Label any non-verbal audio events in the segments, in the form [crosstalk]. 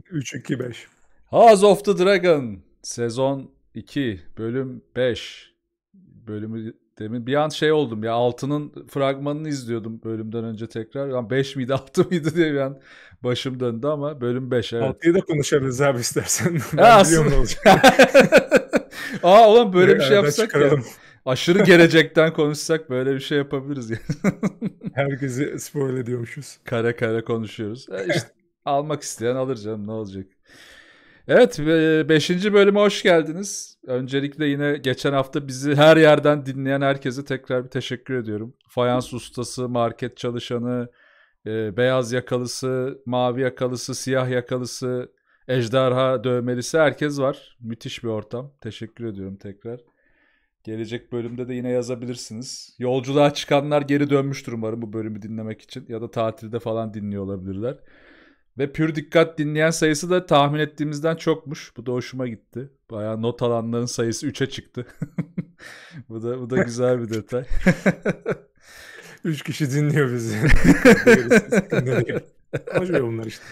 3-2-5. [laughs] House of the Dragon sezon 2 bölüm 5 bölümü demin bir an şey oldum ya altının fragmanını izliyordum bölümden önce tekrar. Yani 5 miydi 6 [laughs] mıydı diye bir an başım döndü ama bölüm 5 evet. 6'yı da konuşabiliriz abi istersen. [laughs] Ben ha, biliyorum olacak. Aa oğlum böyle bir, bir şey yapsak çıkaralım. ya. Aşırı gelecekten konuşsak böyle bir şey yapabiliriz yani. Herkesi spoil ediyormuşuz. Kare kare konuşuyoruz. E Almak isteyen alır canım ne olacak. Evet 5. bölüme hoş geldiniz. Öncelikle yine geçen hafta bizi her yerden dinleyen herkese tekrar bir teşekkür ediyorum. Fayans ustası, market çalışanı, e, beyaz yakalısı, mavi yakalısı, siyah yakalısı, ejderha dövmelisi herkes var. Müthiş bir ortam. Teşekkür ediyorum tekrar. Gelecek bölümde de yine yazabilirsiniz. Yolculuğa çıkanlar geri dönmüştür umarım bu bölümü dinlemek için. Ya da tatilde falan dinliyor olabilirler. Ve pür dikkat dinleyen sayısı da tahmin ettiğimizden çokmuş. Bu da hoşuma gitti. Bayağı not alanların sayısı 3'e çıktı. [laughs] bu da bu da güzel bir detay. 3 [laughs] kişi dinliyor bizi. [laughs] Hoş bunlar işte.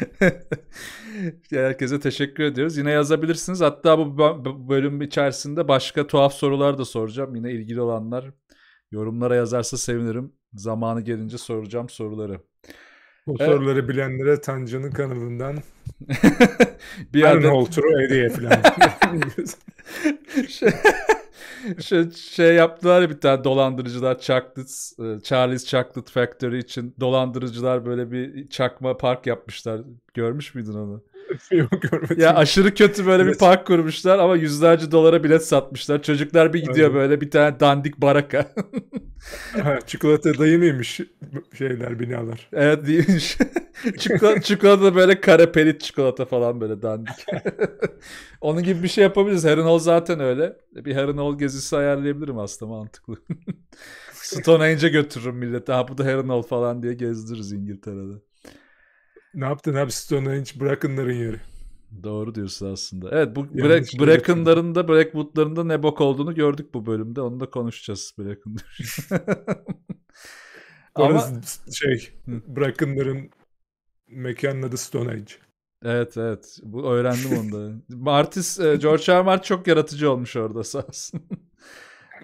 Herkese teşekkür ediyoruz. Yine yazabilirsiniz. Hatta bu bölüm içerisinde başka tuhaf sorular da soracağım. Yine ilgili olanlar yorumlara yazarsa sevinirim. Zamanı gelince soracağım soruları. Bu e, evet. soruları bilenlere Tancan'ın kanalından [laughs] bir Ernholter'ı hediye falan. şey, [laughs] [laughs] şey, şey yaptılar ya bir tane dolandırıcılar Chocolate, e, Charles Chocolate Factory için dolandırıcılar böyle bir çakma park yapmışlar. Görmüş müydün onu? [laughs] Ya aşırı kötü böyle bir park kurmuşlar ama yüzlerce dolara bilet satmışlar. Çocuklar bir gidiyor Aynen. böyle bir tane dandik baraka. [laughs] çikolata dayı mıymış şeyler binalar? Evet değilmiş. [laughs] çikolata, çikolata böyle kare pelit çikolata falan böyle dandik. Onun gibi bir şey yapabiliriz. Heron zaten öyle. Bir Heron Hall gezisi ayarlayabilirim aslında mantıklı. Stone götürürüm millete. Ha bu da Heron falan diye gezdiririz İngiltere'de. Ne yaptın abi Stone Age Bracken'ların yeri. Doğru diyorsun aslında. Evet bu Black, Bracken'ların da Blackwood'ların da ne bok olduğunu gördük bu bölümde. Onu da konuşacağız Bracken. [laughs] Ama şey Bracken'ların mekanın adı Stone Age. Evet evet. Bu öğrendim onu da. Martis, [laughs] e, George R. Martin çok yaratıcı olmuş orada sağ olsun. [laughs]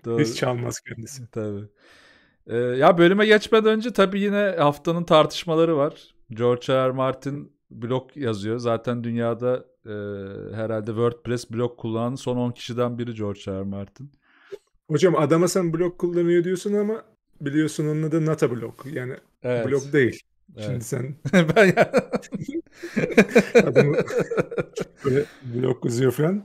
Doğru. Hiç çalmaz kendisi. Tabii. Ee, ya bölüme geçmeden önce tabii yine haftanın tartışmaları var. George R. R. Martin blog yazıyor. Zaten dünyada e, herhalde WordPress blog kullanan son 10 kişiden biri George R. R. Martin. Hocam adama sen blog kullanıyor diyorsun ama biliyorsun onun adı Nata blog. Yani evet. blog değil. Evet. Şimdi sen [laughs] ben ya [laughs] adamı böyle blok yazıyor falan.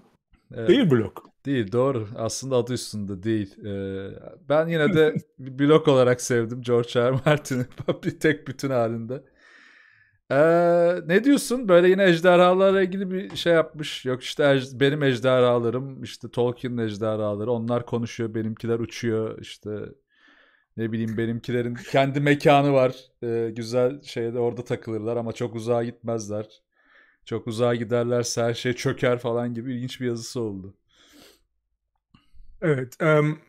Evet. Değil blok. Değil doğru. Aslında adı üstünde değil. Ee, ben yine de [laughs] blok olarak sevdim George R. Martin'i bir tek bütün halinde. Ee, ne diyorsun? Böyle yine ejderhalarla ilgili bir şey yapmış. Yok işte ej- benim ejderhalarım, işte Tolkien'in ejderhaları. Onlar konuşuyor, benimkiler uçuyor. İşte ne bileyim benimkilerin [laughs] kendi mekanı var. Ee, güzel şeyde orada takılırlar ama çok uzağa gitmezler. Çok uzağa giderlerse her şey çöker falan gibi ilginç bir yazısı oldu. Evet. Um,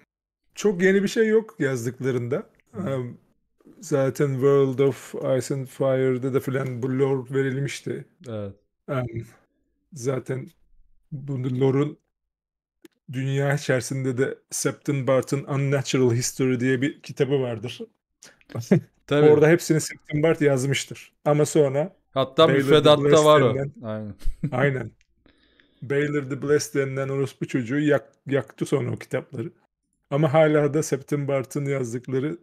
çok yeni bir şey yok yazdıklarında. Um, zaten World of Ice and Fire'da da filan bu lore verilmişti. Evet. Yani zaten bu lore'un dünya içerisinde de Septon Bart'ın Unnatural History diye bir kitabı vardır. [laughs] Tabii. Orada hepsini Septon Bart yazmıştır. Ama sonra Hatta Baylor müfredatta var o. aynen. [laughs] aynen. Baylor the Blessed denilen orospu çocuğu yak, yaktı sonra o kitapları. Ama hala da Septon Bart'ın yazdıkları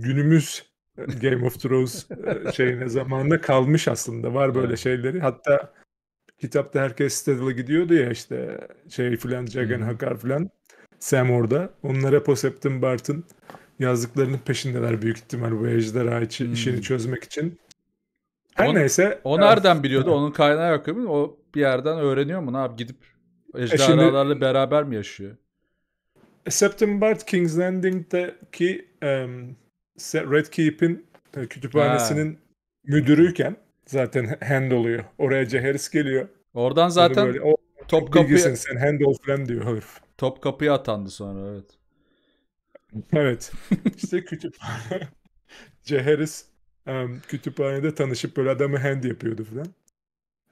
günümüz e, Game of Thrones [laughs] e, şeyine zamanında kalmış aslında. Var böyle şeyleri. Hatta kitapta herkes Stadl'a gidiyordu ya işte şey filan Jagan Hakar filan. Sam orada. onlara hep Bart'ın yazdıklarının peşindeler büyük ihtimal bu ejderha içi, hmm. işini çözmek için. Her On, neyse. O nereden biliyordu? [laughs] Onun kaynağı yok O bir yerden öğreniyor mu? Ne yap gidip ejderhalarla e şimdi, beraber mi yaşıyor? E, Septim Bart King's Landing'deki um, Red Keep'in e, kütüphanesinin ha. müdürüyken zaten hand oluyor. Oraya Ceheris geliyor. Oradan zaten böyle, o, oh, top kapıyı sen handle falan diyor herif. Top kapıya atandı sonra evet. Evet. İşte kütüphane. [laughs] Ceheris um, kütüphanede tanışıp böyle adamı hand yapıyordu falan.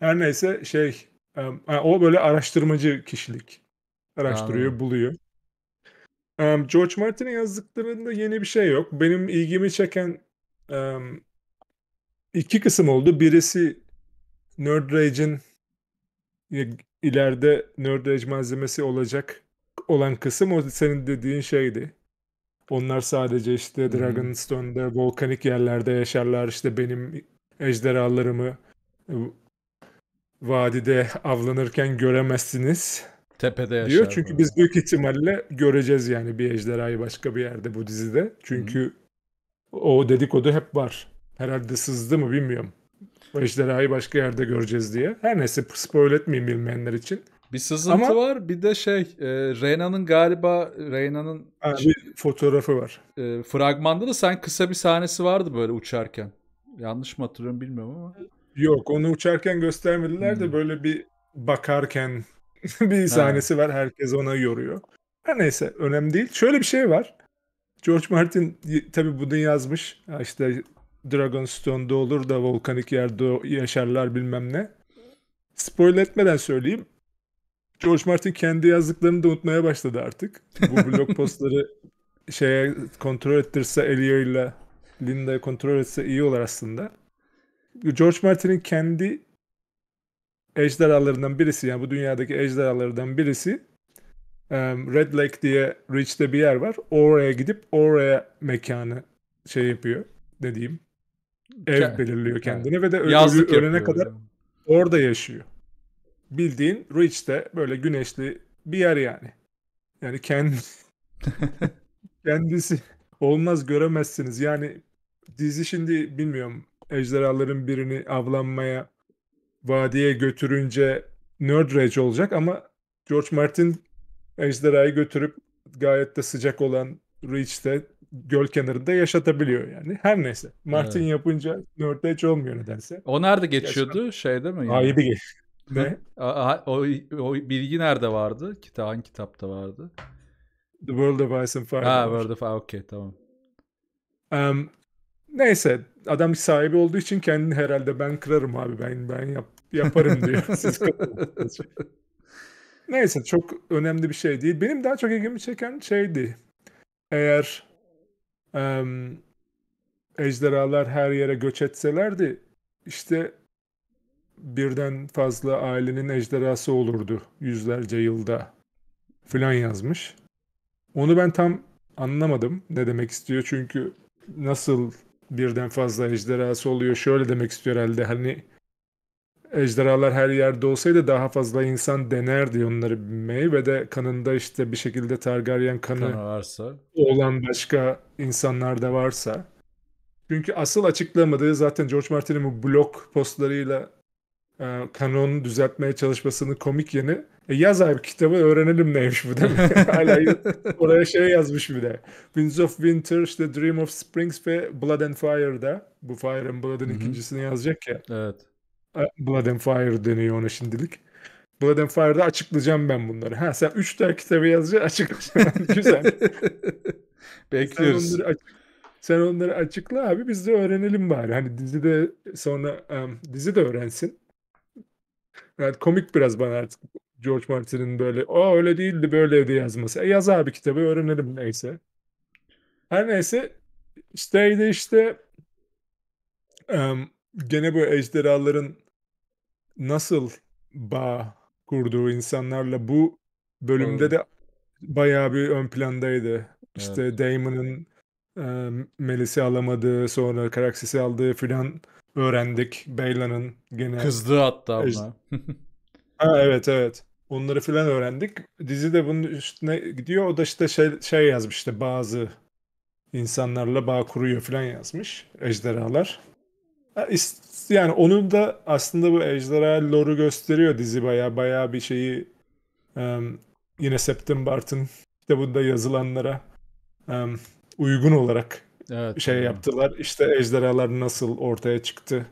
Her neyse şey um, o böyle araştırmacı kişilik. Araştırıyor, Anladım. buluyor. Um, George Martin'in yazdıklarında yeni bir şey yok. Benim ilgimi çeken um, iki kısım oldu. Birisi Nerd Rage'in ileride Nerd Rage malzemesi olacak olan kısım o senin dediğin şeydi. Onlar sadece işte hmm. Dragonstone'da volkanik yerlerde yaşarlar. İşte benim ejderhalarımı vadide avlanırken göremezsiniz Tepede yaşar. Diyor. Çünkü böyle. biz büyük ihtimalle göreceğiz yani bir ejderhayı başka bir yerde bu dizide. Çünkü Hı. o dedikodu hep var. Herhalde sızdı mı bilmiyorum. O ejderhayı başka yerde göreceğiz diye. Her neyse spoil etmeyeyim bilmeyenler için. Bir sızıntı Ama, var. Bir de şey e, Reyna'nın galiba Reyna'nın şey, bir fotoğrafı var. E, fragmanda da sen kısa bir sahnesi vardı böyle uçarken. Yanlış mı hatırlıyorum bilmiyorum ama. Yok onu uçarken göstermediler hmm. de böyle bir bakarken [laughs] bir sahnesi ha. var. Herkes ona yoruyor. Her neyse önemli değil. Şöyle bir şey var. George Martin tabi bunu yazmış. İşte Dragonstone'da olur da volkanik yerde yaşarlar bilmem ne. Spoil etmeden söyleyeyim. George Martin kendi yazdıklarını da unutmaya başladı artık. Bu [laughs] blog postları şeye kontrol ettirse Elio'yla Linda'yı kontrol etse iyi olur aslında. George Martin'in kendi ejderhalarından birisi yani bu dünyadaki ejderhalarından birisi Red Lake diye Reach'te bir yer var. Oraya gidip oraya mekanı şey yapıyor dediğim ev belirliyor kendine yani. ve de ölü, ölene kadar yani. orada yaşıyor. Bildiğin Reach'te böyle güneşli bir yer yani. Yani kendi [laughs] kendisi olmaz göremezsiniz. Yani dizi şimdi bilmiyorum ejderhaların birini avlanmaya vadiye götürünce nerd rage olacak ama George Martin ejderhayı götürüp gayet de sıcak olan Reach'te göl kenarında yaşatabiliyor yani. Her neyse. Martin evet. yapınca nerd rage olmuyor nedense. O nerede geçiyordu? Yaşan... Şey değil mi? Yani? Ayıbı [laughs] Ne? o, o bilgi nerede vardı? Kita hangi kitapta vardı? The World of Ice and Fire. Ha, World of Ice. Okey, tamam. Um, neyse, adam sahibi olduğu için kendini herhalde ben kırarım abi. Ben ben yap yaparım diyor. [laughs] Siz Neyse çok önemli bir şey değil. Benim daha çok ilgimi çeken şeydi. Eğer um, ejderhalar her yere göç etselerdi işte birden fazla ailenin ejderhası olurdu yüzlerce yılda filan yazmış. Onu ben tam anlamadım ne demek istiyor çünkü nasıl birden fazla ejderhası oluyor şöyle demek istiyor herhalde hani ejderhalar her yerde olsaydı daha fazla insan denerdi onları bilmeyi ve de kanında işte bir şekilde Targaryen kanı, kanı varsa. olan başka insanlar da varsa. Çünkü asıl açıklamadığı zaten George Martin'in bu blog postlarıyla e, kanonu düzeltmeye çalışmasının komik yeni. E yaz abi kitabı öğrenelim neymiş bu değil [laughs] mi? oraya şey yazmış bir de. Winds of Winter, The Dream of Springs ve Blood and Fire'da. Bu Fire and Blood'ın ikincisini yazacak ya. Evet. Blood and Fire deniyor ona şimdilik. Blood and Fire'da açıklayacağım ben bunları. Ha sen 3 tane kitabı yazacaksın açıklayacaksın. Güzel. [laughs] [laughs] Bekliyoruz. Sen onları, açık, sen onları açıkla abi biz de öğrenelim bari. Hani dizi de sonra um, dizi de öğrensin. Evet komik biraz bana artık George Martin'in böyle o öyle değildi böyleydi yazması. E yaz abi kitabı öğrenelim neyse. Her neyse şeyde işte um, gene bu ejderhaların nasıl bağ kurduğu insanlarla bu bölümde de bayağı bir ön plandaydı. İşte evet. Damon'ın e, Melis'i alamadığı, sonra Karaksis'i aldığı filan öğrendik. Beyla'nın gene... Kızdı hatta ona. [laughs] ha, evet evet. Onları filan öğrendik. Dizi de bunun üstüne gidiyor. O da işte şey, şey yazmış işte bazı insanlarla bağ kuruyor filan yazmış. Ejderhalar. Yani onu da aslında bu ejderha lore'u gösteriyor dizi baya baya bir şeyi yine Septim Bart'ın kitabında yazılanlara uygun olarak evet, şey yani. yaptılar. İşte ejderhalar nasıl ortaya çıktı.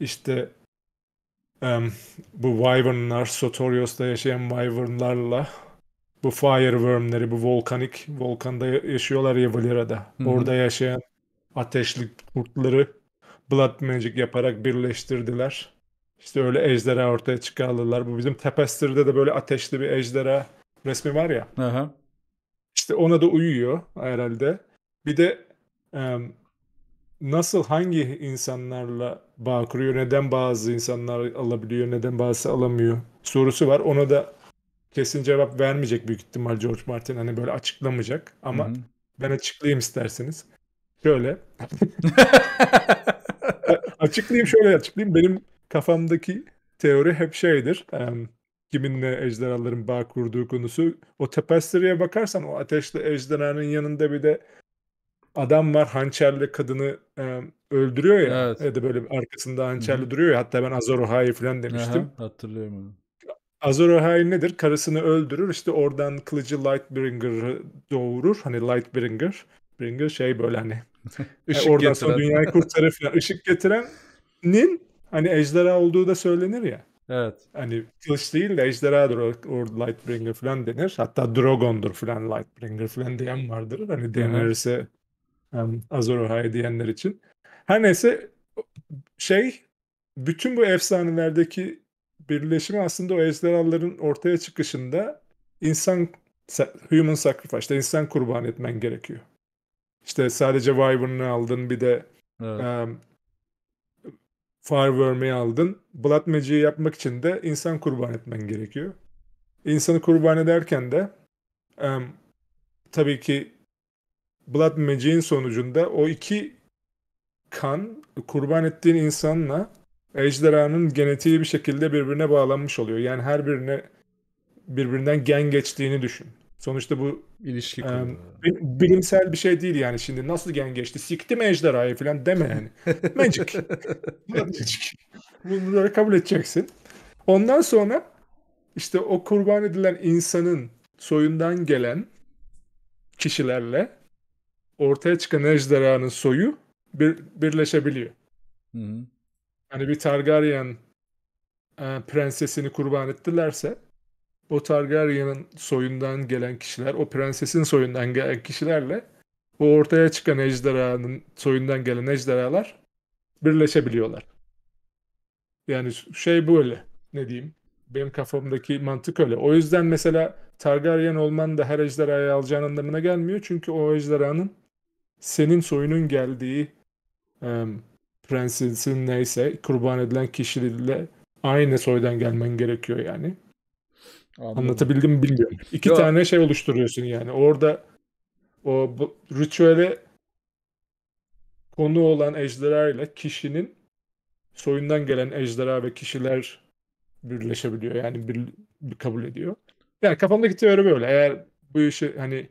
İşte bu wyvernlar, Sotorios'ta yaşayan wyvernlarla bu firewormleri, bu volkanik, volkanda yaşıyorlar ya Valera'da. Orada yaşayan ateşli kurtları Blood Magic yaparak birleştirdiler. İşte öyle ejderha ortaya çıkardılar. Bu bizim Tapestry'de de böyle ateşli bir ejderha resmi var ya. Aha. İşte ona da uyuyor herhalde. Bir de nasıl hangi insanlarla bağ kuruyor, neden bazı insanlar alabiliyor, neden bazı alamıyor sorusu var. Ona da kesin cevap vermeyecek büyük ihtimal George Martin. Hani böyle açıklamayacak ama Hı-hı. ben açıklayayım isterseniz. Şöyle. [laughs] açıklayayım şöyle açıklayayım. Benim kafamdaki teori hep şeydir. Um, kiminle ejderhaların bağ kurduğu konusu. O tapestry'e bakarsan o ateşli ejderhanın yanında bir de adam var hançerle kadını e, öldürüyor ya. Evet. Ya da böyle arkasında hançerle Hı-hı. duruyor ya. Hatta ben Azor Ahai falan demiştim. Aha, hatırlıyorum onu. Azor Ahai nedir? Karısını öldürür. işte oradan kılıcı Lightbringer'ı doğurur. Hani Lightbringer. Bringer şey böyle hani e, Işık e oradan getiren. sonra dünyayı kurtarır falan. Işık getirenin hani ejderha olduğu da söylenir ya. Evet. Hani kılıç değil de ejderhadır o, o Lightbringer falan denir. Hatta Drogon'dur falan Lightbringer falan diyen vardır. Hani Daenerys'e um, Azor Ahai diyenler için. Her neyse şey bütün bu efsanelerdeki birleşimi aslında o ejderhaların ortaya çıkışında insan human sacrifice, sacrifice'da insan kurban etmen gerekiyor. İşte sadece Wyvern'ı aldın bir de evet. um, aldın. Blood Magic'i yapmak için de insan kurban etmen gerekiyor. İnsanı kurban ederken de um, tabii ki Blood Magic'in sonucunda o iki kan kurban ettiğin insanla ejderhanın genetiği bir şekilde birbirine bağlanmış oluyor. Yani her birine birbirinden gen geçtiğini düşün. Sonuçta bu ilişki e, bilimsel bir şey değil yani şimdi nasıl gen geçti siktim ejderhayı falan deme yani. [laughs] Magic. Bunları kabul edeceksin. Ondan sonra işte o kurban edilen insanın soyundan gelen kişilerle ortaya çıkan ejderhanın soyu bir, birleşebiliyor. Hı-hı. Yani bir Targaryen e, prensesini kurban ettilerse o Targaryen'in soyundan gelen kişiler, o prensesin soyundan gelen kişilerle o ortaya çıkan ejderhanın soyundan gelen ejderhalar birleşebiliyorlar. Yani şey böyle ne diyeyim benim kafamdaki mantık öyle. O yüzden mesela Targaryen olman da her ejderhayı alacağın anlamına gelmiyor. Çünkü o ejderhanın senin soyunun geldiği e, prensesin neyse kurban edilen kişilerle aynı soydan gelmen gerekiyor yani. Anladım. Anlatabildim mi bilmiyorum. İki Yo. tane şey oluşturuyorsun yani. Orada o bu, ritüele konu olan ejderha ile kişinin soyundan gelen ejderha ve kişiler birleşebiliyor. Yani bir, bir kabul ediyor. Yani kafamdaki teori böyle. Eğer bu işi hani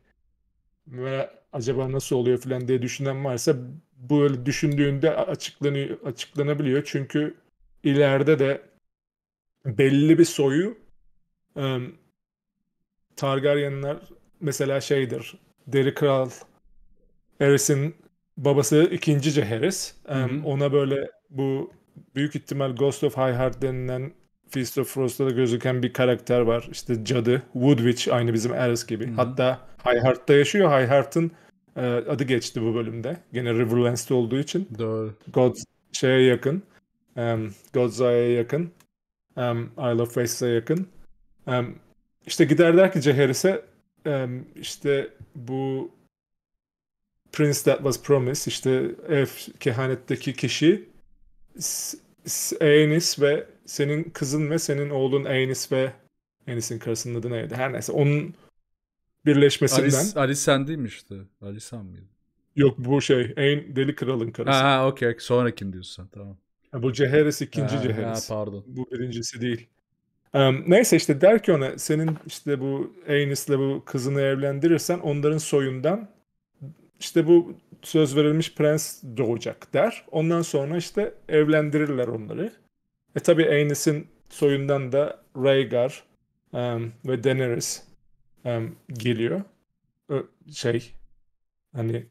acaba nasıl oluyor falan diye düşünen varsa böyle düşündüğünde açıklanıyor, açıklanabiliyor. Çünkü ileride de belli bir soyu e, Targaryenler mesela şeydir. Deri Kral Eris'in babası ikinci Ceheris. Um, ona böyle bu büyük ihtimal Ghost of High Heart denilen Feast of Frost'ta da gözüken bir karakter var. İşte cadı. Woodwitch aynı bizim Eris gibi. Hı-hı. Hatta High Heart'ta yaşıyor. High Heart'ın e, adı geçti bu bölümde. Gene Riverlands'te olduğu için. Doğru. God şeye yakın. Um, Godzai'ye yakın. Um, Isle of Waste'e yakın. İşte işte gider der ki Ceheris'e işte bu Prince That Was Promised işte ev kehanetteki kişi Aenis ve senin kızın ve senin oğlun Aenis ve Aenis'in karısının adı neydi? Her neyse onun birleşmesinden. Alice, Alice sen değilmişti. Ali sen miydi? Yok bu şey Ayn Deli Kral'ın karısı. Ha, ha sonra kim diyorsun tamam. bu Ceheris ikinci ha, Ceheris. Ha, pardon. Bu birincisi değil. Um, neyse işte der ki ona senin işte bu Aenys'le bu kızını evlendirirsen onların soyundan işte bu söz verilmiş prens doğacak der. Ondan sonra işte evlendirirler onları. E tabi Aenys'in soyundan da Rhaegar um, ve Daenerys um, geliyor. Ö, şey hani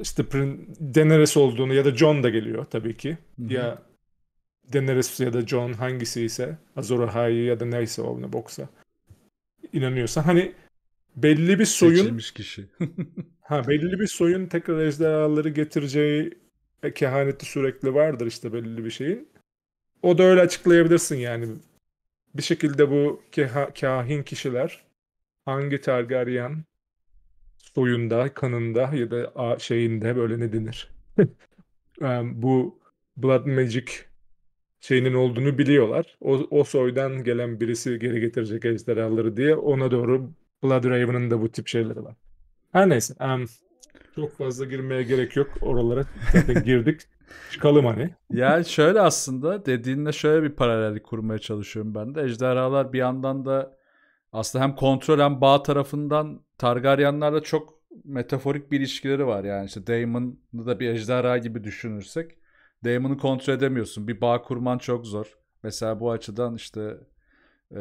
işte Daenerys olduğunu ya da John da geliyor tabii ki. Hı-hı. Ya Daenerys ya da Jon hangisi ise Azor Ahai ya da neyse o ne boksa inanıyorsa hani belli bir soyun seçilmiş kişi. [laughs] ha belli bir soyun tekrar ejderhaları getireceği kehaneti sürekli vardır işte belli bir şeyin. O da öyle açıklayabilirsin yani. Bir şekilde bu kahin kişiler hangi Targaryen soyunda, kanında ya da şeyinde böyle ne denir? [laughs] bu Blood Magic şeyinin olduğunu biliyorlar. O, o soydan gelen birisi geri getirecek ejderhaları diye ona doğru Blood Raven'ın da bu tip şeyleri var. Her neyse. Um, çok fazla girmeye gerek yok oralara. Zaten [laughs] girdik. Çıkalım hani. Yani şöyle aslında dediğinle şöyle bir paralel kurmaya çalışıyorum ben de. Ejderhalar bir yandan da aslında hem kontrol hem bağ tarafından Targaryenlerle çok metaforik bir ilişkileri var. Yani işte Daemon'u da bir ejderha gibi düşünürsek Damon'u kontrol edemiyorsun. Bir bağ kurman çok zor. Mesela bu açıdan işte e,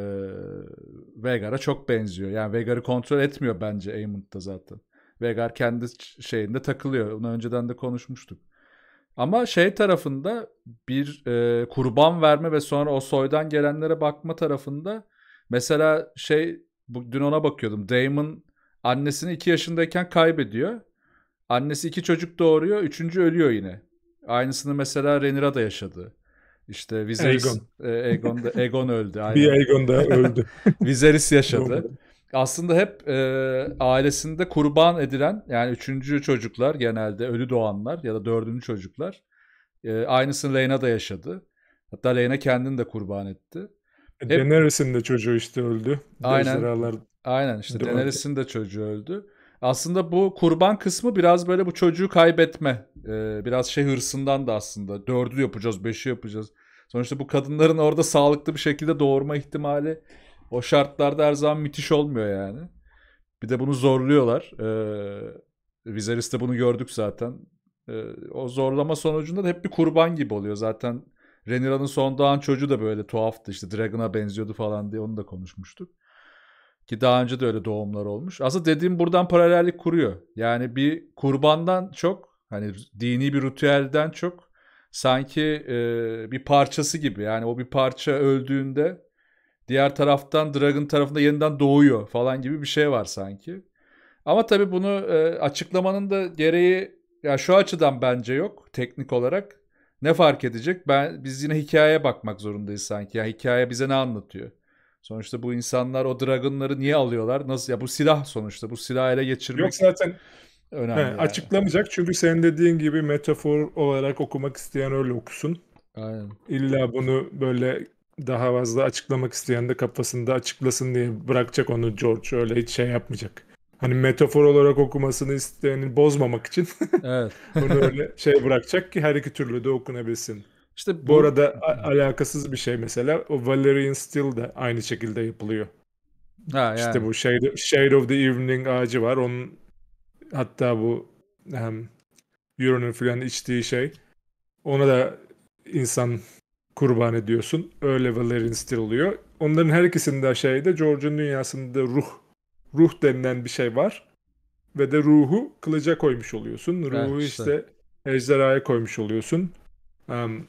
Vegar'a çok benziyor. Yani Vegar'ı kontrol etmiyor bence Amon'da zaten. Vegar kendi şeyinde takılıyor. Onu önceden de konuşmuştuk. Ama şey tarafında bir e, kurban verme ve sonra o soydan gelenlere bakma tarafında mesela şey bu, dün ona bakıyordum. Damon annesini 2 yaşındayken kaybediyor. Annesi iki çocuk doğuruyor. Üçüncü ölüyor yine. Aynısını mesela Renira da yaşadı. İşte Viserys, Egon E, Aegon, öldü. [laughs] Aynen. Bir Aegon da öldü. [laughs] Viserys yaşadı. Aslında hep e, ailesinde kurban edilen yani üçüncü çocuklar genelde ölü doğanlar ya da dördüncü çocuklar e, aynısını Leyna da yaşadı. Hatta Leyna kendini de kurban etti. E, hep... Daenerys'in de çocuğu işte öldü. Aynen. Ejderhalar... Aynen işte Daenerys'in de çocuğu öldü. Aslında bu kurban kısmı biraz böyle bu çocuğu kaybetme e, biraz şey hırsından da aslında dördü yapacağız, beşi yapacağız. Sonuçta bu kadınların orada sağlıklı bir şekilde doğurma ihtimali o şartlarda her zaman müthiş olmuyor yani. Bir de bunu zorluyorlar. Ee, Vizeris'te bunu gördük zaten. Ee, o zorlama sonucunda da hep bir kurban gibi oluyor. Zaten Renira'nın son doğan çocuğu da böyle tuhaftı işte Dragon'a benziyordu falan diye onu da konuşmuştuk. Ki daha önce de öyle doğumlar olmuş. Aslında dediğim buradan paralellik kuruyor. Yani bir kurbandan çok Hani dini bir ritüelden çok sanki e, bir parçası gibi. Yani o bir parça öldüğünde diğer taraftan Dragon tarafında yeniden doğuyor falan gibi bir şey var sanki. Ama tabii bunu e, açıklamanın da gereği ya şu açıdan bence yok teknik olarak. Ne fark edecek? Ben biz yine hikayeye bakmak zorundayız sanki. Ya hikaye bize ne anlatıyor? Sonuçta bu insanlar o dragonları niye alıyorlar? Nasıl ya bu silah sonuçta. Bu silah ele geçirmek. Yok zaten Önemli. He, yani. Açıklamayacak çünkü sen dediğin gibi metafor olarak okumak isteyen öyle okusun. Aynen. İlla bunu böyle daha fazla açıklamak isteyen de kafasında açıklasın diye bırakacak onu George. Öyle hiç şey yapmayacak. Hani metafor olarak okumasını isteyeni bozmamak için. [laughs] bunu öyle şey bırakacak ki her iki türlü de okunabilsin. İşte bu, bu arada alakasız bir şey mesela o Valerian Steel de aynı şekilde yapılıyor. Ha, yani. İşte bu Shade, Shade of the Evening ağacı var. Onun hatta bu hem Euro'nun filan içtiği şey ona da insan kurban ediyorsun. Öyle Valerian Steel oluyor. Onların her ikisinde şeyde George'un dünyasında ruh ruh denilen bir şey var. Ve de ruhu kılıca koymuş oluyorsun. Ruhu evet, işte. işte ejderhaya koymuş oluyorsun. Um,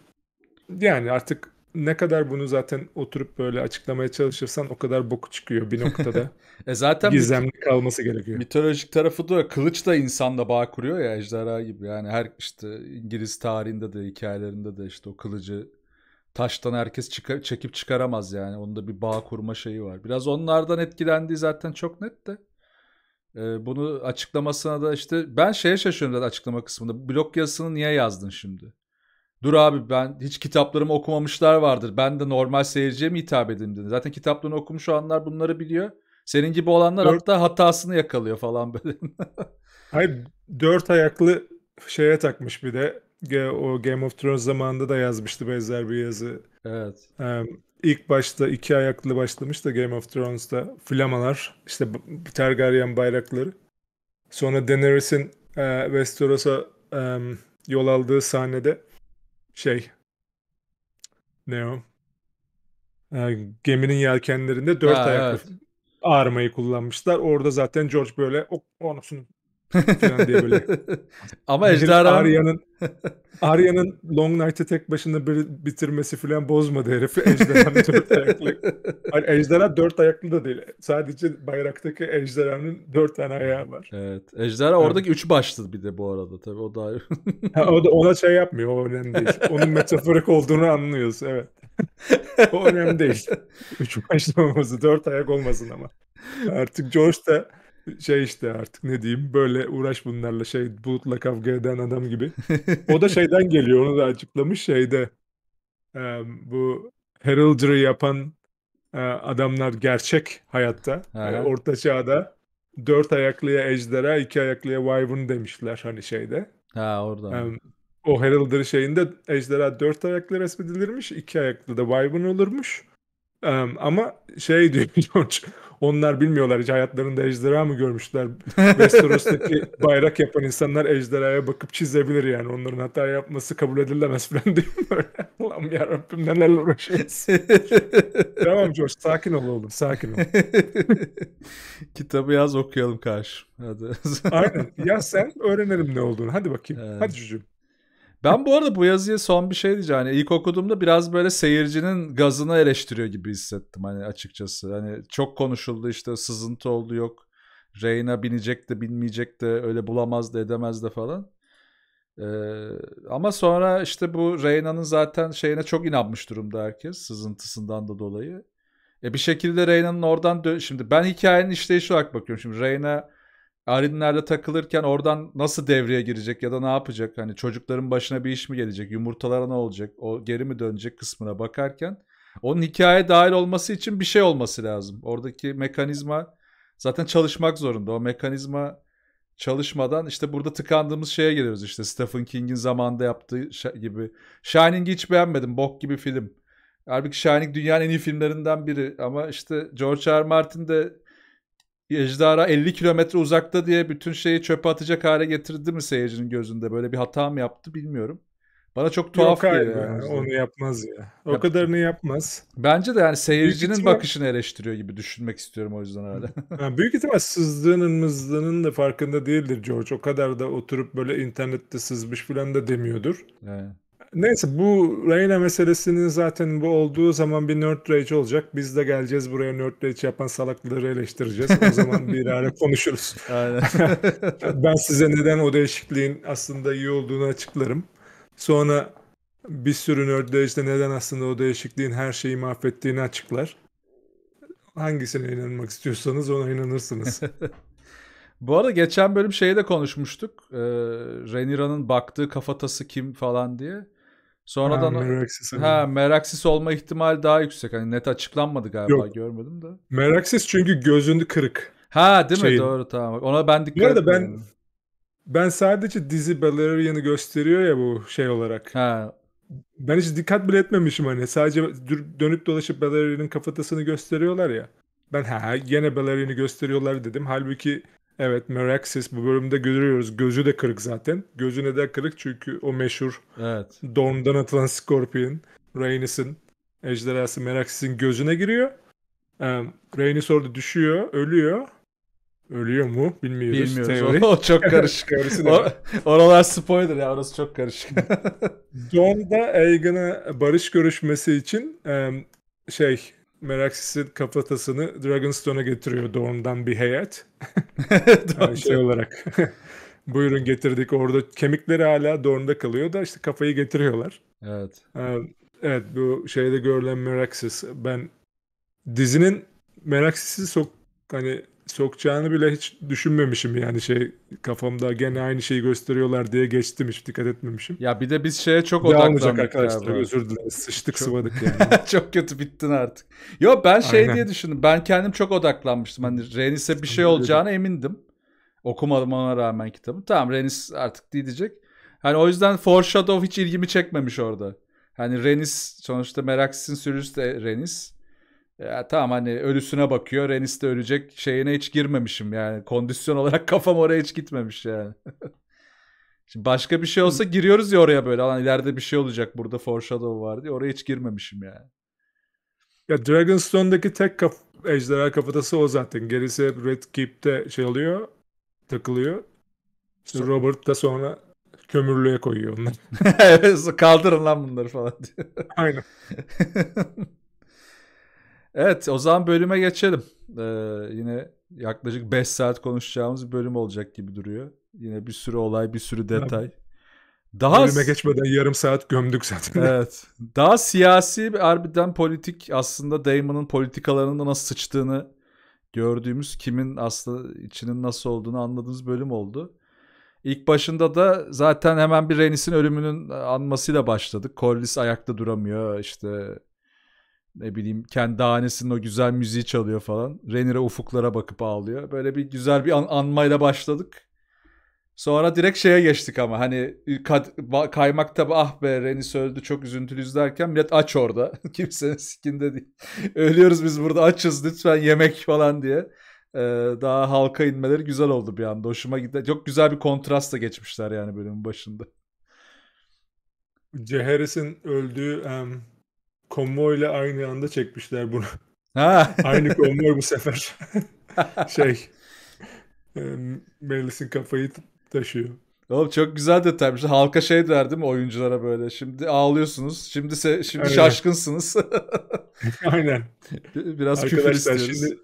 yani artık ne kadar bunu zaten oturup böyle açıklamaya çalışırsan o kadar boku çıkıyor bir noktada. [laughs] e zaten gizemli mit- kalması gerekiyor. Mitolojik tarafı da kılıç da insanla bağ kuruyor ya ejderha gibi. Yani her işte İngiliz tarihinde de hikayelerinde de işte o kılıcı taştan herkes çıkar, çekip çıkaramaz yani. Onda bir bağ kurma şeyi var. Biraz onlardan etkilendiği zaten çok net de. Ee, bunu açıklamasına da işte ben şeye şaşırıyorum açıklama kısmında. blok yazısını niye yazdın şimdi? Dur abi ben hiç kitaplarımı okumamışlar vardır. Ben de normal seyirciye mi hitap edeyim dedi. Zaten kitaplarını okumuş olanlar bunları biliyor. Senin gibi olanlar dört... hatta hatasını yakalıyor falan böyle. [laughs] Hayır dört ayaklı şeye takmış bir de. O Game of Thrones zamanında da yazmıştı benzer bir yazı. Evet. Ee, ilk başta iki ayaklı başlamış da Game of Thrones'ta flamalar işte Targaryen bayrakları. Sonra Daenerys'in e, Westeros'a e, yol aldığı sahnede şey ne o? E, geminin yelkenlerinde dört ha, ayaklı evet. armayı kullanmışlar. Orada zaten George böyle o, anasını [laughs] Ama ejderha... Arya'nın Arya'nın Long Night'ı tek başına bir, bitirmesi falan bozmadı herifi. Ejderhanın dört [laughs] ayaklı. Hayır, ejderha dört ayaklı da değil. Sadece bayraktaki ejderhanın dört tane ayağı var. Evet. Ejderha evet. oradaki üç başlı bir de bu arada tabii. O da [laughs] ha, o da ona şey yapmıyor. O önemli değil. Onun metaforik olduğunu anlıyoruz. Evet. o önemli değil. Üç başlı olması. Dört ayak olmasın ama. Artık George da şey işte artık ne diyeyim böyle uğraş bunlarla şey bulutla kavga eden adam gibi. [laughs] O da şeyden geliyor onu da açıklamış şeyde bu heraldry yapan e, adamlar gerçek hayatta e, ha. orta çağda dört ayaklıya ejderha iki ayaklıya wyvern demişler hani şeyde. Ha orada. o heraldry şeyinde ejderha dört ayaklı resmedilirmiş iki ayaklı da wyvern olurmuş. ama şey diyor [laughs] George onlar bilmiyorlar hiç hayatlarında ejderha mı görmüşler? [laughs] Westeros'taki bayrak yapan insanlar ejderhaya bakıp çizebilir yani. Onların hata yapması kabul edilemez falan [laughs] değil Böyle. Allah'ım yarabbim nelerle uğraşıyoruz. [laughs] tamam George sakin ol oğlum sakin ol. Kitabı yaz okuyalım karşı. Hadi. Aynen. Ya sen öğrenelim ne olduğunu. Hadi bakayım. Evet. Hadi çocuğum. Ben bu arada bu yazıya son bir şey diyeceğim. Hani ilk okuduğumda biraz böyle seyircinin gazını eleştiriyor gibi hissettim hani açıkçası. Hani çok konuşuldu işte sızıntı oldu yok. Reyna binecek de binmeyecek de öyle bulamaz da edemez de falan. Ee, ama sonra işte bu Reyna'nın zaten şeyine çok inanmış durumda herkes sızıntısından da dolayı. E bir şekilde Reyna'nın oradan dö- şimdi ben hikayenin işleyişi olarak bakıyorum. Şimdi Reyna Arinlerle takılırken oradan nasıl devreye girecek ya da ne yapacak? Hani çocukların başına bir iş mi gelecek? Yumurtalara ne olacak? O geri mi dönecek kısmına bakarken onun hikaye dahil olması için bir şey olması lazım. Oradaki mekanizma zaten çalışmak zorunda. O mekanizma çalışmadan işte burada tıkandığımız şeye giriyoruz işte Stephen King'in zamanda yaptığı gibi. Shining'i hiç beğenmedim. Bok gibi film. Halbuki Shining dünyanın en iyi filmlerinden biri ama işte George R. R. Martin de Ejderha 50 kilometre uzakta diye bütün şeyi çöpe atacak hale getirdi mi seyircinin gözünde? Böyle bir hata mı yaptı bilmiyorum. Bana çok tuhaf geliyor. Yani. Onu yapmaz ya. O Yap. kadarını yapmaz. Bence de yani seyircinin ihtimal... bakışını eleştiriyor gibi düşünmek istiyorum o yüzden herhalde. [laughs] yani büyük ihtimal sızdığının mızdığının da farkında değildir George. O kadar da oturup böyle internette sızmış falan da demiyordur. Evet. Neyse bu Reyna meselesinin zaten bu olduğu zaman bir nerd rage olacak. Biz de geleceğiz buraya nerd rage yapan salakları eleştireceğiz. O zaman bir ara [laughs] konuşuruz. Aynen. [laughs] ben size neden o değişikliğin aslında iyi olduğunu açıklarım. Sonra bir sürü nerd rage'de neden aslında o değişikliğin her şeyi mahvettiğini açıklar. Hangisine inanmak istiyorsanız ona inanırsınız. [laughs] Bu arada geçen bölüm şeyi de konuşmuştuk. Ee, Renira'nın baktığı kafatası kim falan diye. Sonradan ha, meraksiz, ha, hani. meraksiz olma ihtimali daha yüksek. Hani net açıklanmadı galiba Yok. görmedim de. Meraksiz çünkü gözünü kırık. Ha değil mi? Şeyin. Doğru tamam. Ona ben dikkat ettim. ben ben sadece dizi Balerian'ı gösteriyor ya bu şey olarak. Ha. Ben hiç dikkat bile etmemişim hani. Sadece dönüp dolaşıp Balerian'ın kafatasını gösteriyorlar ya. Ben ha gene Balerian'ı gösteriyorlar dedim. Halbuki Evet Meraxis bu bölümde görüyoruz. Gözü de kırık zaten. Gözü neden kırık? Çünkü o meşhur evet. Dorn'dan atılan Scorpion, Rhaenys'in ejderhası Meraxis'in gözüne giriyor. Um, Rhaenys orada düşüyor, ölüyor. Ölüyor mu? Bilmiyoruz. Bilmiyoruz. [laughs] O çok karışık. [laughs] Or- oralar spoiler ya. Orası çok karışık. John da Aegon'a barış görüşmesi için um, şey Meraxis'in kafatasını Dragonstone'a getiriyor Dorn'dan bir heyet. [laughs] yani şey olarak. [laughs] Buyurun getirdik orada kemikleri hala Dorn'da kalıyor da işte kafayı getiriyorlar. Evet. Ee, evet bu şeyde görülen Meraxis. Ben dizinin Meraxis'i sok hani sokacağını bile hiç düşünmemişim yani şey kafamda gene aynı şeyi gösteriyorlar diye geçtim hiç dikkat etmemişim. Ya bir de biz şeye çok odaklandık. Devam arkadaşlar abi. özür dileriz sıçtık çok... sıvadık [laughs] yani. çok kötü bittin artık. Yo ben şey Aynen. diye düşündüm ben kendim çok odaklanmıştım hani Renis'e bir şey olacağına emindim. Okumadım ona rağmen kitabı. Tamam Renis artık diyecek. Hani o yüzden Foreshadow hiç ilgimi çekmemiş orada. Hani Renis sonuçta Meraxis'in sürücüsü de Renis. Ya tamam hani ölüsüne bakıyor. Renis de ölecek. Şeyine hiç girmemişim yani. Kondisyon olarak [laughs] kafam oraya hiç gitmemiş yani. [laughs] Şimdi başka bir şey olsa giriyoruz ya oraya böyle. Lan ileride bir şey olacak burada foreshadow var diye. Oraya hiç girmemişim yani. Ya Dragonstone'daki tek kaf ejderha kafatası o zaten. Gerisi hep Red Keep'te şey oluyor. Takılıyor. İşte Robert da sonra kömürlüğe koyuyor onları. [laughs] Kaldırın lan bunları falan diyor. Aynen. Evet o zaman bölüme geçelim. Ee, yine yaklaşık 5 saat konuşacağımız bir bölüm olacak gibi duruyor. Yine bir sürü olay, bir sürü detay. Daha bölüme geçmeden yarım saat gömdük zaten. Evet. Daha siyasi bir harbiden politik aslında Damon'ın politikalarında nasıl sıçtığını gördüğümüz kimin aslında içinin nasıl olduğunu anladığımız bölüm oldu. İlk başında da zaten hemen bir Renis'in ölümünün e, anmasıyla başladık. Collis ayakta duramıyor işte ne bileyim kendi hanesinin o güzel müziği çalıyor falan. Renire ufuklara bakıp ağlıyor. Böyle bir güzel bir an- anmayla başladık. Sonra direkt şeye geçtik ama hani kad- kaymak tabi ah be Reni öldü çok üzüntülüyüz derken millet aç orada. [laughs] Kimsenin sikinde değil. Ölüyoruz biz burada açız lütfen yemek [laughs] falan diye. Ee, daha halka inmeleri güzel oldu bir anda. Hoşuma gitti. Çok güzel bir kontrast da geçmişler yani bölümün başında. Ceheris'in öldüğü um, ile aynı anda çekmişler bunu. Ha. [laughs] aynı konvoy bu sefer. [laughs] şey Melis'in kafayı taşıyor. Oğlum çok güzel detaymış. Halka şey der oyunculara böyle. Şimdi ağlıyorsunuz. Şimdi se şimdi Aynen. şaşkınsınız. [laughs] Aynen. Biraz Arkadaşlar, küfür istiyoruz. Şimdi,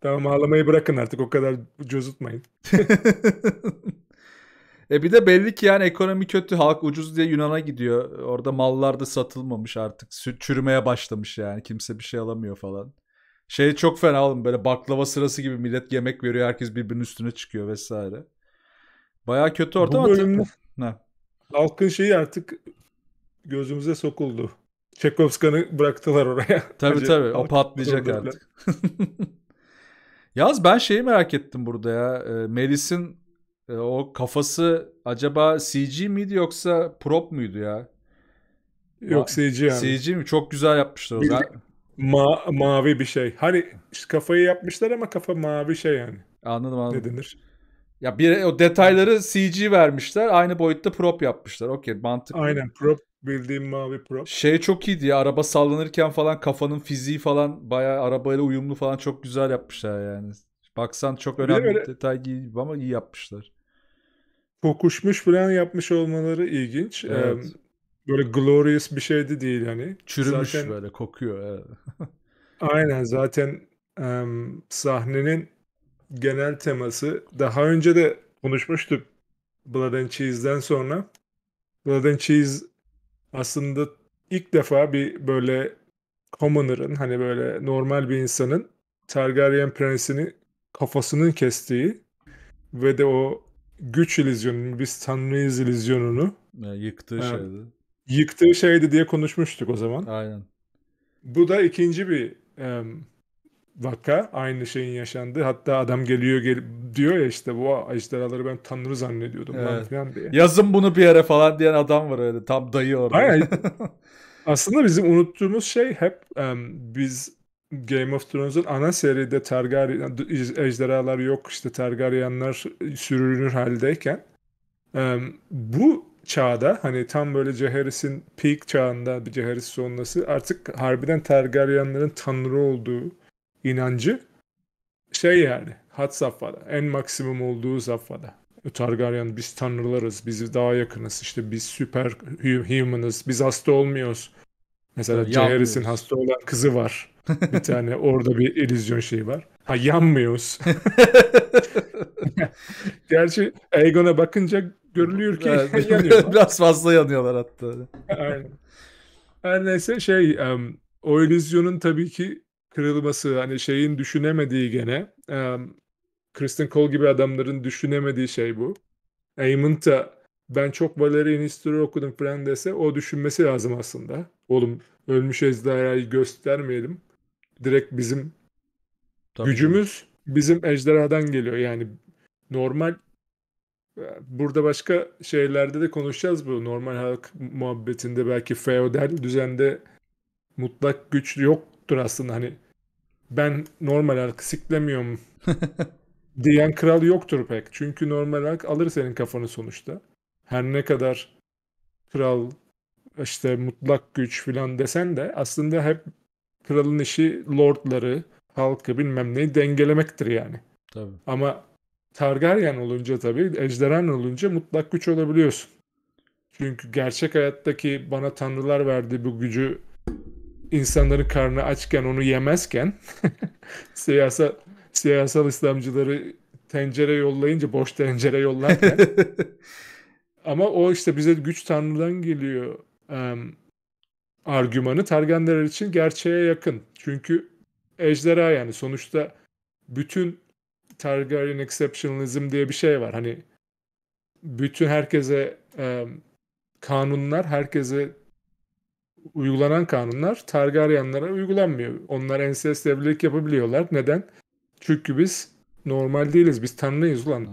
tamam ağlamayı bırakın artık. O kadar cozutmayın. E bir de belli ki yani ekonomi kötü. Halk ucuz diye Yunan'a gidiyor. Orada mallar da satılmamış artık. Süt çürümeye başlamış yani. Kimse bir şey alamıyor falan. Şey çok fena oğlum böyle baklava sırası gibi millet yemek veriyor. Herkes birbirinin üstüne çıkıyor vesaire. Baya kötü ortam. Bu bölümde halkın şeyi artık gözümüze sokuldu. Çekovskan'ı bıraktılar oraya. [laughs] Tabii Önce tabii o patlayacak artık. [laughs] Yaz ben şeyi merak ettim burada ya. E, Melis'in e, o kafası acaba CG miydi yoksa prop muydu ya? Yok CG yani. CG mi? Çok güzel yapmışlar o zaman. Ma mavi bir şey. Hani işte kafayı yapmışlar ama kafa mavi şey yani. Anladım anladım. Ne denir? Ya bir o detayları CG vermişler. Aynı boyutta prop yapmışlar. Okey mantıklı. Aynen prop bildiğim mavi prop. Şey çok iyiydi ya. Araba sallanırken falan kafanın fiziği falan baya arabayla uyumlu falan çok güzel yapmışlar yani. Baksan çok önemli bir öyle... detay gibi ama iyi yapmışlar kokuşmuş falan yapmış olmaları ilginç. Evet. Ee, böyle glorious bir şey de değil hani. Çürümüş zaten, böyle kokuyor. aynen zaten um, sahnenin genel teması daha önce de konuşmuştuk Blood and Cheese'den sonra. Blood and Cheese aslında ilk defa bir böyle commoner'ın hani böyle normal bir insanın Targaryen prensini kafasının kestiği ve de o güç ilizyonunu, biz tanrıyız ilizyonunu yani yıktığı yani, şeydi. Yıktığı şeydi diye konuşmuştuk o zaman. Aynen. Bu da ikinci bir e, vaka. Aynı şeyin yaşandığı. Hatta adam geliyor gel diyor ya işte bu ejderhaları ben tanrı zannediyordum evet. falan diye. Yazın bunu bir yere falan diyen adam var öyle. Tam dayı orada. Aynen. [laughs] Aslında bizim unuttuğumuz şey hep um, biz Game of Thrones'un ana seride Targaryen ejderhalar yok işte Targaryenler sürünür haldeyken bu çağda hani tam böyle Jaehaerys'in peak çağında bir Jaehaerys sonrası artık harbiden Targaryenlerin tanrı olduğu inancı şey yani hat safhada en maksimum olduğu safhada. Targaryen biz tanrılarız, biz daha yakınız, işte biz süper humanız, biz hasta olmuyoruz. Mesela Jaehaerys'in hasta olan kızı var bir tane orada bir elizyon şeyi var. Ha yanmıyoruz. [laughs] Gerçi Aegon'a bakınca görülüyor ki [laughs] yanıyorlar. Biraz fazla yanıyorlar hatta. Aynen. Her neyse şey um, o illüzyonun tabii ki kırılması hani şeyin düşünemediği gene um, Kristen Cole gibi adamların düşünemediği şey bu. Eamon da ben çok Valerian History okudum falan dese o düşünmesi lazım aslında. Oğlum ölmüş ejderhayı göstermeyelim direkt bizim Tabii gücümüz yani. bizim ejderhadan geliyor. Yani normal e, burada başka şeylerde de konuşacağız bu normal halk muhabbetinde belki feodal düzende mutlak güç yoktur aslında hani ben normal halkı siklemiyorum [laughs] diyen kral yoktur pek. Çünkü normal halk alır senin kafanı sonuçta. Her ne kadar kral işte mutlak güç filan desen de aslında hep kralın işi lordları, halkı bilmem neyi dengelemektir yani. Tabii. Ama Targaryen olunca tabii ejderhan olunca mutlak güç olabiliyorsun. Çünkü gerçek hayattaki bana tanrılar verdi bu gücü insanların karnı açken onu yemezken [laughs] siyasal siyasal İslamcıları tencere yollayınca boş tencere yollarken [laughs] ama o işte bize güç tanrıdan geliyor argümanı targenler için gerçeğe yakın. Çünkü ejderha yani sonuçta bütün Targaryen exceptionalism diye bir şey var. Hani bütün herkese e, kanunlar, herkese uygulanan kanunlar Targaryenlara uygulanmıyor. Onlar ensest evlilik yapabiliyorlar. Neden? Çünkü biz normal değiliz. Biz tanrıyız ulan.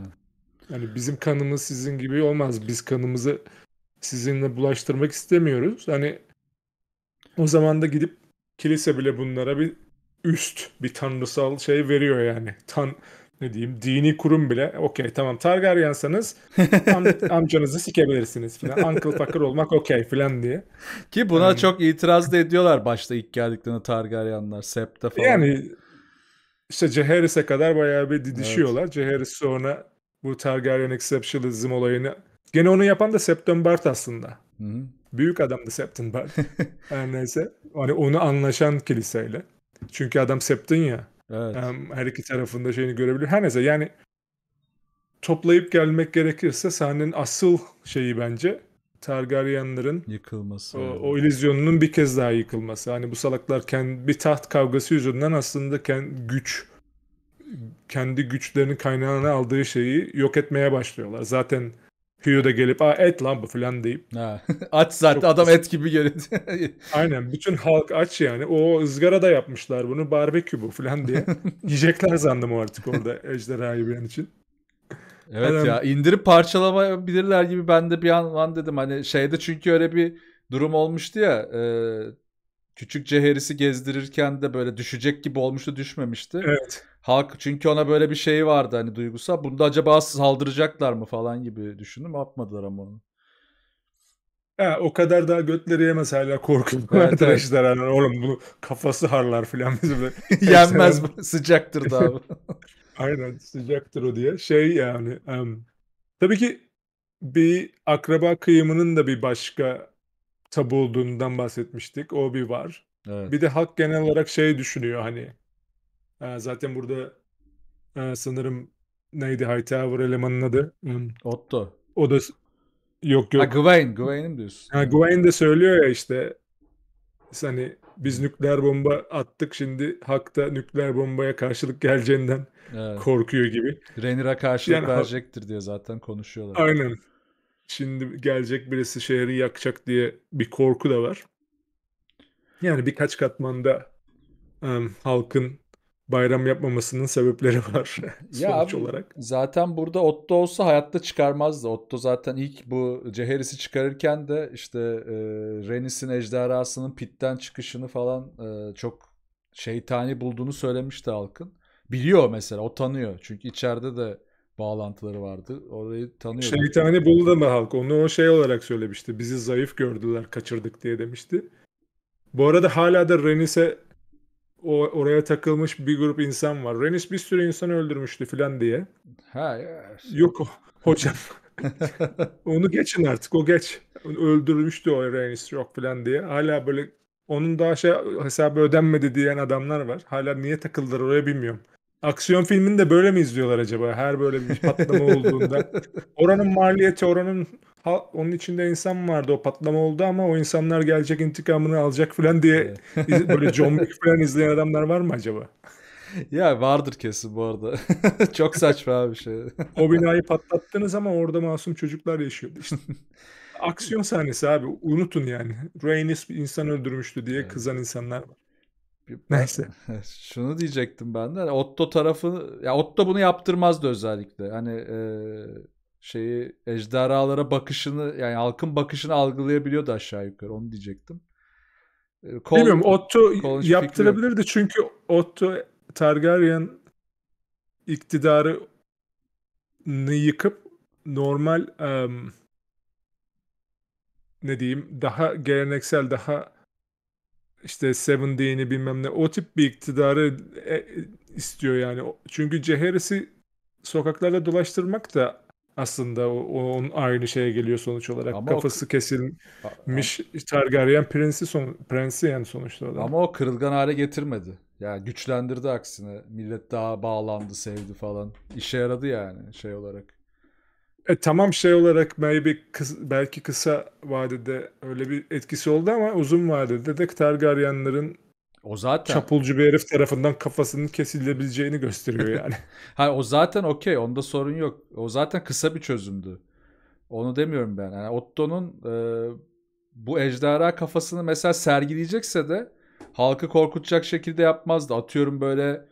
Yani bizim kanımız sizin gibi olmaz. Biz kanımızı sizinle bulaştırmak istemiyoruz. Hani o zaman da gidip kilise bile bunlara bir üst bir tanrısal şey veriyor yani. Tan ne diyeyim dini kurum bile okey tamam Targaryen'sanız [laughs] am amcanızı sikebilirsiniz filan. Uncle Fucker olmak okey filan diye. Ki buna yani, çok itiraz da ediyorlar başta ilk geldiklerinde Targaryen'lar Sept'te falan. Yani işte Ceheris'e kadar bayağı bir didişiyorlar. Evet. Ceheris sonra bu Targaryen exceptionalism olayını gene onu yapan da Septon Bart aslında. Hı -hı. Büyük adamdı Septon Bard. [laughs] Her neyse. Hani onu anlaşan kiliseyle. Çünkü adam Septon ya. Evet. her iki tarafında şeyini görebilir. Her neyse yani toplayıp gelmek gerekirse sahnenin asıl şeyi bence Targaryen'ların yıkılması. O, o illüzyonunun bir kez daha yıkılması. Hani bu salaklar kendi, bir taht kavgası yüzünden aslında kendi güç kendi güçlerini kaynağına aldığı şeyi yok etmeye başlıyorlar. Zaten Hugh da gelip Aa, et lan bu falan deyip. Ha. [laughs] aç zaten Çok adam güzel. et gibi göründü. [laughs] Aynen bütün halk aç yani. O ızgara da yapmışlar bunu barbekü bu falan diye. [laughs] Yiyecekler zandım artık orada ejderhayı bilen için. Evet adam... ya indirip parçalamayabilirler gibi ben de bir an, an dedim hani şeyde çünkü öyle bir durum olmuştu ya e, küçük Ceheris'i gezdirirken de böyle düşecek gibi olmuştu düşmemişti. Evet. Halk çünkü ona böyle bir şey vardı hani duygusa. Bunda acaba saldıracaklar mı falan gibi düşündüm. atmadılar ama onu. Ya, o kadar daha götleri yemez hala korkuyorlar evet, evet. Hani, oğlum bu kafası harlar filan bizim. [laughs] Yenmez sıcaktır da abi. [laughs] Aynen sıcaktır o diye. Şey yani um, tabii ki bir akraba kıyımının da bir başka tabu olduğundan bahsetmiştik. O bir var. Evet. Bir de halk genel olarak şey düşünüyor hani ee, zaten burada e, sanırım neydi Hightower elemanın adı? Hmm. Otto. O da yok yok. Ha, Gwain, Gwain'i diyorsun? Ha, Gwain de söylüyor ya işte hani biz hmm. nükleer bomba attık şimdi da nükleer bombaya karşılık geleceğinden evet. korkuyor gibi. Renira karşılık yani, verecektir diye zaten konuşuyorlar. Aynen. Şimdi gelecek birisi şehri yakacak diye bir korku da var. Yani birkaç katmanda um, halkın bayram yapmamasının sebepleri [laughs] var ya sonuç abi, olarak. Zaten burada Otto olsa hayatta çıkarmazdı. Otto zaten ilk bu Ceheris'i çıkarırken de işte e, Renis'in ejderhasının pitten çıkışını falan e, çok şeytani bulduğunu söylemişti halkın. Biliyor mesela o tanıyor. Çünkü içeride de bağlantıları vardı. Orayı tanıyor. Şeytani buldu mu halk? Onu o şey olarak söylemişti. Bizi zayıf gördüler kaçırdık diye demişti. Bu arada hala da Renis'e o, oraya takılmış bir grup insan var. Renis bir sürü insan öldürmüştü filan diye. Ha, ya. Yok hocam. [laughs] Onu geçin artık o geç. Öldürmüştü o Renis yok filan diye. Hala böyle onun daha şey hesabı ödenmedi diyen adamlar var. Hala niye takıldılar oraya bilmiyorum. Aksiyon filmini de böyle mi izliyorlar acaba? Her böyle bir patlama [laughs] olduğunda. Oranın maliyeti, oranın onun içinde insan vardı o patlama oldu ama o insanlar gelecek intikamını alacak falan diye böyle John Wick falan izleyen adamlar var mı acaba? Ya vardır kesin bu arada. [laughs] Çok saçma bir şey. o binayı patlattınız ama orada masum çocuklar yaşıyordu işte. [laughs] Aksiyon sahnesi abi unutun yani. Rainis bir insan öldürmüştü diye evet. kızan insanlar var. [laughs] Neyse. Şunu diyecektim ben de. Otto tarafı ya Otto bunu yaptırmazdı özellikle. Hani e, şeyi ejderhalara bakışını yani halkın bakışını algılayabiliyordu aşağı yukarı. Onu diyecektim. E, Kol, Bilmiyorum Otto Colin yaptırabilirdi çünkü Otto Targaryen iktidarı yıkıp normal um, ne diyeyim daha geleneksel daha işte Seven Dini bilmem ne o tip bir iktidarı e, istiyor yani. Çünkü Ceheris'i sokaklarda dolaştırmak da aslında o, onun aynı şeye geliyor sonuç olarak. Ama Kafası o... kesilmiş Targaryen prensi son prensi yani sonuçta adam. Ama o kırılgan hale getirmedi. Yani güçlendirdi aksine. Millet daha bağlandı, sevdi falan. İşe yaradı yani şey olarak. E, tamam şey olarak maybe kıs, belki kısa vadede öyle bir etkisi oldu ama uzun vadede de Targaryen'ların o zaten çapulcu bir herif tarafından kafasının kesilebileceğini gösteriyor yani. [laughs] ha o zaten okey onda sorun yok. O zaten kısa bir çözümdü. Onu demiyorum ben. Yani Otto'nun e, bu ejderha kafasını mesela sergileyecekse de halkı korkutacak şekilde yapmazdı. Atıyorum böyle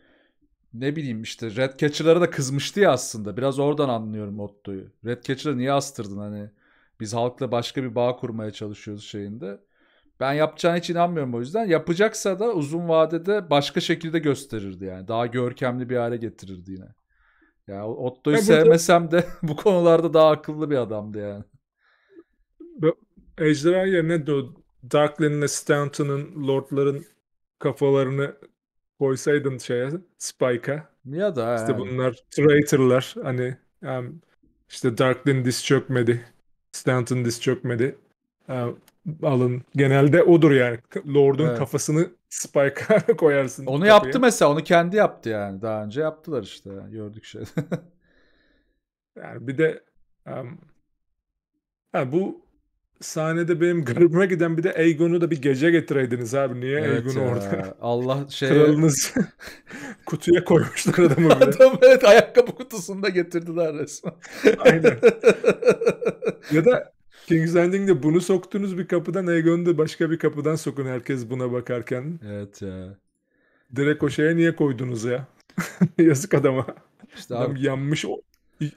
ne bileyim işte Red Catcher'lara da kızmıştı ya aslında. Biraz oradan anlıyorum Otto'yu. Red Catcher'ı niye astırdın hani? Biz halkla başka bir bağ kurmaya çalışıyoruz şeyinde. Ben yapacağına hiç inanmıyorum o yüzden. Yapacaksa da uzun vadede başka şekilde gösterirdi yani. Daha görkemli bir hale getirirdi yine. Ya yani Otto'yu sevmesem de [laughs] bu konularda daha akıllı bir adamdı yani. Ejderha yerine Darklin'le Stanton'ın, Lord'ların kafalarını koysaydın şeye Spike'a. Ya da işte yani. bunlar traitorlar hani yani işte Darklin diz çökmedi. Stanton diz çökmedi. Yani alın. Genelde odur yani. Lord'un evet. kafasını Spike'a [laughs] koyarsın. Onu kapıya. yaptı mesela. Onu kendi yaptı yani. Daha önce yaptılar işte. Gördük şey. [laughs] yani bir de um, yani bu sahnede benim garibime giden bir de Aegon'u da bir gece getireydiniz abi. Niye evet Aegon'u orada? Allah şey... Kralınız [laughs] kutuya koymuşlar adamı bile. Adam evet ayakkabı kutusunda getirdiler resmen. Aynen. [laughs] ya da King's Landing'de bunu soktunuz bir kapıdan Aegon'u da başka bir kapıdan sokun herkes buna bakarken. Evet ya. Direkt o şeye niye koydunuz ya? [laughs] Yazık adama. İşte Adam abi... yanmış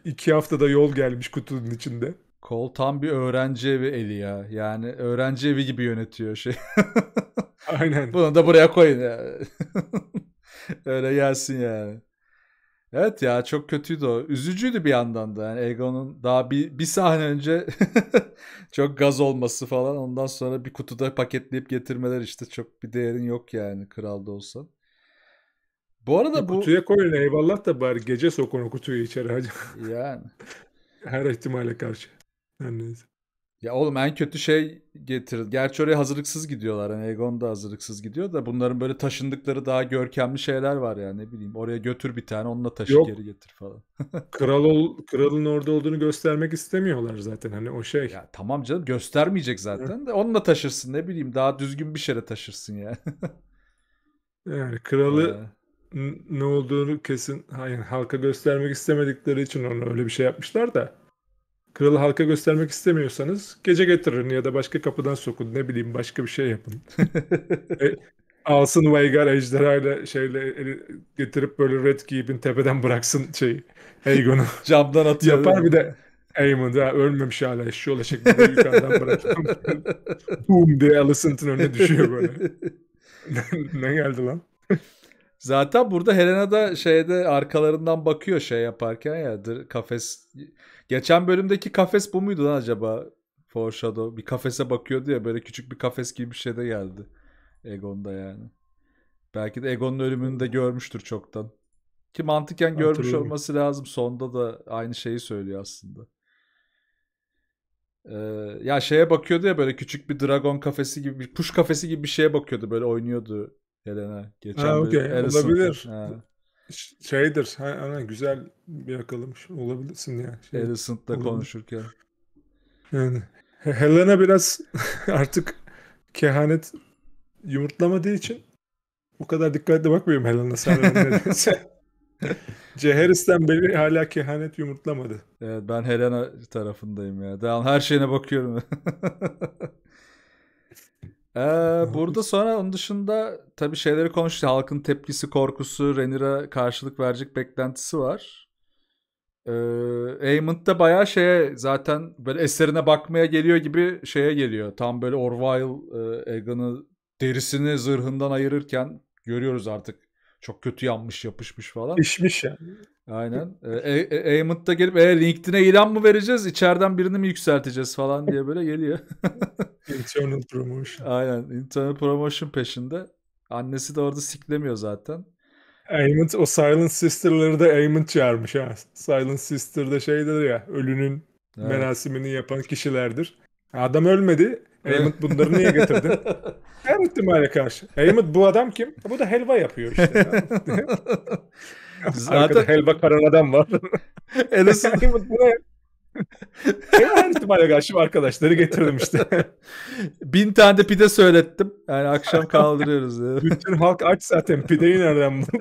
iki haftada yol gelmiş kutunun içinde. Cole tam bir öğrenci evi eli ya. Yani öğrenci evi gibi yönetiyor şey. [laughs] Aynen. Bunu da buraya koyun ya. [laughs] Öyle gelsin yani. Evet ya çok kötüydü o. Üzücüydü bir yandan da. Yani Egon'un daha bir, bir sahne önce [laughs] çok gaz olması falan. Ondan sonra bir kutuda paketleyip getirmeler işte. Çok bir değerin yok yani kralda olsa. Bu arada ya e, bu... Kutuya koyun eyvallah da bari gece sokun o kutuyu içeri hacı. Yani. Her ihtimale karşı. Her neyse. Ya oğlum en kötü şey getir. Gerçi oraya hazırlıksız gidiyorlar. Yani Egon da hazırlıksız gidiyor da bunların böyle taşındıkları daha görkemli şeyler var yani ne bileyim. Oraya götür bir tane onunla taşı Yok. geri getir falan. [laughs] Kral ol, kralın orada olduğunu göstermek istemiyorlar zaten hani o şey. Ya tamam canım göstermeyecek zaten de onunla taşırsın ne bileyim daha düzgün bir şere taşırsın ya. [laughs] yani kralı ee ne olduğunu kesin hayır halka göstermek istemedikleri için onu öyle bir şey yapmışlar da kralı halka göstermek istemiyorsanız gece getirin ya da başka kapıdan sokun ne bileyim başka bir şey yapın. [laughs] E, alsın Veigar ejderhayla şeyle getirip böyle Red Giyip'in tepeden bıraksın şey Aegon'u. [laughs] Camdan atıyor. Yapar bir de Aemon da ölmemiş hala şu ola şeklinde yukarıdan bıraktım. [laughs] Boom diye Alicent'ın önüne düşüyor böyle. ne geldi lan? Zaten burada Helena da şeyde arkalarından bakıyor şey yaparken ya kafes Geçen bölümdeki kafes bu muydu lan acaba? Foreshadow bir kafese bakıyordu ya böyle küçük bir kafes gibi bir şey de geldi. Egon'da yani. Belki de Egon'un ölümünü de görmüştür çoktan. Ki mantıken görmüş olması lazım. Sonda da aynı şeyi söylüyor aslında. Ee, ya şeye bakıyordu ya böyle küçük bir dragon kafesi gibi, bir push kafesi gibi bir şeye bakıyordu. Böyle oynuyordu Helena. Geçen ha, okay. Olabilir. Ha şeydir. Ha, güzel bir yakalamış olabilirsin yani. Şey, Edison'la konuşurken. Yani Helena biraz [laughs] artık kehanet yumurtlamadığı için bu kadar dikkatli bakmıyorum Helena sen Sarı'nın [laughs] [laughs] Ceheris'ten beri hala kehanet yumurtlamadı. Evet ben Helena tarafındayım ya. Daha her şeyine bakıyorum. Ee, burada sonra onun dışında tabii şeyleri konuştuk. Halkın tepkisi, korkusu, Renira karşılık verecek beklentisi var. Ee, Aemond da bayağı şeye zaten böyle eserine bakmaya geliyor gibi şeye geliyor. Tam böyle Orwell e, Egan'ı derisini zırhından ayırırken görüyoruz artık. Çok kötü yanmış, yapışmış falan. Pişmiş yani. Aynen. E, Aimant da gelip e, LinkedIn'e ilan mı vereceğiz? İçeriden birini mi yükselteceğiz falan diye böyle geliyor. [laughs] internal promotion. Aynen. Internal promotion peşinde. Annesi de orada siklemiyor zaten. Aimant o Silent Sister'ları da Aimant çağırmış ha. Silent Sister'da şeydir ya ölünün evet. merasimini yapan kişilerdir. Adam ölmedi. Aymut bunları niye getirdin? [laughs] Her ihtimale karşı. Aymut bu adam kim? Bu da helva yapıyor işte. [laughs] Zaten... helva karan adam var. en azından... Benim her ihtimalle karşı arkadaşları getirdim işte. [laughs] Bin tane de pide söylettim. Yani akşam kaldırıyoruz. [laughs] Bütün halk aç zaten. Pideyi nereden [laughs] buldun?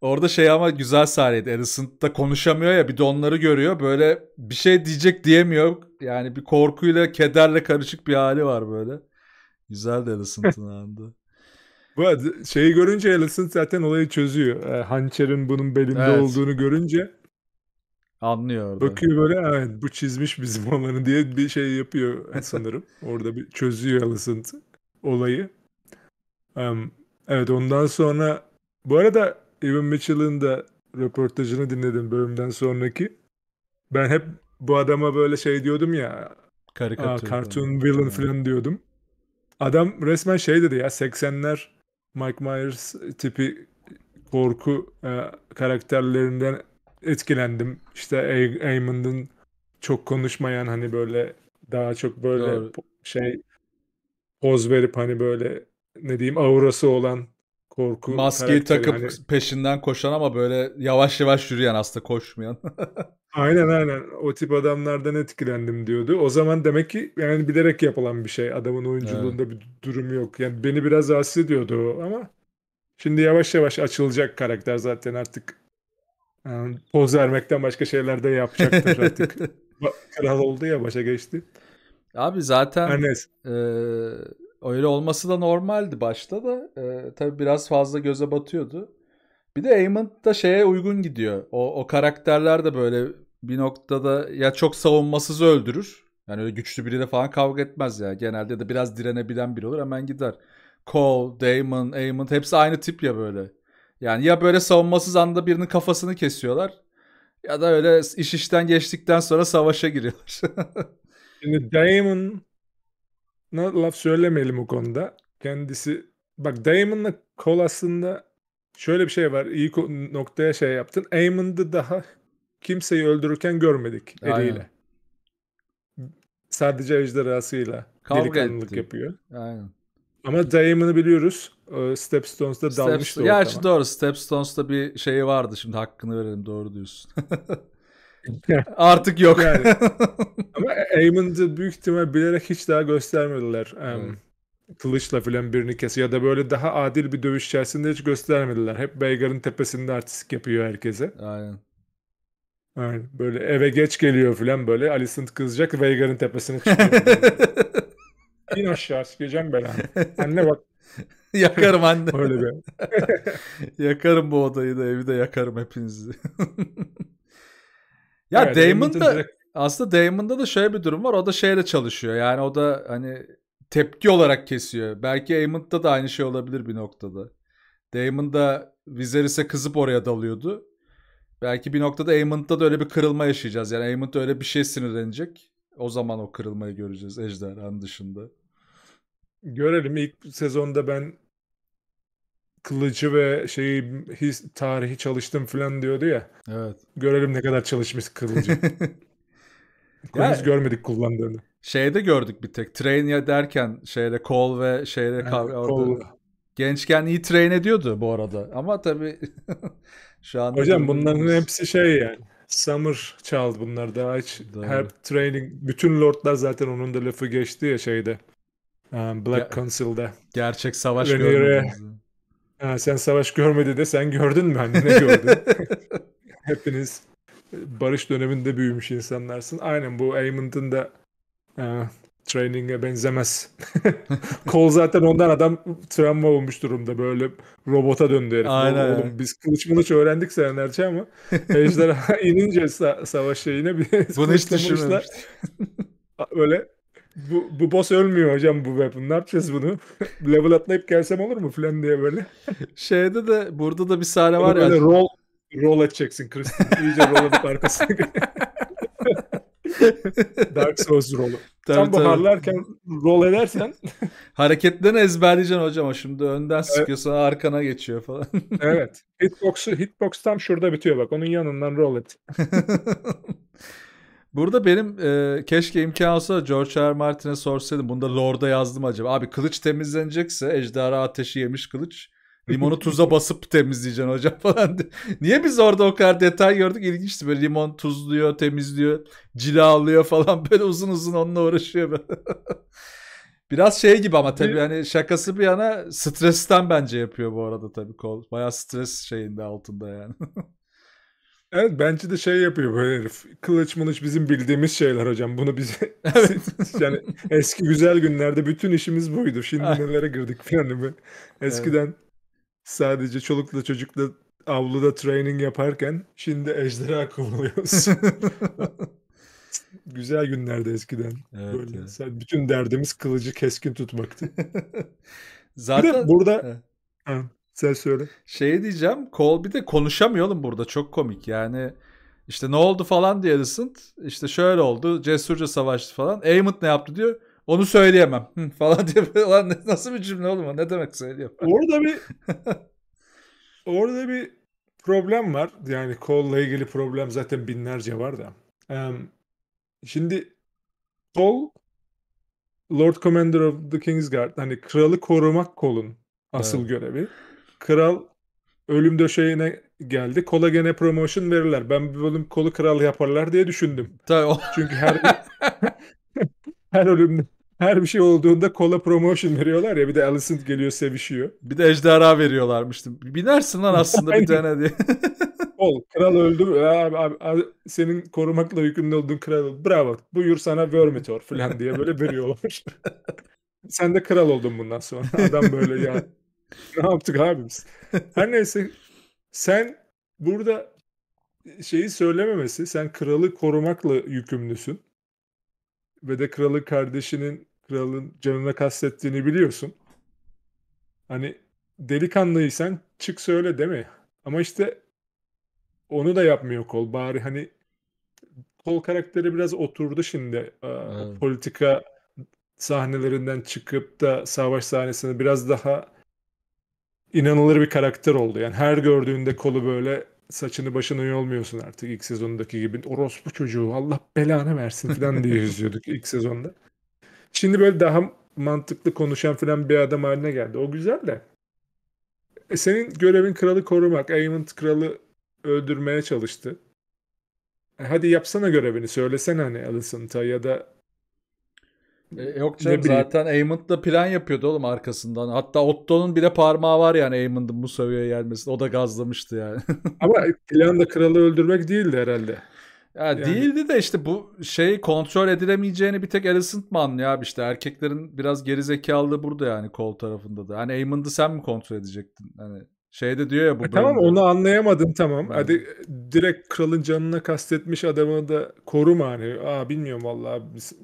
Orada şey ama güzel sahneydi. Alicent da konuşamıyor ya bir de onları görüyor. Böyle bir şey diyecek diyemiyor. Yani bir korkuyla, kederle karışık bir hali var böyle. Güzel de Alicent'ın anında. Bu arada şeyi görünce Allison zaten olayı çözüyor. Ee, hançerin bunun belinde evet. olduğunu görünce anlıyor orada. Bakıyor böyle evet bu çizmiş bizim olanı diye bir şey yapıyor [laughs] sanırım. orada bir çözüyor Allison olayı. Um, evet ondan sonra bu arada Evan Mitchell'ın da röportajını dinledim bölümden sonraki. Ben hep bu adama böyle şey diyordum ya. Karikatür. Aa, cartoon villain falan diyordum. Adam resmen şey dedi ya 80'ler Mike Myers tipi korku e, karakterlerinden etkilendim. İşte Eamon'ın çok konuşmayan hani böyle daha çok böyle Doğru. şey poz verip hani böyle ne diyeyim aurası olan korku maskeyi takıp hani... peşinden koşan ama böyle yavaş yavaş yürüyen aslında koşmayan. [laughs] Aynen aynen. O tip adamlardan etkilendim diyordu. O zaman demek ki yani bilerek yapılan bir şey. Adamın oyunculuğunda Evet. bir durum yok. Yani beni biraz rahatsız ediyordu o ama şimdi yavaş yavaş açılacak karakter zaten artık. Yani ee, poz vermekten başka şeyler de yapacaktır artık. [laughs] Kral oldu ya başa geçti. Abi zaten neyse. e, öyle olması da normaldi başta da. E, tabii biraz fazla göze batıyordu. Bir de Aemond da şeye uygun gidiyor. O, o karakterler de böyle bir noktada ya çok savunmasız öldürür. Yani öyle güçlü biriyle falan kavga etmez ya. Genelde de biraz direnebilen biri olur hemen gider. Cole, Damon, Aemond hepsi aynı tip ya böyle. Yani ya böyle savunmasız anda birinin kafasını kesiyorlar ya da öyle iş işten geçtikten sonra savaşa giriyorlar. [laughs] Şimdi Damon'a laf söylemeyelim o konuda. Kendisi bak Damon'la Cole aslında şöyle bir şey var. İyi noktaya şey yaptın. Eamon'da daha kimseyi öldürürken görmedik eliyle. Aynen. Sadece ejderhasıyla Kavga delikanlılık yapıyor. Aynen. Ama Damon'ı biliyoruz. Ee, Stepstones'da Step, dalmıştı ortama. Gerçi doğru. Stepstones'da bir şeyi vardı. Şimdi hakkını verelim. Doğru diyorsun. [laughs] Artık yok. Yani. [laughs] Ama Eamon'ı büyük ihtimal bilerek hiç daha göstermediler. Um, kılıçla filan birini kesiyor ya da böyle daha adil bir dövüş içerisinde hiç göstermediler. Hep Beygar'ın tepesinde artistik yapıyor herkese. Aynen. Aynen. Böyle eve geç geliyor filan böyle. Alicent kızacak Veigar'ın tepesine çıkıyor. [laughs] İn aşağı sikeceğim belanı. Anne bak. [laughs] yakarım anne. Öyle bir. [laughs] yakarım bu odayı da evi de yakarım hepinizi. ya evet, Damon da direkt... aslında Damon'da da şöyle bir durum var. O da şeyle çalışıyor. Yani o da hani tepki olarak kesiyor. Belki Aemon'da da aynı şey olabilir bir noktada. Daemon da Viserys'e kızıp oraya dalıyordu. Belki bir noktada Aemon'da da öyle bir kırılma yaşayacağız. Yani Aemon öyle bir şey sinirlenecek. O zaman o kırılmayı göreceğiz Ejderhan dışında. Görelim. ilk sezonda ben kılıcı ve şeyi his, tarihi çalıştım falan diyordu ya. Evet. Görelim ne kadar çalışmış kılıcı. Henüz [laughs] görmedik kullandığını. Şeyde gördük bir tek. Train ya derken şeyle Cole ve şeyle yani, kavga orada. Gençken iyi train ediyordu bu arada. Ama tabii [laughs] şu an Hocam bunların biz... hepsi şey yani. Summer Child bunlar daha hiç Doğru. her training bütün lordlar zaten onun da lafı geçti ya şeyde. Black Ger- Council'da. Gerçek savaş görmedi. Ha, sen savaş görmedi de sen gördün mü? Hani ne gördün? [laughs] Hepiniz barış döneminde büyümüş insanlarsın. Aynen bu Aymond'ın da ee, training'e benzemez. Kol [laughs] zaten ondan adam travma olmuş durumda. Böyle robota döndü herif. Aynen. Oğlum, biz kılıç mılıç öğrendik senelerce ama [laughs] ejderha inince sa- savaş yine. bir Bunu hiç düşünmemiştim. böyle bu, bu boss ölmüyor hocam bu weapon. Ne yapacağız bunu? [laughs] Level atlayıp gelsem olur mu falan diye böyle. Şeyde de burada da bir sahne var ya. Böyle yani. roll, roll edeceksin Kristin. İyice roll edip arkasına [laughs] Dark Souls rolü. Tabii, Tam tabii. buharlarken rol edersen. [laughs] Hareketlerini ezberleyeceksin hocam. Şimdi önden sıkıyorsun, evet. arkana geçiyor falan. [laughs] evet. Hitbox'u, hitbox tam şurada bitiyor bak. Onun yanından rol et. Burada benim e, keşke imkan olsa George R. Martin'e sorsaydım. Bunu da Lord'a yazdım acaba. Abi kılıç temizlenecekse ejderha ateşi yemiş kılıç Limonu tuza basıp temizleyeceksin hocam [laughs] falan. Niye biz orada o kadar detay gördük? İlginçti böyle limon tuzluyor, temizliyor, cila alıyor falan [laughs] böyle uzun uzun onunla uğraşıyor. [laughs] Biraz şey gibi ama tabii yani şakası bir yana stresten bence yapıyor bu arada tabii kol. Bayağı stres şeyinde altında yani. Evet bence de şey yapıyor böyle herif. Kılıç mılıç bizim bildiğimiz şeyler hocam. Bunu bize evet. yani eski güzel günlerde bütün işimiz buydu. Şimdi nelere girdik falan gibi. Eskiden evet. Sadece çolukla çocukla avluda training yaparken şimdi ejderha kovalıyoruz. [laughs] Güzel günlerde eskiden. Evet, Böyle. Evet. Bütün derdimiz kılıcı keskin tutmaktı. [laughs] Zaten bir de burada ha, sen söyle. Şey diyeceğim. Kol bir de konuşamıyor oğlum burada. Çok komik. Yani işte ne oldu falan diye Alicent. İşte şöyle oldu. Cesurca savaştı falan. Aemond ne yaptı diyor. Onu söyleyemem falan [laughs] diye. falan nasıl bir cümle oğlum o? Ne demek söyleyemem? [laughs] Orada bir orada bir problem var. Yani kolla ilgili problem zaten binlerce var da. Um, şimdi kol Lord Commander of the Kingsguard hani kralı korumak kolun asıl evet. görevi. Kral ölüm döşeğine geldi. Kola gene promotion verirler. Ben bir bölüm kolu kral yaparlar diye düşündüm. Tabii. O... Çünkü her [laughs] her ölümde her bir şey olduğunda kola promotion veriyorlar ya bir de Alicent geliyor sevişiyor. Bir de ejderha veriyorlarmıştı. Binersin lan aslında bir tane diye. [laughs] Ol kral öldü. Abi, abi, abi, senin korumakla yükümlü olduğun kral Bravo. Buyur sana Vermitor falan diye böyle veriyorlar. [laughs] Sen de kral oldun bundan sonra. Adam böyle ya. ne yaptık abimiz? Her neyse sen burada şeyi söylememesi sen kralı korumakla yükümlüsün ve de kralı kardeşinin kralın canına kastettiğini biliyorsun. Hani delikanlıysan çık söyle deme. Ama işte onu da yapmıyor kol. Bari hani kol karakteri biraz oturdu şimdi. Hmm. Politika sahnelerinden çıkıp da savaş sahnesine biraz daha inanılır bir karakter oldu. Yani her gördüğünde kolu böyle saçını başını yolmuyorsun artık ilk sezondaki gibi. Orospu çocuğu Allah belanı versin falan diye [laughs] yüzüyorduk ilk sezonda. Şimdi böyle daha mantıklı konuşan falan bir adam haline geldi. O güzel de. E senin görevin kralı korumak. Aemond kralı öldürmeye çalıştı. E hadi yapsana görevini. Söylesene hani Alicent'a ya da e, yok canım ne zaten Aemond da plan yapıyordu oğlum arkasından. Hatta Otto'nun bile parmağı var yani Aemond'ın bu seviyeye gelmesi. O da gazlamıştı yani. [laughs] Ama plan da kralı öldürmek değildi herhalde. Ya yani... değildi de işte bu şey kontrol edilemeyeceğini bir tek Alicentman ya anlıyor işte erkeklerin biraz geri zekalı burada yani kol tarafında da. Hani Eamon'da sen mi kontrol edecektin? Hani şey de diyor ya bu. E, tamam bölümde. onu anlayamadım tamam. Ben... Hadi direkt kralın canına kastetmiş adamı da koruma hani. Aa bilmiyorum vallahi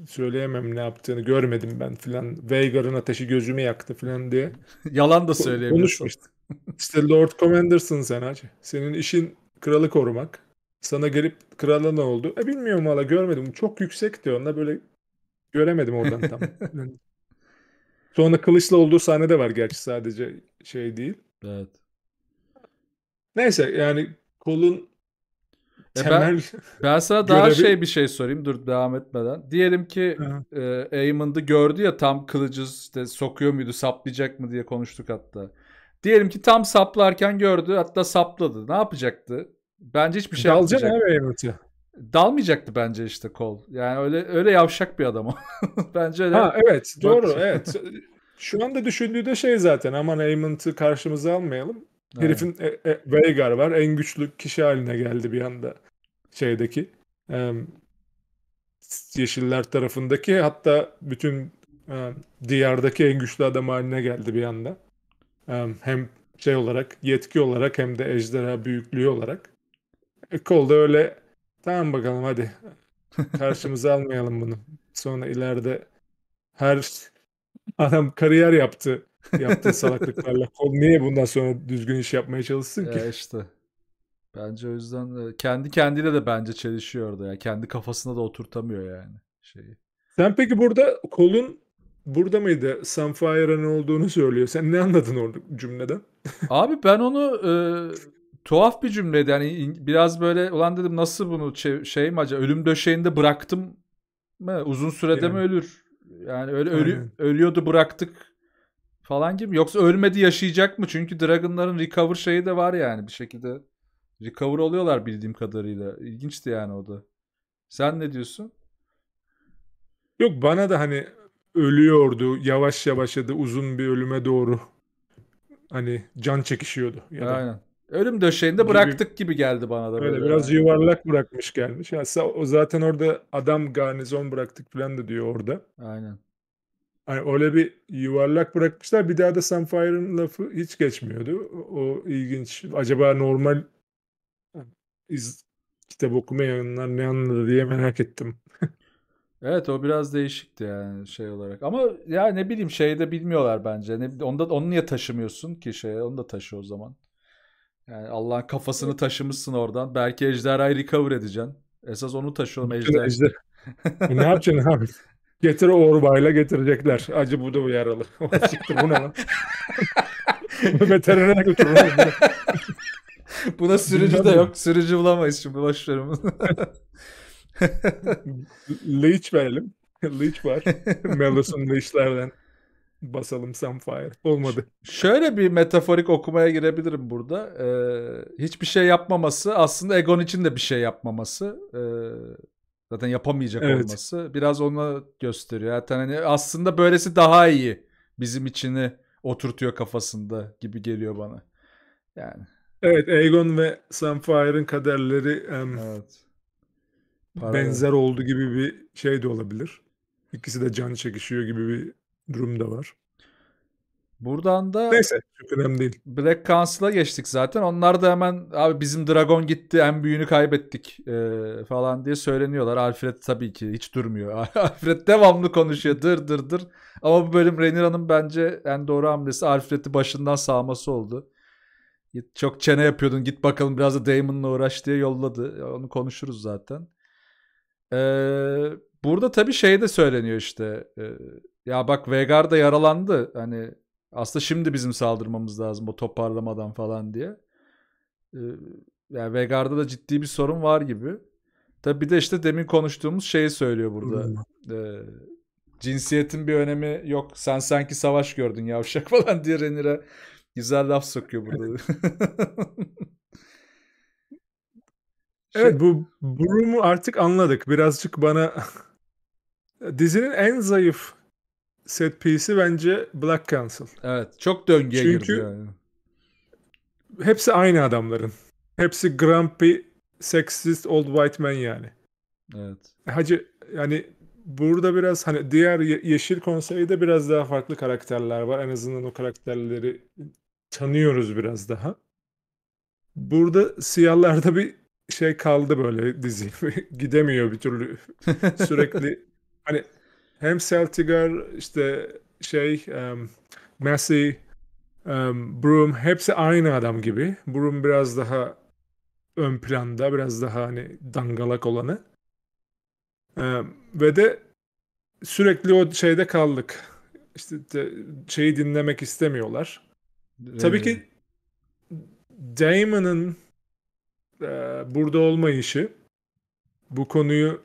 söyleyemem ne yaptığını görmedim ben filan. Veigar'ın ateşi gözümü yaktı filan diye. [laughs] Yalan da söyleyebilirsin. Konuşmuştuk. İşte Lord Commander'sın sen hacı. Senin işin kralı korumak. Sana gelip krala ne oldu? E bilmiyorum valla görmedim. Çok yüksek diyor onunla böyle göremedim oradan tam. [laughs] Sonra kılıçla olduğu sahne de var gerçi sadece şey değil. Evet. Neyse yani kolun e temel ben, [laughs] ben sana daha görevi... şey bir şey sorayım dur devam etmeden. Diyelim ki Hı. e, Eamon'da gördü ya tam kılıcı işte sokuyor muydu saplayacak mı diye konuştuk hatta. Diyelim ki tam saplarken gördü hatta sapladı. Ne yapacaktı? Bence hiçbir şey Dalacak yapmayacak. Dalmayacaktı bence işte kol. Yani öyle öyle yavşak bir adam o. [laughs] bence öyle. Ha evet doğru evet. Şu anda düşündüğü de şey zaten aman Amon'ı karşımıza almayalım. Evet. Herifin e, e, Veigar var. En güçlü kişi haline geldi bir anda şeydeki. E, Yeşiller tarafındaki hatta bütün e, diyardaki en güçlü adam haline geldi bir anda. E, hem şey olarak yetki olarak hem de ejderha büyüklüğü olarak. Kol da öyle tamam bakalım hadi karşımıza [laughs] almayalım bunu. Sonra ileride her adam kariyer yaptı yaptığı [laughs] salaklıklarla. Kol niye bundan sonra düzgün iş yapmaya çalışsın ki? Ya işte. Bence o yüzden de kendi kendine de bence çelişiyor orada ya. Kendi kafasına da oturtamıyor yani şeyi. Sen peki burada kolun burada mıydı? Sunfire'a ne olduğunu söylüyor. Sen ne anladın orada cümleden? Abi ben onu e, tuhaf bir cümleydi. Yani biraz böyle ulan dedim nasıl bunu şey mi acaba ölüm döşeğinde bıraktım mı? Uzun sürede Değil mi, ölür? Yani öyle ölü, ölüyordu bıraktık falan gibi. Yoksa ölmedi yaşayacak mı? Çünkü Dragon'ların recover şeyi de var yani bir şekilde. Recover oluyorlar bildiğim kadarıyla. İlginçti yani o da. Sen ne diyorsun? Yok bana da hani ölüyordu. Yavaş yavaş ya da uzun bir ölüme doğru hani can çekişiyordu. Ya da Ölüm döşeğinde bıraktık gibi, gibi geldi bana da. Öyle böyle biraz yani. yuvarlak bırakmış gelmiş. Yani o zaten orada adam garnizon bıraktık falan da diyor orada. Aynen. Hani öyle bir yuvarlak bırakmışlar. Bir daha da Sunfire'ın lafı hiç geçmiyordu. O, o ilginç. Acaba normal iz, kitap okuma yayınlar ne anladı diye merak ettim. [laughs] evet o biraz değişikti yani şey olarak. Ama ya ne bileyim şeyde bilmiyorlar bence. Ne, onda onu niye taşımıyorsun ki şeye? Onu da taşı o zaman. Yani Allah'ın kafasını taşımışsın oradan. Belki ejderhayı recover edeceksin. Esas onu taşıyalım ejderha. Ejder. E, ne yapacaksın [laughs] abi? Getir o orbayla getirecekler. Acı bu da bu yaralı. çıktı [laughs] bu ne lan? [laughs] Veteriner götür. Buna sürücü de yok. Sürücü bulamayız şimdi. Boş verin Leech verelim. Leech var. Melus'un leechlerden basalım Sunfire. Olmadı. Şöyle bir metaforik okumaya girebilirim burada. Ee, hiçbir şey yapmaması aslında Egon için de bir şey yapmaması. Ee, zaten yapamayacak evet. olması biraz onu gösteriyor. Zaten hani aslında böylesi daha iyi bizim içini oturtuyor kafasında gibi geliyor bana. Yani. Evet Egon ve Sunfire'ın kaderleri um, evet. Para benzer oldu gibi bir şey de olabilir. İkisi de can çekişiyor gibi bir durum da var. Buradan da Neyse, çok önemli değil. Black Council'a geçtik zaten. Onlar da hemen abi bizim Dragon gitti en büyüğünü kaybettik e, falan diye söyleniyorlar. Alfred tabii ki hiç durmuyor. [laughs] Alfred devamlı konuşuyor dır dır dır. Ama bu bölüm Rhaenyra'nın bence en doğru hamlesi Alfred'i başından sağması oldu. Çok çene yapıyordun git bakalım biraz da Damon'la uğraş diye yolladı. Onu konuşuruz zaten. Ee, burada tabii şey de söyleniyor işte. E, ya bak Vegar da yaralandı. Hani aslında şimdi bizim saldırmamız lazım o toparlamadan falan diye. Ee, yani Vegar'da da ciddi bir sorun var gibi. Tabi bir de işte demin konuştuğumuz şeyi söylüyor burada. Ee, cinsiyetin bir önemi yok. Sen sanki savaş gördün yavşak [laughs] falan diye Renir'e güzel laf sokuyor burada. evet [laughs] şey bu Broom'u artık anladık. Birazcık bana [laughs] dizinin en zayıf set piece'i bence Black Council. Evet. Çok döngüye Çünkü yani. Hepsi aynı adamların. Hepsi grumpy, sexist old white man yani. Evet. Hacı yani burada biraz hani diğer Yeşil Konsey'de biraz daha farklı karakterler var. En azından o karakterleri tanıyoruz biraz daha. Burada siyahlarda bir şey kaldı böyle dizi. [laughs] Gidemiyor bir türlü. [laughs] Sürekli hani hem Celtiger işte şey um, Messi um, Broom hepsi aynı adam gibi. Broom biraz daha ön planda biraz daha hani dangalak olanı. Um, ve de sürekli o şeyde kaldık. İşte de, şeyi dinlemek istemiyorlar. Evet. Tabii ki Damon'ın e, burada olmayışı bu konuyu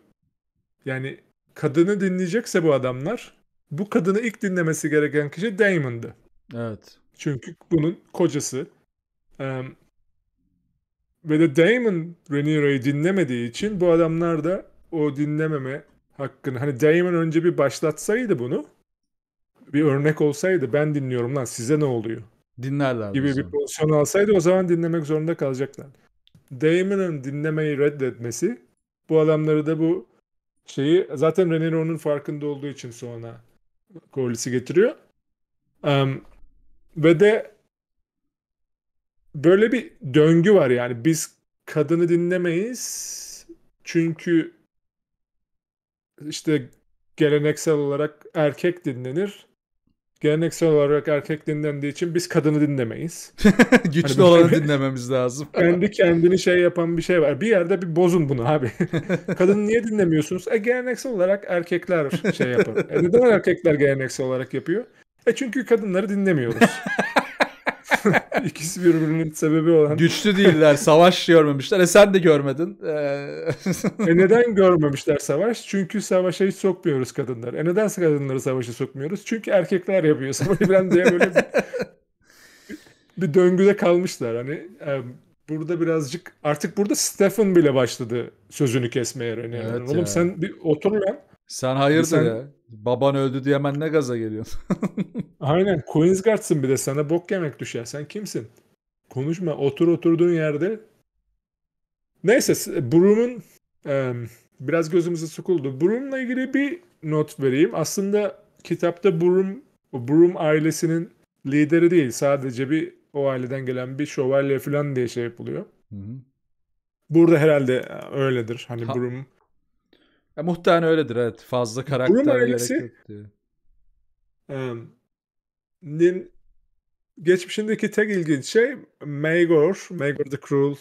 yani kadını dinleyecekse bu adamlar bu kadını ilk dinlemesi gereken kişi Damon'dı. Evet. Çünkü bunun kocası. Ee, ve de Damon Rhaenyera'yı dinlemediği için bu adamlar da o dinlememe hakkını hani Damon önce bir başlatsaydı bunu bir örnek olsaydı ben dinliyorum lan size ne oluyor? Dinlerler. Gibi bir pozisyon alsaydı o zaman dinlemek zorunda kalacaklar. Damon'ın dinlemeyi reddetmesi bu adamları da bu şeyi zaten Renero'nun farkında olduğu için sonra Corliss'i getiriyor. Um, ve de böyle bir döngü var yani biz kadını dinlemeyiz çünkü işte geleneksel olarak erkek dinlenir geleneksel olarak erkek dinlendiği için biz kadını dinlemeyiz. [laughs] Hani Güçlü hani olanı şey- dinlememiz lazım. [laughs] Kendi kendini şey yapan bir şey var. Bir yerde bir bozun bunu abi. [laughs] Kadını niye dinlemiyorsunuz? E geleneksel olarak erkekler şey yapar. E neden erkekler geleneksel olarak yapıyor? E çünkü kadınları dinlemiyoruz. [laughs] İkisi birbirinin sebebi olan. Güçlü değiller. Savaş görmemişler. E sen de görmedin. E... [laughs] e neden görmemişler savaş? Çünkü savaşa hiç sokmuyoruz kadınlar. E neden kadınları savaşa sokmuyoruz? Çünkü erkekler yapıyor [laughs] savaşı falan diye böyle bir, bir döngüde kalmışlar. Hani yani e, burada birazcık artık burada Stephen bile başladı sözünü kesmeye. Yani. Evet Oğlum ya. sen bir otur lan. Sen hayırdır sen, ya? Baban öldü diye hemen ne gaza geliyorsun? [laughs] Aynen. Queensguard'sın bir de sana bok yemek düşer. Sen kimsin? Konuşma. Otur oturduğun yerde. Neyse Broom'un e, biraz gözümüzü sokuldu. Broom'la ilgili bir not vereyim. Aslında kitapta Broom, Broom ailesinin lideri değil. Sadece bir o aileden gelen bir şövalye falan diye şey yapılıyor. Hı hı. Burada herhalde e, öyledir. Hani ha, Broom ya, muhtemelen öyledir evet. Fazla karakter gerek yok diye. Um, geçmişindeki tek ilginç şey Maegor, Maegor the Cruel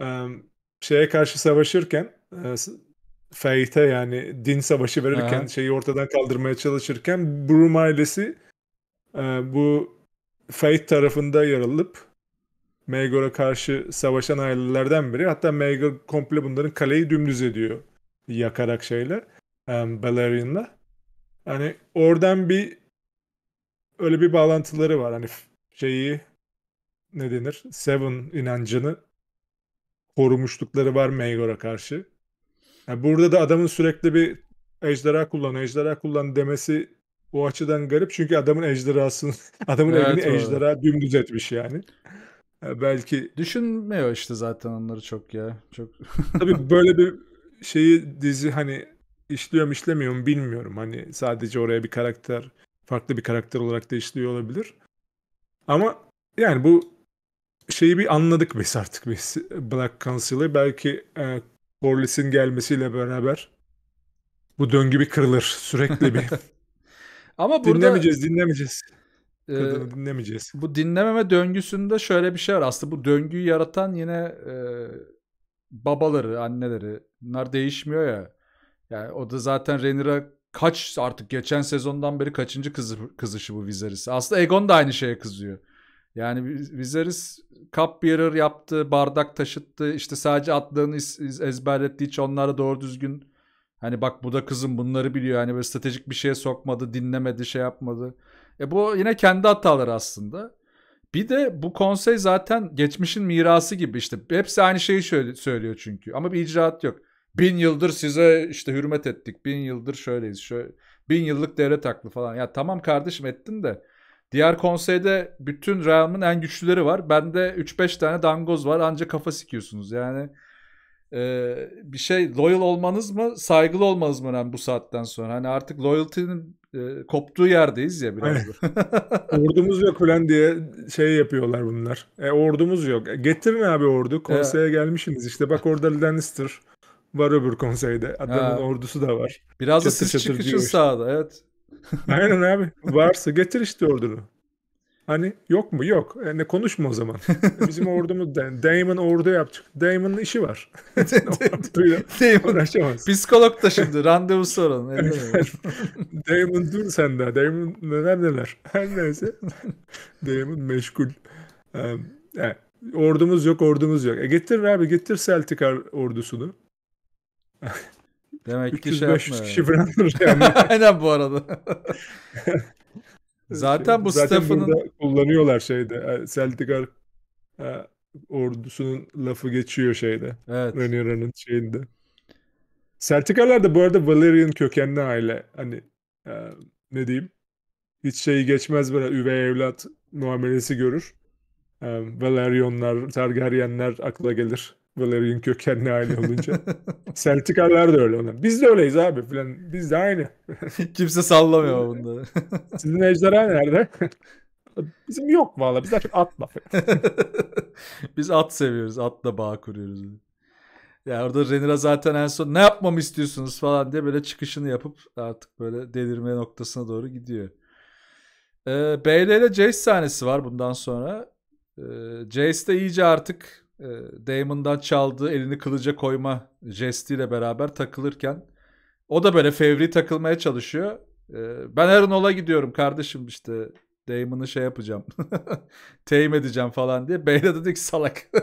um, şeye karşı savaşırken e, Fate'e yani din savaşı verirken Aha. şeyi ortadan kaldırmaya çalışırken Broom ailesi e, bu Fate tarafında yer alıp Maegor'a karşı savaşan ailelerden biri. Hatta Maegor komple bunların kaleyi dümdüz ediyor yakarak şeyle um, Balerian'la. Hani oradan bir öyle bir bağlantıları var. Hani şeyi ne denir? Seven inancını korumuşlukları var Maegor'a karşı. Yani burada da adamın sürekli bir ejderha kullan, ejderha kullan demesi o açıdan garip. Çünkü adamın ejderhasını, [laughs] adamın evet, evini o. ejderha dümdüz etmiş yani. yani. Belki düşünmüyor işte zaten onları çok ya. Çok Tabii böyle bir şeyi dizi hani işliyor mu işlemiyor mu bilmiyorum. Hani sadece oraya bir karakter farklı bir karakter olarak da işliyor olabilir. Ama yani bu şeyi bir anladık biz artık biz Black Council'ı. Belki e, Corliss'in gelmesiyle beraber bu döngü bir kırılır sürekli bir. [laughs] Ama burada dinlemeyeceğiz, dinlemeyeceğiz. Ee, Kadını dinlemeyeceğiz. Bu dinlememe döngüsünde şöyle bir şey var. Aslında bu döngüyü yaratan yine e, babaları, anneleri bunlar değişmiyor ya. Yani o da zaten Rhaenyra kaç artık geçen sezondan beri kaçıncı kızı, kızışı bu Viserys. Aslında Egon da aynı şeye kızıyor. Yani Viserys cup bearer yaptı, bardak taşıttı. İşte sadece atlarını ezberletti. Hiç onlara doğru düzgün hani bak bu da kızım bunları biliyor. Hani böyle stratejik bir şeye sokmadı, dinlemedi, şey yapmadı. E bu yine kendi hataları aslında. Bir de bu konsey zaten geçmişin mirası gibi işte hepsi aynı şeyi şöyle söylüyor çünkü ama bir icraat yok. Bin yıldır size işte hürmet ettik, bin yıldır şöyleyiz, şöyle, bin yıllık devlet aklı falan. Ya tamam kardeşim ettin de diğer konseyde bütün realm'ın en güçlüleri var. Bende 3-5 tane dangoz var ancak kafa sikiyorsunuz yani. E, bir şey loyal olmanız mı saygılı olmanız mı önemli bu saatten sonra? Hani artık loyalty'nin e, koptuğu yerdeyiz ya biraz evet. [laughs] ordumuz yok ulan diye şey yapıyorlar bunlar. E, ordumuz yok. E, getirin abi ordu. Konseye evet. gelmişsiniz işte. Bak orada Lannister var öbür konseyde. Adamın ha. ordusu da var. Biraz çatır da siz çıkışın sağda evet. Aynen abi. Varsa getir işte ordunu. Hani yok mu? Yok. E, ne konuşma o zaman. E, bizim ordumuz [laughs] Damon ordu yapacak. Damon'ın işi var. [laughs] Damon uğraşamaz. Psikolog da şimdi randevu soralım. Damon dur sen daha. Damon neler neler. Her neyse. Damon meşgul. Um, ordumuz yok ordumuz yok. E getir abi getir Celtic ordusunu. Demek ki 300, şey 500 kişi falan [laughs] yani. Aynen bu arada. Şey, zaten bu Zaten Stephen'ın... kullanıyorlar şeyde. E, Celtic e, ordusunun lafı geçiyor şeyde. Evet. Rhaenyra'nın şeyinde. Celticalar da bu arada Valyrian kökenli aile. Hani e, ne diyeyim? Hiç şeyi geçmez böyle üvey evlat muamelesi görür. E, Valyrianlar, Targaryenler akla gelir. Valerian kökenli aile olunca. [laughs] Celticalar da öyle onlar. Biz de öyleyiz abi falan. Biz de aynı. [laughs] Kimse sallamıyor bunda. [laughs] Sizin ejderha nerede? Bizim yok valla. Biz zaten atla. Biz at seviyoruz. Atla bağ kuruyoruz. Ya orada Renira zaten en son ne yapmamı istiyorsunuz falan diye böyle çıkışını yapıp artık böyle delirme noktasına doğru gidiyor. Ee, Bayley ile Jace sahnesi var bundan sonra. Ee, Jace de iyice artık ee, Damon'dan çaldığı elini kılıca koyma jestiyle beraber takılırken o da böyle fevri takılmaya çalışıyor. Ee, ben Aaron gidiyorum kardeşim işte Damon'ı şey yapacağım. [laughs] Teyim edeceğim falan diye. Bey de dedi ki salak. [laughs]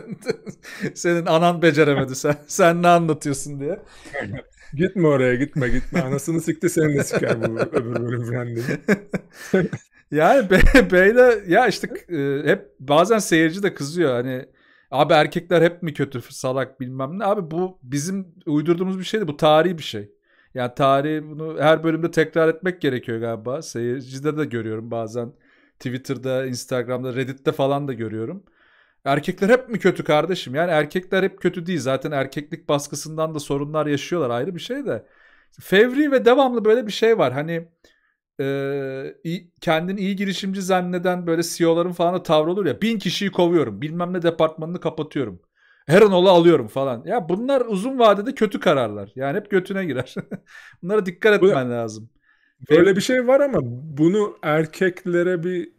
Senin anan beceremedi sen. Sen ne anlatıyorsun diye. [laughs] gitme oraya gitme gitme. Anasını sikti seni de siker bu öbür bölüm falan diye. yani Bey, Bey de ya işte e, hep bazen seyirci de kızıyor. Hani Abi erkekler hep mi kötü salak bilmem ne. Abi bu bizim uydurduğumuz bir şeydi. Bu tarihi bir şey. Yani tarihi bunu her bölümde tekrar etmek gerekiyor galiba. Seyircide de görüyorum bazen. Twitter'da, Instagram'da, Reddit'te falan da görüyorum. Erkekler hep mi kötü kardeşim? Yani erkekler hep kötü değil. Zaten erkeklik baskısından da sorunlar yaşıyorlar ayrı bir şey de. Fevri ve devamlı böyle bir şey var. Hani e, kendini iyi girişimci zanneden böyle CEO'ların falan da tavrı olur ya. Bin kişiyi kovuyorum. Bilmem ne departmanını kapatıyorum. Her an ola alıyorum falan. Ya bunlar uzun vadede kötü kararlar. Yani hep götüne girer. [laughs] Bunlara dikkat etmen Bu, lazım. Böyle Ve... bir şey var ama bunu erkeklere bir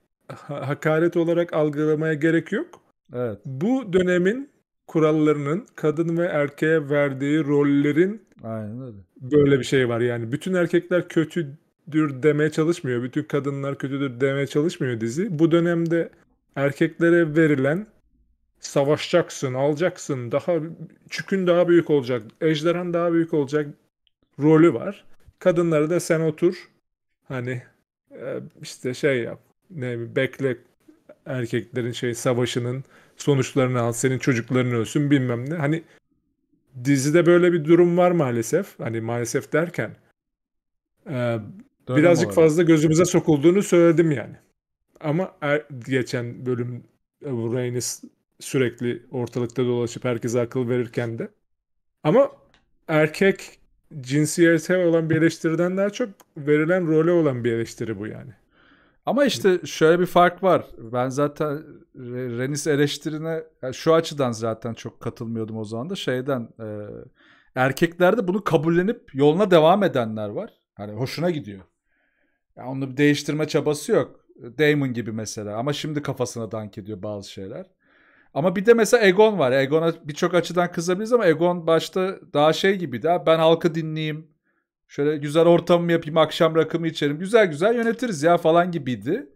hakaret olarak algılamaya gerek yok. Evet. Bu dönemin kurallarının kadın ve erkeğe verdiği rollerin Aynen öyle. böyle bir şey var yani. Bütün erkekler kötü dür demeye çalışmıyor. Bütün kadınlar kötüdür demeye çalışmıyor dizi. Bu dönemde erkeklere verilen savaşacaksın, alacaksın, daha çükün daha büyük olacak, ejderhan daha büyük olacak rolü var. Kadınlara da sen otur hani e, işte şey yap ne bekle erkeklerin şey savaşının sonuçlarını al senin çocukların ölsün bilmem ne. Hani dizide böyle bir durum var maalesef. Hani maalesef derken e, Dönem birazcık olarak. fazla gözümüze sokulduğunu söyledim yani. Ama er, geçen bölüm e, Reynes sürekli ortalıkta dolaşıp herkese akıl verirken de. Ama erkek cinsiyete olan bir eleştiriden daha çok verilen role olan bir eleştiri bu yani. Ama işte şöyle bir fark var. Ben zaten Renis eleştirine yani şu açıdan zaten çok katılmıyordum o zaman da şeyden e, erkeklerde bunu kabullenip yoluna devam edenler var. Hani hoşuna gidiyor. Yani onu bir değiştirme çabası yok. Damon gibi mesela ama şimdi kafasına dank ediyor bazı şeyler. Ama bir de mesela Egon var. Egon'a birçok açıdan kızabiliriz ama Egon başta daha şey gibi daha ben halkı dinleyeyim. Şöyle güzel ortamımı yapayım, akşam rakımı içerim. Güzel güzel yönetiriz ya falan gibiydi.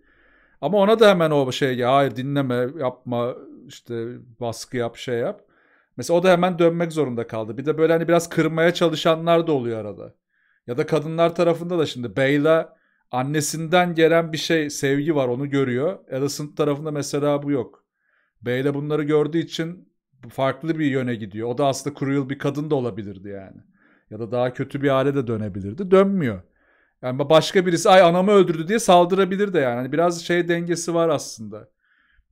Ama ona da hemen o şey hayır dinleme, yapma, işte baskı yap, şey yap. Mesela o da hemen dönmek zorunda kaldı. Bir de böyle hani biraz kırmaya çalışanlar da oluyor arada. Ya da kadınlar tarafında da şimdi Beyla annesinden gelen bir şey, sevgi var onu görüyor. Alicent tarafında mesela bu yok. Beyle bunları gördüğü için farklı bir yöne gidiyor. O da aslında cruel bir kadın da olabilirdi yani. Ya da daha kötü bir hale de dönebilirdi. Dönmüyor. Yani başka birisi ay anamı öldürdü diye saldırabilir de yani. Hani biraz şey dengesi var aslında.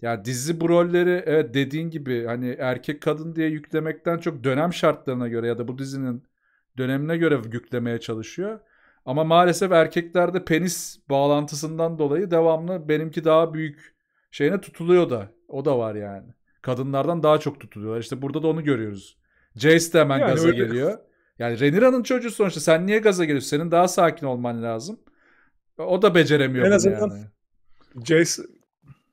Yani dizi bu rolleri evet dediğin gibi hani erkek kadın diye yüklemekten çok dönem şartlarına göre ya da bu dizinin dönemine göre yüklemeye çalışıyor. Ama maalesef erkeklerde penis bağlantısından dolayı devamlı benimki daha büyük şeyine tutuluyor da. O da var yani. Kadınlardan daha çok tutuluyorlar. İşte burada da onu görüyoruz. Jace de hemen yani gaza öyle. geliyor. Yani Renira'nın çocuğu sonuçta. Sen niye gaza geliyorsun? Senin daha sakin olman lazım. O da beceremiyor en azından yani. Jace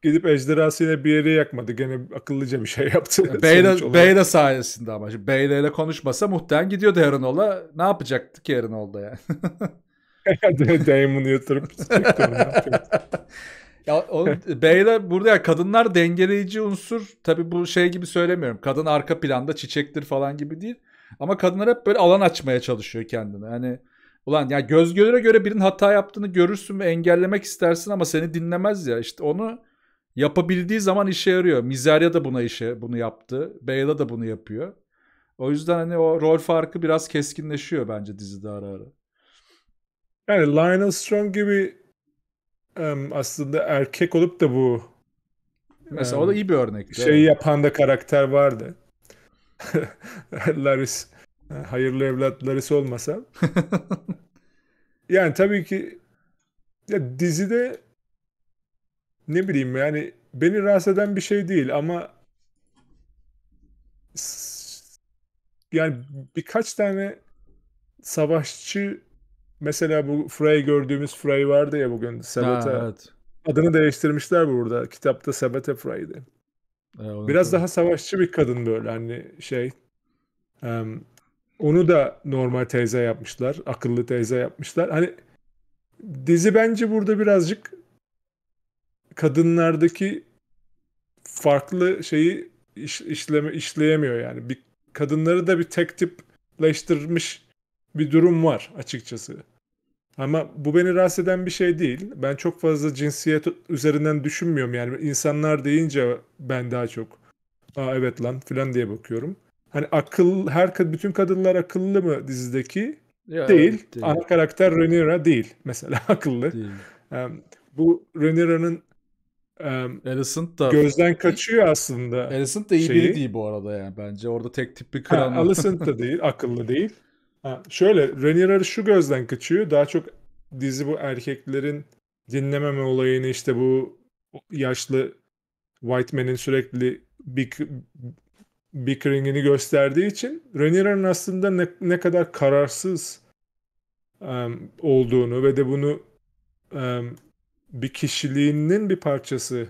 gidip ejderhasıyla bir yeri yakmadı. Gene akıllıca bir şey yaptı. Beyla, Beyla sayesinde ama. Beyla ile konuşmasa muhtemelen gidiyordu Herinola. Ne yapacaktı ki Herinola yani? [laughs] [laughs] Damon'u yatırıp çıktım. [laughs] ya o, beyler burada ya kadınlar dengeleyici unsur. Tabii bu şey gibi söylemiyorum. Kadın arka planda çiçektir falan gibi değil. Ama kadınlar hep böyle alan açmaya çalışıyor kendini. Hani ulan ya göz göre göre birinin hata yaptığını görürsün ve engellemek istersin ama seni dinlemez ya. İşte onu yapabildiği zaman işe yarıyor. Mizarya da buna işe bunu yaptı. Beyla da bunu yapıyor. O yüzden hani o rol farkı biraz keskinleşiyor bence dizide ara ara. Yani Lionel Strong gibi um, aslında erkek olup da bu Mesela um, o da iyi bir örnek. Şey yapan da karakter vardı. [laughs] Laris e, hayırlı evlat Laris olmasa. [laughs] yani tabii ki ya dizide ne bileyim yani beni rahatsız eden bir şey değil ama yani birkaç tane savaşçı Mesela bu Frey gördüğümüz Frey vardı ya bugün. Sabete. Ha, evet. Adını değiştirmişler burada. Kitapta Sabete Frey'di. Evet, Biraz tabii. daha savaşçı bir kadın böyle hani şey. Um, onu da normal teyze yapmışlar. Akıllı teyze yapmışlar. Hani dizi bence burada birazcık kadınlardaki farklı şeyi iş, işleme, işleyemiyor yani. Bir, kadınları da bir tek tipleştirmiş bir durum var açıkçası. Ama bu beni rahatsız eden bir şey değil. Ben çok fazla cinsiyet üzerinden düşünmüyorum yani. insanlar deyince ben daha çok aa evet lan filan diye bakıyorum. Hani akıl her bütün kadınlar akıllı mı dizideki? Ya, değil. Evet, değil. Ana karakter Rhaenyra değil mesela [laughs] akıllı. Değil. Um, bu Rhaenyra'nın um, Alicent da gözden kaçıyor aslında. Alicent da iyi şeyi. biri değil bu arada yani bence. Orada tek tip bir kral. Alicent da [laughs] değil, akıllı değil. Ha, şöyle Renier'ı şu gözden kaçıyor. Daha çok dizi bu erkeklerin dinlememe olayını işte bu yaşlı White Man'in sürekli bik, bickering'ini gösterdiği için Renier'ın aslında ne, ne kadar kararsız um, olduğunu ve de bunu um, bir kişiliğinin bir parçası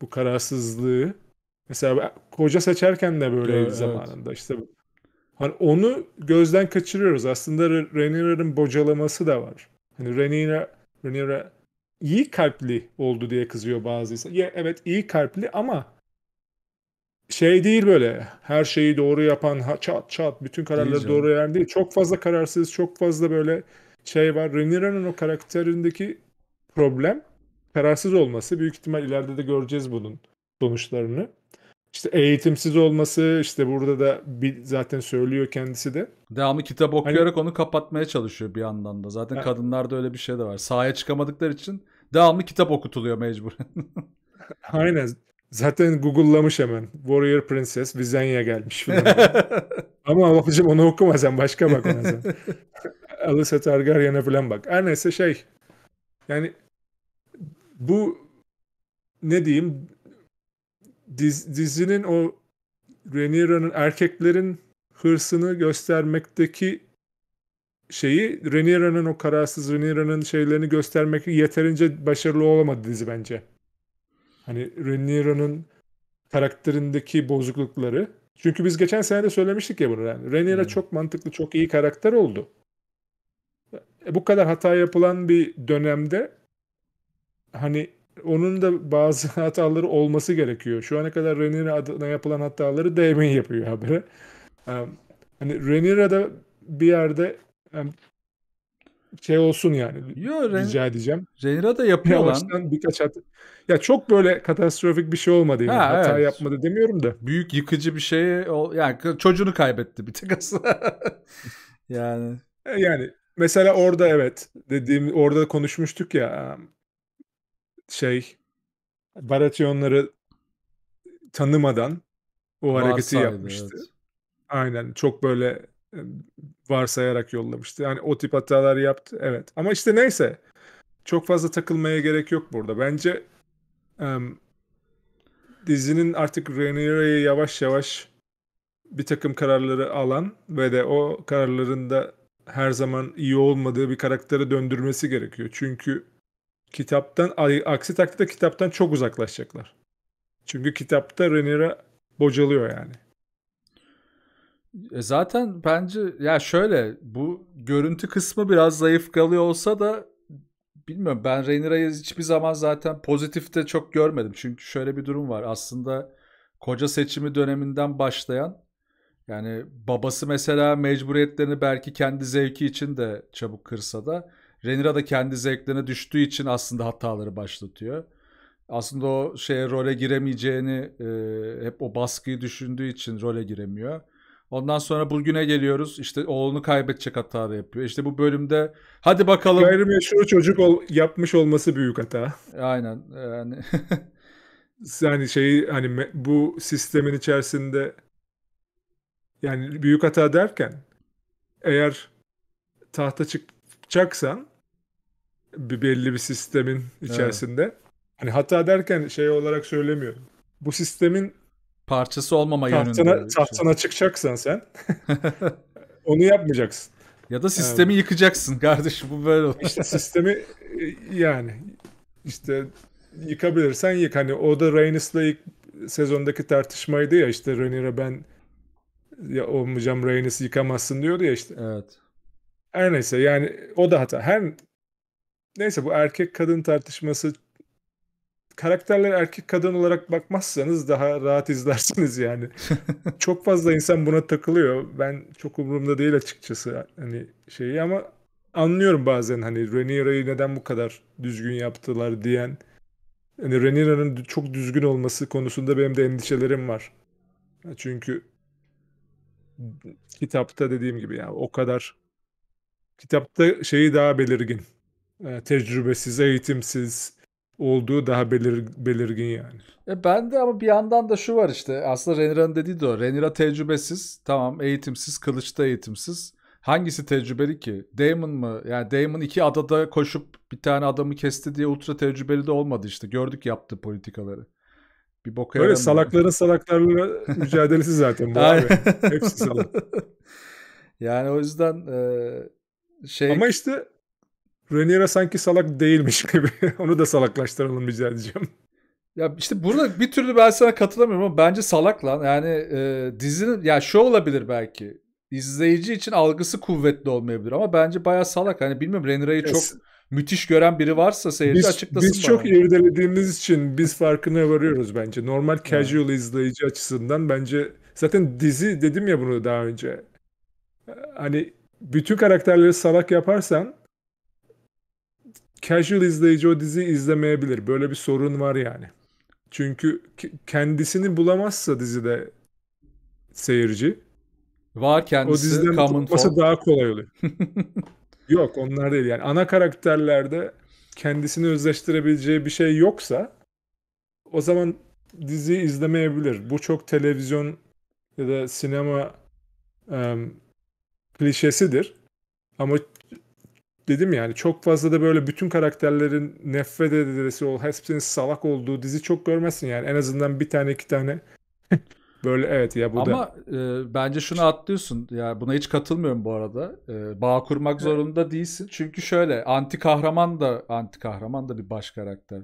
bu kararsızlığı. Mesela koca seçerken de böyleydi evet, zamanında. işte. Hani onu gözden kaçırıyoruz. Aslında Renier'ın bocalaması da var. Hani Renier, Renier iyi kalpli oldu diye kızıyor bazı insan. Ya, evet iyi kalpli ama şey değil böyle her şeyi doğru yapan ha, çat çat bütün kararları doğru veren değil. Çok fazla kararsız, çok fazla böyle şey var. Renier'ın o karakterindeki problem kararsız olması. Büyük ihtimal ileride de göreceğiz bunun sonuçlarını. İşte eğitimsiz olması işte burada da bir zaten söylüyor kendisi de. Devamlı kitap hani- okuyarak hani... onu kapatmaya çalışıyor bir yandan da. Zaten ha. kadınlarda öyle bir şey de var. Sahaya çıkamadıkları için devamlı kitap okutuluyor mecburen. [laughs] Aynen. Zaten Google'lamış hemen. Warrior Princess Vizenya gelmiş falan. [laughs] Ama babacığım onu okuma sen başka bak ona sen. [laughs] Alyssa Targaryen'e falan bak. Her neyse şey. Yani bu ne diyeyim diz, dizinin o Rhaenyra'nın erkeklerin hırsını göstermekteki şeyi Rhaenyra'nın o kararsız Rhaenyra'nın şeylerini göstermek yeterince başarılı olamadı dizi bence. Hani Rhaenyra'nın karakterindeki bozuklukları. Çünkü biz geçen sene de söylemiştik ya bunu. Yani Rhaenyra hmm. çok mantıklı, çok iyi karakter oldu. E, bu kadar hata yapılan bir dönemde hani onun da bazı [laughs] hataları olması gerekiyor. Şu ana kadar Rhaenyra adına yapılan hataları DM yapıyor habere. hani Rhaenyra da bir yerde şey olsun yani. Yo, Ren- rica edeceğim. Rhaenyra da yapıyor Yavaştan lan. birkaç hat- Ya çok böyle katastrofik bir şey olmadı yani. Ha, Hata evet. yapmadı demiyorum da. Büyük yıkıcı bir şey yani çocuğunu kaybetti bir tek aslında. [laughs] yani. E, yani mesela orada evet dediğim orada konuşmuştuk ya şey varyasyonları tanımadan o hareketi Varsaydı, yapmıştı. Evet. Aynen çok böyle e, varsayarak yollamıştı. Yani o tip hatalar yaptı. Evet. Ama işte neyse. Çok fazla takılmaya gerek yok burada. Bence um, dizinin artık Rhaenyra'yı yavaş yavaş bir takım kararları alan ve de o kararlarında her zaman iyi olmadığı bir karakteri döndürmesi gerekiyor. Çünkü kitaptan aksi takdirde kitaptan çok uzaklaşacaklar. Çünkü kitapta Renira bocalıyor yani. E zaten bence ya şöyle bu görüntü kısmı biraz zayıf kalıyor olsa da bilmiyorum ben Renira'yı hiçbir zaman zaten pozitifte çok görmedim. Çünkü şöyle bir durum var. Aslında koca seçimi döneminden başlayan yani babası mesela mecburiyetlerini belki kendi zevki için de çabuk kırsa da Renira da kendi zevklerine düştüğü için aslında hataları başlatıyor. Aslında o şeye role giremeyeceğini e, hep o baskıyı düşündüğü için role giremiyor. Ondan sonra bugüne geliyoruz. İşte oğlunu kaybedecek hata yapıyor. İşte bu bölümde hadi bakalım. Gayrimeşru çocuk ol, yapmış olması büyük hata. Aynen. Yani [laughs] yani şeyi hani bu sistemin içerisinde yani büyük hata derken eğer tahta çıkacaksan bir belli bir sistemin içerisinde. Evet. Hani hata derken şey olarak söylemiyorum. Bu sistemin parçası olmama tahtana, yönünde. Tahtana şey. çıkacaksan sen [laughs] onu yapmayacaksın. Ya da sistemi yani. yıkacaksın kardeş. bu böyle olur. İşte sistemi e, yani işte yıkabilirsen yık. Hani o da Reigns'la ilk sezondaki tartışmaydı ya işte Rhaenyra ben ya olmayacağım Reigns'i yıkamazsın diyordu ya işte. Evet. Her neyse yani o da hata. Her neyse bu erkek kadın tartışması karakterler erkek kadın olarak bakmazsanız daha rahat izlersiniz yani. [laughs] çok fazla insan buna takılıyor. Ben çok umurumda değil açıkçası hani şeyi ama anlıyorum bazen hani Rhaenyra'yı neden bu kadar düzgün yaptılar diyen. Hani Rhaenyra'nın çok düzgün olması konusunda benim de endişelerim var. Çünkü kitapta dediğim gibi ya o kadar kitapta şeyi daha belirgin e, tecrübesiz, eğitimsiz olduğu daha belir, belirgin yani. E ben de ama bir yandan da şu var işte aslında Renira'nın dediği de o. Renira tecrübesiz, tamam eğitimsiz, kılıçta eğitimsiz. Hangisi tecrübeli ki? Damon mı? Yani Damon iki adada koşup bir tane adamı kesti diye ultra tecrübeli de olmadı işte. Gördük yaptı politikaları. Bir boka Öyle salakların salaklarla [laughs] mücadelesi zaten bu abi. Hepsi salak. [laughs] Yani o yüzden e, şey... Ama işte Rhaenyra sanki salak değilmiş gibi. [laughs] Onu da salaklaştıralım rica edeceğim. Ya işte burada bir türlü ben sana katılamıyorum ama bence salak lan. Yani e, dizinin ya şu olabilir belki. İzleyici için algısı kuvvetli olmayabilir ama bence bayağı salak. Hani bilmiyorum Renira'yı yes. çok müthiş gören biri varsa seyirci biz, açıklasın Biz bana. çok irdelediğimiz için biz farkına varıyoruz bence. Normal casual yani. izleyici açısından bence zaten dizi dedim ya bunu daha önce. Hani bütün karakterleri salak yaparsan casual izleyici o dizi izlemeyebilir. Böyle bir sorun var yani. Çünkü kendisini bulamazsa dizide seyirci var kendisi. O diziden tutması form. daha kolay oluyor. [laughs] Yok onlar değil yani. Ana karakterlerde kendisini özleştirebileceği bir şey yoksa o zaman dizi izlemeyebilir. Bu çok televizyon ya da sinema um, klişesidir. Ama dedim yani çok fazla da böyle bütün karakterlerin nefret edilmesi ol, hepsinin salak olduğu dizi çok görmezsin yani. En azından bir tane iki tane [laughs] böyle evet ya bu Ama da. e, bence şunu atlıyorsun. Yani buna hiç katılmıyorum bu arada. E, bağ kurmak zorunda değilsin. Çünkü şöyle anti kahraman da anti kahraman da bir baş karakter.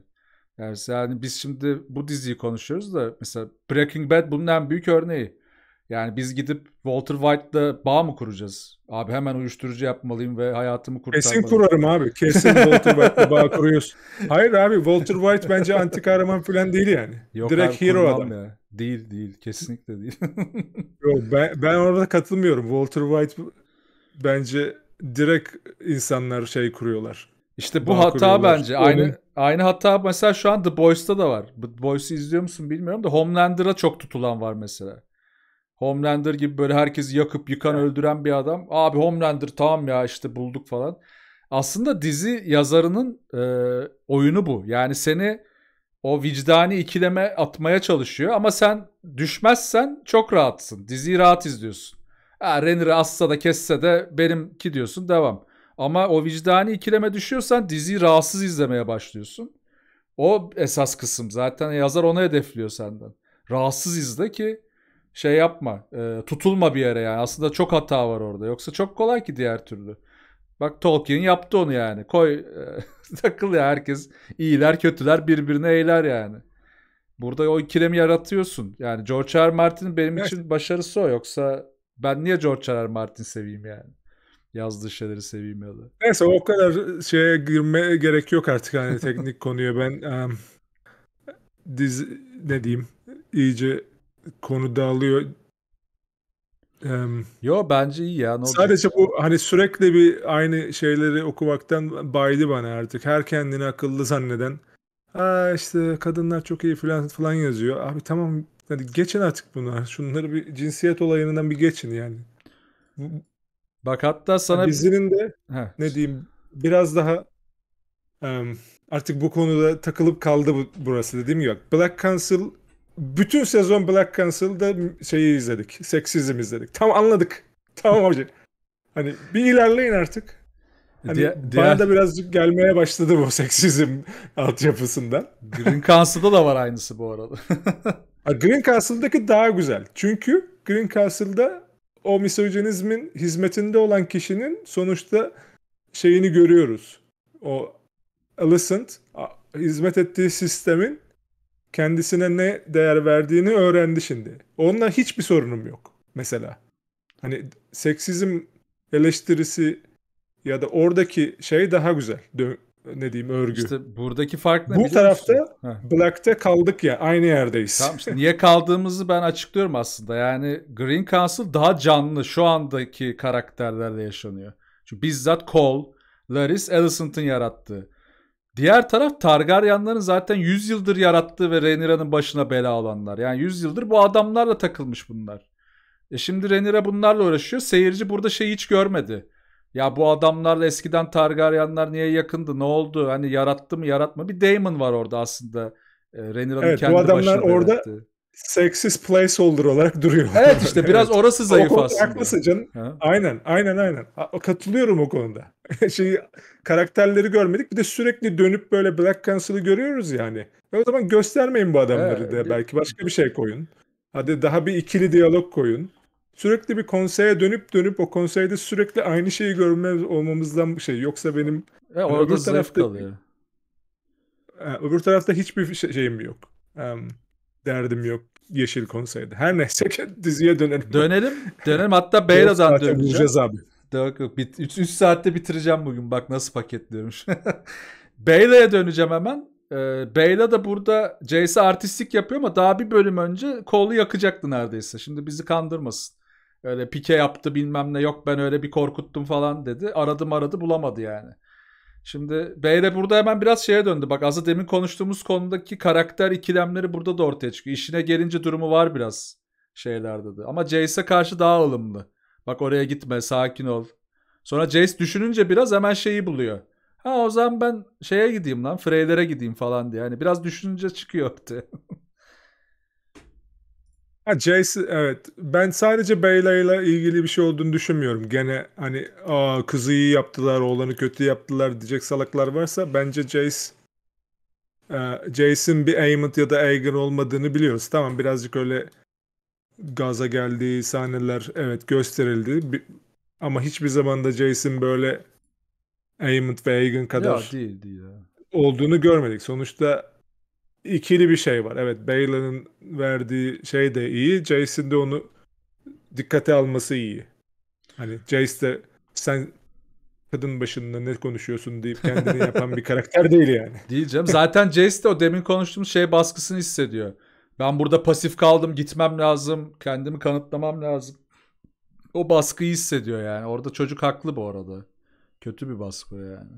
Yani, yani biz şimdi bu diziyi konuşuyoruz da mesela Breaking Bad bunun en büyük örneği. Yani biz gidip Walter White'la bağ mı kuracağız? Abi hemen uyuşturucu yapmalıyım ve hayatımı kurtarmalıyım. Kesin kurarım abi. Kesin [laughs] Walter White'la bağ kuruyorsun. Hayır abi Walter White bence anti kahraman falan değil yani. Yok Direkt abi, hero adam. Ya. Değil değil. Kesinlikle değil. [laughs] Yok ben, ben orada katılmıyorum. Walter White bence direkt insanlar şey kuruyorlar. İşte bu Bağ hata bence. Onu... Aynı aynı hata mesela şu an The Boys'ta da var. The Boys'u izliyor musun bilmiyorum da Homelander'a çok tutulan var mesela. Homelander gibi böyle herkesi yakıp yıkan öldüren bir adam. Abi Homelander tamam ya işte bulduk falan. Aslında dizi yazarının e, oyunu bu. Yani seni o vicdani ikileme atmaya çalışıyor ama sen düşmezsen çok rahatsın. Diziyi rahat izliyorsun. Ha, Renner'ı assa da kesse de benimki diyorsun devam. Ama o vicdani ikileme düşüyorsan diziyi rahatsız izlemeye başlıyorsun. O esas kısım zaten yazar onu hedefliyor senden. Rahatsız izle ki şey yapma e, tutulma bir yere yani aslında çok hata var orada yoksa çok kolay ki diğer türlü. Bak Tolkien yaptı onu yani koy e, [laughs] takıl ya herkes iyiler kötüler birbirine eğler yani. Burada o ikilemi yaratıyorsun yani George R. R. Martin benim evet. için başarısı o yoksa ben niye George R. R. Martin seveyim yani yazdığı şeyleri seveyim ya da. Neyse o kadar şeye girmeye gerek yok artık hani teknik konuya ben um, dizi ne diyeyim iyice konu dağılıyor. Um, Yo bence iyi ya. Ne sadece bu hani sürekli bir aynı şeyleri okumaktan baydı bana artık. Her kendini akıllı zanneden. Ha işte kadınlar çok iyi falan falan yazıyor. Abi tamam hadi geçin artık bunlar. [laughs] Şunları bir cinsiyet olayından bir geçin yani. Bak hatta sana dizinin de Heh. ne diyeyim biraz daha um, artık bu konuda takılıp kaldı bu, burası dediğim gibi. Black Council bütün sezon Black Cancel'da şeyi izledik. Seksizm izledik. Tam anladık. [laughs] Tamam hocam. hani bir ilerleyin artık. Hani diğer, bana diğer... da birazcık gelmeye başladı bu [laughs] seksizm altyapısından. Green Castle'da da var aynısı bu arada. Green Castle'daki daha güzel. Çünkü Green Castle'da o misojenizmin hizmetinde olan kişinin sonuçta şeyini görüyoruz. O Alicent hizmet ettiği sistemin kendisine ne değer verdiğini öğrendi şimdi. Onunla hiçbir sorunum yok mesela. Hani seksizm eleştirisi ya da oradaki şey daha güzel. Dö- ne diyeyim örgü. İşte buradaki fark ne Bu tarafta Black'te kaldık ya aynı yerdeyiz. Tamam işte niye kaldığımızı ben açıklıyorum aslında. Yani Green Council daha canlı şu andaki karakterlerle yaşanıyor. Çünkü bizzat Cole, Laris, Alicent'ın yarattığı. Diğer taraf Targaryenların zaten 100 yıldır yarattığı ve Rhaenyra'nın başına bela olanlar. Yani 100 yıldır bu adamlarla takılmış bunlar. E şimdi Rhaenyra bunlarla uğraşıyor. Seyirci burada şey hiç görmedi. Ya bu adamlarla eskiden Targaryenlar niye yakındı? Ne oldu? Hani yarattı mı yaratma? Bir Daemon var orada aslında. E, Rhaenyra'nın evet, kendi bu adamlar orada yarattı. Sexist placeholder olarak duruyor. Evet işte [laughs] biraz orası zayıf o aslında. Haklısın canım. Ha? Aynen aynen aynen. Katılıyorum o konuda. [laughs] şey karakterleri görmedik. Bir de sürekli dönüp böyle Black Cancel'ı görüyoruz yani. E, o zaman göstermeyin bu adamları evet. de. Belki başka bir şey koyun. Hadi daha bir ikili diyalog koyun. Sürekli bir konseye dönüp dönüp o konseyde sürekli aynı şeyi görmemiz olmamızdan şey yoksa benim e, orada hani öbür tarafta kalıyor. öbür tarafta hiçbir şey, şeyim yok. Um, derdim yok Yeşil Konsey'de. Her neyse [laughs] diziye dönelim. Dönelim. Dönelim hatta Beyraz'dan döneceğiz. abi. Yok yok. 3 saatte bitireceğim bugün. Bak nasıl paketliyorum. [laughs] Beyla'ya döneceğim hemen. Ee, Beyla da burada Jace artistik yapıyor ama daha bir bölüm önce kolu yakacaktı neredeyse. Şimdi bizi kandırmasın. Öyle pike yaptı bilmem ne yok ben öyle bir korkuttum falan dedi. Aradım aradı bulamadı yani. Şimdi Beyre burada hemen biraz şeye döndü. Bak azı demin konuştuğumuz konudaki karakter ikilemleri burada da ortaya çıkıyor. İşine gelince durumu var biraz şeylerde de. Ama Jace'e karşı daha ılımlı. Bak oraya gitme sakin ol. Sonra Jace düşününce biraz hemen şeyi buluyor. Ha o zaman ben şeye gideyim lan Freyler'e gideyim falan diye. Yani biraz düşününce çıkıyor ortaya. [laughs] Ha, Jason evet. Ben sadece ile ilgili bir şey olduğunu düşünmüyorum. Gene hani Aa, kızı iyi yaptılar, oğlanı kötü yaptılar diyecek salaklar varsa bence Jace e, Jason bir Aemond ya da Aegon olmadığını biliyoruz. Tamam birazcık öyle gaza geldiği sahneler evet gösterildi. Bir, ama hiçbir zaman da Jason böyle Aemond ve Aegon kadar ya, değil, ya. olduğunu görmedik. Sonuçta ikili bir şey var. Evet Baylan'ın verdiği şey de iyi. Jason de onu dikkate alması iyi. Hani Jace de sen kadın başında ne konuşuyorsun deyip kendini [laughs] yapan bir karakter değil yani. Diyeceğim. Zaten Jace de o demin konuştuğumuz şey baskısını hissediyor. Ben burada pasif kaldım, gitmem lazım, kendimi kanıtlamam lazım. O baskıyı hissediyor yani. Orada çocuk haklı bu arada. Kötü bir baskı yani.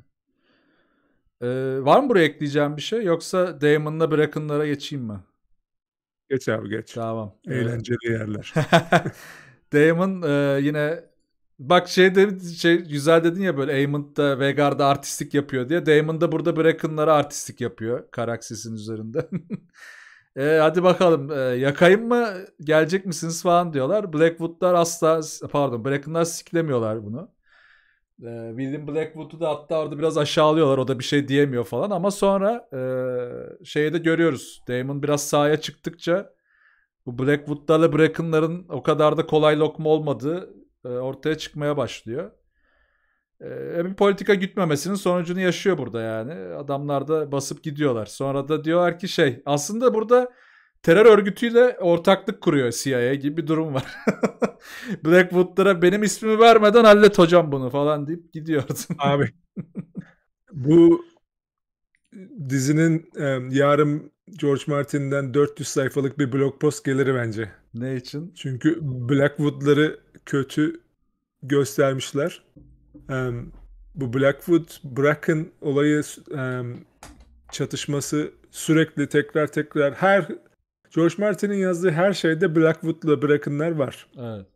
Ee, var mı buraya ekleyeceğim bir şey yoksa Damon'la Bracken'lara geçeyim mi? Geç abi geç. Tamam. Ee, Eğlenceli evet. yerler. [laughs] Damon e, yine bak şey, de, şey güzel dedin ya böyle Aemond da Vegar'da artistik yapıyor diye. Damon da burada Bracken'lara artistik yapıyor Karaksis'in üzerinde. [laughs] e, hadi bakalım e, yakayım mı gelecek misiniz falan diyorlar. Blackwood'lar asla pardon Bracken'lar siklemiyorlar bunu. E, William Blackwood'u da hatta orada biraz aşağılıyorlar. O da bir şey diyemiyor falan ama sonra e, şeyi de görüyoruz. Damon biraz sahaya çıktıkça bu Blackwood'larla Bracken'ların o kadar da kolay lokma olmadığı e, ortaya çıkmaya başlıyor. E, e bir politika gitmemesinin sonucunu yaşıyor burada yani. Adamlar da basıp gidiyorlar. Sonra da diyorlar ki şey aslında burada terör örgütüyle ortaklık kuruyor CIA gibi bir durum var. [laughs] Blackwood'lara benim ismimi vermeden hallet hocam bunu falan deyip gidiyordun. [laughs] Abi bu dizinin e, yarın George Martin'den 400 sayfalık bir blog post gelir bence. Ne için? Çünkü Blackwood'ları kötü göstermişler. E, bu Blackwood Bracken olayı e, çatışması sürekli tekrar tekrar her George Martin'in yazdığı her şeyde Blackwood'la bırakınlar var. Evet.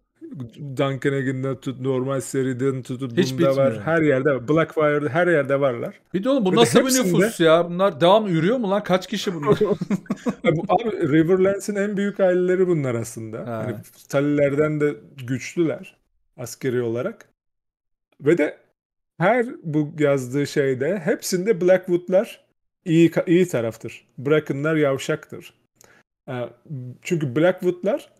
Duncan Eggin'den tut, normal seriden tutup Hiç bunda bitmiyor. var. Her yerde, var. Blackfire'da her yerde varlar. Bir de oğlum bu Ve nasıl hepsinde... bir nüfus ya? Bunlar devam yürüyor mu lan? Kaç kişi bunlar? [laughs] Abi Riverlands'in en büyük aileleri bunlar aslında. Ha. Yani Talilerden de güçlüler askeri olarak. Ve de her bu yazdığı şeyde hepsinde Blackwood'lar iyi iyi taraftır. Bırakınlar yavşaktır. Ee, çünkü Blackwood'lar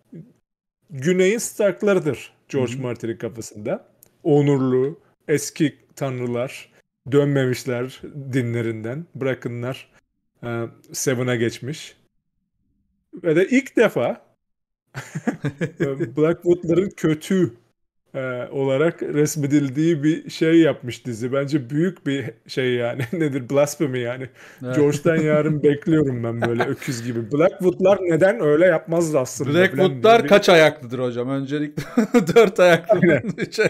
Güney'in Stark'larıdır George Hı-hı. Martin'in kafasında. Onurlu, eski tanrılar, dönmemişler dinlerinden, bırakınlar e, Seven'a geçmiş. Ve de ilk defa [laughs] e, Blackwood'ların kötü e, olarak resmedildiği bir şey yapmış dizi. Bence büyük bir şey yani. [laughs] Nedir? Blasphemy yani. Evet. George'dan yarın [laughs] bekliyorum ben böyle öküz gibi. Blackwood'lar neden öyle yapmazdı aslında? Blackwood'lar kaç bir... ayaklıdır hocam? Öncelikle [laughs] dört ayaklı. Üç şey.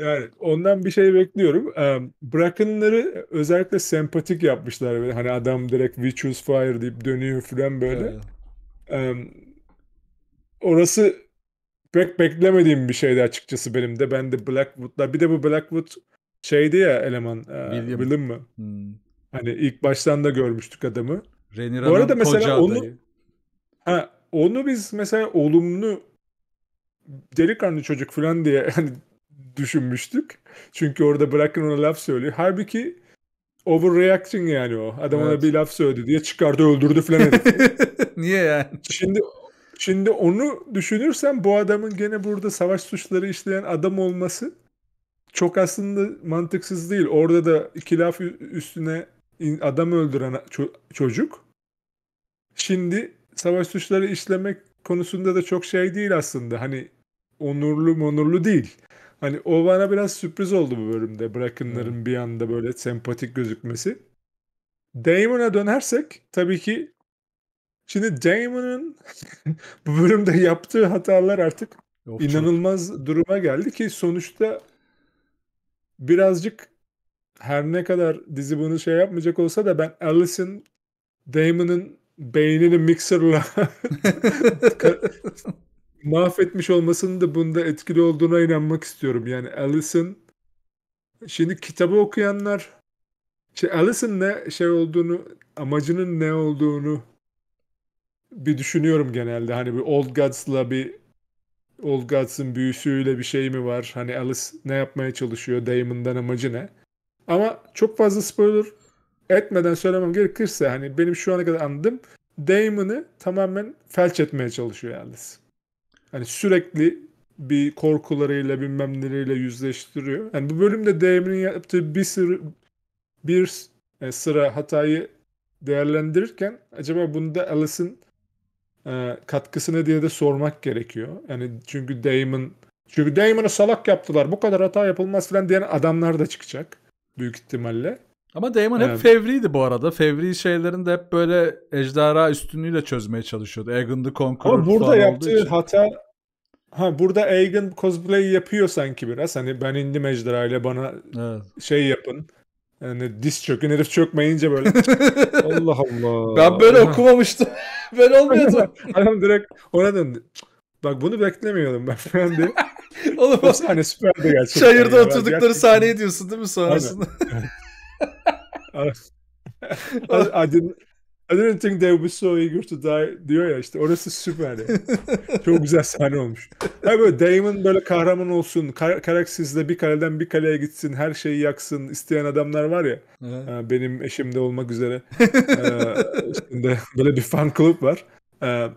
Yani ondan bir şey bekliyorum. Ee, Bırakınları özellikle sempatik yapmışlar. Hani adam direkt We Choose Fire deyip dönüyor falan böyle. Evet. Ee, orası pek beklemediğim bir şeydi açıkçası benim de. Ben de Blackwood'la bir de bu Blackwood şeydi ya eleman. E, William. William mı? Hmm. Hani ilk baştan da görmüştük adamı. Renira'nın bu arada mesela onu adayı. ha, onu biz mesela olumlu delikanlı çocuk falan diye [laughs] hani düşünmüştük. Çünkü orada bırakın ona laf söylüyor. Halbuki overreacting yani o. Adam evet. ona bir laf söyledi diye çıkardı öldürdü falan. [laughs] Niye yani? Şimdi Şimdi onu düşünürsen bu adamın gene burada savaş suçları işleyen adam olması çok aslında mantıksız değil. Orada da iki laf üstüne adam öldüren çocuk. Şimdi savaş suçları işlemek konusunda da çok şey değil aslında. Hani onurlu monurlu değil. Hani o bana biraz sürpriz oldu bu bölümde. Bırakınların hmm. bir anda böyle sempatik gözükmesi. Damon'a dönersek tabii ki Şimdi Damon'un [laughs] bu bölümde yaptığı hatalar artık Yok, inanılmaz çok. duruma geldi ki sonuçta birazcık her ne kadar dizi bunu şey yapmayacak olsa da ben Allison Damon'ın beynini mixer'la [laughs] mahvetmiş olmasının da bunda etkili olduğuna inanmak istiyorum. Yani Allison şimdi kitabı okuyanlar şey Allison'ın ne şey olduğunu amacının ne olduğunu bir düşünüyorum genelde hani bir Old Gods'la bir Old Gods'ın büyüsüyle bir şey mi var? Hani Alice ne yapmaya çalışıyor? Damon'dan amacı ne? Ama çok fazla spoiler etmeden söylemem gerekirse hani benim şu ana kadar anladığım Damon'ı tamamen felç etmeye çalışıyor Alice. Hani sürekli bir korkularıyla bilmem neleriyle yüzleştiriyor. Yani bu bölümde Damon'ın yaptığı bir sürü bir e, sıra hatayı değerlendirirken acaba bunda Alice'ın e, katkısını diye de sormak gerekiyor. Yani çünkü Damon çünkü Damon'ı salak yaptılar. Bu kadar hata yapılmaz falan diyen adamlar da çıkacak büyük ihtimalle. Ama Damon hep evet. fevriydi bu arada. Fevri şeylerin de hep böyle ejderha üstünlüğüyle çözmeye çalışıyordu. Aegon the Conqueror Ama burada yaptığı için. hata Ha burada Aegon cosplay yapıyor sanki biraz. Hani ben indim ejderha ile bana evet. şey yapın. Yani diz çökün herif çökmeyince böyle [laughs] Allah Allah. Ben böyle okumamıştım. [laughs] ben olmuyordu. [laughs] Adam direkt ona döndü. Bak bunu beklemiyordum ben falan diye. Oğlum o sahne süperdi gerçekten. Çayırda yani. oturdukları gerçekten... sahneyi diyorsun değil mi sonrasında? Aynen. Acın, I didn't think they were so eager to die diyor ya işte orası süper [laughs] Çok güzel sahne olmuş. Ya böyle Damon böyle kahraman olsun. Kar Karaksiz'le bir kaleden bir kaleye gitsin. Her şeyi yaksın. isteyen adamlar var ya. Evet. Ee, benim eşim de olmak üzere. ee, [laughs] böyle bir fan club var. Ee,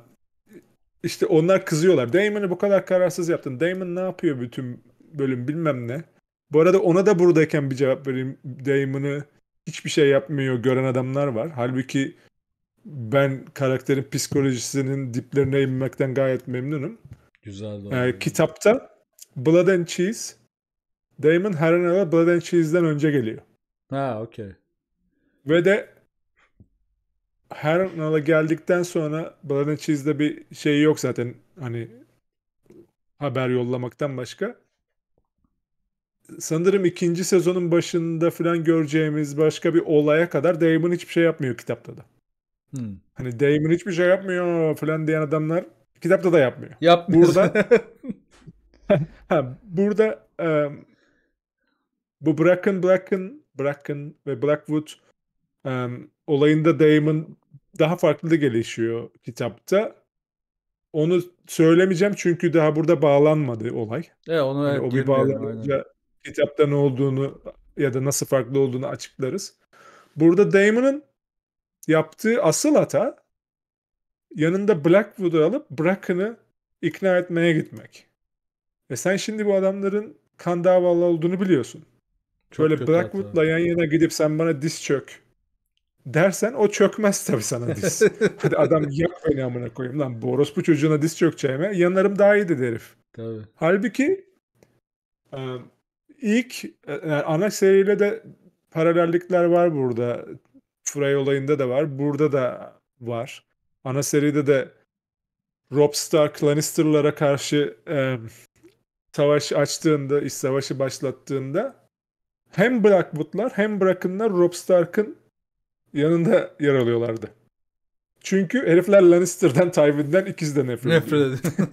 işte onlar kızıyorlar. Damon'ı bu kadar kararsız yaptın. Damon ne yapıyor bütün bölüm bilmem ne. Bu arada ona da buradayken bir cevap vereyim. Damon'ı hiçbir şey yapmıyor gören adamlar var. Halbuki ben karakterin psikolojisinin diplerine inmekten gayet memnunum. Güzel. Ee, kitapta Blood and Cheese Damon Herron'a Blood and Cheese'den önce geliyor. Ha okey. Ve de Herron'a geldikten sonra Blood and Cheese'de bir şey yok zaten hani haber yollamaktan başka. Sanırım ikinci sezonun başında falan göreceğimiz başka bir olaya kadar Damon hiçbir şey yapmıyor kitapta da. Hmm. Hani Damon hiçbir şey yapmıyor falan diyen adamlar kitapta da yapmıyor. Yapmıyor. Burada [laughs] [laughs] ha, burada um, bu Bracken Bracken Bracken ve Blackwood um, olayında Damon daha farklı da gelişiyor kitapta. Onu söylemeyeceğim çünkü daha burada bağlanmadı olay. E, onu yani o bir bağlanınca kitapta ne olduğunu ya da nasıl farklı olduğunu açıklarız. Burada Damon'ın yaptığı asıl hata yanında Blackwood'u alıp Bracken'ı ikna etmeye gitmek. Ve sen şimdi bu adamların kan davalı olduğunu biliyorsun. Şöyle Blackwood'la yan yana gidip sen bana diz çök dersen o çökmez tabii sana diz. [laughs] Hadi adam yak beni amına koyayım lan. Bu orospu çocuğuna diz çökeceğime yanarım daha iyi dedi herif. Tabii. Halbuki ilk yani e, e, ana seriyle de paralellikler var burada. Fry olayında da var. Burada da var. Ana seride de Robb Stark Lannister'lara karşı e, savaş açtığında, iş savaşı başlattığında hem Blackwood'lar hem Bracken'lar Robb Stark'ın yanında yer alıyorlardı. Çünkü herifler Lannister'dan, Tywin'den ikiz de nefret, nefret ediyor.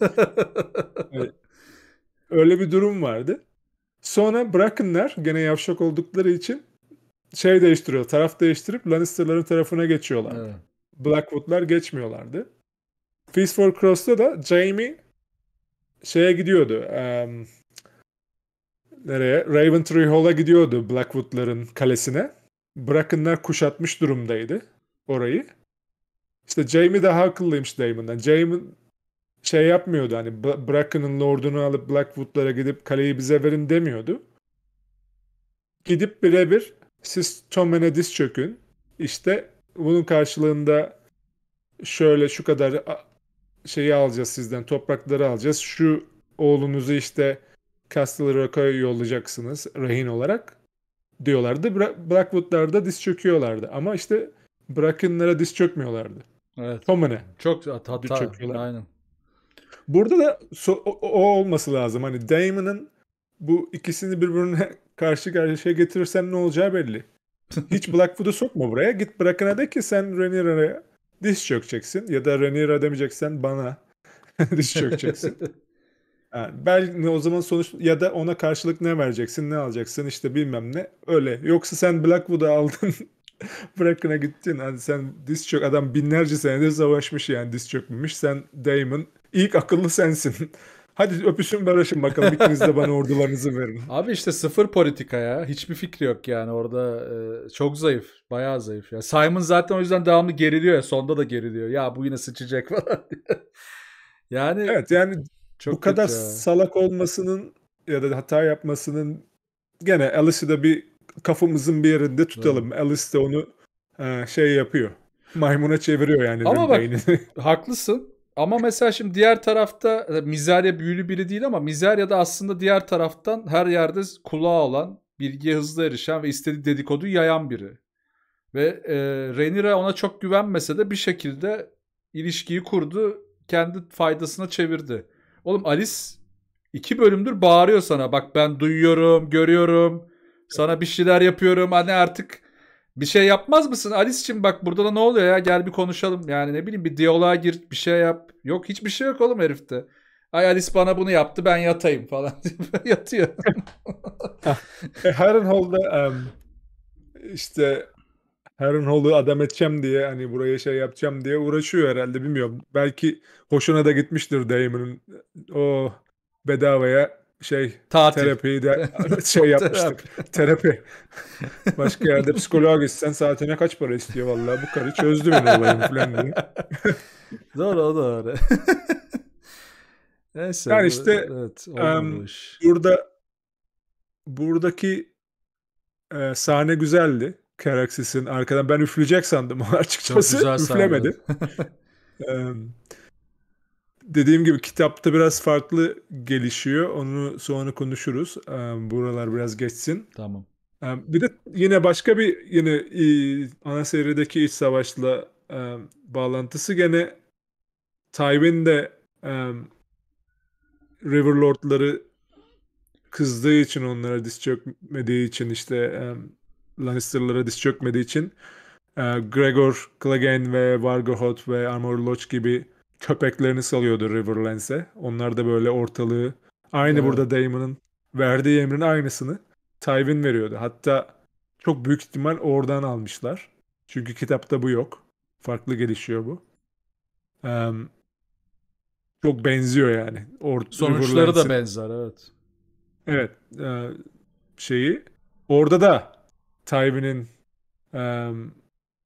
[laughs] evet. Öyle bir durum vardı. Sonra Bracken'lar gene yavşak oldukları için şey değiştiriyor. Taraf değiştirip Lannister'ların tarafına geçiyorlar. Evet. Blackwood'lar geçmiyorlardı. Feast for Cross'ta da Jaime şeye gidiyordu. Um, nereye? Raventree Hall'a gidiyordu Blackwood'ların kalesine. Bırakınlar kuşatmış durumdaydı orayı. İşte Jaime daha akıllıymış Damon'dan. Jaime şey yapmıyordu hani Bracken'ın lordunu alıp Blackwood'lara gidip kaleyi bize verin demiyordu. Gidip birebir siz Chommen'e diz çökün. İşte bunun karşılığında şöyle şu kadar şeyi alacağız sizden, toprakları alacağız. Şu oğlunuzu işte Castle Rock'a yollayacaksınız rehin olarak diyorlardı. Bra- Blackwood'larda diz çöküyorlardı. Ama işte Bracken'lara diz çökmüyorlardı. Evet. Tomine. Çok tatlı. Diz Aynen. Burada da so- o, o olması lazım. Hani Damon'ın bu ikisini birbirine karşı karşıya getirirsen ne olacağı belli. Hiç Blackwood'u sokma buraya. Git bırakana de ki sen Rhaenyra'ya diş çökeceksin. Ya da Rhaenyra demeyeceksen bana [laughs] diş çökeceksin. Yani belki o zaman sonuç ya da ona karşılık ne vereceksin, ne alacaksın işte bilmem ne. Öyle. Yoksa sen Blackwood'u aldın. [laughs] bırakına gittin. Hani sen diz çök adam binlerce senedir savaşmış yani diz çökmemiş. Sen Damon ilk akıllı sensin. Hadi öpüşün barışın bakalım ikiniz de bana [laughs] ordularınızı verin. Abi işte sıfır politika ya. Hiçbir fikri yok yani orada. E, çok zayıf. Bayağı zayıf. Ya. Simon zaten o yüzden devamlı geriliyor ya. Sonda da geriliyor. Ya bu yine sıçacak [laughs] falan yani Evet yani çok bu kadar ya. salak olmasının ya da hata yapmasının gene Alice'i de bir kafamızın bir yerinde tutalım. Evet. Alice de onu e, şey yapıyor. Maymuna çeviriyor yani. Ama bak beynini. [laughs] haklısın. Ama mesela şimdi diğer tarafta e, Mizarya büyülü biri değil ama Mizarya da aslında diğer taraftan her yerde kulağı olan, bilgiye hızlı erişen ve istediği dedikodu yayan biri. Ve e, Rhaenyra ona çok güvenmese de bir şekilde ilişkiyi kurdu, kendi faydasına çevirdi. Oğlum Alice iki bölümdür bağırıyor sana. Bak ben duyuyorum, görüyorum, sana bir şeyler yapıyorum. Hani artık bir şey yapmaz mısın Alice için bak burada da ne oluyor ya gel bir konuşalım. Yani ne bileyim bir diyaloğa gir bir şey yap. Yok hiçbir şey yok oğlum herifte. Ay Alice bana bunu yaptı ben yatayım falan. [laughs] Yatıyor. [laughs] E, Harrenhal'da um, işte Harrenhal'ı adam edeceğim diye hani buraya şey yapacağım diye uğraşıyor herhalde bilmiyorum. Belki hoşuna da gitmiştir Damon'un o bedavaya şey Tatil. terapiyi de [laughs] şey yapmıştık. terapi. Başka yerde psikoloğa gitsen saatine kaç para istiyor vallahi bu karı çözdü beni olayım falan diye. [laughs] doğru doğru. [laughs] Neyse. Yani işte evet, um, burada buradaki e, sahne güzeldi. Karaksis'in arkadan ben üfleyecek sandım onlar çıkması. Üflemedi. um, dediğim gibi kitapta biraz farklı gelişiyor. Onu sonra konuşuruz. Ee, buralar biraz geçsin. Tamam. Ee, bir de yine başka bir yine e, ana serideki iç savaşla e, bağlantısı gene Tywin de e, Riverlord'ları kızdığı için onlara diz çökmediği için işte Lannister'lara diz çökmediği için Gregor Clegane ve Vargo Hoth ve Armor Lodge gibi köpeklerini salıyordu Riverlands'e. Onlar da böyle ortalığı aynı evet. burada Damon'ın verdiği emrin aynısını Tywin veriyordu. Hatta çok büyük ihtimal oradan almışlar. Çünkü kitapta bu yok. Farklı gelişiyor bu. Ee, çok benziyor yani. Or Sonuçları da benzer evet. Evet. E, şeyi orada da Tywin'in e,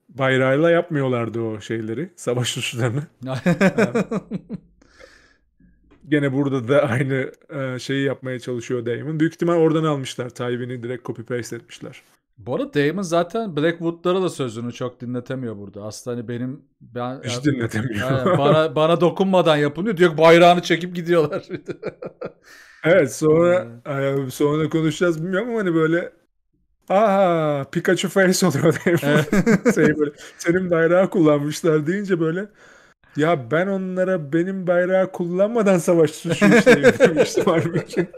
bayrağıyla yapmıyorlardı o şeyleri. Savaş suçlarını. [laughs] Gene burada da aynı e, şeyi yapmaya çalışıyor Damon. Büyük ihtimal oradan almışlar. Tywin'i direkt copy paste etmişler. Bu arada Damon zaten Blackwood'lara da sözünü çok dinletemiyor burada. Aslında hani benim ben hiç yani, dinletemiyor. Yani bana bana dokunmadan yapılıyor. diyor. Diyor bayrağını çekip gidiyorlar. [laughs] evet sonra ee. e, sonra konuşacağız bilmiyorum ama hani böyle Aa Pikachu face oluyor evet. [laughs] şey böyle, senin bayrağı kullanmışlar deyince böyle ya ben onlara benim bayrağı kullanmadan savaş suçu işlemiştim halbuki.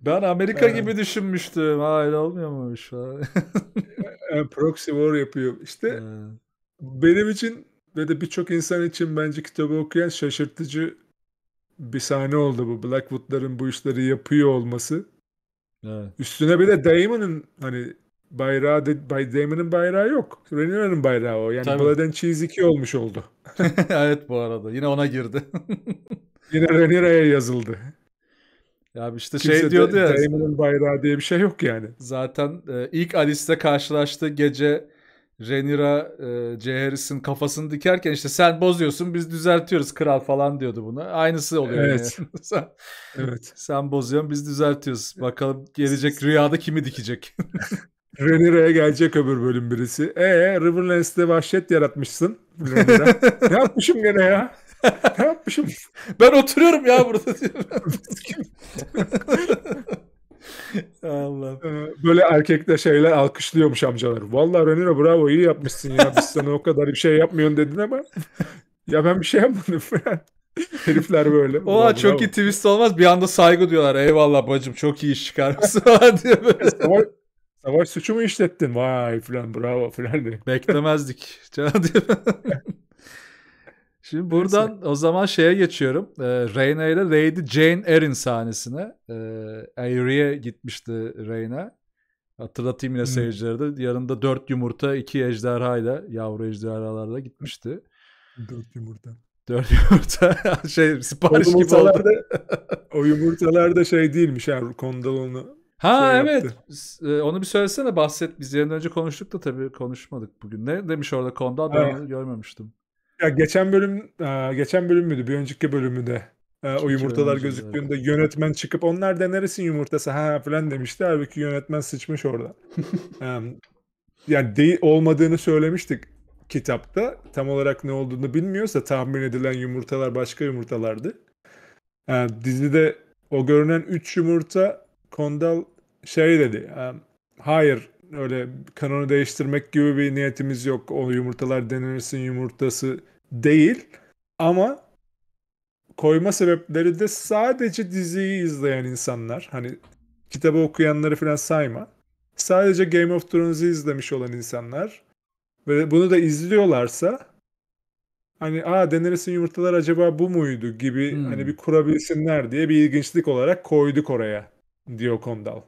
ben Amerika gibi düşünmüştüm. Ha, öyle olmuyor Hayır olmuyormuş. [laughs] E, proxy war yapıyor. İşte evet. benim için ve de birçok insan için bence kitabı okuyan şaşırtıcı bir sahne oldu bu. Blackwood'ların bu işleri yapıyor olması. Evet. Üstüne bir de Damon'ın hani bayrağı, Bay Damon'ın bayrağı yok. Renier'ın bayrağı o. Yani Tabii. Blood and Cheese 2 olmuş oldu. [laughs] evet bu arada. Yine ona girdi. [laughs] Yine Renier'e yazıldı. Ya işte şey Kimse şey diyordu ya. Damon'ın bayrağı diye bir şey yok yani. Zaten e, ilk Alice'le karşılaştığı gece Renira e, Ceheris'in kafasını dikerken işte sen bozuyorsun biz düzeltiyoruz kral falan diyordu buna. Aynısı oluyor. Evet. Yani. [laughs] sen, evet. Sen bozuyorsun biz düzeltiyoruz. Bakalım gelecek rüyada kimi dikecek. [laughs] Renira'ya gelecek öbür bölüm birisi. Ee Riverlands'te vahşet yaratmışsın. [laughs] ne yapmışım gene ya? ne yapmışım? Ben oturuyorum ya burada. Allah. Ee, böyle erkekle şeyler alkışlıyormuş amcalar. Vallahi Renira bravo iyi yapmışsın ya. Biz sana o kadar bir şey yapmıyorsun dedin ama [laughs] ya ben bir şey yapmadım falan. [laughs] Herifler böyle. Oha çok iyi twist olmaz. Bir anda saygı diyorlar. Eyvallah bacım çok iyi iş çıkarmışsın [laughs] diyor böyle. E, savaş, savaş suçu mu işlettin? Vay falan bravo falan diye. Beklemezdik. Şimdi buradan Neyse. o zaman şeye geçiyorum. E, Reyna ile Lady Jane Erin sahnesine. E, ee, Aerie'ye gitmişti Reyna. Hatırlatayım yine hmm. seyircilere de. Yanında dört yumurta, iki ejderha ile yavru ejderhalarla gitmişti. Dört yumurta. Dört [laughs] yumurta. şey sipariş gibi oldu. [laughs] o yumurtalar da şey değilmiş yani Kondolonu Ha şey evet. Yaptı. E, onu bir söylesene bahset. Biz yarın önce konuştuk da tabii konuşmadık bugün. Ne demiş orada Kondal ben evet. görmemiştim. Ya geçen bölüm e, geçen bölüm müydü? Bir önceki bölümü de e, o yumurtalar gözüktüğünde yönetmen çıkıp onlar da neresin yumurtası ha falan demişti. Halbuki yönetmen sıçmış orada. [laughs] yani değil olmadığını söylemiştik kitapta. Tam olarak ne olduğunu bilmiyorsa tahmin edilen yumurtalar başka yumurtalardı. Yani e, dizide o görünen 3 yumurta Kondal şey dedi. Hayır öyle kanonu değiştirmek gibi bir niyetimiz yok. O yumurtalar denersin yumurtası değil ama koyma sebepleri de sadece diziyi izleyen insanlar. Hani kitabı okuyanları falan sayma. Sadece Game of Thrones'u izlemiş olan insanlar ve bunu da izliyorlarsa hani aa Daenerys'in yumurtalar acaba bu muydu gibi hmm. hani bir kurabilsinler diye bir ilginçlik olarak koyduk oraya diyor Kondal.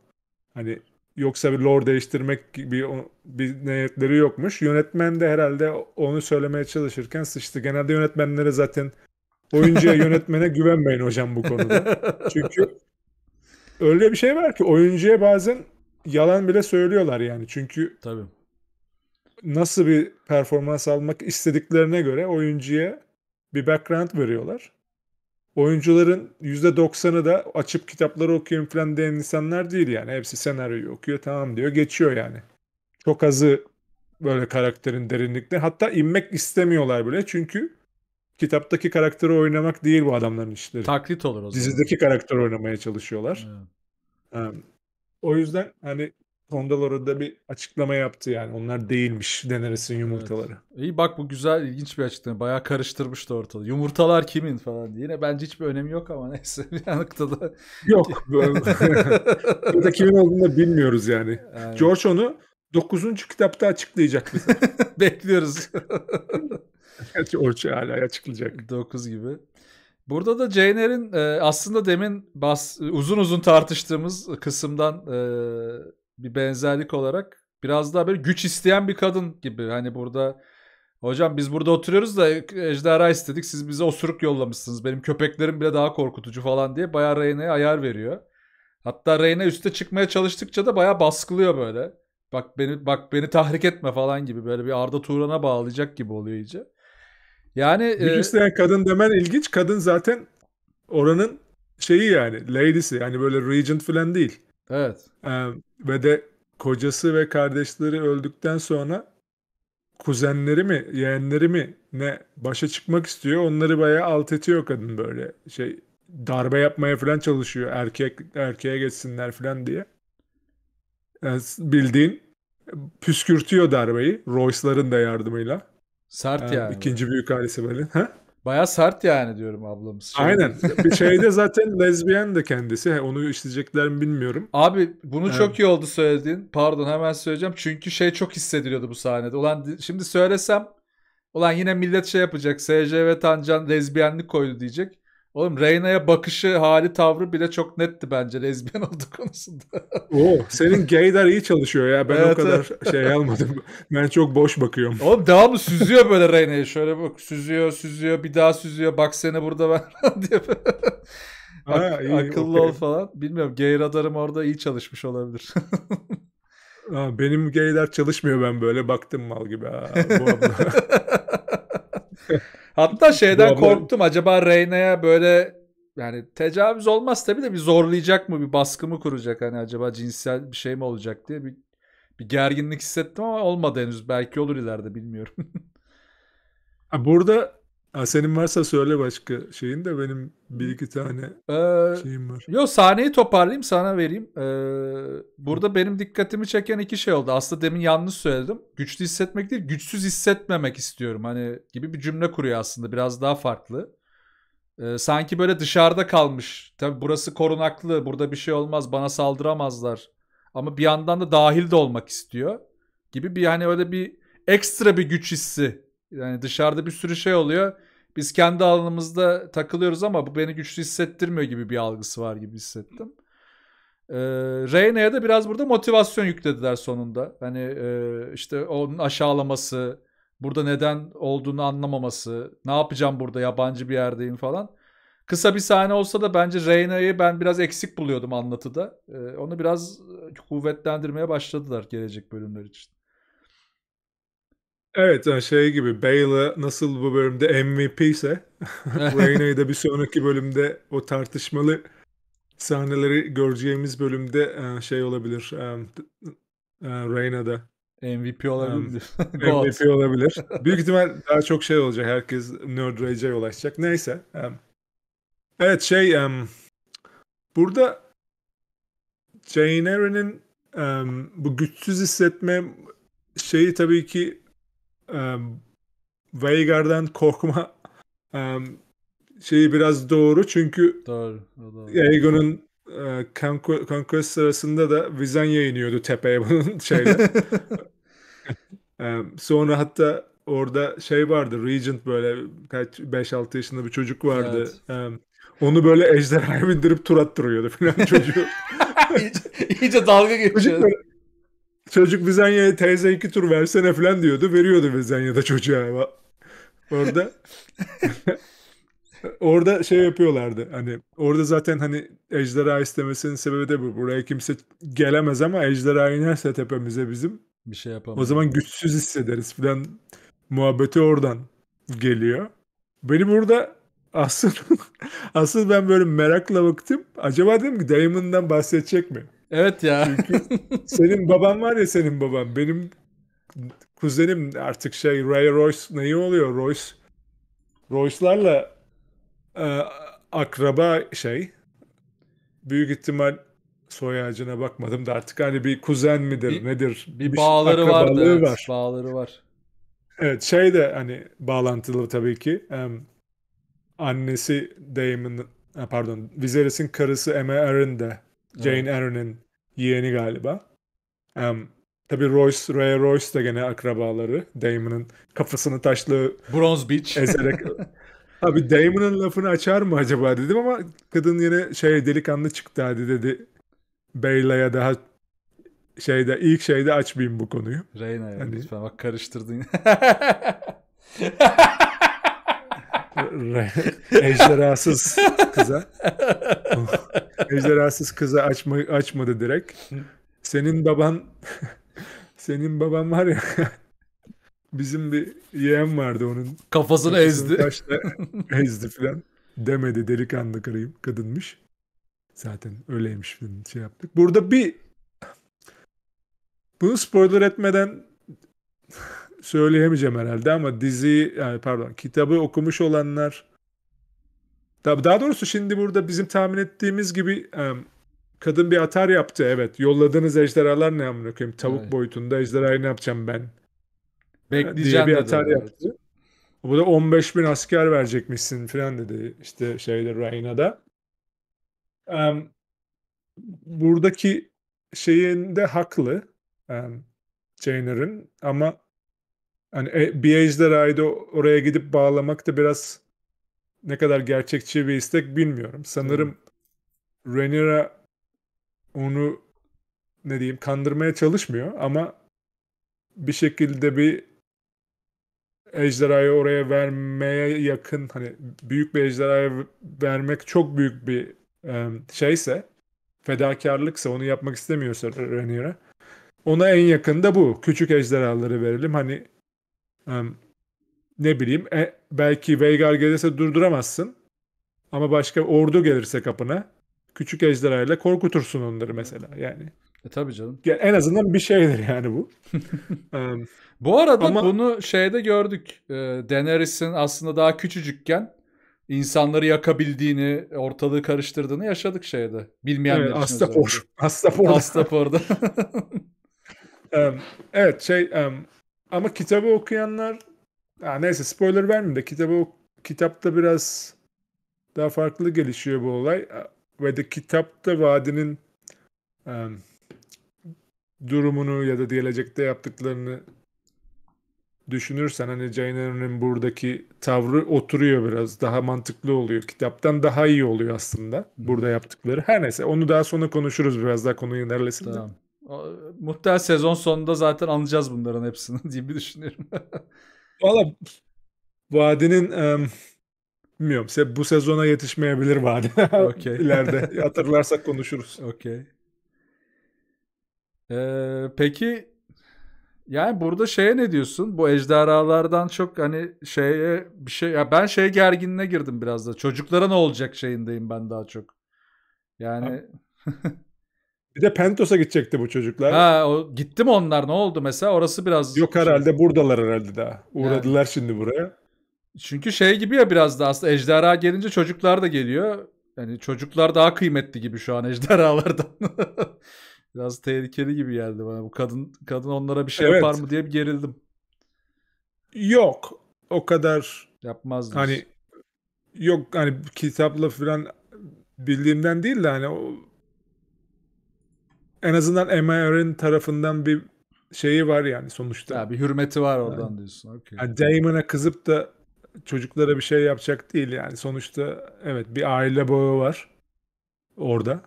Hani yoksa bir lore değiştirmek gibi bir niyetleri yokmuş. Yönetmen de herhalde onu söylemeye çalışırken sıçtı. Genelde yönetmenlere zaten oyuncuya [laughs] yönetmene güvenmeyin hocam bu konuda. Çünkü öyle bir şey var ki oyuncuya bazen yalan bile söylüyorlar yani. Çünkü Tabii. nasıl bir performans almak istediklerine göre oyuncuya bir background veriyorlar. Oyuncuların %90'ı da açıp kitapları okuyun falan diyen insanlar değil yani. Hepsi senaryoyu okuyor tamam diyor geçiyor yani. Çok azı böyle karakterin derinlikte. Hatta inmek istemiyorlar bile çünkü kitaptaki karakteri oynamak değil bu adamların işleri. Taklit olur o zaman. Dizideki karakteri oynamaya çalışıyorlar. Evet. Um, o yüzden hani Kondalara bir açıklama yaptı yani. Onlar değilmiş Daenerys'in yumurtaları. Evet. İyi bak bu güzel ilginç bir açıklama. Bayağı karıştırmıştı ortalığı. Yumurtalar kimin falan diye. Yine bence hiçbir önemi yok ama [laughs] neyse. Bir noktada. Yok. [laughs] [laughs] Burada kimin olduğunu da bilmiyoruz yani. yani. George onu 9. kitapta açıklayacak bize. Bekliyoruz. George hala açıklayacak. 9 gibi. Burada da Jane aslında demin bas, uzun uzun tartıştığımız kısımdan e, bir benzerlik olarak biraz daha böyle güç isteyen bir kadın gibi. Hani burada hocam biz burada oturuyoruz da ejderha istedik siz bize osuruk yollamışsınız. Benim köpeklerim bile daha korkutucu falan diye bayağı Reyna'ya ayar veriyor. Hatta Reyna üste çıkmaya çalıştıkça da bayağı baskılıyor böyle. Bak beni bak beni tahrik etme falan gibi böyle bir Arda Turan'a bağlayacak gibi oluyor iyice. Yani güç e... kadın demen ilginç. Kadın zaten oranın şeyi yani lady'si yani böyle regent falan değil. Evet. Ee, ve de kocası ve kardeşleri öldükten sonra kuzenleri mi, yeğenleri mi ne başa çıkmak istiyor. Onları bayağı alt ediyor kadın böyle. Şey darbe yapmaya falan çalışıyor. Erkek erkeğe geçsinler falan diye. Yani ee, bildiğin püskürtüyor darbeyi Royce'ların da yardımıyla. Sert yani. Ee, yani. İkinci büyük ailesi böyle. Ha? Baya sert yani diyorum ablamız. Şey. Aynen. Bir şeyde zaten lezbiyen de kendisi. Onu işleyecekler mi bilmiyorum. Abi bunu evet. çok iyi oldu söylediğin. Pardon hemen söyleyeceğim. Çünkü şey çok hissediliyordu bu sahnede. Ulan şimdi söylesem ulan yine millet şey yapacak. SCV Tancan lezbiyenlik koydu diyecek. Oğlum Reyna'ya bakışı, hali, tavrı bile çok netti bence lezbiyen [laughs] olduğu konusunda. Oo, senin gaydar iyi çalışıyor ya. Ben evet, o kadar evet. şey almadım. Ben çok boş bakıyorum. Oğlum devamlı süzüyor böyle Reyna'yı. Şöyle bak süzüyor, süzüyor, bir daha süzüyor. Bak seni burada ben [laughs] diye. Ak- iyi, akıllı okay. ol falan. Bilmiyorum gay radarım orada iyi çalışmış olabilir. Aa, benim gayler çalışmıyor ben böyle baktım mal gibi. Ha, bu [laughs] [laughs] Hatta şeyden korktum acaba Reyna'ya böyle yani tecavüz olmaz tabii de bir zorlayacak mı bir baskı mı kuracak hani acaba cinsel bir şey mi olacak diye bir, bir gerginlik hissettim ama olmadı henüz belki olur ileride bilmiyorum. [laughs] Burada Ha, senin varsa söyle başka şeyin de benim bir iki tane ee, şeyim var. Yo sahneyi toparlayayım sana vereyim. Ee, burada Hı. benim dikkatimi çeken iki şey oldu. Aslında demin yanlış söyledim. Güçlü hissetmek değil, güçsüz hissetmemek istiyorum. Hani gibi bir cümle kuruyor aslında. Biraz daha farklı. Ee, sanki böyle dışarıda kalmış. Tabi burası korunaklı. Burada bir şey olmaz. Bana saldıramazlar. Ama bir yandan da dahil de olmak istiyor. Gibi bir hani öyle bir ekstra bir güç hissi yani dışarıda bir sürü şey oluyor biz kendi alanımızda takılıyoruz ama bu beni güçlü hissettirmiyor gibi bir algısı var gibi hissettim. E, Reyna'ya da biraz burada motivasyon yüklediler sonunda. Hani e, işte onun aşağılaması, burada neden olduğunu anlamaması, ne yapacağım burada yabancı bir yerdeyim falan. Kısa bir sahne olsa da bence Reyna'yı ben biraz eksik buluyordum anlatıda. E, onu biraz kuvvetlendirmeye başladılar gelecek bölümler için. Evet yani şey gibi Bale'ı nasıl bu bölümde MVP ise Reyna'yı [laughs] da bir sonraki bölümde o tartışmalı sahneleri göreceğimiz bölümde e, şey olabilir. E, e, Reyna'da MVP olabilir. [laughs] MVP olabilir. Büyük ihtimal daha çok şey olacak. Herkes Nerd Rage'e yol açacak. Neyse. Evet şey burada Jane Eyre'nin bu güçsüz hissetme şeyi tabii ki um, Veigar'dan korkma um, şeyi biraz doğru çünkü doğru, doğru. Aegon'un e, Conquest sırasında da Vizanya iniyordu tepeye bunun [laughs] şeyle. um, sonra hatta orada şey vardı Regent böyle kaç 5-6 yaşında bir çocuk vardı. Evet. Um, onu böyle ejderhaya bindirip tur attırıyordu falan [laughs] çocuğu. iyice, iyice dalga geçiyordu. Çocuk Vizanya'ya teyze iki tur versene falan diyordu. Veriyordu Vizanya'da çocuğa. Orada [laughs] orada şey yapıyorlardı. Hani orada zaten hani ejderha istemesinin sebebi de bu. Buraya kimse gelemez ama ejderha inerse tepemize bizim bir şey yapamaz. O zaman güçsüz hissederiz falan muhabbeti oradan geliyor. Beni burada asıl [laughs] asıl ben böyle merakla baktım. Acaba dedim ki Damon'dan bahsedecek mi? Evet ya. Çünkü [laughs] senin baban var ya senin baban. Benim kuzenim artık şey Ray Royce neyi oluyor? Royce Royce'larla e, akraba şey büyük ihtimal soy ağacına bakmadım da artık hani bir kuzen midir bir, nedir? Bir, bir bağları vardı. Evet, var. Bağları var. Evet şey de hani bağlantılı tabii ki. Um, annesi Damon pardon Viserys'in karısı Emma Arryn de Jane evet. Eyre'nin yeğeni galiba. Um, tabii Royce, Ray Royce de gene akrabaları. Damon'ın kafasını taşlı Bronze Beach ezerek. [laughs] Abi Damon'ın lafını açar mı acaba dedim ama kadın yine şey delikanlı çıktı hadi dedi. Beyla'ya daha şeyde ilk şeyde açmayayım bu konuyu. Reyna ya hani... lütfen bak karıştırdın. [laughs] ejderhasız kıza. Oh, ejderhasız kıza açma, açmadı direkt. Senin baban senin baban var ya bizim bir yeğen vardı onun. Kafasını ezdi. Taşla ezdi filan. Demedi delikanlı kırayım kadınmış. Zaten öyleymiş filan şey yaptık. Burada bir bunu spoiler etmeden söyleyemeyeceğim herhalde ama dizi yani pardon kitabı okumuş olanlar daha doğrusu şimdi burada bizim tahmin ettiğimiz gibi kadın bir atar yaptı evet. Yolladığınız ejderhalar ne amına koyayım? Tavuk evet. boyutunda ejderhayı ne yapacağım ben? Bekleyeceğim diye bir atar yaptı. Evet. Bu da 15 bin asker verecekmişsin falan dedi işte şeyde Reyna'da. Um, buradaki şeyinde haklı um, ama Hani e, bir ejderhayı da oraya gidip bağlamak da biraz ne kadar gerçekçi bir istek bilmiyorum. Sanırım evet. Rhaenyra onu ne diyeyim kandırmaya çalışmıyor ama bir şekilde bir ejderhayı oraya vermeye yakın hani büyük bir ejderhayı vermek çok büyük bir şeyse fedakarlıksa onu yapmak istemiyorsa Rhaenyra ona en yakın da bu. Küçük ejderhaları verelim. Hani ne bileyim e, belki Veigar gelirse durduramazsın. Ama başka ordu gelirse kapına küçük ejderhayla korkutursun onları mesela yani. E tabii canım. Yani en azından bir şeydir yani bu. [laughs] bu arada ama... bunu şeyde gördük. E, Daenerys'in aslında daha küçücükken insanları yakabildiğini, ortalığı karıştırdığını yaşadık şeyde. Bilmeyenler evet, için. Astapor. Astapor'da. Astapor'da. um, evet şey um, ama kitabı okuyanlar ha, neyse spoiler vermeyeyim de kitabı kitapta biraz daha farklı gelişiyor bu olay. Ve de kitapta vadinin um, durumunu ya da diyelecekte yaptıklarını düşünürsen hani Jane buradaki tavrı oturuyor biraz. Daha mantıklı oluyor. Kitaptan daha iyi oluyor aslında burada yaptıkları. Her neyse onu daha sonra konuşuruz biraz daha konuyu ilerlesin tamam. de. Muhtemel sezon sonunda zaten anlayacağız bunların hepsini [laughs] diye bir düşünüyorum. [laughs] Valla vadenin um, bilmiyorum bu sezona yetişmeyebilir vade. [laughs] okay. İleride hatırlarsak konuşuruz. Okey. Ee, peki yani burada şeye ne diyorsun? Bu ejderhalardan çok hani şeye bir şey ya ben şey gerginliğine girdim biraz da. Çocuklara ne olacak şeyindeyim ben daha çok. Yani bir de Pentos'a gidecekti bu çocuklar. Ha o, gitti mi onlar ne oldu mesela orası biraz... Yok herhalde buradalar herhalde daha. Uğradılar yani. şimdi buraya. Çünkü şey gibi ya biraz da aslında ejderha gelince çocuklar da geliyor. Yani çocuklar daha kıymetli gibi şu an ejderhalardan. [laughs] biraz tehlikeli gibi geldi bana. Bu kadın kadın onlara bir şey evet. yapar mı diye bir gerildim. Yok. O kadar yapmaz. Hani yok hani kitapla falan bildiğimden değil de hani o en azından Emma tarafından bir şeyi var yani sonuçta. Ya bir hürmeti var oradan yani, diyorsun. Okay. Yani Damon'a kızıp da çocuklara bir şey yapacak değil yani. Sonuçta evet bir aile bağı var orada.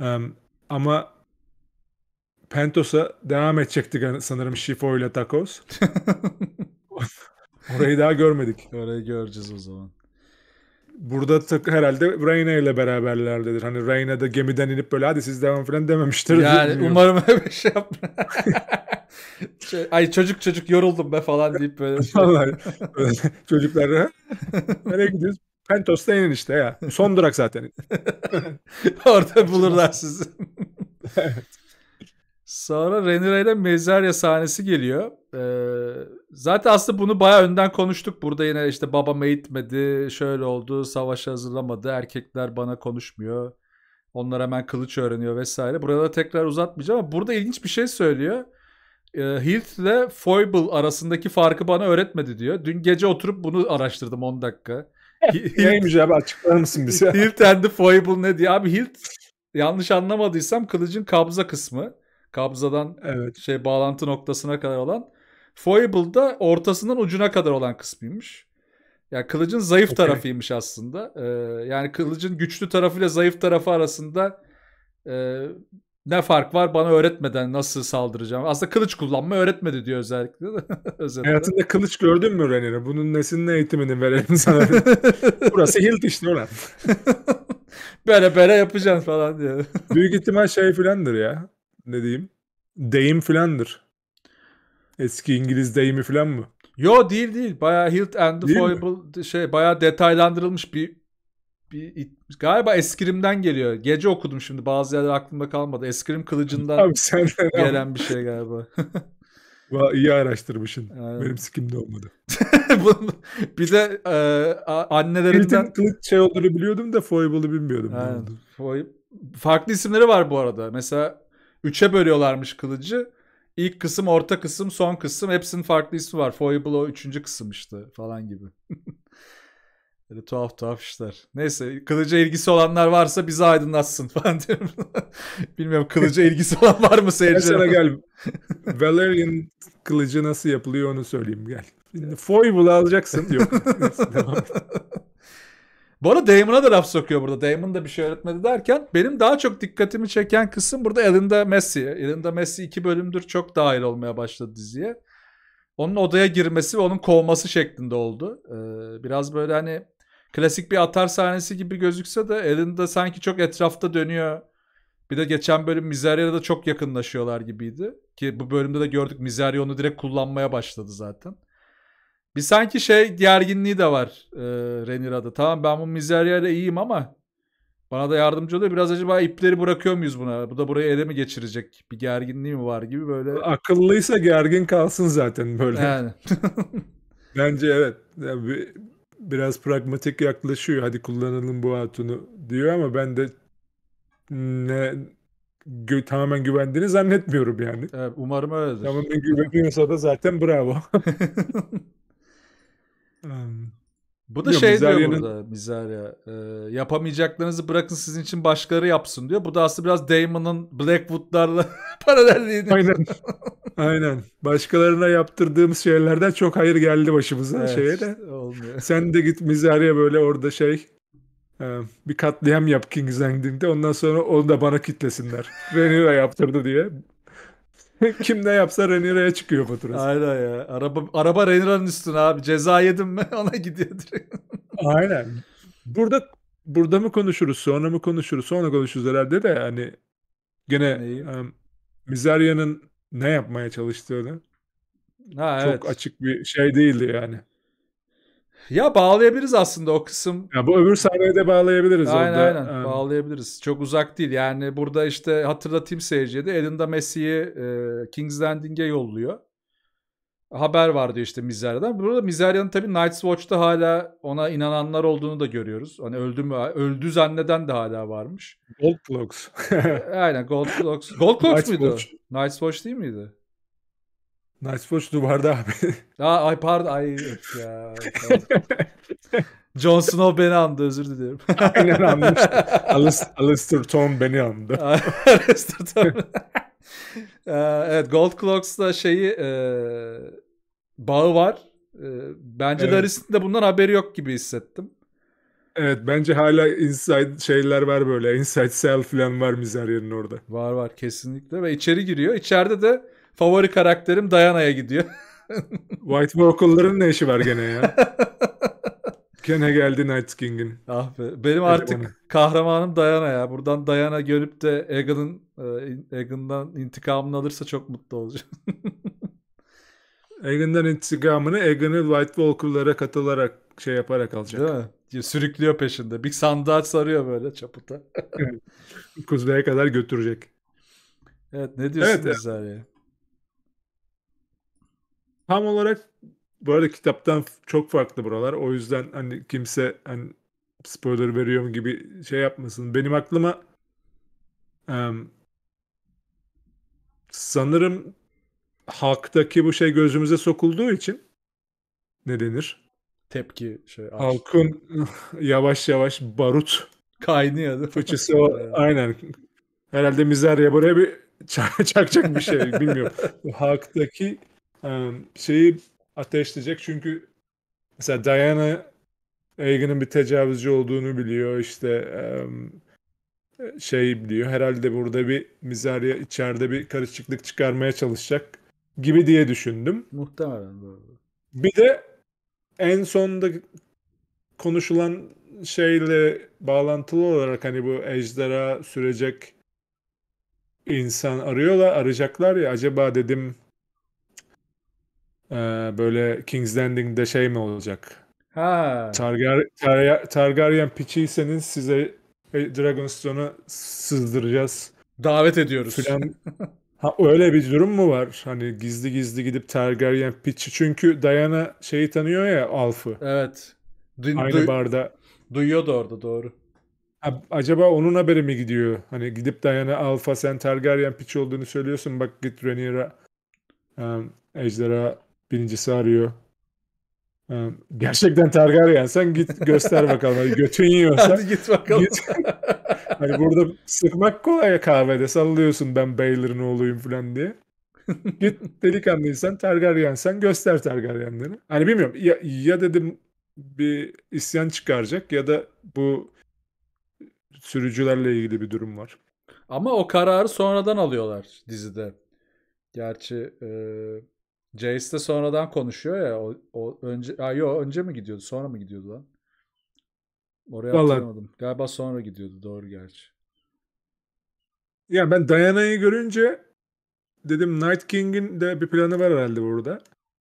Um, ama Pentos'a devam edecektik hani sanırım Şifo ile Takos. [laughs] Orayı daha görmedik. Orayı göreceğiz o zaman burada tık herhalde Reyna ile beraberlerdedir. Hani Reyna da gemiden inip böyle hadi siz devam falan dememiştir. Yani umarım öyle bir şey yapma. [laughs] Şey, ay çocuk çocuk yoruldum be falan deyip böyle. Şey. Vallahi çocuklara nereye gidiyoruz? Pentos'ta inin işte ya. Son durak zaten. [laughs] Orada bulurlar sizi. evet. Sonra Renira ile Mezarya sahnesi geliyor. Ee, zaten aslında bunu baya önden konuştuk. Burada yine işte babam eğitmedi, şöyle oldu, savaşa hazırlamadı, erkekler bana konuşmuyor. Onlar hemen kılıç öğreniyor vesaire. Burada tekrar uzatmayacağım ama burada ilginç bir şey söylüyor. Ee, Hilt ile Foible arasındaki farkı bana öğretmedi diyor. Dün gece oturup bunu araştırdım 10 dakika. Eh, neymiş abi açıklar mısın bize? Hilt and the Foible ne diyor Abi Hilt yanlış anlamadıysam kılıcın kabza kısmı kabzadan evet. şey bağlantı noktasına kadar olan. da ortasından ucuna kadar olan kısmıymış. Yani kılıcın zayıf okay. tarafıymış aslında. Ee, yani kılıcın güçlü tarafıyla zayıf tarafı arasında e, ne fark var bana öğretmeden nasıl saldıracağım. Aslında kılıç kullanma öğretmedi diyor özellikle. [laughs] özellikle. Hayatında kılıç gördün mü Renner'e? Bunun nesinin eğitimini verelim sana. [laughs] Burası hilt işte ulan. [laughs] böyle böyle yapacaksın falan diyor. Büyük ihtimal şey filandır ya ne diyeyim? Deyim filandır. Eski İngiliz deyimi filan mı? Yo değil değil. Bayağı Hilt and the Foible şey bayağı detaylandırılmış bir bir galiba eskrimden geliyor. Gece okudum şimdi bazı yerler aklımda kalmadı. Eskrim kılıcından Abi sen gelen bir şey galiba. İyi [laughs] iyi araştırmışsın. Aynen. Benim sikimde olmadı. [laughs] bir de e, annelerinden kılıç şey olduğunu biliyordum da Foible'ı bilmiyordum. Aynen. Foy... Farklı isimleri var bu arada. Mesela Üçe bölüyorlarmış kılıcı. İlk kısım, orta kısım, son kısım. Hepsinin farklı ismi var. Foible o üçüncü kısım işte falan gibi. [laughs] Böyle tuhaf tuhaf işler. Neyse kılıca ilgisi olanlar varsa bizi aydınlatsın [laughs] falan diyorum. Bilmiyorum kılıca ilgisi olan var mı seyirciler? gel. Valerian kılıcı nasıl yapılıyor onu söyleyeyim gel. Foible'ı alacaksın. Yok. devam [laughs] et. Bu arada Damon'a da laf sokuyor burada. Damon da bir şey öğretmedi derken benim daha çok dikkatimi çeken kısım burada elinde Messi. Elinde Messi iki bölümdür çok dahil olmaya başladı diziye. Onun odaya girmesi ve onun kovması şeklinde oldu. Ee, biraz böyle hani klasik bir atar sahnesi gibi gözükse de elinde sanki çok etrafta dönüyor. Bir de geçen bölüm Mizarya'ya da çok yakınlaşıyorlar gibiydi. Ki bu bölümde de gördük Mizarya onu direkt kullanmaya başladı zaten. Bir sanki şey gerginliği de var e, Renira'da. Tamam ben bu Mizerya'yla iyiyim ama bana da yardımcı oluyor. Biraz acaba ipleri bırakıyor muyuz buna? Bu da burayı ele mi geçirecek? Bir gerginliği mi var gibi böyle. Akıllıysa gergin kalsın zaten böyle. Yani. [laughs] Bence evet. Yani bir, biraz pragmatik yaklaşıyor. Hadi kullanalım bu hatunu diyor ama ben de ne gö tamamen güvendiğini zannetmiyorum yani. Evet, umarım öyledir. Tamamen güveniyorsa da zaten bravo. [laughs] Bu da Yok, şey diyor burada Mizarya. E, yapamayacaklarınızı bırakın sizin için başkaları yapsın diyor. Bu da aslında biraz Damon'ın Blackwood'larla [laughs] paralelliğini. Aynen. Aynen. Başkalarına yaptırdığımız şeylerden çok hayır geldi başımıza evet, şeye de. Olmuyor. Sen de git Mizarya böyle orada şey e, bir katliam yap King's Landing'de. Ondan sonra onu da bana kitlesinler. Renira yaptırdı diye. [laughs] Kim ne yapsa Renire'ye çıkıyor faturası. Aynen ya. Araba, araba Renire'nin üstüne abi. Ceza yedim mi [laughs] ona gidiyor direkt. Aynen. Burada burada mı konuşuruz sonra mı konuşuruz sonra konuşuruz herhalde de hani gene Neyi? um, Mizarya'nın ne yapmaya çalıştığını ha, çok evet. açık bir şey değildi yani. Ya bağlayabiliriz aslında o kısım. Ya bu öbür sahneye de bağlayabiliriz. Aynen orada. aynen yani. Ee, bağlayabiliriz. Çok uzak değil. Yani burada işte hatırlatayım seyirciye de Elinde Messi'yi e, King's Landing'e yolluyor. Haber vardı işte Mizarya'dan. Burada Mizarya'nın tabii Night's Watch'ta hala ona inananlar olduğunu da görüyoruz. Hani öldü mü? Öldü zanneden de hala varmış. Gold Clocks. [laughs] aynen Gold Clocks. Gold Clocks muydu? Watch. Night's Watch değil miydi? Nice Watch duvarda abi. [laughs] Aa, ay pardon. Ay ya. Jon Snow beni andı özür diliyorum. [laughs] Aynen anmış. Alist Alistair Tom beni andı. [laughs] Alistair Tom. Ee, evet Gold da şeyi e, bağı var. E, bence evet. Laris'in de bundan haberi yok gibi hissettim. Evet bence hala inside şeyler var böyle. Inside cell falan var Mizaryen'in orada. Var var kesinlikle ve içeri giriyor. İçeride de favori karakterim Dayana'ya gidiyor. [laughs] White Walker'ların ne işi var gene ya? [laughs] Gene geldi Night King'in. Ah be. Benim artık Egon. kahramanım Dayana ya. Buradan Dayana görüp de Egon'un e, Egon'dan intikamını alırsa çok mutlu olacağım. [laughs] Egon'dan intikamını Egon'u White Walker'lara katılarak şey yaparak alacak. Değil mi? Sürüklüyor peşinde. Bir sandığa sarıyor böyle çaputa. Kuzeye kadar götürecek. Evet ne diyorsun evet, Zariye? tam olarak bu arada kitaptan çok farklı buralar. O yüzden hani kimse hani spoiler veriyorum gibi şey yapmasın. Benim aklıma um, sanırım halktaki bu şey gözümüze sokulduğu için ne denir? Tepki şey. Aç. Halkın [laughs] yavaş yavaş barut kaynıyor. Değil Fıçısı o. [laughs] Aynen. Herhalde Mizarya buraya bir [laughs] çakacak bir şey bilmiyorum. halktaki şeyi ateşleyecek çünkü mesela Diana Egan'ın bir tecavüzcü olduğunu biliyor işte şey biliyor herhalde burada bir mizarya içeride bir karışıklık çıkarmaya çalışacak gibi diye düşündüm. Muhtemelen doğru. Bir de en sonunda konuşulan şeyle bağlantılı olarak hani bu ejderha sürecek insan arıyorlar, arayacaklar ya acaba dedim ee, böyle King's Landing'de şey mi olacak? Ha. Targar Tar Targaryen piçiyseniz size e, Dragonstone'a sızdıracağız. Davet ediyoruz. Falan. [laughs] ha, öyle bir durum mu var? Hani gizli gizli gidip Targaryen piçi. Çünkü Diana şeyi tanıyor ya Alf'ı. Evet. Du- Aynı du- barda. Duyuyordu orada doğru. Ha, acaba onun haberi mi gidiyor? Hani gidip Diana Alfa sen Targaryen piçi olduğunu söylüyorsun. Bak git Rhaenyra um, ejderha Birincisi arıyor. Ee, gerçekten Targaryen sen git göster bakalım. Hani götün yiyorsa. Hadi git bakalım. Git. [laughs] hani burada sıkmak kolay kahvede sallıyorsun ben Baylor'ın oğluyum falan diye. git delikanlıysan Targaryen sen göster Targaryenleri. Hani bilmiyorum ya, ya dedim bir isyan çıkaracak ya da bu sürücülerle ilgili bir durum var. Ama o kararı sonradan alıyorlar dizide. Gerçi e, Jace de sonradan konuşuyor ya. O, o önce ha, yo, önce mi gidiyordu? Sonra mı gidiyordu lan? Oraya Vallahi... hatırlamadım. Galiba sonra gidiyordu. Doğru gerçi. Ya ben Diana'yı görünce dedim Night King'in de bir planı var herhalde burada.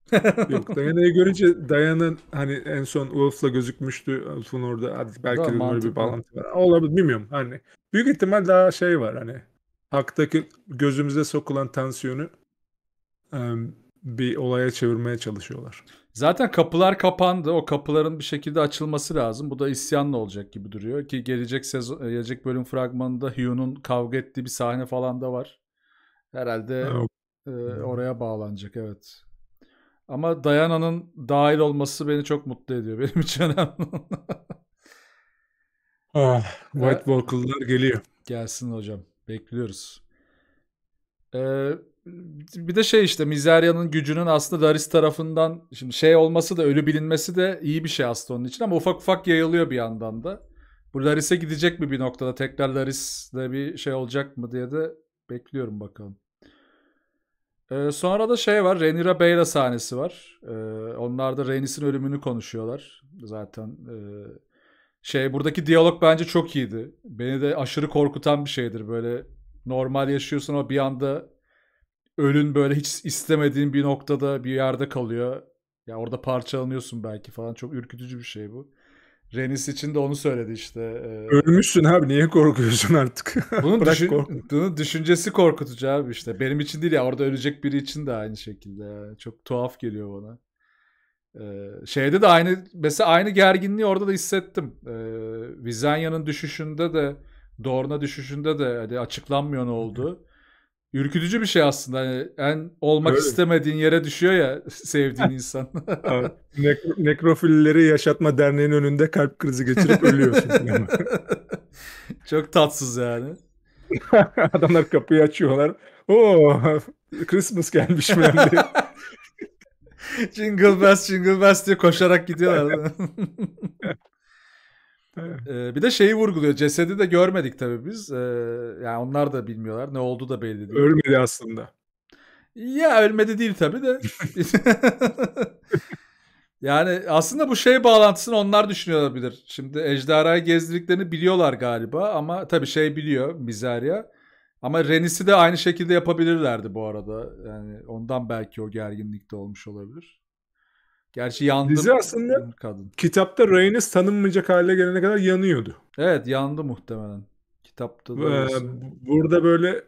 [laughs] Yok Diana'yı görünce Diana hani en son Wolf'la gözükmüştü. Wolf'un orada hadi belki de böyle bir bağlantı var. Olabilir bilmiyorum hani. Büyük ihtimal daha şey var hani. Haktaki gözümüze sokulan tansiyonu bir olaya çevirmeye çalışıyorlar. Zaten kapılar kapandı. O kapıların bir şekilde açılması lazım. Bu da isyanla olacak gibi duruyor ki gelecek sezon e, gelecek bölüm fragmanında Hyun'un kavga ettiği bir sahne falan da var. Herhalde evet. e, oraya bağlanacak evet. Ama Dayana'nın dahil olması beni çok mutlu ediyor. [laughs] Benim için önemli. ah, White Walker'lar geliyor. Gelsin hocam. Bekliyoruz. Ee, bir de şey işte Mizarya'nın gücünün aslında Daris tarafından şimdi şey olması da ölü bilinmesi de iyi bir şey aslında onun için ama ufak ufak yayılıyor bir yandan da. Bu Daris'e gidecek mi bir noktada tekrar Daris'le bir şey olacak mı diye de bekliyorum bakalım. Ee, sonra da şey var renira Beyla sahnesi var. Ee, onlar da Rhaenys'in ölümünü konuşuyorlar zaten. E, şey buradaki diyalog bence çok iyiydi. Beni de aşırı korkutan bir şeydir böyle normal yaşıyorsun ama bir anda ölün böyle hiç istemediğin bir noktada bir yerde kalıyor. Ya orada parçalanıyorsun belki falan. Çok ürkütücü bir şey bu. Renis için de onu söyledi işte. E, Ölmüşsün abi niye korkuyorsun artık? [laughs] Bunun, düşün, korkun. düşüncesi korkutucu abi işte. Benim için değil ya orada ölecek biri için de aynı şekilde. Çok tuhaf geliyor bana. Ee, şeyde de aynı mesela aynı gerginliği orada da hissettim. Ee, Vizanya'nın düşüşünde de Dorna düşüşünde de hani açıklanmıyor ne oldu. [laughs] ürkütücü bir şey aslında. Yani en olmak Öyle. istemediğin yere düşüyor ya [laughs] sevdiğin insan. [laughs] Nek- Nekrofilleri Yaşatma Derneği'nin önünde kalp krizi geçirip ölüyorsun. [laughs] Çok tatsız yani. Adamlar kapıyı açıyorlar. Oo, Christmas gelmiş mi? jingle bells, jingle bells diye koşarak gidiyorlar. Ee, bir de şeyi vurguluyor. Cesedi de görmedik tabii biz. Ee, yani onlar da bilmiyorlar. Ne oldu da belli değil. Ölmedi aslında. Ya ölmedi değil tabii de. [laughs] yani aslında bu şey bağlantısını onlar düşünüyor olabilir. Şimdi ejderhayı gezdirdiklerini biliyorlar galiba ama tabii şey biliyor Mizaria. Ama Renis'i de aynı şekilde yapabilirlerdi bu arada. Yani ondan belki o gerginlikte olmuş olabilir. Gerçi yandı. Dizi aslında kadın. kitapta Rhaenys tanınmayacak hale gelene kadar yanıyordu. Evet yandı muhtemelen. Kitapta da. Ee, burada böyle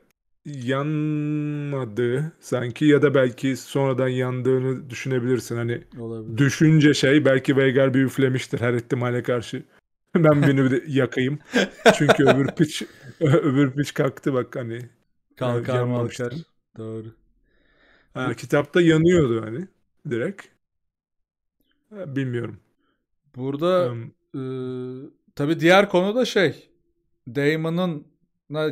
yanmadı sanki ya da belki sonradan yandığını düşünebilirsin. Hani Olabilir. düşünce şey belki Veigar bir üflemiştir her ihtimale karşı. [laughs] ben beni bir [laughs] yakayım. Çünkü öbür piç [laughs] öbür piç kalktı bak hani. Kalkar malkar. Doğru. Ha, kitapta yanıyordu hani direkt. Bilmiyorum. Burada um, e, tabii diğer konu da şey Damon'ın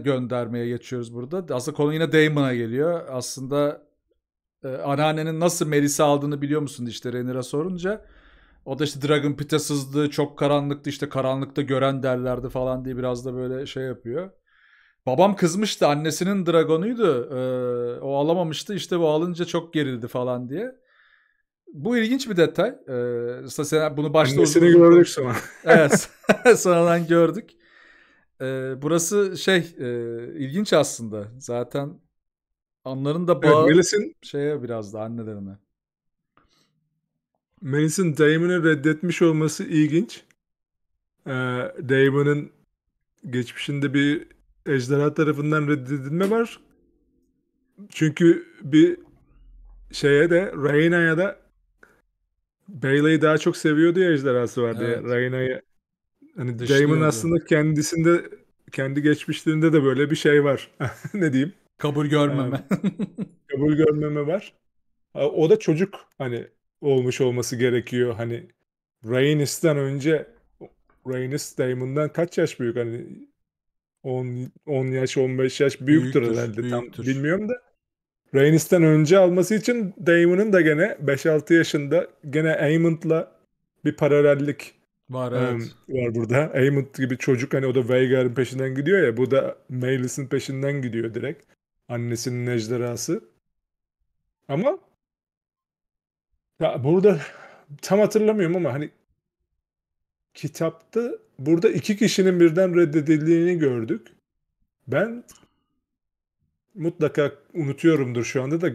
göndermeye geçiyoruz burada. Aslında konu yine Damon'a geliyor. Aslında e, anneannenin nasıl Melis'i aldığını biliyor musun işte Renira sorunca. O da işte Dragon Pit'e sızdı, çok karanlıktı işte karanlıkta gören derlerdi falan diye biraz da böyle şey yapıyor. Babam kızmıştı annesinin dragonuydu. Ee, o alamamıştı işte bu alınca çok gerildi falan diye. Bu ilginç bir detay. Ee, sen bunu başta Annesini gördük sonra. [laughs] evet. [laughs] Sonradan gördük. Ee, burası şey e, ilginç aslında. Zaten anların da bağı evet, Melis'in... şeye biraz da annelerine. Melis'in Damon'ı reddetmiş olması ilginç. Ee, Damon'ın geçmişinde bir ejderha tarafından reddedilme var. Çünkü bir şeye de Reyna'ya da Bailey'i daha çok seviyordu ya ejderhası vardı evet. ya. Raina'yı hani Damon aslında kendisinde kendi geçmişlerinde de böyle bir şey var. [laughs] ne diyeyim? Kabul görmeme. Ee, [laughs] kabul görmeme var. O da çocuk hani olmuş olması gerekiyor. Hani Rainis'ten önce Rainis Damon'dan kaç yaş büyük? Hani 10 10 yaş 15 yaş büyüktür, büyüktür herhalde büyüktür. tam bilmiyorum da. Reynis'ten önce alması için Damon'un da gene 5-6 yaşında gene Amon'la bir paralellik var, evet. um, var burada. Amon gibi çocuk hani o da Veigar'ın peşinden gidiyor ya bu da Mailis'in peşinden gidiyor direkt. Annesinin ejderhası. Ama ya burada tam hatırlamıyorum ama hani kitapta burada iki kişinin birden reddedildiğini gördük. Ben mutlaka unutuyorumdur şu anda da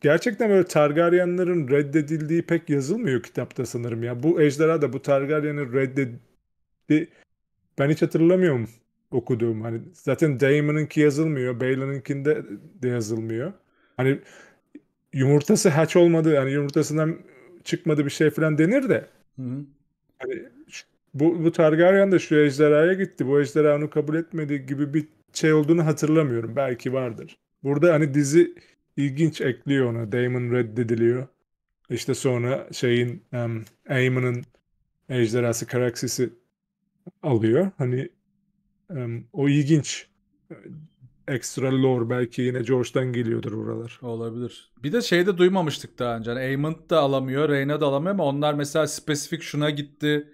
gerçekten böyle Targaryenlerin reddedildiği pek yazılmıyor kitapta sanırım ya. Bu ejderha da bu Targaryen'in reddedildi ben hiç hatırlamıyorum okuduğum. Hani zaten Daemon'ınki yazılmıyor, Baela'nınkinde de yazılmıyor. Hani yumurtası hatch olmadı, yani yumurtasından çıkmadı bir şey falan denir de. Hı hı. Hani bu, bu Targaryen de şu ejderhaya gitti, bu ejderha onu kabul etmedi gibi bir şey olduğunu hatırlamıyorum. Belki vardır. Burada hani dizi ilginç ekliyor onu. Damon reddediliyor. İşte sonra şeyin um, Eamon'ın ejderhası Karaksis'i alıyor. Hani um, o ilginç e, ekstra lore belki yine George'dan geliyordur oralar. Olabilir. Bir de şeyde duymamıştık daha önce. Yani Aemond da alamıyor, Reyna da alamıyor ama onlar mesela spesifik şuna gitti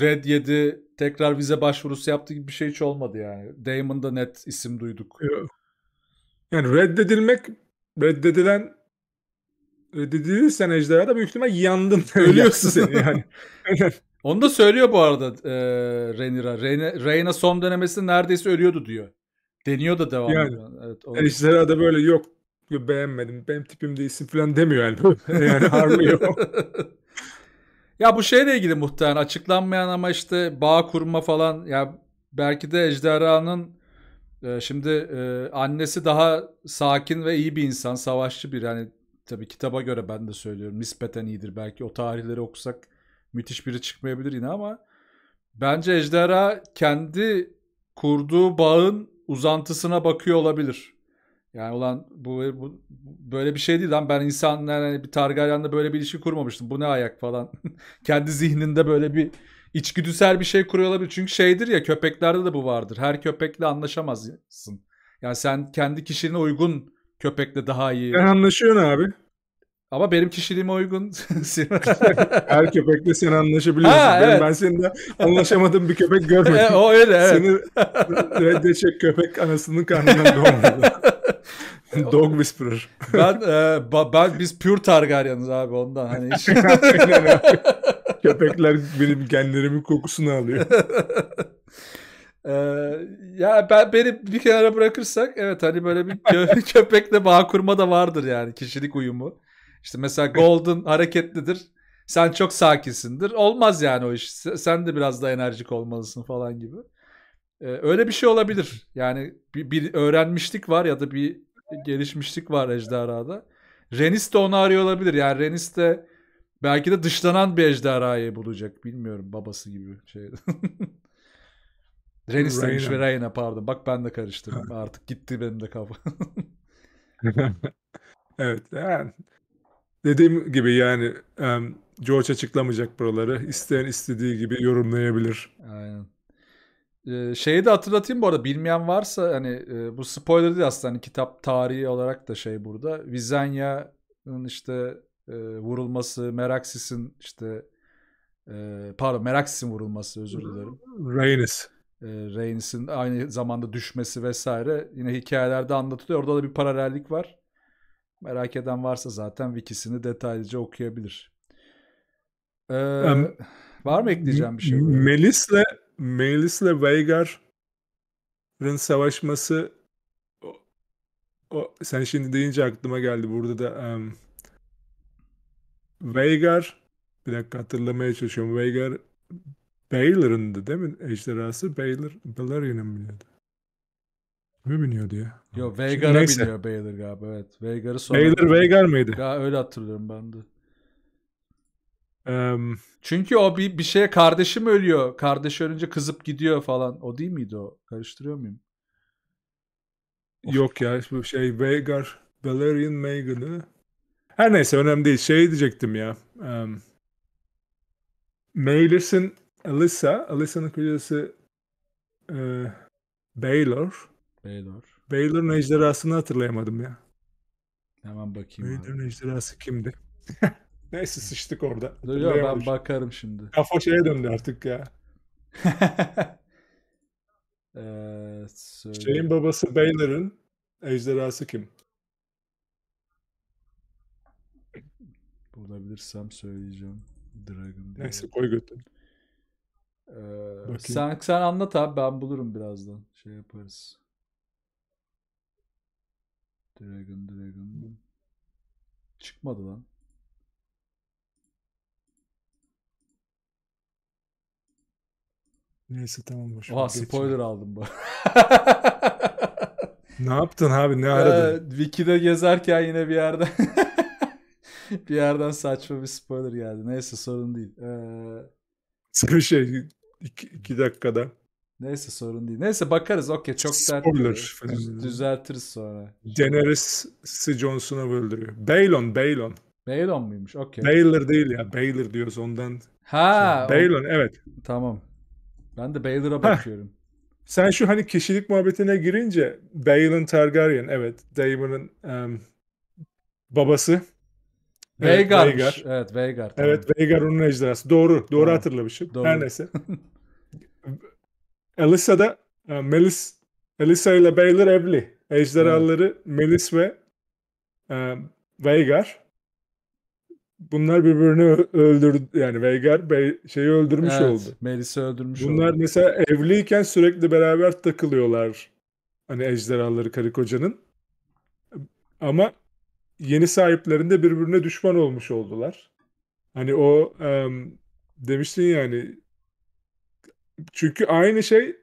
Red yedi tekrar vize başvurusu yaptı gibi bir şey hiç olmadı yani. Damon da net isim duyduk. Yani reddedilmek, reddedilen reddedilirsen ejderha da büyük ihtimal yandın. [laughs] Ölüyorsun seni yani. [laughs] Onu da söylüyor bu arada e, Rhaenyra. Rhaenyra, son dönemesinde neredeyse ölüyordu diyor. Deniyor da devam yani, ediyor. Evet, o... Ejderha da böyle yok beğenmedim benim tipim değilsin falan demiyor yani. [laughs] yani harmıyor. Ya bu şeyle ilgili muhtemelen açıklanmayan ama işte bağ kurma falan ya belki de Ejderha'nın e, şimdi e, annesi daha sakin ve iyi bir insan, savaşçı bir yani tabii kitaba göre ben de söylüyorum nispeten iyidir belki o tarihleri okusak müthiş biri çıkmayabilir yine ama bence Ejderha kendi kurduğu bağın uzantısına bakıyor olabilir. Yani olan bu, bu böyle bir şey değil lan. Ben insanlar, yani bir Targaryen'la böyle bir ilişki kurmamıştım. Bu ne ayak falan. [laughs] Kendi zihninde böyle bir içgüdüsel bir şey kuruyor olabilir. Çünkü şeydir ya köpeklerde de bu vardır. Her köpekle anlaşamazsın. Yani sen kendi kişiliğine uygun köpekle daha iyi. Sen anlaşıyorsun abi. Ama benim kişiliğime uygun. [laughs] [laughs] Her köpekle sen anlaşabiliyorsun. Ha, evet. Ben seninle anlaşamadığım bir köpek görmedim. E, o öyle evet. Seni reddedecek köpek anasının karnından doğmadı. [laughs] Dog Whisperer. Ben, e, ba, ben biz pure Targaryen'iz abi ondan hani hiç. [laughs] Köpekler benim genlerimin kokusunu alıyor. [laughs] E, ya ben beni bir kenara bırakırsak evet hani böyle bir kö- köpekle bağ kurma da vardır yani kişilik uyumu. İşte mesela Golden hareketlidir. Sen çok sakinsindir. Olmaz yani o iş. Sen de biraz daha enerjik olmalısın falan gibi. Ee, öyle bir şey olabilir. Yani bir, bir öğrenmişlik var ya da bir gelişmişlik var ejderhada. Renis de onu arıyor olabilir. Yani Renis de belki de dışlanan bir ejderhayı bulacak. Bilmiyorum babası gibi şey. [laughs] Renis Reyna. demiş ve Reyna pardon. Bak ben de karıştırdım. [laughs] Artık gitti benim de kafa. [laughs] evet. Yani dediğim gibi yani um, George açıklamayacak buraları. İsteyen istediği gibi yorumlayabilir. Aynen. Ee, şeyi de hatırlatayım bu arada bilmeyen varsa hani e, bu spoiler değil aslında hani kitap tarihi olarak da şey burada. Vizanya'nın işte e, vurulması, Meraxis'in işte e, pardon Meraxis'in vurulması özür dilerim. Rhaenys. E, Rhaenys'in aynı zamanda düşmesi vesaire yine hikayelerde anlatılıyor. Orada da bir paralellik var. Merak eden varsa zaten wikisini detaylıca okuyabilir. Ee, um, var mı ekleyeceğim bir şey? Melis'le Melis ile Veigar'ın savaşması o, o, sen şimdi deyince aklıma geldi burada da um, Veigar bir dakika hatırlamaya çalışıyorum. Veigar Baylor'ındı değil mi? Ejderhası Baylor, Balerian'a mı biniyordu? Kimi biniyordu ya? Yo Veigar'a biniyor Baylor galiba evet. Veigar'ı sonra... Baylor Veigar mıydı? Ya öyle hatırlıyorum ben de. Çünkü o bir, bir şeye kardeşim ölüyor. Kardeşi ölünce kızıp gidiyor falan. O değil miydi o? Karıştırıyor muyum? Yok ya bu şey Veigar, Valerian Megan'ı. Her neyse önemli değil. Şey diyecektim ya. Um, Mailers'in Alyssa, Alyssa'nın kocası e, Baylor. Baylor. Baylor'un ejderhasını hatırlayamadım ya. Hemen bakayım. Baylor'un ejderhası kimdi? [laughs] Neyse sıçtık orada. Dur ya ben bakarım şimdi. Kafa şeye döndü artık ya. [laughs] ee, Şeyin babası Baylor'ın ejderhası kim? Bulabilirsem söyleyeceğim. Dragon. Neyse koy götür. Ee, sen, sen anlat abi ben bulurum birazdan. Şey yaparız. Dragon Dragon. Çıkmadı lan. Neyse tamam boş Oha spoiler geçme. aldım bu. [laughs] [laughs] ne yaptın abi ne ee, aradın? Ee, Wiki'de gezerken yine bir yerden [laughs] bir yerden saçma bir spoiler geldi. Neyse sorun değil. Ee... şey iki, iki dakikada. Neyse sorun değil. Neyse bakarız okey çok Spoiler düzeltiriz sonra. Daenerys'i Johnson'a öldürüyor. Baelon, Baelon. Baelon muymuş? Okey. Baylor değil ya. Baylor diyoruz ondan. Ha. Baylon şey, o... evet. Tamam. Ben de Baylor'a bakıyorum. Sen şu hani kişilik muhabbetine girince Bael'ın Targaryen evet Daemon'un um, babası. Veigar. Evet, evet Veigar. Tamam. Evet Veigar onun ejderhası. Doğru. Doğru tamam. hatırlamışım. Doğru. Her neyse. Elisa [laughs] da e, Melis Elisa ile Baylor evli. Ejderhaları evet. Melis ve e, Veigar bunlar birbirini öldürdü yani Veigar Bey şeyi öldürmüş evet, oldu. Melis'i öldürmüş Bunlar oldu. mesela evliyken sürekli beraber takılıyorlar. Hani ejderhaları karı kocanın. Ama yeni sahiplerinde birbirine düşman olmuş oldular. Hani o demiştin yani çünkü aynı şey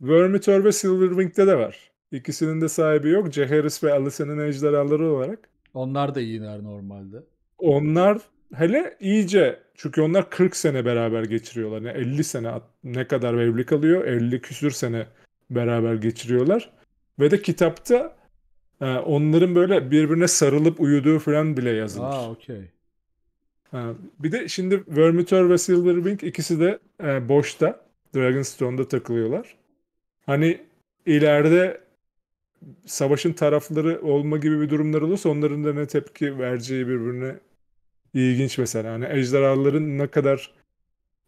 Vermitor ve Silverwing'de de var. İkisinin de sahibi yok. Jaehaerys ve Alicent'in ejderhaları olarak. Onlar da iyiler normalde onlar hele iyice çünkü onlar 40 sene beraber geçiriyorlar. Yani 50 sene ne kadar evlilik alıyor, 50 küsür sene beraber geçiriyorlar. Ve de kitapta e, onların böyle birbirine sarılıp uyuduğu falan bile yazılır. Aa okey. E, bir de şimdi Vermitor ve Silverwing ikisi de e, boşta. Dragonstone'da takılıyorlar. Hani ileride savaşın tarafları olma gibi bir durumlar olursa onların da ne tepki vereceği birbirine ilginç mesela. Hani ejderhaların ne kadar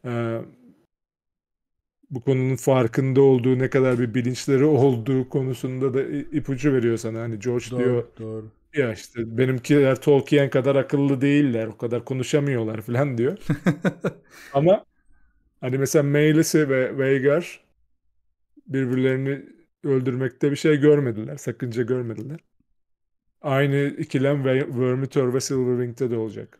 e, bu konunun farkında olduğu, ne kadar bir bilinçleri olduğu konusunda da ipucu veriyor sana. Hani George doğru, diyor doğru. ya işte benimkiler Tolkien kadar akıllı değiller, o kadar konuşamıyorlar falan diyor. [laughs] Ama hani mesela Melis'i ve Veigar birbirlerini öldürmekte bir şey görmediler. Sakınca görmediler. Aynı ikilem Vermitor ve Silverwing'de de olacak.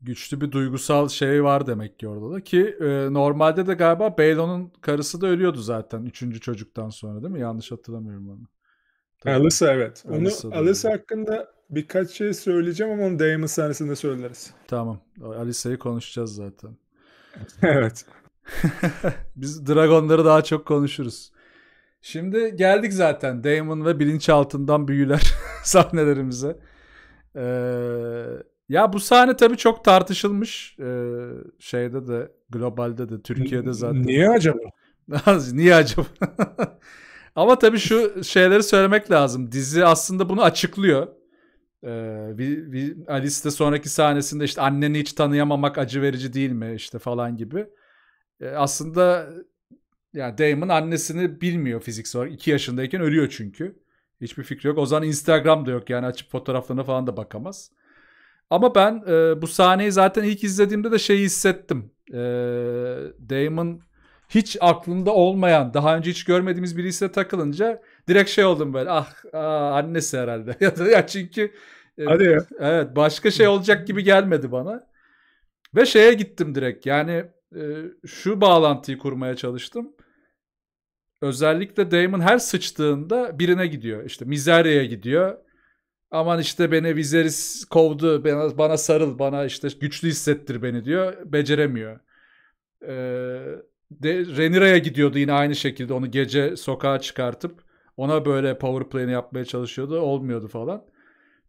Güçlü bir duygusal şey var demek ki orada da ki e, normalde de galiba Baylon'un karısı da ölüyordu zaten üçüncü çocuktan sonra değil mi? Yanlış hatırlamıyorum onu. Tabii. Alyssa evet. Onu Alyssa, Alyssa hakkında birkaç şey söyleyeceğim ama onu Damon sahnesinde söyleriz. Tamam. Alice'yi konuşacağız zaten. [laughs] evet. [laughs] Biz Dragonları daha çok konuşuruz. Şimdi geldik zaten Damon ve bilinçaltından büyüler [laughs] sahnelerimize. Ee, ya bu sahne tabii çok tartışılmış. Ee, şeyde de globalde de Türkiye'de zaten. Niye acaba? [laughs] Niye acaba? [laughs] Ama tabii şu şeyleri söylemek lazım. Dizi aslında bunu açıklıyor. Ee, Alice'de sonraki sahnesinde işte anneni hiç tanıyamamak acı verici değil mi işte falan gibi. Ee, aslında yani Damon annesini bilmiyor fiziksel olarak. 2 yaşındayken ölüyor çünkü. Hiçbir fikri yok. O zaman Instagram da yok yani açıp fotoğraflarına falan da bakamaz. Ama ben e, bu sahneyi zaten ilk izlediğimde de şeyi hissettim. E, Damon hiç aklında olmayan, daha önce hiç görmediğimiz birisiyle takılınca direkt şey oldum böyle. Ah, ah annesi herhalde. [laughs] ya çünkü e, Hadi ya. Evet, başka şey olacak gibi gelmedi bana. Ve şeye gittim direkt. Yani e, şu bağlantıyı kurmaya çalıştım. Özellikle Damon her sıçtığında birine gidiyor. İşte Mizeria'ya gidiyor. Aman işte beni Viserys kovdu. Bana, bana sarıl. Bana işte güçlü hissettir beni diyor. Beceremiyor. Ee, Renira'ya gidiyordu yine aynı şekilde. Onu gece sokağa çıkartıp ona böyle power play'ini yapmaya çalışıyordu. Olmuyordu falan.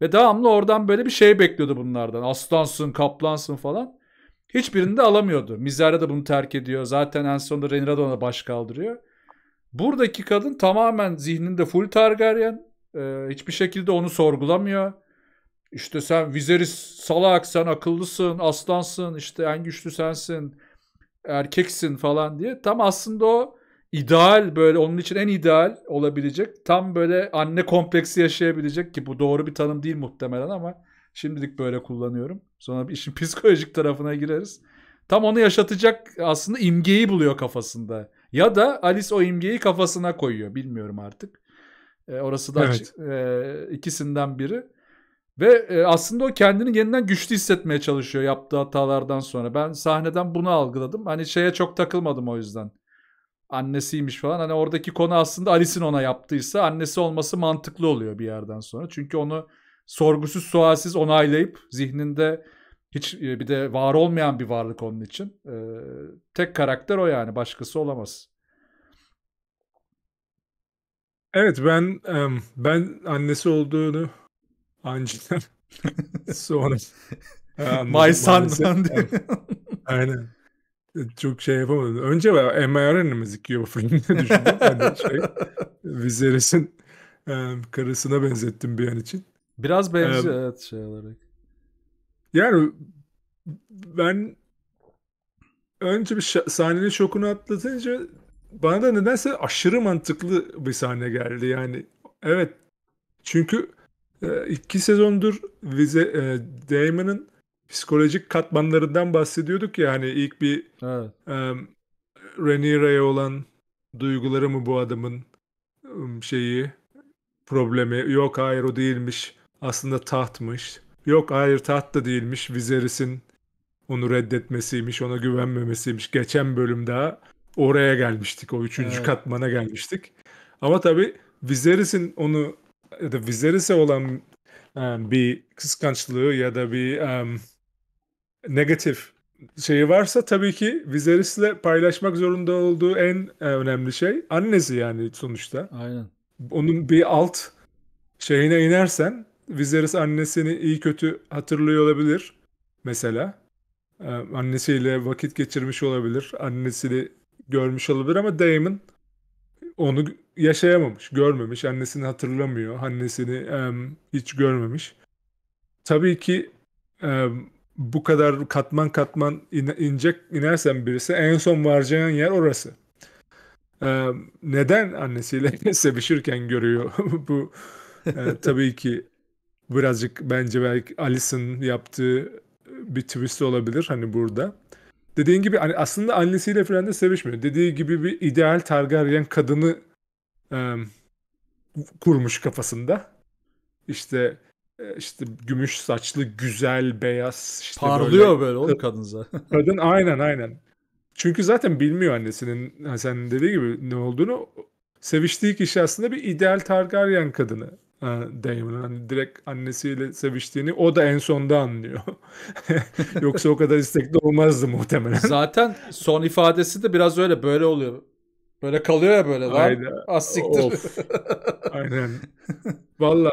Ve devamlı oradan böyle bir şey bekliyordu bunlardan. Aslansın, kaplansın falan. Hiçbirini de alamıyordu. Mizara da bunu terk ediyor. Zaten en sonunda Renira da ona baş kaldırıyor. Buradaki kadın tamamen zihninde full Targaryen. Ee, hiçbir şekilde onu sorgulamıyor. İşte sen Viserys salak, sen akıllısın, aslansın, işte en güçlü sensin, erkeksin falan diye. Tam aslında o ideal böyle onun için en ideal olabilecek. Tam böyle anne kompleksi yaşayabilecek ki bu doğru bir tanım değil muhtemelen ama şimdilik böyle kullanıyorum. Sonra işin [laughs] psikolojik tarafına gireriz. Tam onu yaşatacak aslında imgeyi buluyor kafasında. Ya da Alice o imgeyi kafasına koyuyor. Bilmiyorum artık. E, orası da evet. E, ikisinden biri. Ve e, aslında o kendini yeniden güçlü hissetmeye çalışıyor yaptığı hatalardan sonra. Ben sahneden bunu algıladım. Hani şeye çok takılmadım o yüzden. Annesiymiş falan. Hani oradaki konu aslında Alice'in ona yaptıysa annesi olması mantıklı oluyor bir yerden sonra. Çünkü onu sorgusuz sualsiz onaylayıp zihninde hiç e, bir de var olmayan bir varlık onun için. E, tek karakter o yani. Başkası olamaz. Evet ben ben annesi olduğunu ancak [laughs] sonra [laughs] My son'dan [laughs] Aynen. E, çok şey yapamadım. Önce Emma Aaron'ı zikiyor bu filmde düşündüm. Yani şey, Viserys'in karısına benzettim bir an için. Biraz benziyor ee, evet şey olarak. Yani ben önce bir sahnenin şokunu atlatınca bana da nedense aşırı mantıklı bir sahne geldi. Yani evet çünkü e, iki sezondur vize e, Damon'ın psikolojik katmanlarından bahsediyorduk ya hani ilk bir evet. e, olan duyguları mı bu adamın şeyi problemi yok hayır o değilmiş aslında tahtmış Yok hayır taht da değilmiş. Viserys'in onu reddetmesiymiş, ona güvenmemesiymiş. Geçen bölümde oraya gelmiştik. O üçüncü evet. katmana gelmiştik. Ama tabii Viserys'in onu ya da Viserys'e olan um, bir kıskançlığı ya da bir um, negatif şeyi varsa tabii ki Viserys'le paylaşmak zorunda olduğu en e, önemli şey annesi yani sonuçta. Aynen. Onun bir alt şeyine inersen Viserys annesini iyi kötü hatırlıyor olabilir mesela. Ee, annesiyle vakit geçirmiş olabilir. Annesini görmüş olabilir ama Daemon onu yaşayamamış, görmemiş. Annesini hatırlamıyor. Annesini e, hiç görmemiş. Tabii ki e, bu kadar katman katman in, inecek inersen birisi en son varacağın yer orası. E, neden annesiyle [laughs] sevişirken görüyor [laughs] bu e, tabii ki birazcık bence belki Alice'ın yaptığı e, bir twist olabilir hani burada. Dediğin gibi hani aslında annesiyle falan da sevişmiyor. Dediği gibi bir ideal Targaryen kadını e, kurmuş kafasında. İşte e, işte gümüş saçlı, güzel, beyaz işte parlıyor böyle, böyle oğlum kadınza. [laughs] kadın aynen aynen. Çünkü zaten bilmiyor annesinin hani sen dediği gibi ne olduğunu. Seviştiği kişi aslında bir ideal Targaryen kadını e, Damon'ın. Hani direkt annesiyle seviştiğini o da en sonda anlıyor. [laughs] Yoksa o kadar istekli olmazdı muhtemelen. Zaten son ifadesi de biraz öyle böyle oluyor. Böyle kalıyor ya böyle Aynen. lan. Az Aynen. Valla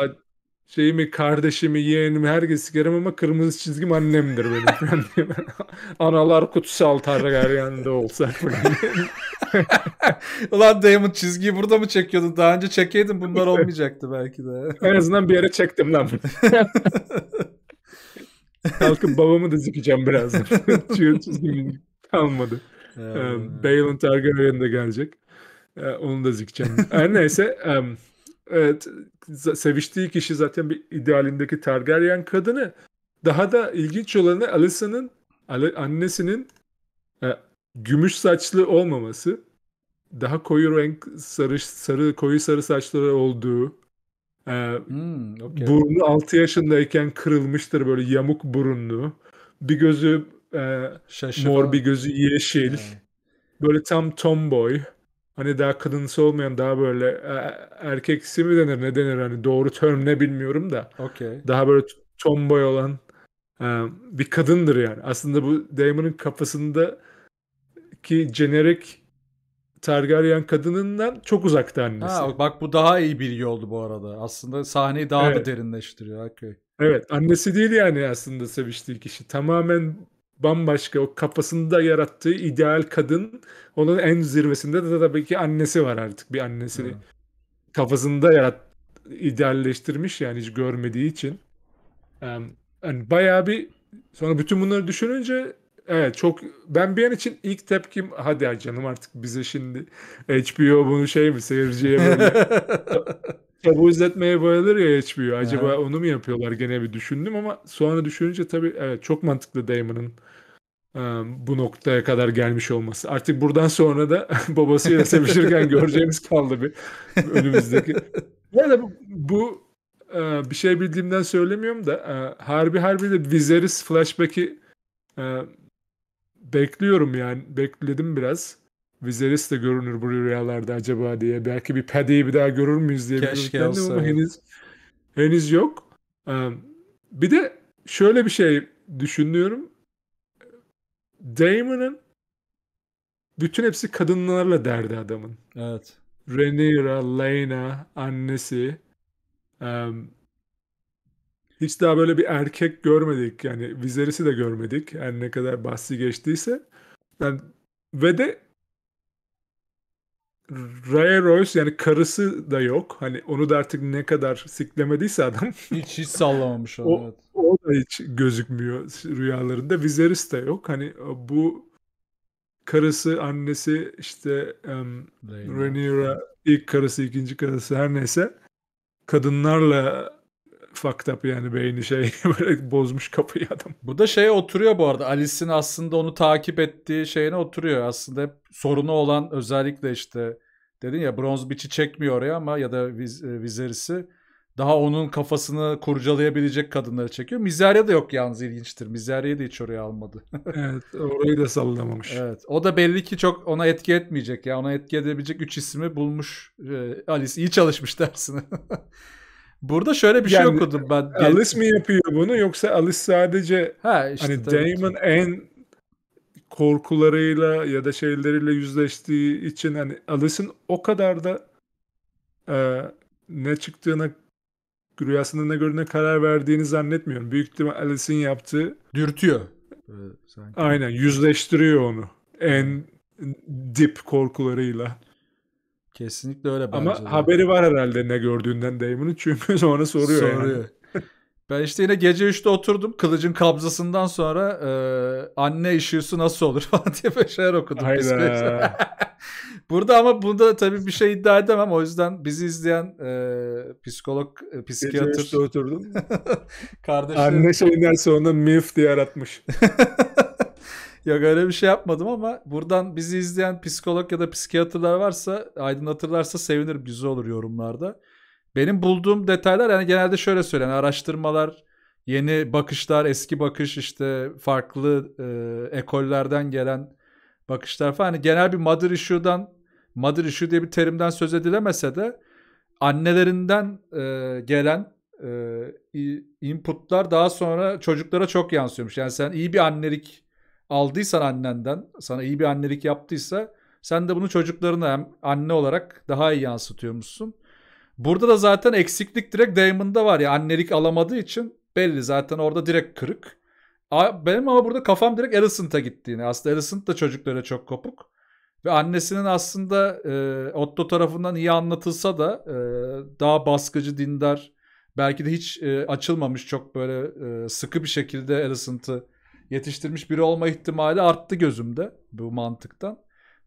şeyimi, kardeşimi, yeğenimi herkes sikerim ama kırmızı çizgim annemdir benim. [laughs] Analar kutsal targar yanında olsa. [laughs] [laughs] Ulan Damon çizgiyi burada mı çekiyordun? Daha önce çekeydin bunlar olmayacaktı belki de. [laughs] en azından bir yere çektim lan. [laughs] Kalkıp babamı da zikeceğim birazdan. çizgim kalmadı. Um, ee, ee, Balin Targaryen de gelecek. Ee, onu da zikeceğim. Her neyse. Um, evet, seviştiği kişi zaten bir idealindeki Targaryen kadını. Daha da ilginç olanı Alisa'nın annesinin e, gümüş saçlı olmaması daha koyu renk sarı sarı koyu sarı saçları olduğu e, hmm, okay. burnu 6 yaşındayken kırılmıştır böyle yamuk burunlu bir gözü e, mor bir gözü yeşil yani. böyle tam tomboy hani daha kadınsı olmayan daha böyle e, erkeksi mi denir ne denir hani doğru term ne bilmiyorum da okay. daha böyle tomboy olan e, bir kadındır yani aslında bu Damon'ın kafasında ki jenerik Targaryen kadınından çok uzakta annesi. Ha, bak bu daha iyi bir yoldu bu arada. Aslında sahneyi daha evet. da derinleştiriyor. Okay. Evet annesi değil yani aslında seviştiği kişi. Tamamen bambaşka o kafasında yarattığı ideal kadın onun en zirvesinde de tabii ki annesi var artık bir annesi hmm. kafasında yarat idealleştirmiş yani hiç görmediği için. Yani bayağı bir sonra bütün bunları düşününce Evet çok ben bir an için ilk tepkim hadi ya canım artık bize şimdi HBO bunu şey mi seyirciye böyle [laughs] tabu izletmeye bayılır ya HBO acaba evet. onu mu yapıyorlar gene bir düşündüm ama sonra düşününce tabii evet çok mantıklı Damon'ın bu noktaya kadar gelmiş olması. Artık buradan sonra da [laughs] babasıyla sevişirken [laughs] göreceğimiz kaldı bir önümüzdeki. Ya da bu, bu bir şey bildiğimden söylemiyorum da harbi harbi de Viserys flashback'i bekliyorum yani. Bekledim biraz. Viserys de görünür bu rüyalarda acaba diye. Belki bir Paddy'yi bir daha görür müyüz diye. Keşke olsa. Ama henüz, henüz yok. Ee, bir de şöyle bir şey düşünüyorum. Damon'ın bütün hepsi kadınlarla derdi adamın. Evet. Rhaenyra, Lena, annesi. Um, hiç daha böyle bir erkek görmedik. Yani Viserys'i de görmedik. Yani ne kadar bahsi geçtiyse. Yani ve de Raya Royce yani karısı da yok. Hani onu da artık ne kadar siklemediyse adam. [laughs] Hiç hiç sallamamış onu. o, o da hiç gözükmüyor rüyalarında. Viserys de yok. Hani bu karısı, annesi işte um, Rhaenyra ilk karısı, ikinci karısı her neyse kadınlarla fucked up yani beyni şey [laughs] böyle bozmuş kafayı adam. Bu da şeye oturuyor bu arada. Alice'in aslında onu takip ettiği şeyine oturuyor. Aslında hep sorunu olan özellikle işte dedin ya bronz Beach'i çekmiyor oraya ama ya da viz, e, Viserys'i daha onun kafasını kurcalayabilecek kadınları çekiyor. Mizarya da yok yalnız ilginçtir. Mizarya'yı da hiç oraya almadı. [laughs] evet orayı da sallamamış. Evet o da belli ki çok ona etki etmeyecek. Ya yani ona etki edebilecek üç ismi bulmuş. Ee, Alice iyi çalışmış dersine. [laughs] Burada şöyle bir şey yani, şey okudum ben. E, Alice mi yapıyor bunu yoksa Alice sadece ha, işte, hani tabii. Damon en korkularıyla ya da şeyleriyle yüzleştiği için hani Alice'in o kadar da e, ne çıktığına rüyasında ne gördüğüne karar verdiğini zannetmiyorum. Büyük ihtimal Alice'in yaptığı dürtüyor. Ee, sanki. Aynen yüzleştiriyor onu. En dip korkularıyla. Kesinlikle öyle bence. Ama de. haberi var herhalde ne gördüğünden Damon'un [laughs] çünkü sonra soruyor. Soruyor. Yani. Ben işte yine gece 3'te oturdum. Kılıcın kabzasından sonra e, anne işiyusu nasıl olur [laughs] falan diye bir şeyler okudum. [laughs] burada ama bunda tabii bir şey iddia edemem. O yüzden bizi izleyen e, psikolog, e, psikiyatr... Gece 3'te oturdum. Kardeşlerim... Anne şeyinden sonra MIF diye aratmış. Yok öyle bir şey yapmadım ama buradan bizi izleyen psikolog ya da psikiyatrlar varsa aydınlatırlarsa sevinirim. Güzel olur yorumlarda. Benim bulduğum detaylar yani genelde şöyle söylenen araştırmalar, yeni bakışlar, eski bakış işte farklı e, ekollerden gelen bakışlar falan. Hani genel bir mother issue'dan mother issue diye bir terimden söz edilemese de annelerinden e, gelen e, inputlar daha sonra çocuklara çok yansıyormuş. Yani sen iyi bir annelik aldıysan annenden, sana iyi bir annelik yaptıysa sen de bunu çocuklarına hem anne olarak daha iyi yansıtıyormuşsun. Burada da zaten eksiklik direkt Damon'da var ya annelik alamadığı için belli zaten orada direkt kırık. Benim ama burada kafam direkt Alicent'a gittiğini. Aslında Alicent da çocuklara çok kopuk. Ve annesinin aslında e, Otto tarafından iyi anlatılsa da e, daha baskıcı, dindar, belki de hiç e, açılmamış çok böyle e, sıkı bir şekilde Alicent'ı yetiştirmiş biri olma ihtimali arttı gözümde bu mantıktan.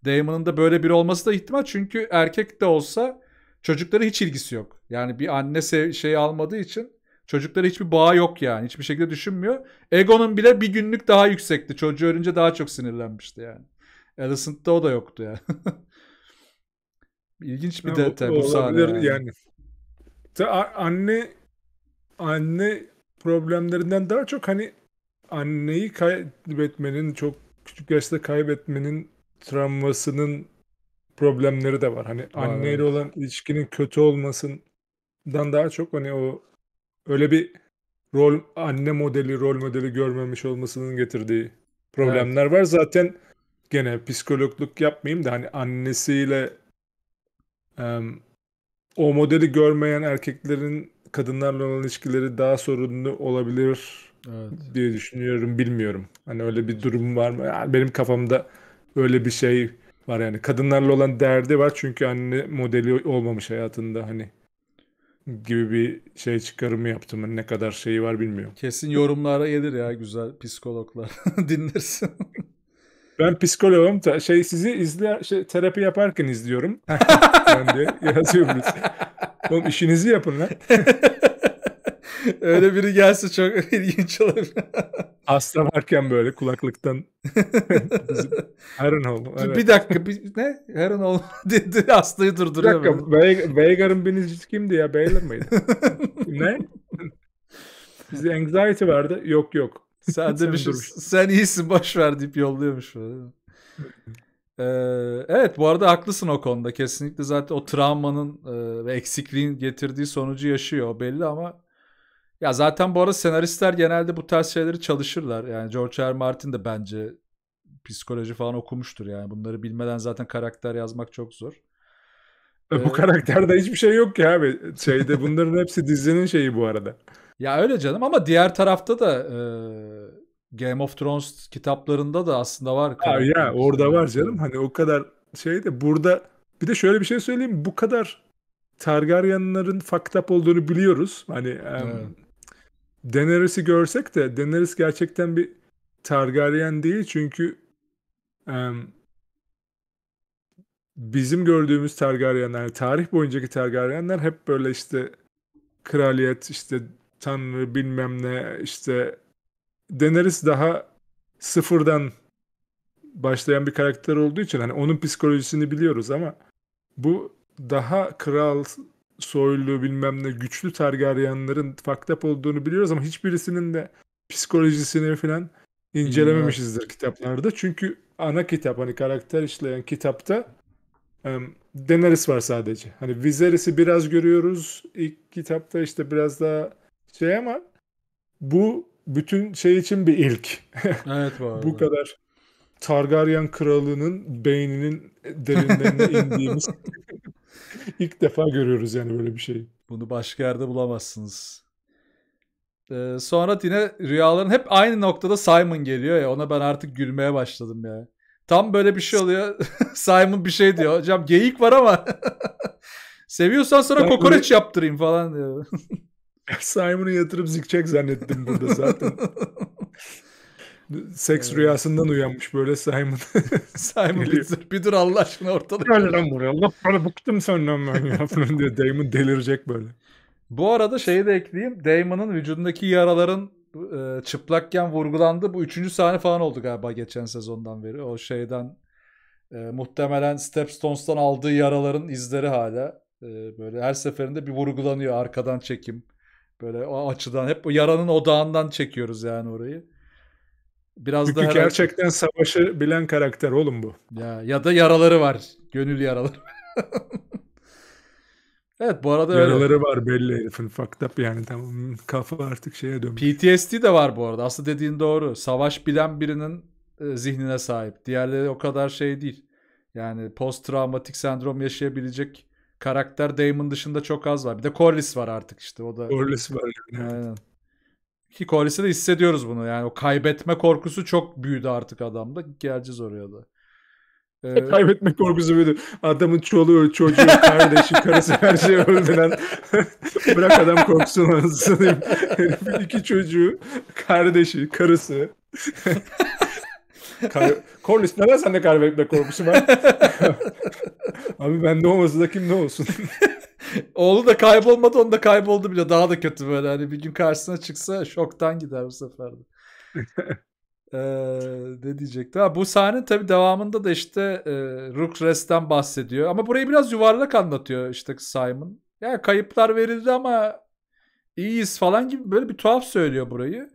Damon'ın da böyle biri olması da ihtimal çünkü erkek de olsa çocuklara hiç ilgisi yok. Yani bir anne sev- şey almadığı için çocuklara hiçbir bağ yok yani. Hiçbir şekilde düşünmüyor. Egon'un bile bir günlük daha yüksekti. Çocuğu ölünce daha çok sinirlenmişti yani. Alicent'da o da yoktu yani. [laughs] İlginç bir ya, detay bu sahne. Yani. yani. Ta, anne anne problemlerinden daha çok hani anneyi kaybetmenin çok küçük yaşta kaybetmenin travmasının problemleri de var. Hani var, anneyle evet. olan ilişkinin kötü olmasından daha çok hani o öyle bir rol anne modeli rol modeli görmemiş olmasının getirdiği problemler evet. var. Zaten gene psikologluk yapmayayım da hani annesiyle um, o modeli görmeyen erkeklerin kadınlarla olan ilişkileri daha sorunlu olabilir Evet. diye düşünüyorum bilmiyorum. Hani öyle bir durum var mı? Yani benim kafamda öyle bir şey var yani. Kadınlarla olan derdi var çünkü anne modeli olmamış hayatında hani gibi bir şey çıkarımı yaptım. Hani ne kadar şeyi var bilmiyorum. Kesin yorumlara gelir ya güzel psikologlar [laughs] dinlersin. [laughs] Ben psikoloğum şey sizi izler şey, terapi yaparken izliyorum. [laughs] ben de yazıyorum. Oğlum işinizi yapın lan. Öyle biri gelse çok [laughs] ilginç olur. Asla varken böyle kulaklıktan [laughs] Harrenhal. Evet. Bir dakika bir, ne? Harrenhal [laughs] dedi Aslı'yı durduruyor. Bir dakika Veigar'ın Beygar, binicisi kimdi ya? Baylor mıydı? ne? Bize anxiety verdi. Yok yok. Sen demişsin sen iyisin boş ver deyip yolluyormuş. Böyle. Ee, evet bu arada haklısın o konuda. Kesinlikle zaten o travmanın e, ve eksikliğin getirdiği sonucu yaşıyor belli ama ya zaten bu arada senaristler genelde bu tarz şeyleri çalışırlar. Yani George R. Martin de bence psikoloji falan okumuştur yani. Bunları bilmeden zaten karakter yazmak çok zor. E, bu ee... karakterde hiçbir şey yok ki abi. [laughs] Şeyde bunların hepsi dizinin şeyi bu arada. Ya öyle canım ama diğer tarafta da e, Game of Thrones kitaplarında da aslında var. Ya, ya orada var canım. Hani o kadar şey de burada bir de şöyle bir şey söyleyeyim. Bu kadar Targaryen'ların fucked up olduğunu biliyoruz. Hani evet. Daenerys'i görsek de Daenerys gerçekten bir Targaryen değil çünkü um, bizim gördüğümüz Targaryenler, tarih boyuncaki Targaryenler hep böyle işte kraliyet, işte tanrı bilmem ne, işte Daenerys daha sıfırdan başlayan bir karakter olduğu için hani onun psikolojisini biliyoruz ama bu daha kral soylu bilmem ne güçlü Targaryenlerin faktap olduğunu biliyoruz ama hiçbirisinin de psikolojisini falan incelememişizdir Bilmiyorum. kitaplarda. Çünkü ana kitap hani karakter işleyen kitapta um, Daenerys var sadece. Hani Viserys'i biraz görüyoruz. ilk kitapta işte biraz daha şey ama bu bütün şey için bir ilk. [laughs] Evet var. bu kadar Targaryen kralının beyninin derinlerine [laughs] indiğimiz [laughs] İlk defa görüyoruz yani böyle bir şeyi. Bunu başka yerde bulamazsınız. Ee, sonra yine rüyaların hep aynı noktada Simon geliyor ya ona ben artık gülmeye başladım ya. Tam böyle bir şey oluyor. [laughs] Simon bir şey diyor. Hocam geyik var ama [laughs] seviyorsan sonra kokoreç yaptırayım falan diyor. Simon'u yatırıp zikçek zannettim burada zaten. Seks evet. rüyasından uyanmış böyle Simon. [laughs] Simon Bitzer. Bir dur Allah aşkına ortada. Gel lan buraya. Allah bana bıktım senden ben ya. diye [laughs] Damon delirecek böyle. Bu arada şeyi de ekleyeyim. Damon'ın vücudundaki yaraların e, çıplakken vurgulandı. Bu üçüncü sahne falan oldu galiba geçen sezondan beri. O şeyden e, muhtemelen Stepstones'tan aldığı yaraların izleri hala. E, böyle her seferinde bir vurgulanıyor arkadan çekim. Böyle o açıdan hep o yaranın odağından çekiyoruz yani orayı. Biraz Çünkü da herhalde... gerçekten savaşı bilen karakter oğlum bu. Ya ya da yaraları var. Gönül yaraları. [laughs] evet bu arada Yaraları öyle. var belli herifin fucked up yani tamam kafa artık şeye dönmüş. PTSD de var bu arada. Aslı dediğin doğru. Savaş bilen birinin e, zihnine sahip. Diğerleri o kadar şey değil. Yani post travmatik sendrom yaşayabilecek karakter Damon dışında çok az var. Bir de Corliss var artık işte o da. Corliss var yani. Aynen. Ki Koalis'te de hissediyoruz bunu. Yani o kaybetme korkusu çok büyüdü artık adamda. Geleceğiz oraya da. Ee... [laughs] Kaybetme korkusu büyüdü. Adamın çoluğu, çocuğu, [laughs] kardeşi, karısı her şey öldü lan. [laughs] Bırak adam korksun anasını. İki çocuğu, kardeşi, karısı. Kar Corliss neden sende kaybetme korkusu var? Abi ben ne olmasa da kim ne olsun? Oğlu da kaybolmadı onu da kayboldu bile. Daha da kötü böyle. Hani bir gün karşısına çıksa şoktan gider bu sefer de. [laughs] ee, diyecekti? Ha, bu sahne tabi devamında da işte e, Rook Rest'ten bahsediyor. Ama burayı biraz yuvarlak anlatıyor işte Simon. Ya yani kayıplar verildi ama iyiyiz falan gibi böyle bir tuhaf söylüyor burayı.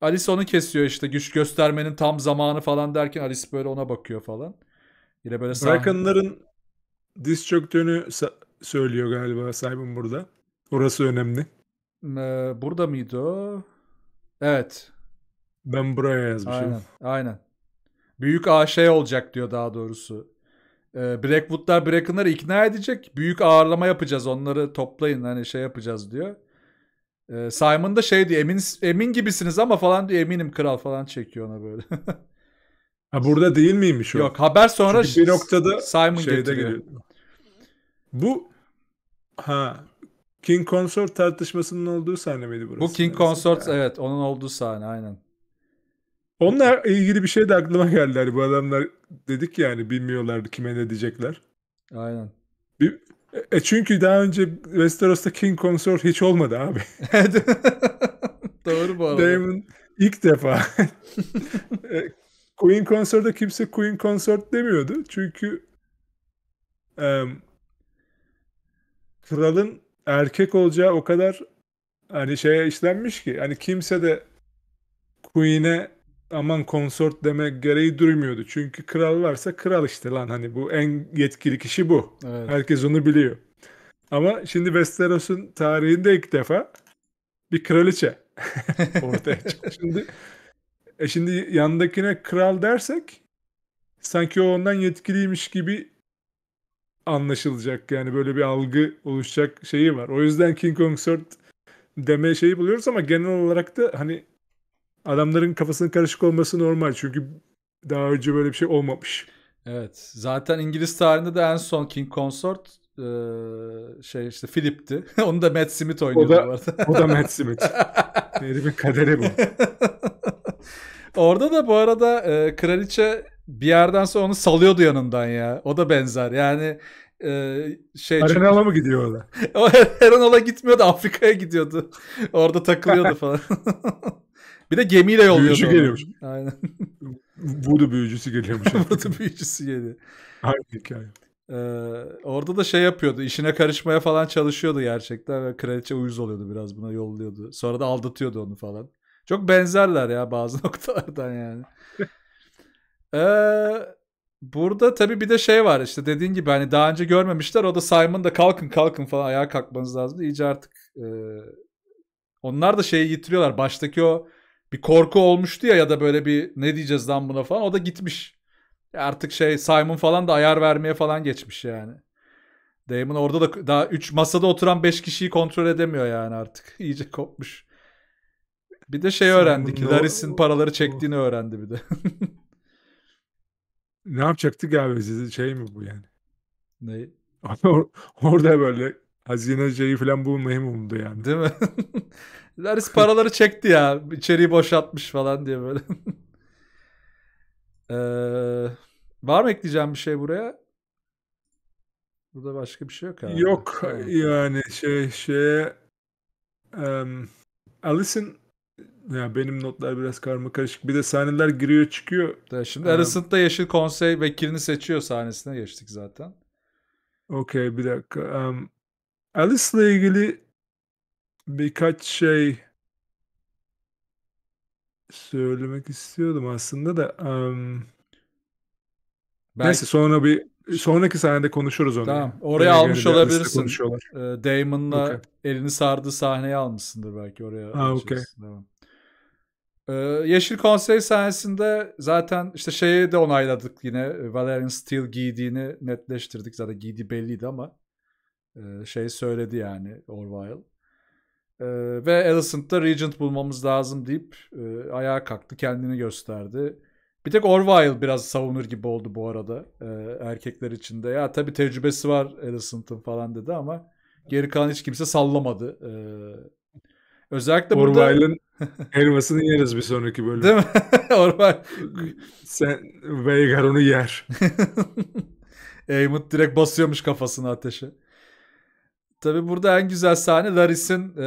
Alice onu kesiyor işte güç göstermenin tam zamanı falan derken Alice böyle ona bakıyor falan. Yine böyle Brakenların diz çöktüğünü söylüyor galiba Simon burada. Orası önemli. Ee, burada mıydı o? Evet. Ben buraya yazmışım. Aynen. Aynen. Büyük A şey olacak diyor daha doğrusu. Ee, Blackwood'lar Bracken'ları ikna edecek. Büyük ağırlama yapacağız. Onları toplayın hani şey yapacağız diyor. Ee, Simon da şey diyor emin, emin gibisiniz ama falan diyor eminim kral falan çekiyor ona böyle. [laughs] ha burada değil miymiş o? Yok haber sonra Çünkü bir noktada Simon şeyde getiriyor. Geliyor. Bu ha King Consort tartışmasının olduğu sahne miydi burası? Bu King Consort yani. evet onun olduğu sahne aynen. Onunla ilgili bir şey de aklıma geldi. Hani bu adamlar dedik yani bilmiyorlardı kime ne diyecekler. Aynen. Bir, e çünkü daha önce Westeros'ta King Consort hiç olmadı abi. [laughs] Doğru bu arada. Damon ilk defa. [laughs] E, Queen Consort'ta kimse Queen Consort demiyordu. Çünkü um, kralın erkek olacağı o kadar hani şeye işlenmiş ki hani kimse de Queen'e aman konsort deme gereği duymuyordu. Çünkü kral varsa kral işte lan hani bu en yetkili kişi bu. Evet. Herkes onu biliyor. Ama şimdi Westeros'un tarihinde ilk defa bir kraliçe [laughs] ortaya çıktı. Şimdi, e şimdi yandakine kral dersek sanki o ondan yetkiliymiş gibi anlaşılacak. Yani böyle bir algı oluşacak şeyi var. O yüzden King Consort deme şeyi buluyoruz ama genel olarak da hani adamların kafasının karışık olması normal. Çünkü daha önce böyle bir şey olmamış. Evet. Zaten İngiliz tarihinde de en son King Consort e, şey işte Philip'ti. [laughs] Onu da Matt Smith oynuyordu o da, bu arada. o da Matt Smith. [laughs] Herifin kaderi bu. Orada da bu arada e, kraliçe bir yerden sonra onu salıyordu yanından ya. O da benzer. Yani e, şey Erenal'a çok... mı gidiyor orada? [laughs] o Erenal'a gitmiyordu. Afrika'ya gidiyordu. Orada takılıyordu [laughs] falan. [laughs] bir de gemiyle yolluyordu. Büyücü geliyormuş. Aynen. Voodoo büyücüsü geliyormuş. Voodoo büyücüsü geliyor. Aynı hikaye. Ee, orada da şey yapıyordu. işine karışmaya falan çalışıyordu gerçekten ve kraliçe uyuz oluyordu biraz buna yolluyordu. Sonra da aldatıyordu onu falan. Çok benzerler ya bazı noktalardan yani. Ee, burada tabii bir de şey var işte dediğin gibi hani daha önce görmemişler. O da Simon da kalkın kalkın falan ayağa kalkmanız lazım. İyice artık e, onlar da şeyi yitiriyorlar. Baştaki o bir korku olmuştu ya ya da böyle bir ne diyeceğiz lan buna falan. O da gitmiş. Artık şey Simon falan da ayar vermeye falan geçmiş yani. Damon orada da daha 3 masada oturan 5 kişiyi kontrol edemiyor yani artık. [laughs] İyice kopmuş. Bir de şey öğrendik. Larry'sin paraları çektiğini öğrendi bir de. [laughs] Ne yapacaktı galiba şey mi bu yani? Ne? [laughs] Or- orada böyle hazine şeyi falan bu memnundu yani. Değil mi? Laris [laughs] paraları çekti ya. İçeriği boşaltmış falan diye böyle. [laughs] ee, var mı ekleyeceğim bir şey buraya? Burada başka bir şey yok abi. Yok yani şey şey. um, Alison ya benim notlar biraz karma karışık. Bir de sahneler giriyor çıkıyor. Da şimdi ee, Arasında Yeşil Konsey vekirini seçiyor sahnesine geçtik zaten. Okey bir dakika. Um, Alice'la ilgili birkaç şey söylemek istiyordum aslında da. Um, Belki... Neyse sonra bir sonraki sahnede konuşuruz onu. Tamam. Oraya Öyle almış olabilirsin. Ee, Damon'la okay. elini sardığı sahneyi almışsındır belki oraya. Ha okay. Tamam. Ee, yeşil Konsey sayesinde zaten işte şeyi de onayladık yine. Ee, Valerian Steel giydiğini netleştirdik. Zaten giydiği belliydi ama e, şey söyledi yani Orwell. Ee, ve Alicent'da Regent bulmamız lazım deyip e, ayağa kalktı. Kendini gösterdi. Bir tek Orwell biraz savunur gibi oldu bu arada e, erkekler içinde. Ya tabii tecrübesi var Alicent'ın falan dedi ama geri kalan hiç kimse sallamadı Özellikle Orwell'ın burada... [laughs] yeriz bir sonraki bölüm. Değil mi? [laughs] Orwell. Sen Veigar onu yer. [laughs] Eymut direkt basıyormuş kafasını ateşe. Tabi burada en güzel sahne Laris'in e,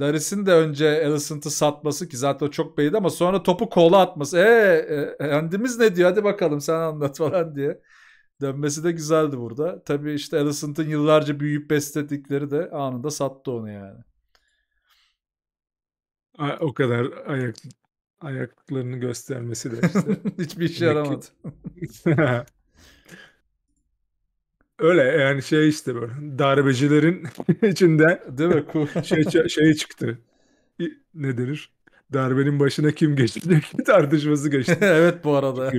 Laris'in de önce Alicent'ı satması ki zaten o çok beydi ama sonra topu kola atması. E, e endimiz ne diyor hadi bakalım sen anlat falan diye. Dönmesi de güzeldi burada. Tabi işte Alicent'ın yıllarca büyüyüp besledikleri de anında sattı onu yani o kadar ayak ayaklarını göstermesi de işte. [laughs] Hiçbir işe yaramadı. [laughs] Öyle yani şey işte böyle darbecilerin [laughs] içinde değil mi? Şey, şey şey çıktı. Ne denir? Darbenin başına kim geçecek tartışması geçti. evet bu arada.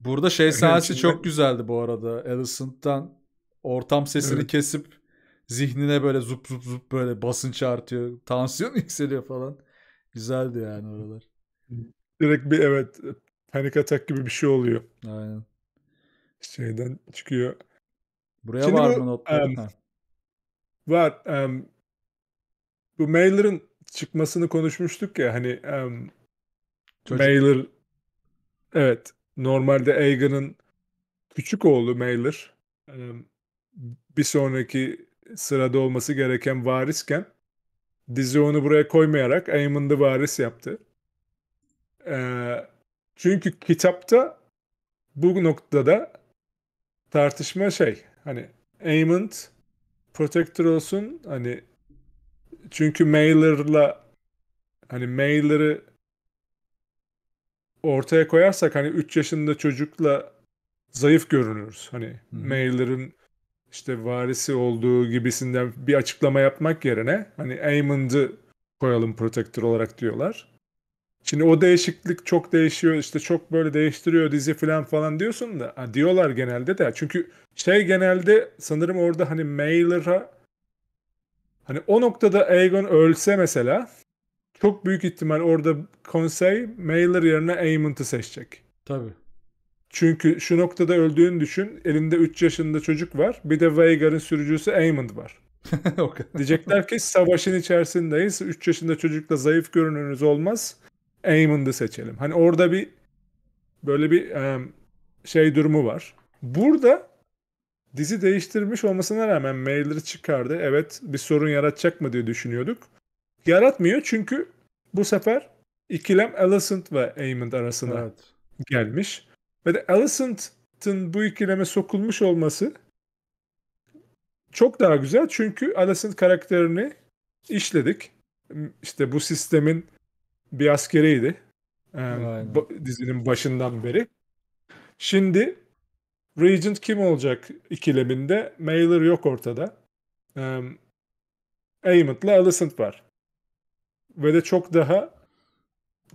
Burada şey sahnesi çok güzeldi bu arada. Allison'dan ortam sesini evet. kesip zihnine böyle zup zup zup böyle basınç artıyor. Tansiyon [laughs] yükseliyor falan. Güzeldi yani oralar. Direkt bir evet panik atak gibi bir şey oluyor. Aynen. Şeyden çıkıyor. Buraya Şimdi var bu, mı notlar? Um, var. Um, bu Mailer'ın çıkmasını konuşmuştuk ya hani um, Çocuk. Mailer evet normalde Egan'ın küçük oğlu Mailer um, bir sonraki sırada olması gereken varisken dizi onu buraya koymayarak Eamon the Varis yaptı. Ee, çünkü kitapta bu noktada tartışma şey hani Eamon Protector olsun hani çünkü Mailer'la hani Mailer'ı ortaya koyarsak hani 3 yaşında çocukla zayıf görünürüz. Hani hmm. Mailer'ın işte varisi olduğu gibisinden bir açıklama yapmak yerine hani Aemond'ı koyalım protektör olarak diyorlar. Şimdi o değişiklik çok değişiyor işte çok böyle değiştiriyor dizi falan falan diyorsun da ha, diyorlar genelde de çünkü şey genelde sanırım orada hani Mailer'a hani o noktada Aegon ölse mesela çok büyük ihtimal orada konsey Mailer yerine Aemond'ı seçecek. Tabii. Çünkü şu noktada öldüğünü düşün. Elinde 3 yaşında çocuk var. Bir de Veigar'ın sürücüsü Aemond var. [laughs] Diyecekler ki savaşın içerisindeyiz. 3 yaşında çocukla zayıf görününüz olmaz. Aemond'ı seçelim. Hani orada bir böyle bir şey durumu var. Burada dizi değiştirmiş olmasına rağmen mailleri çıkardı. Evet bir sorun yaratacak mı diye düşünüyorduk. Yaratmıyor çünkü bu sefer ikilem Alicent ve Aemond arasına evet. gelmiş. Ve de Allison'ın bu ikileme sokulmuş olması çok daha güzel. Çünkü Allison karakterini işledik. İşte bu sistemin bir askeriydi. Ee, Aynen. Dizinin başından beri. Şimdi Regent kim olacak ikileminde? Mailer yok ortada. Um, ee, Ament'la Alicent var. Ve de çok daha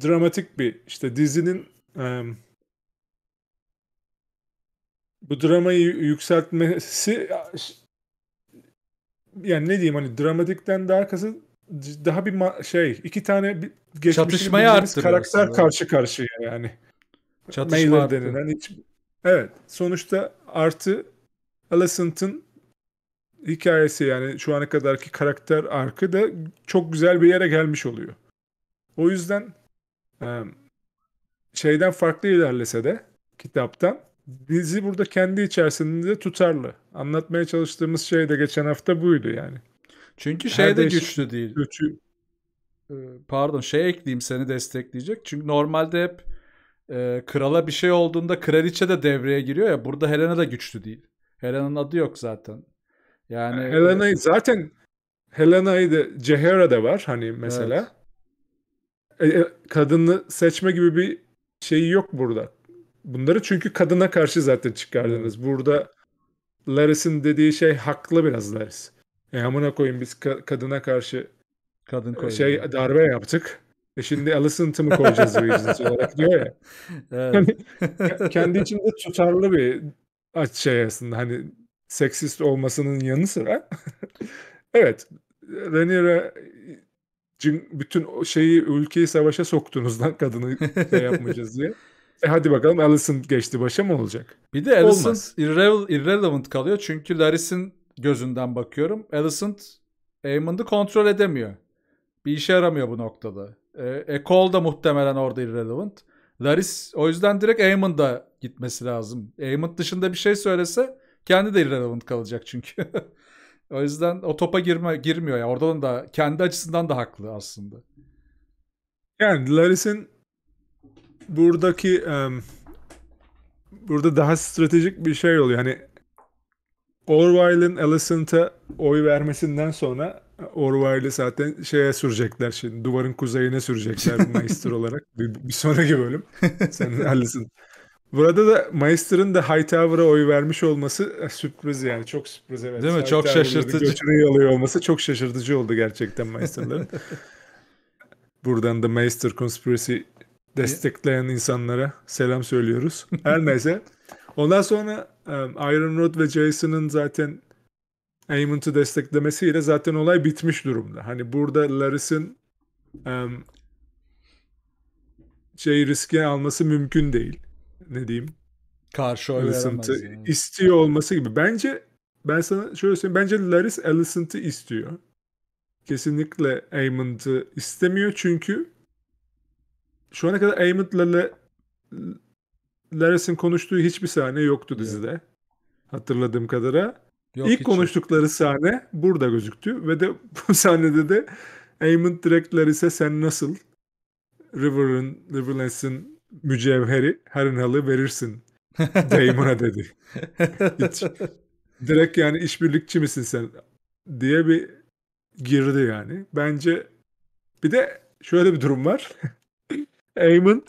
dramatik bir işte dizinin um, bu dramayı yükseltmesi yani ne diyeyim hani dramatikten daha kası daha bir ma- şey iki tane bir çatışmayı arttırıyor. Karakter karşı karşıya yani. Çatışma Mailer denilen hiç... Evet. Sonuçta artı Alicent'ın hikayesi yani şu ana kadarki karakter arkı da çok güzel bir yere gelmiş oluyor. O yüzden şeyden farklı ilerlese de kitaptan dizi burada kendi içerisinde tutarlı. Anlatmaya çalıştığımız şey de geçen hafta buydu yani. Çünkü şey de güçlü değil. Güçlü. Ee, pardon şey ekleyeyim seni destekleyecek. Çünkü normalde hep e, krala bir şey olduğunda kraliçe de devreye giriyor ya. Burada Helena da güçlü değil. Helena'nın adı yok zaten. Yani Helena'yı zaten Helena'yı da Cehera da var hani mesela. Evet. E, e, kadını seçme gibi bir şeyi yok burada bunları çünkü kadına karşı zaten çıkardınız. Burada Laris'in dediği şey haklı biraz Laris. E amına koyayım biz ka- kadına karşı kadın e, koydu. şey darbe yaptık. E şimdi Alicent'ı mı koyacağız vicdansız [laughs] olarak diyor ya. Evet. Hani, [laughs] kendi içinde tutarlı bir şey aslında hani seksist olmasının yanı sıra [laughs] evet Rhaenyra e, bütün şeyi ülkeyi savaşa soktunuz lan kadını şey yapmayacağız diye. E hadi bakalım Allison geçti başa mı olacak? Bir de Allison irre- irrelevant kalıyor çünkü Laris'in gözünden bakıyorum. Allison Eamon'ı kontrol edemiyor. Bir işe yaramıyor bu noktada. E, e da muhtemelen orada irrelevant. Laris o yüzden direkt Eamon'da gitmesi lazım. Eamon dışında bir şey söylese kendi de irrelevant kalacak çünkü. [laughs] o yüzden o topa girme, girmiyor ya. Yani. Oradan da kendi açısından da haklı aslında. Yani Laris'in buradaki um, burada daha stratejik bir şey oluyor. Hani Orwell'in Alicent'a oy vermesinden sonra Orwell'i zaten şeye sürecekler şimdi. Duvarın kuzeyine sürecekler [laughs] Maester olarak. Bir, bir sonraki bölüm. Sen Alicent. Burada da Maester'ın da Hightower'a oy vermiş olması e, sürpriz yani. Çok sürpriz evet. Değil mi? Çok şaşırtıcı. Götürü alıyor olması çok şaşırtıcı oldu gerçekten Maester'ların. [laughs] Buradan da Maester Conspiracy destekleyen insanlara selam söylüyoruz. Her neyse. Ondan sonra Iron Rod ve Jason'ın zaten Amon'u desteklemesiyle zaten olay bitmiş durumda. Hani burada Laris'in um, şey riske alması mümkün değil. Ne diyeyim? Karşı oy Yani. istiyor olması gibi. Bence ben sana şöyle söyleyeyim. Bence Laris Alicent'ı istiyor. Kesinlikle Amon'ı istemiyor çünkü şu ana kadar Amon'la Laris'in konuştuğu hiçbir sahne yoktu dizide. Evet. Hatırladığım kadara. Yok, İlk konuştukları yok. sahne burada gözüktü ve de [laughs] bu sahnede de Aemon direkt Laris'e sen nasıl River'ın Riverlands'in mücevheri Harrenhal'ı verirsin [laughs] Damon'a dedi. hiç. Direkt yani işbirlikçi misin sen diye bir girdi yani. Bence bir de şöyle bir durum var. Aymond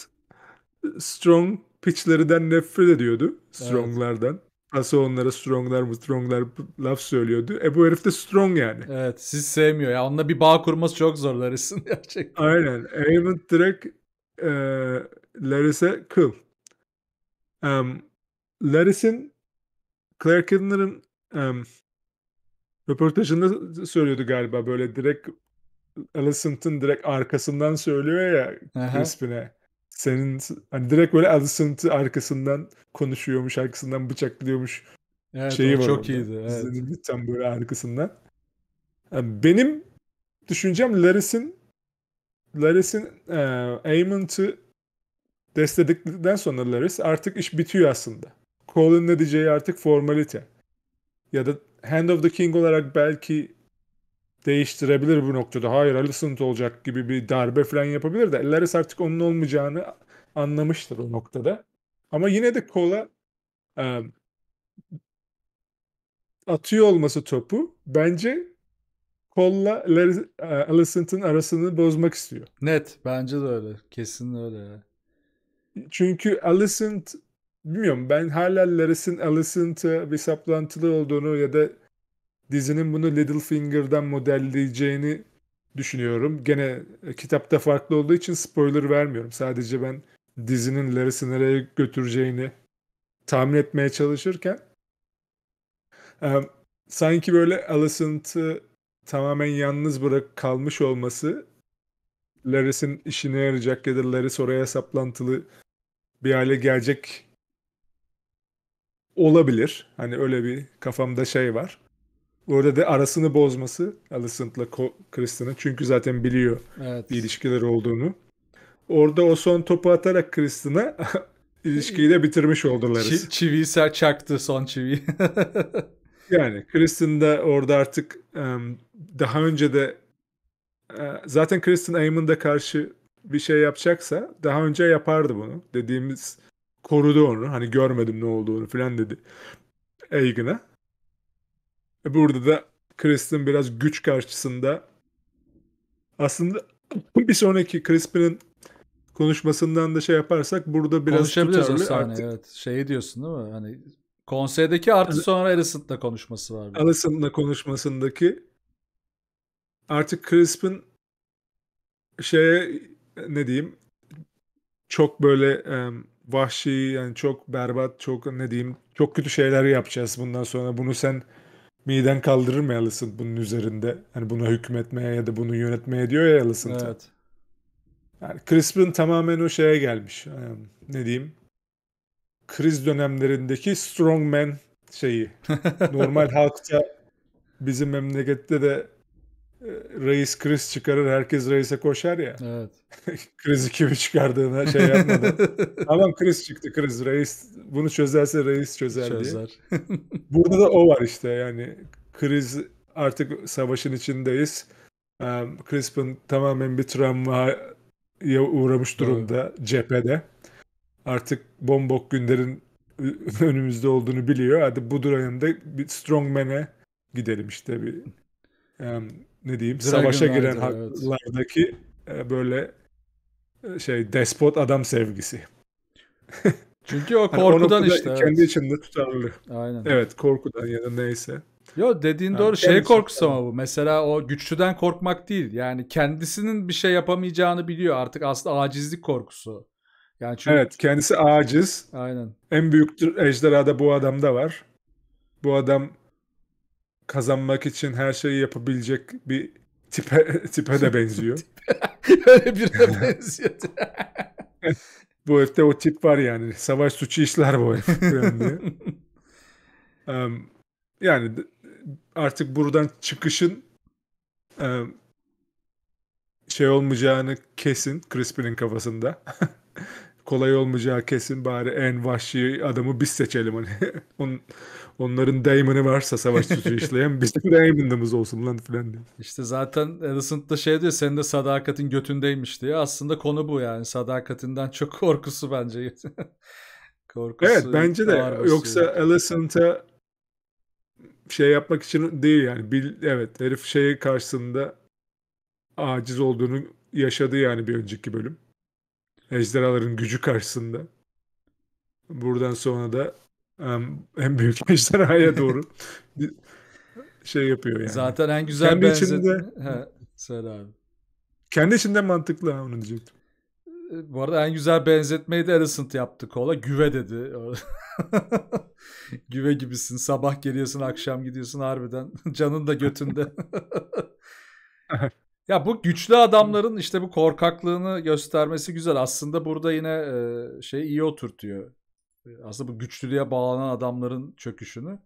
strong pitch'lerinden nefret ediyordu. Strong'lardan. Evet. Nasıl onlara stronglar mı stronglar laf söylüyordu. E bu herif de strong yani. Evet siz sevmiyor ya. Onunla bir bağ kurması çok zor Laris'in [laughs] gerçekten. Aynen. Aymond direkt e, Laris'e kıl. Um, Laris'in Claire Kidner'ın um, röportajında söylüyordu galiba böyle direkt Alicent'ın direkt arkasından söylüyor ya Aha. Crispin'e. Senin hani direkt böyle Alicent'ı arkasından konuşuyormuş, arkasından bıçaklıyormuş. Evet, şeyi var çok orada. iyiydi. Evet. Lütfen böyle arkasından. Yani benim düşüncem Laris'in Laris'in e, Amon't'ı destekledikten sonra Laris artık iş bitiyor aslında. Colin ne diyeceği artık formalite. Ya da Hand of the King olarak belki değiştirebilir bu noktada. Hayır Alicent olacak gibi bir darbe falan yapabilir de Laris artık onun olmayacağını anlamıştır o noktada. Ama yine de Kola e, atıyor olması topu bence Kolla e, Alicent'ın arasını bozmak istiyor. Net. Bence de öyle. Kesin öyle. Çünkü Alicent bilmiyorum ben hala Laris'in Alicent'a bir saplantılı olduğunu ya da dizinin bunu Littlefinger'dan modelleyeceğini düşünüyorum. Gene e, kitapta farklı olduğu için spoiler vermiyorum. Sadece ben dizinin Larry'si nereye götüreceğini tahmin etmeye çalışırken e, sanki böyle Alicent'ı tamamen yalnız bırak kalmış olması Larry'sin işine yarayacak ya da Larry's oraya saplantılı bir hale gelecek olabilir. Hani öyle bir kafamda şey var. Orada da arasını bozması Alicent'la Kristen'ın. Çünkü zaten biliyor evet. bir ilişkileri olduğunu. Orada o son topu atarak Kristen'a [laughs] ilişkiyi de bitirmiş oldular. Ç- çiviyi ser çaktı son çivi. [laughs] yani Kristen de orada artık daha önce de e, zaten Kristen Aymond'a karşı bir şey yapacaksa daha önce yapardı bunu. Dediğimiz korudu onu. Hani görmedim ne olduğunu falan dedi. Eygın'a. E, burada da Crispin biraz güç karşısında aslında bir sonraki Crispin'in konuşmasından da şey yaparsak burada biraz Konuşabiliriz o sahne artık. evet. Şey diyorsun değil mi? Hani konseydeki artı sonra Alicent'la konuşması var. Alicent'la konuşmasındaki artık Crispin şey ne diyeyim çok böyle um, vahşi yani çok berbat çok ne diyeyim çok kötü şeyler yapacağız bundan sonra bunu sen miden kaldırır mı Alicent bunun üzerinde? Hani buna hükmetmeye ya da bunu yönetmeye diyor ya Alicent. Evet. Yani Crispin tamamen o şeye gelmiş. Yani ee, ne diyeyim? Kriz dönemlerindeki strongman şeyi. [laughs] Normal halkta bizim memlekette de reis kriz çıkarır herkes reise koşar ya. Evet. [laughs] krizi kimi çıkardığına şey yapmadan. [laughs] tamam kriz çıktı kriz reis bunu çözerse reis çözer, çözer. diye. [laughs] Burada da o var işte yani kriz artık savaşın içindeyiz. Um, Crispin tamamen bir travmaya uğramış durumda evet. cephede. Artık bombok günlerin önümüzde olduğunu biliyor. Hadi bu durumda bir strongman'e gidelim işte bir um, ne diyeyim savaşa giren haklardaki evet. E, böyle e, şey despot adam sevgisi. [laughs] Çünkü o korkudan hani o işte. Kendi evet. içinde tutarlı. Aynen. Evet korkudan ya da neyse. Yo dediğin doğru. Yani, şey korkusu ama bu. Mesela o güçlüden korkmak değil. Yani kendisinin bir şey yapamayacağını biliyor. Artık aslında acizlik korkusu. Yani çünkü... Evet kendisi aciz. Aynen. En büyük ejderhada bu adamda var. Bu adam kazanmak için her şeyi yapabilecek bir tipe [laughs] tipe de benziyor. [laughs] [laughs] Öyle birine benziyor. bu herifte o tip var yani. Savaş suçu işler bu herif. um, yani artık buradan çıkışın um, şey olmayacağını kesin Crispin'in kafasında. Kolay olmayacağı kesin bari en vahşi adamı biz seçelim hani. onun, Onların Damon'ı varsa savaş suçu işleyen [laughs] bizim Damon'ımız olsun lan filan diyor. İşte zaten Alicent da şey diyor senin de sadakatin götündeymiş diye. Aslında konu bu yani. Sadakatinden çok korkusu bence. [laughs] korkusu. Evet bence de. Yoksa yani. Alicent'a şey yapmak için değil yani. Bil, evet herif şeye karşısında aciz olduğunu yaşadı yani bir önceki bölüm. Ejderhaların gücü karşısında. Buradan sonra da en büyük [laughs] ejderhaya [laughs] doğru şey yapıyor yani. Zaten en güzel kendi benzet... içinde [laughs] He, söyle abi. Kendi içinde mantıklı ha onu diyecektim. Ee, bu arada en güzel benzetmeyi de Alicent yaptı kola. Güve dedi. Güve gibisin. Sabah geliyorsun, akşam gidiyorsun harbiden. Canın da götünde. ya bu güçlü adamların işte bu korkaklığını göstermesi güzel. Aslında burada yine e, şey iyi oturtuyor aslında bu güçlülüğe bağlanan adamların çöküşünü.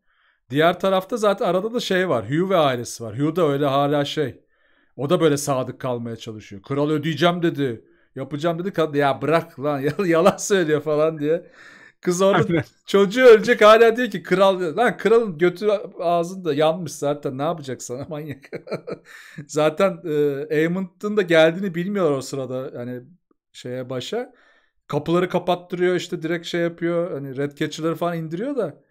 Diğer tarafta zaten arada da şey var. Hugh ve ailesi var. Hugh da öyle hala şey. O da böyle sadık kalmaya çalışıyor. Kral ödeyeceğim dedi. Yapacağım dedi. Kadın ya bırak lan [laughs] yalan söylüyor falan diye. Kız orada çocuğu ölecek hala diyor ki kral lan kralın götü ağzında yanmış zaten ne yapacak sana [laughs] manyak. zaten e, Amon'un da geldiğini bilmiyor o sırada yani şeye başa kapıları kapattırıyor işte direkt şey yapıyor hani red catcher'ları falan indiriyor da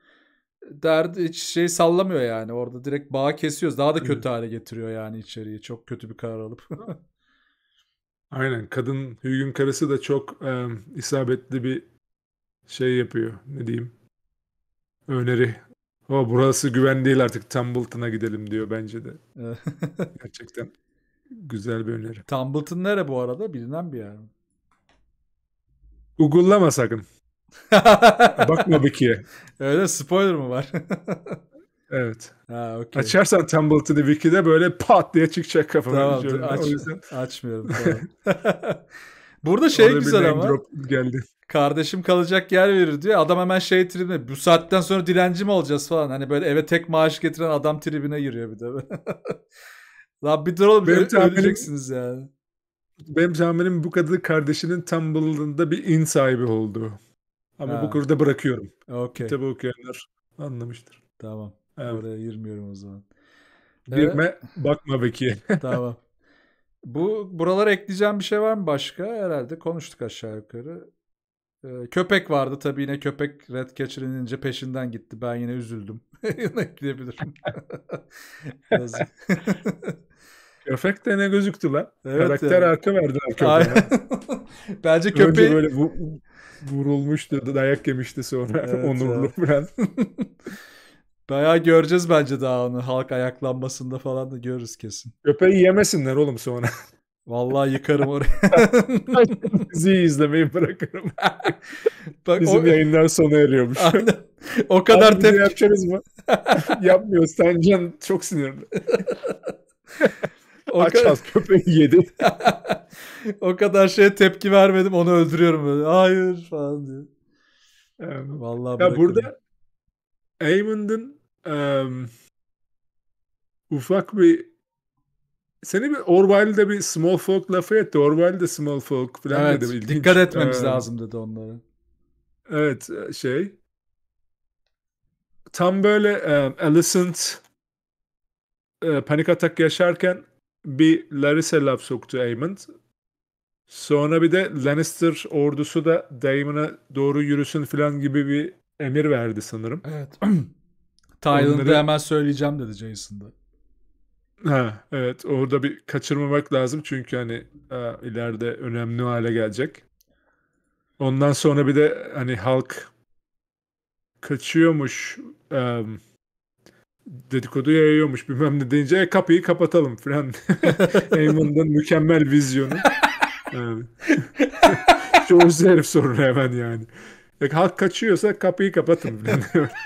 derdi hiç şey sallamıyor yani orada direkt bağı kesiyoruz daha da kötü hale getiriyor yani içeriği çok kötü bir karar alıp. [laughs] Aynen kadın Hügün karısı da çok e, isabetli bir şey yapıyor ne diyeyim öneri. O burası güven değil artık Tumbleton'a gidelim diyor bence de. [laughs] Gerçekten güzel bir öneri. Tumbleton nere bu arada bilinen bir yer mi? Google'lama sakın. [laughs] Bakma wiki'ye. Öyle spoiler mı var? [laughs] evet. Ha, okay. Açarsan Tumble to the Wiki'de böyle pat diye çıkacak kafana. Tamam, şey aç, yüzden... açmıyorum. Tamam. [laughs] Burada şey Orada güzel ama. geldi. Kardeşim kalacak yer verir diyor. Adam hemen şey tribine bu saatten sonra dilenci mi olacağız falan. Hani böyle eve tek maaş getiren adam tribine giriyor bir de. Lan bir dur oğlum Benim öl- tahminim, yani benim camimin bu kadı kardeşinin Tumble'ında bir in sahibi oldu. Ama ha. bu kurda bırakıyorum. Okay. Kitabı okuyanlar anlamıştır. Tamam. Evet. Oraya girmiyorum o zaman. Girme, evet. bakma Beki'ye. [laughs] tamam. Bu buralara ekleyeceğim bir şey var mı başka? Herhalde konuştuk aşağı yukarı. Ee, köpek vardı tabii yine köpek Red Catcher inince peşinden gitti. Ben yine üzüldüm. [laughs] Yine ekleyebilirim. [laughs] Köpek de ne gözüktü lan. Evet Karakter yani. arka verdi köpeğe. [laughs] Bence köpeği... Önce böyle bu, vurulmuştu, dayak yemişti sonra evet, [laughs] onurlu evet. falan. [laughs] Bayağı göreceğiz bence daha onu. Halk ayaklanmasında falan da görürüz kesin. Köpeği yemesinler oğlum sonra. Vallahi yıkarım oraya. Bizi izlemeyi bırakırım. Bak, Bizim o... yayınlar sona eriyormuş. Aynen. O kadar Abi, tepki. Yapacağız mı? Yapmıyoruz. Sen can çok sinirli o kadar... köpeği yedi. [laughs] o kadar şeye tepki vermedim onu öldürüyorum böyle. Hayır falan diyor. Yani, Vallahi ya burada Aymond'un um, ufak bir seni bir Orwell'de bir small folk lafı etti. Orwell'de small folk falan evet, dedi. Ilginç. Dikkat etmemiz ee, lazım dedi onlara. Evet e, şey tam böyle um, Alicent e, panik atak yaşarken bir Larissa laf soktu Aemond. Sonra bir de Lannister ordusu da Daemon'a doğru yürüsün falan gibi bir emir verdi sanırım. Evet. [clears throat] Tywin'ı Onları... hemen söyleyeceğim dedi Jason'da. Ha, evet orada bir kaçırmamak lazım çünkü hani ha, ileride önemli hale gelecek. Ondan sonra bir de hani halk kaçıyormuş um, dedikodu yayıyormuş bilmem ne deyince e, kapıyı kapatalım falan. [laughs] Eamon'dan mükemmel vizyonu. Yani. [laughs] Çoğu herif sorur hemen yani. E, halk kaçıyorsa kapıyı kapatın falan. [laughs]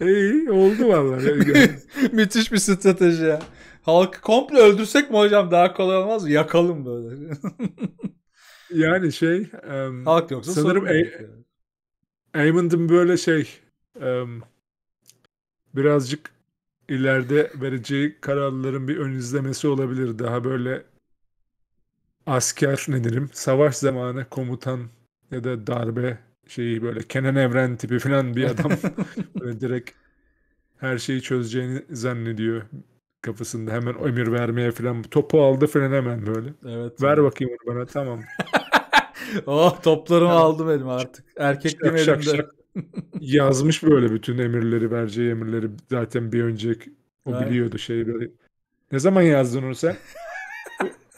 E, iyi oldu vallahi. Müthiş bir strateji ya. Halkı komple öldürsek mi hocam daha kolay olmaz mı? Yakalım böyle. yani şey um, halk yoksa sanırım A- yani. böyle şey um, birazcık ileride vereceği kararların bir ön izlemesi olabilir. Daha böyle asker ne derim savaş zamanı komutan ya da darbe şeyi böyle Kenan Evren tipi falan bir adam [laughs] böyle direkt her şeyi çözeceğini zannediyor kafasında hemen emir vermeye falan topu aldı falan hemen böyle. Evet. Ver bakayım bana tamam. [laughs] oh toplarımı aldım elim artık. Erkekliğim şak, elimde. Şak, şak. Yazmış böyle bütün emirleri, vereceği emirleri zaten bir önceki o Aynen. biliyordu şeyi böyle. Ne zaman yazdın onu sen?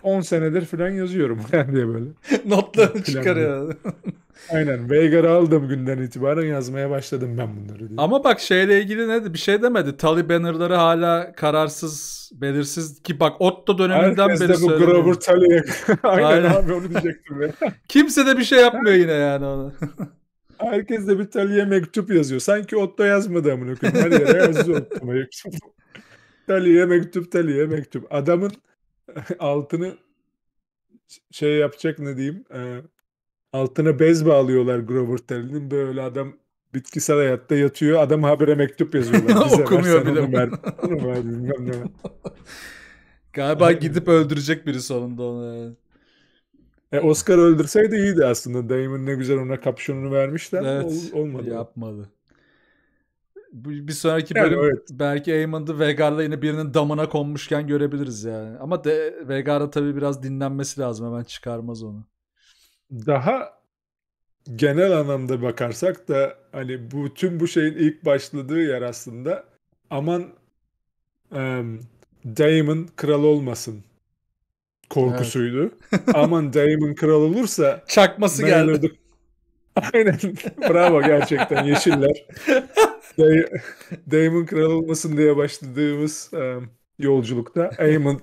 10 [laughs] senedir falan yazıyorum [laughs] falan diye böyle. Notlarını çıkarıyor. Aynen. Veigar'ı aldığım günden itibaren yazmaya başladım ben bunları. Diye. Ama bak şeyle ilgili ne bir şey demedi. Tali bannerları hala kararsız, belirsiz ki bak Otto döneminden Herkes beri söylüyor. de bu Grover Tali'ye. [laughs] Aynen, Aynen, abi onu diyecektim ben. Kimse de bir şey yapmıyor yine yani onu. Herkes de bir İtalya'ya mektup yazıyor. Sanki Otto yazmadı amına koyayım. Her yere yazıyor Otto [laughs] mektup. İtalya'ya mektup, İtalya'ya mektup. Adamın [laughs] altını şey yapacak ne diyeyim? E, altına bez bağlıyorlar Grover Terry'nin. Böyle adam bitkisel hayatta yatıyor. Adam habere mektup yazıyorlar. [laughs] Bize Okumuyor bile. Onu ver, onu ver, bilmem Galiba gidip öldürecek biri sonunda onu. Yani. E, Oscar öldürseydi iyiydi aslında. Damon ne güzel ona kapşonunu vermişler. Evet, Ol, olmadı. Yapmadı. Bir sonraki bölüm yani, evet. belki Eamon'da Vegar'la yine birinin damına konmuşken görebiliriz yani. Ama de, Vegar'a tabii biraz dinlenmesi lazım. Hemen çıkarmaz onu. Daha genel anlamda bakarsak da hani bu tüm bu şeyin ilk başladığı yer aslında aman um, Damon kral olmasın korkusuydu. Evet. [laughs] Aman Damon kral olursa çakması Maynard'ı... geldi. [laughs] Aynen. Bravo gerçekten yeşiller. [laughs] Day- Damon kral olmasın diye başladığımız um, yolculukta Aemon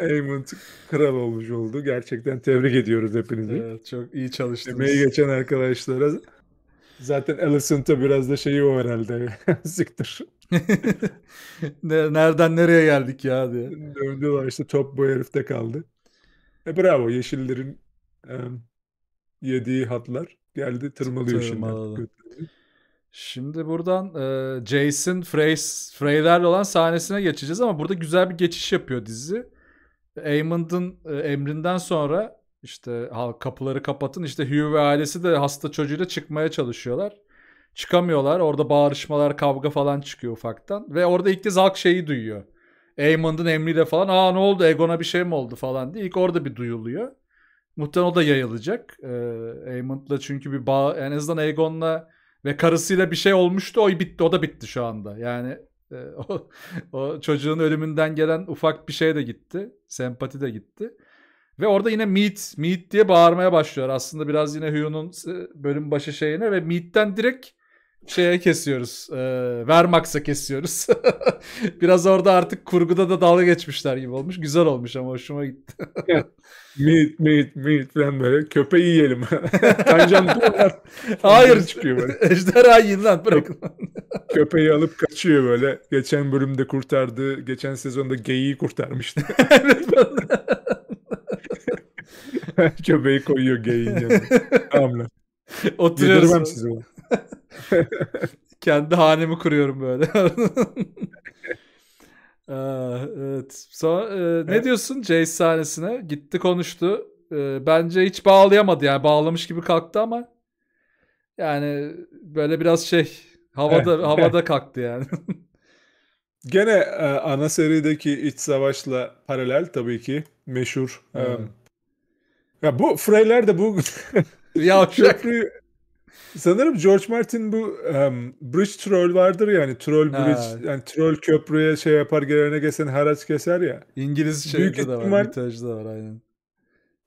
Aemon kral olmuş oldu. Gerçekten tebrik ediyoruz hepinizi. Evet, çok iyi çalıştınız. Emeği geçen arkadaşlara. Zaten Alicent'a biraz da şeyi o herhalde. Siktir. [laughs] Nereden nereye geldik ya diye. döndüler işte top bu herifte kaldı. E bravo yeşillerin e, yediği hatlar geldi tırmalıyor şimdi. Şimdi buradan e, Jason Freys, Freylerle olan sahnesine geçeceğiz ama burada güzel bir geçiş yapıyor dizi. Aymond'un e, emrinden sonra işte kapıları kapatın işte Hugh ve ailesi de hasta çocuğuyla çıkmaya çalışıyorlar. Çıkamıyorlar. Orada bağırışmalar, kavga falan çıkıyor ufaktan. Ve orada ilk kez Hulk şeyi duyuyor. Aemond'un emriyle falan aa ne oldu Egon'a bir şey mi oldu falan diye ilk orada bir duyuluyor. Muhtemelen o da yayılacak. Ee, Aemond'la çünkü bir bağ en azından Egon'la ve karısıyla bir şey olmuştu. O bitti. O da bitti şu anda. Yani e, [laughs] o, o çocuğun ölümünden gelen ufak bir şey de gitti. Sempati de gitti. Ve orada yine Meet Meet diye bağırmaya başlıyor. Aslında biraz yine Hugh'un e, bölüm başı şeyine ve Meet'ten direkt şeye kesiyoruz. E, Vermax'a kesiyoruz. [laughs] Biraz orada artık kurguda da dalga geçmişler gibi olmuş. Güzel olmuş ama hoşuma gitti. meat, meat, meat falan böyle. Köpeği yiyelim. [laughs] Tancan duvarlar. [laughs] Hayır. Çıkıyor böyle. Ejderha yiyin lan bırakın. Köpeği alıp kaçıyor böyle. Geçen bölümde kurtardı. Geçen sezonda geyiği kurtarmıştı. Köpeği koyuyor geyiğin yanına. Tamam lan. Oturuyoruz. Yedirmem sizi. [laughs] Kendi hanemi kuruyorum böyle. Aa, [laughs] ah, evet. Sonra, e, evet. ne diyorsun Jace sahnesine? Gitti konuştu. E, bence hiç bağlayamadı yani bağlamış gibi kalktı ama yani böyle biraz şey havada evet. havada kalktı yani. [laughs] Gene e, ana serideki iç savaşla paralel tabii ki meşhur. E, evet. E, ya bu Freyler de bu ya köprü Sanırım George Martin bu um, bridge troll vardır ya hani troll ha. bridge yani troll köprüye şey yapar gelene gesen haraç keser ya. İngiliz şeyde büyük de ihtimal, var, mitajda var aynen.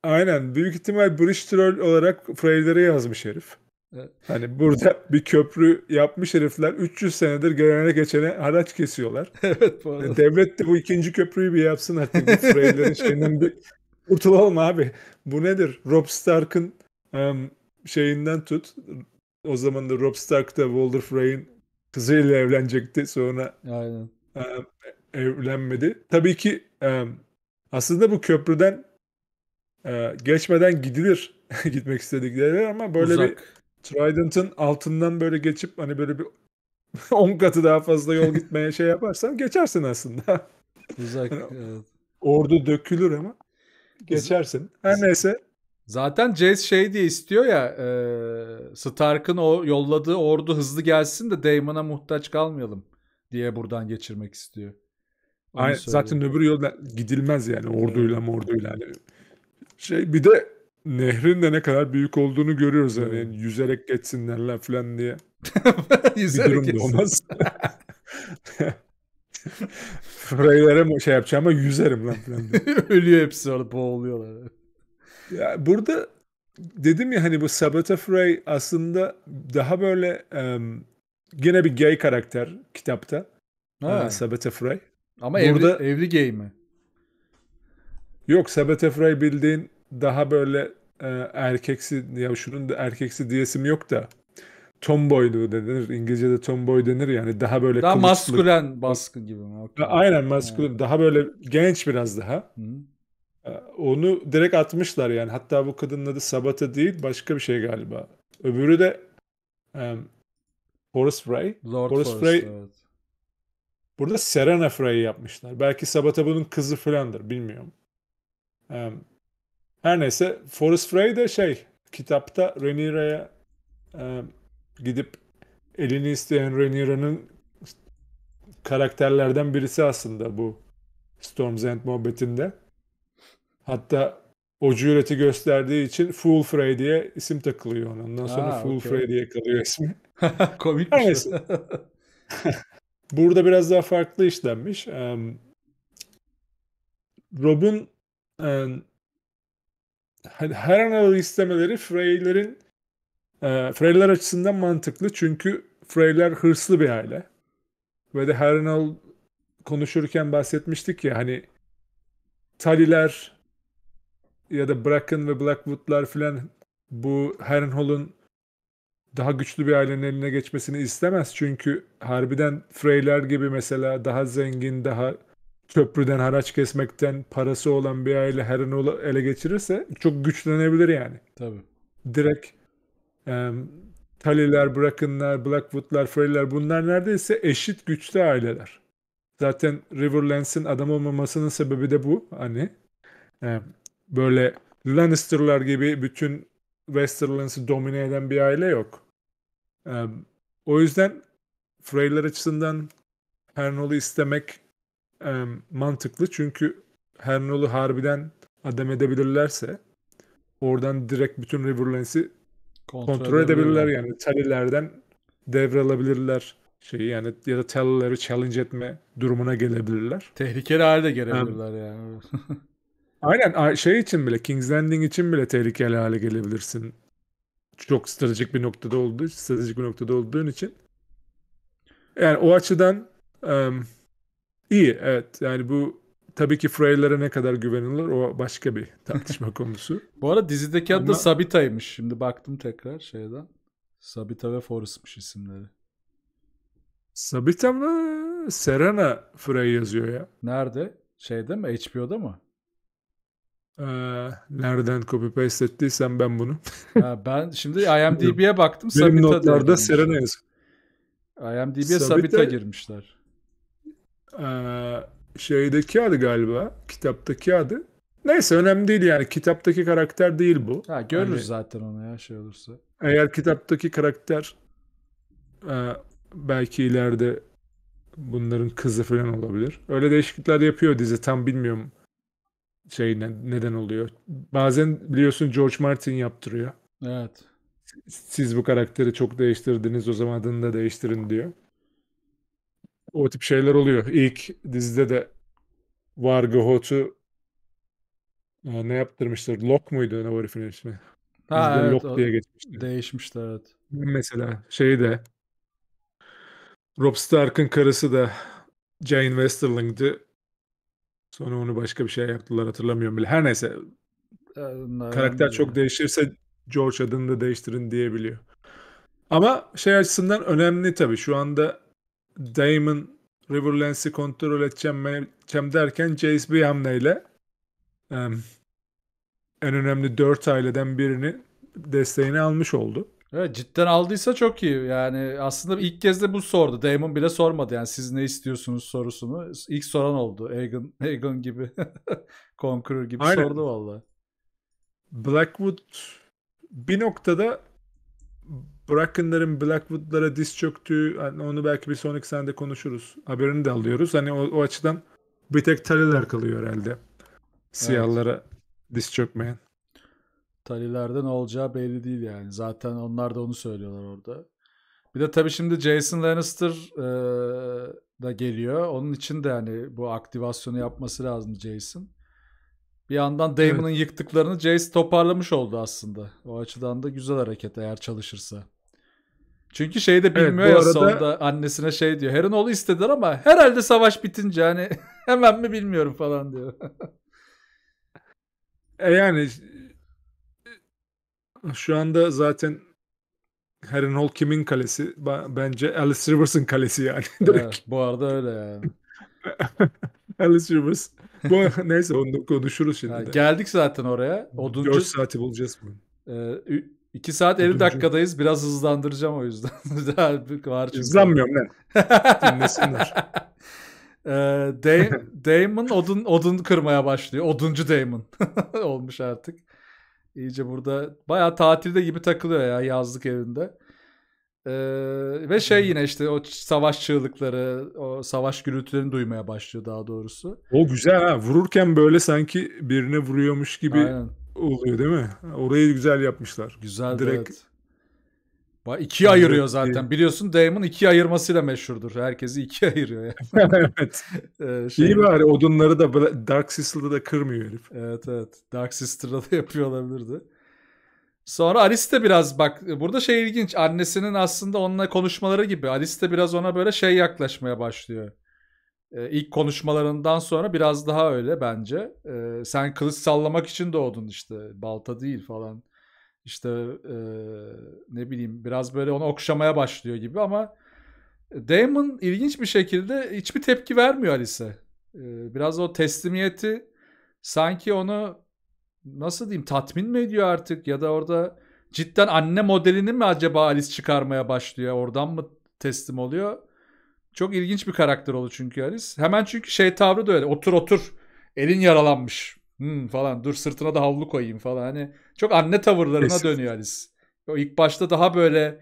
Aynen büyük ihtimal bridge troll olarak Freyler'e yazmış herif. Evet. Hani burada bir köprü yapmış herifler 300 senedir gelene geçene haraç kesiyorlar. [laughs] Evet bu arada. E, devlet de bu ikinci köprüyü bir yapsın artık. Freyler'in [laughs] şeyinden bir kurtulalım abi. Bu nedir? Rob Stark'ın um, şeyinden tut o zaman da Rob Stark da Walder Frey'in kızıyla evlenecekti. Sonra Aynen. E, evlenmedi. Tabii ki e, aslında bu köprüden e, geçmeden gidilir [laughs] gitmek istedikleri ama böyle Uzak. bir Trident'ın altından böyle geçip hani böyle bir 10 [laughs] katı daha fazla yol [laughs] gitmeye şey yaparsan geçersin aslında. Uzak. Yani, evet. Ordu dökülür ama geçersin. Her neyse Zaten Jazz şey diye istiyor ya e, Stark'ın o yolladığı ordu hızlı gelsin de Damon'a muhtaç kalmayalım diye buradan geçirmek istiyor. Aynen, zaten öbür yolda gidilmez yani orduyla morduyla. Yani şey bir de nehrin de ne kadar büyük olduğunu görüyoruz yani, yani yüzerek geçsinlerler falan diye. [laughs] yüzerek bir durum olmaz. Freylere şey yapacağım ama yüzerim lan falan diye. [laughs] Ölüyor hepsi orada boğuluyorlar. Ya burada dedim ya hani bu Sabatha Frey aslında daha böyle um, gene bir gay karakter kitapta. Ha. Ee, Sabatha Frey. Ama burada, evli, evli gay mi? Yok Sabatha Frey bildiğin daha böyle e, erkeksi ya şunun da erkeksi diyesim yok da tomboyluğu denir. İngilizce'de tomboy denir yani daha böyle daha kılıçlı. maskülen baskı gibi Okay. Aynen maskülen. Daha böyle genç biraz daha. Hı. Ee, onu direkt atmışlar yani. Hatta bu kadının adı Sabata değil başka bir şey galiba. Öbürü de um, Horace Frey. Lord Horace Forrest, Frey. Evet. Burada Serena Frey'i yapmışlar. Belki Sabata bunun kızı filandır bilmiyorum. Um, her neyse Forrest Frey de şey kitapta Renira'ya um, gidip elini isteyen Renira'nın karakterlerden birisi aslında bu Storm's End muhabbetinde. Hatta o cüreti gösterdiği için Full Frey diye isim takılıyor ona. Ondan sonra ha, Fool okay. Frey diye kalıyor ismi. Komik bir şey. Burada biraz daha farklı işlenmiş. Um, Rob'un um, her an istemeleri Frey'lerin e, Frey'ler açısından mantıklı çünkü Frey'ler hırslı bir aile. Ve de Harrenhal konuşurken bahsetmiştik ya hani Taliler ya da Bracken ve Blackwood'lar filan bu Harrenhal'ın daha güçlü bir ailenin eline geçmesini istemez. Çünkü harbiden Freyler gibi mesela daha zengin, daha köprüden haraç kesmekten parası olan bir aile Harrenhal'ı ele geçirirse çok güçlenebilir yani. Tabii. Direkt e, Tully'ler, Bracken'lar, Blackwood'lar, Freyler bunlar neredeyse eşit güçlü aileler. Zaten Riverlands'in adam olmamasının sebebi de bu. Hani e, böyle Lannister'lar gibi bütün Westerlands'ı domine eden bir aile yok. Ee, o yüzden Freyler açısından Hernol'u istemek e, mantıklı. Çünkü Hernol'u harbiden adam edebilirlerse oradan direkt bütün Riverlands'i kontrol, kontrol edebilirler. Yani Tully'lerden devralabilirler şeyi yani ya da Tully'leri challenge etme durumuna gelebilirler. Tehlikeli hale gelebilirler yani. yani. [laughs] Aynen şey için bile King's Landing için bile tehlikeli hale gelebilirsin. Çok stratejik bir noktada olduğu, stratejik bir noktada olduğun için. Yani o açıdan um, iyi evet. Yani bu tabii ki Freyler'e ne kadar güvenilir o başka bir [laughs] tartışma konusu. Bu arada dizideki adı Ama... Sabita'ymış. Şimdi baktım tekrar şeyden. Sabita ve Forrest'mış isimleri. Sabita mı? Serena Frey yazıyor ya. Nerede? Şeyde mi? HBO'da mı? Ee, nereden copy paste ettiysem ben bunu. ben şimdi IMDb'ye baktım. Benim Sabita notlarda Serena yazıyor. IMDb'ye Sabita, Sabita girmişler. Ee, şeydeki adı galiba. Kitaptaki adı. Neyse önemli değil yani. Kitaptaki karakter değil bu. Ha, görürüz hani, zaten onu ya şey olursa. Eğer kitaptaki karakter e, belki ileride bunların kızı falan olabilir. Öyle değişiklikler yapıyor dizi. Tam bilmiyorum şey neden oluyor. Bazen biliyorsun George Martin yaptırıyor. Evet. Siz bu karakteri çok değiştirdiniz o zaman adını da değiştirin diyor. O tip şeyler oluyor. İlk dizide de Vargohot'u e, ne yaptırmıştır? Lok muydu ne var herifin ismi? Ha, Bizde evet, Lok diye geçmişti. Değişmişti evet. Mesela şey de Rob Stark'ın karısı da Jane Westerling'di. Sonra onu başka bir şey yaptılar hatırlamıyorum bile. Her neyse ee, karakter çok değişirse George adını da değiştirin diyebiliyor. Ama şey açısından önemli tabii. Şu anda Damon Riverlands'i kontrol edeceğim, edeceğim derken Jace bir hamleyle um, en önemli dört aileden birini desteğini almış oldu. Evet cidden aldıysa çok iyi. Yani aslında ilk kez de bu sordu. Damon bile sormadı yani siz ne istiyorsunuz sorusunu. İlk soran oldu. Egan, [laughs] Egan gibi. [laughs] Conqueror gibi Aynen. sordu valla. Blackwood bir noktada Bracken'ların Blackwood'lara diz çöktüğü hani onu belki bir sonraki senede konuşuruz. Haberini de alıyoruz. Hani o, o açıdan bir tek Taliler kalıyor herhalde. Siyahlara evet. diz çökmeyen. Talilerde olacağı belli değil yani. Zaten onlar da onu söylüyorlar orada. Bir de tabii şimdi Jason Lannister e, da geliyor. Onun için de yani bu aktivasyonu yapması lazım Jason. Bir yandan Damon'ın evet. yıktıklarını Jace toparlamış oldu aslında. O açıdan da güzel hareket eğer çalışırsa. Çünkü şeyi de bilmiyor evet, ya arada... sonunda annesine şey diyor. Herin oğlu istediler ama herhalde savaş bitince hani [laughs] hemen mi bilmiyorum falan diyor. [laughs] e yani şu anda zaten Harry Hall kimin kalesi? Bence Alice Rivers'ın kalesi yani. [laughs] evet, bu arada öyle yani. [laughs] Alice Rivers. Bu, neyse onu konuşuruz şimdi. yani geldik zaten oraya. Oduncu... 4 saati bulacağız bunu. Ee, 2 saat 50 dakikadayız. Biraz hızlandıracağım o yüzden. [laughs] Var çünkü. Hızlanmıyorum ben. Dinlesinler. Ee, Day- Damon odun, odun kırmaya başlıyor. Oduncu Damon olmuş artık. İyice burada baya tatilde gibi takılıyor ya yazlık evinde. Ee, ve şey yine işte o savaş çığlıkları, o savaş gürültülerini duymaya başlıyor daha doğrusu. O güzel ha. Vururken böyle sanki birine vuruyormuş gibi Aynen. oluyor değil mi? Orayı güzel yapmışlar. Güzel Direkt evet. İkiye ayırıyor zaten. E, Biliyorsun Damon ikiye ayırmasıyla meşhurdur. Herkesi ikiye ayırıyor. Yani. [laughs] evet. [laughs] ee, şey... İyi bari odunları da Dark Sister'da da kırmıyor herif. Evet evet. Dark Sister'da da [laughs] yapıyor olabilirdi. Sonra Alice de biraz bak burada şey ilginç. Annesinin aslında onunla konuşmaları gibi. Alice de biraz ona böyle şey yaklaşmaya başlıyor. Ee, ilk konuşmalarından sonra biraz daha öyle bence. Ee, sen kılıç sallamak için doğdun işte. Balta değil falan işte e, ne bileyim biraz böyle onu okşamaya başlıyor gibi ama Damon ilginç bir şekilde hiçbir tepki vermiyor Alice. E, biraz o teslimiyeti sanki onu nasıl diyeyim tatmin mi ediyor artık ya da orada cidden anne modelini mi acaba Alice çıkarmaya başlıyor oradan mı teslim oluyor? Çok ilginç bir karakter oldu çünkü Alice. Hemen çünkü şey tavrı da öyle otur otur elin yaralanmış hmm, falan dur sırtına da havlu koyayım falan hani çok anne tavırlarına Kesin. dönüyor Alice. O ilk başta daha böyle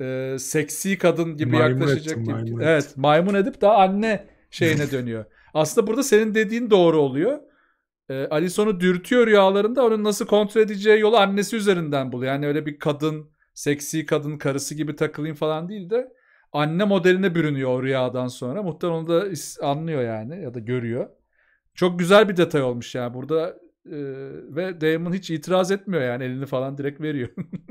e, seksi kadın gibi maymun yaklaşacak ettim, gibi. Maymun evet, ettim. maymun edip daha anne şeyine [laughs] dönüyor. Aslında burada senin dediğin doğru oluyor. E, Alice onu dürtüyor rüyalarında. Onun nasıl kontrol edeceği yolu annesi üzerinden buluyor. Yani öyle bir kadın, seksi kadın karısı gibi takılayım falan değil de anne modeline bürünüyor o rüyadan sonra. Muhtemelen onu da anlıyor yani ya da görüyor. Çok güzel bir detay olmuş ya. Burada ee, ve Damon hiç itiraz etmiyor yani elini falan direkt veriyor.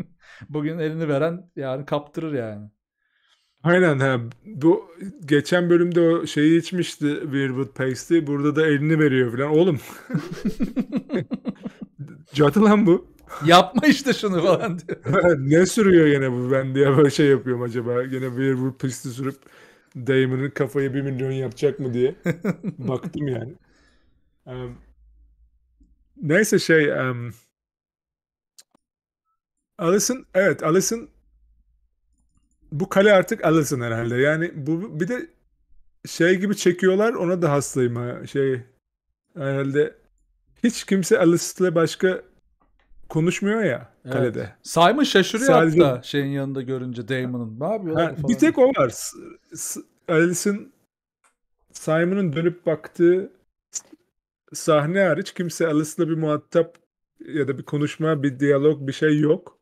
[laughs] Bugün elini veren yani kaptırır yani. Aynen ha. Bu geçen bölümde o şeyi içmişti Weirwood Pax'ti. Burada da elini veriyor falan. Oğlum. [laughs] Cadı lan bu. Yapma işte şunu falan diyor. [laughs] ne sürüyor gene bu ben diye böyle şey yapıyorum acaba. Gene Weirwood Pax'ti sürüp Damon'ın kafayı bir milyon yapacak mı diye. Baktım yani. Um, Neyse şey um, Alisson evet Alison, bu kale artık Alison herhalde. Yani bu bir de şey gibi çekiyorlar ona da hastayım ha. Şey herhalde hiç kimse Alisson'la başka konuşmuyor ya evet. kalede. Simon şaşırıyor Sadece... hatta şeyin yanında görünce Damon'ın. Ne yapıyor? bir tek o var. Alison Simon'ın dönüp baktığı sahne hariç kimse Alice'la bir muhatap ya da bir konuşma, bir diyalog, bir şey yok.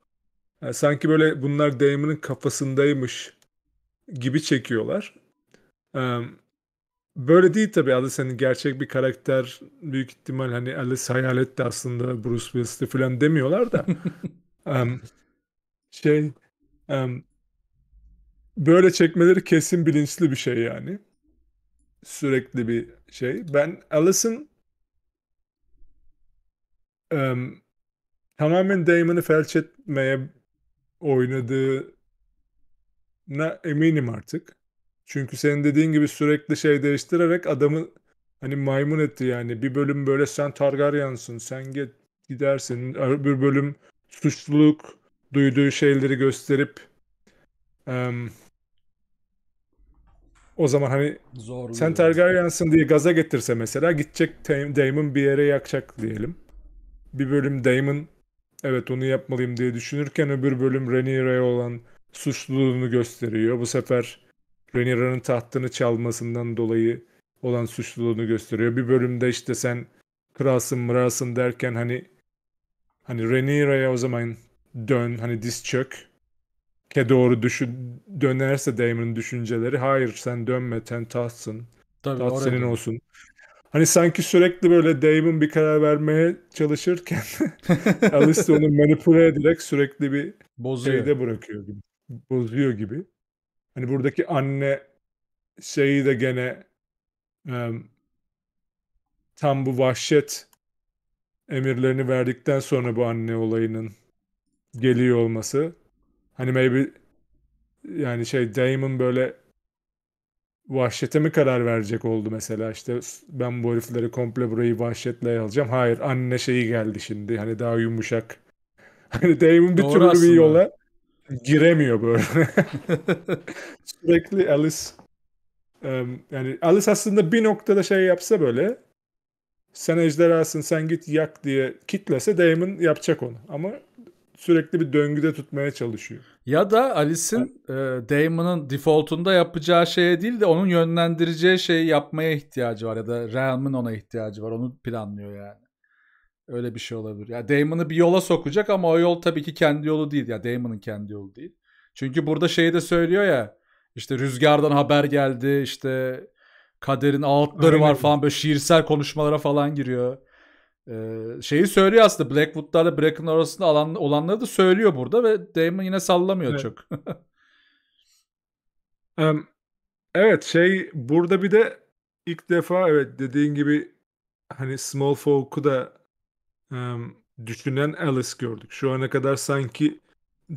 Yani sanki böyle bunlar Damon'ın kafasındaymış gibi çekiyorlar. böyle değil tabii Alice hani gerçek bir karakter büyük ihtimal hani Alice hayal etti aslında Bruce Willis'te falan demiyorlar da. [laughs] şey böyle çekmeleri kesin bilinçli bir şey yani. Sürekli bir şey. Ben Alice'ın um, tamamen Damon'ı felç etmeye oynadığına eminim artık. Çünkü senin dediğin gibi sürekli şey değiştirerek adamı hani maymun etti yani. Bir bölüm böyle sen Targaryen'sın, sen git gidersin. Bir bölüm suçluluk duyduğu şeyleri gösterip um, o zaman hani Zor sen Targaryen'sın diye gaza getirse mesela gidecek Damon bir yere yakacak diyelim bir bölüm Damon evet onu yapmalıyım diye düşünürken öbür bölüm Rhaenyra'ya olan suçluluğunu gösteriyor. Bu sefer Rhaenyra'nın tahtını çalmasından dolayı olan suçluluğunu gösteriyor. Bir bölümde işte sen kralsın mırasın derken hani hani Rhaenyra'ya o zaman dön hani diz çök ke doğru düşün, dönerse Damon'un düşünceleri hayır sen dönme sen tahtsın Tabii, taht senin olsun Hani sanki sürekli böyle Damon bir karar vermeye çalışırken [laughs] Alice onu manipüle ederek sürekli bir Bozuyor. şeyde bırakıyor gibi. Bozuyor gibi. Hani buradaki anne şeyi de gene um, tam bu vahşet emirlerini verdikten sonra bu anne olayının geliyor olması. Hani maybe yani şey Damon böyle vahşete mi karar verecek oldu mesela işte ben bu herifleri komple burayı vahşetle alacağım. Hayır anne şeyi geldi şimdi hani daha yumuşak. [laughs] Hani Dave'in bir Doğru türlü aslında. bir yola giremiyor böyle. [laughs] Sürekli Alice yani Alice aslında bir noktada şey yapsa böyle sen ejderhasın sen git yak diye kitlese Damon yapacak onu. Ama sürekli bir döngüde tutmaya çalışıyor. Ya da Alice'in e, Damon'ın default'unda yapacağı şeye değil de onun yönlendireceği şeyi yapmaya ihtiyacı var ya da Realm'ın ona ihtiyacı var. Onu planlıyor yani. Öyle bir şey olabilir. Ya Damon'ı bir yola sokacak ama o yol tabii ki kendi yolu değil. Ya Damon'ın kendi yolu değil. Çünkü burada şeyi de söylüyor ya. İşte rüzgardan haber geldi. İşte kaderin altları Aynen. var falan böyle şiirsel konuşmalara falan giriyor. Ee, şeyi söylüyor aslında Blackwood'larla Bracken arasında alan, olanları da söylüyor burada ve Damon yine sallamıyor evet. çok. um, [laughs] evet şey burada bir de ilk defa evet dediğin gibi hani Small Folk'u da um, düşünen Alice gördük. Şu ana kadar sanki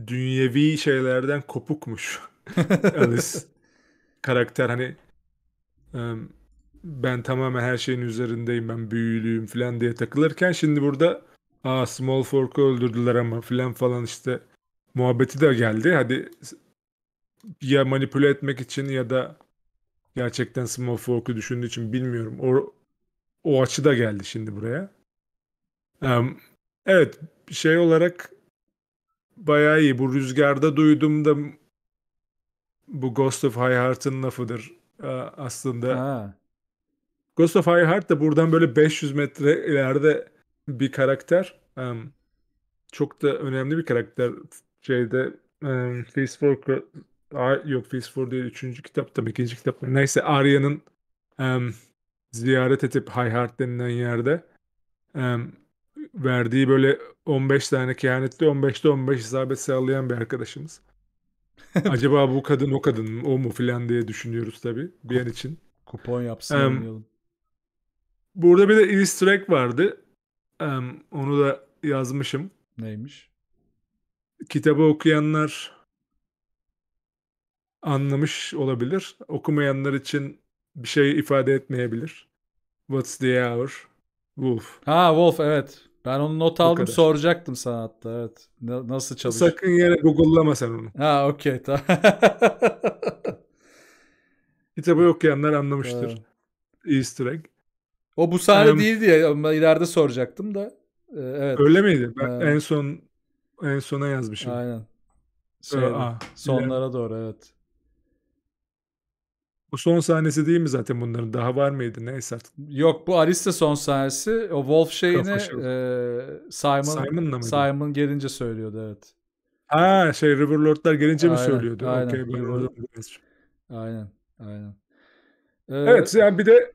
dünyevi şeylerden kopukmuş [laughs] Alice karakter hani um, ben tamamen her şeyin üzerindeyim ben büyülüyüm falan diye takılırken şimdi burada aa Small Fork'u öldürdüler ama falan falan işte muhabbeti de geldi. Hadi ya manipüle etmek için ya da gerçekten Small Fork'u düşündüğü için bilmiyorum. O, o açı da geldi şimdi buraya. Um, evet şey olarak bayağı iyi. Bu rüzgarda duyduğumda bu Ghost of High Heart'ın lafıdır aslında. Ha. Ghost of Ironheart da buradan böyle 500 metre ileride bir karakter. Um, çok da önemli bir karakter. Şeyde um, Feast for yok Feast for değil. Üçüncü kitapta mı? ikinci kitapta mı? Neyse Arya'nın um, ziyaret edip Heart denilen yerde um, verdiği böyle 15 tane kehanetli 15'te 15 isabet sağlayan bir arkadaşımız. [laughs] Acaba bu kadın o kadın o mu filan diye düşünüyoruz tabii bir an için. Kupon yapsın um, Burada bir de easter egg vardı. Um, onu da yazmışım. Neymiş? Kitabı okuyanlar anlamış olabilir. Okumayanlar için bir şey ifade etmeyebilir. What's the hour? Wolf. Ha Wolf evet. Ben onu not aldım soracaktım sana hatta evet. Na- nasıl çalışıyor? Sakın yere google'lama sen onu. Ha okey tamam. [laughs] Kitabı okuyanlar anlamıştır. Ha. Easter egg. O bu sahne um, değildi ya. Ama ileride soracaktım da. Ee, evet. Öyle miydi? Ben ee, en son en sona yazmışım. Aynen. Ee, Şeyde, Aa, ah, sonlara bile. doğru evet. Bu son sahnesi değil mi zaten bunların? Daha var mıydı? Neyse artık. Yok bu Arista son sahnesi. O Wolf şeyini e, Simon, Simon'la mıydı? Simon gelince söylüyordu evet. Ha şey River Lordlar gelince aynen, mi söylüyordu? Aynen. Okay, ben aynen. aynen. Aynen. Ee, evet yani bir de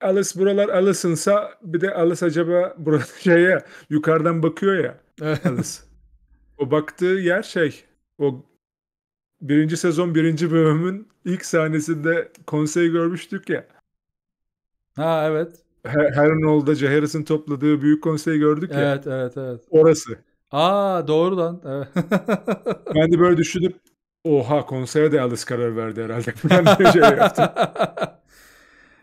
Alice buralar Alice'ınsa bir de Alice acaba burada [laughs] ya yukarıdan bakıyor ya. Alice. O baktığı yer şey o birinci sezon birinci bölümün ilk sahnesinde konseyi görmüştük ya. Ha evet. her Hernold'da Harris'in topladığı büyük konseyi gördük ya. Evet evet evet. Orası. Aa doğru lan. Evet. [laughs] ben de böyle düşünüp oha konseye de Alice karar verdi herhalde. [laughs] Ben de şey yaptım.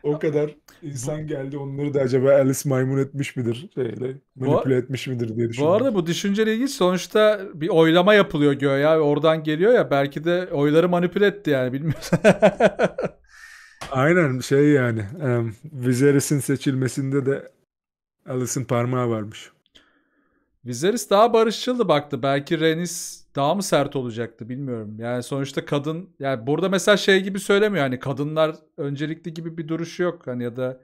o kadar İnsan bu, geldi onları da acaba Alice maymun etmiş midir? Şeyle, manipüle bu, etmiş midir diye düşünüyorum. Bu arada bu düşünceyle ilgili sonuçta bir oylama yapılıyor göğe ya. Oradan geliyor ya belki de oyları manipüle etti yani bilmiyorum. [laughs] Aynen şey yani. Um, Viserys'in seçilmesinde de Alice'in parmağı varmış. Viserys daha barışçıldı baktı. Belki Renis daha mı sert olacaktı bilmiyorum. Yani sonuçta kadın yani burada mesela şey gibi söylemiyor hani kadınlar öncelikli gibi bir duruşu yok hani ya da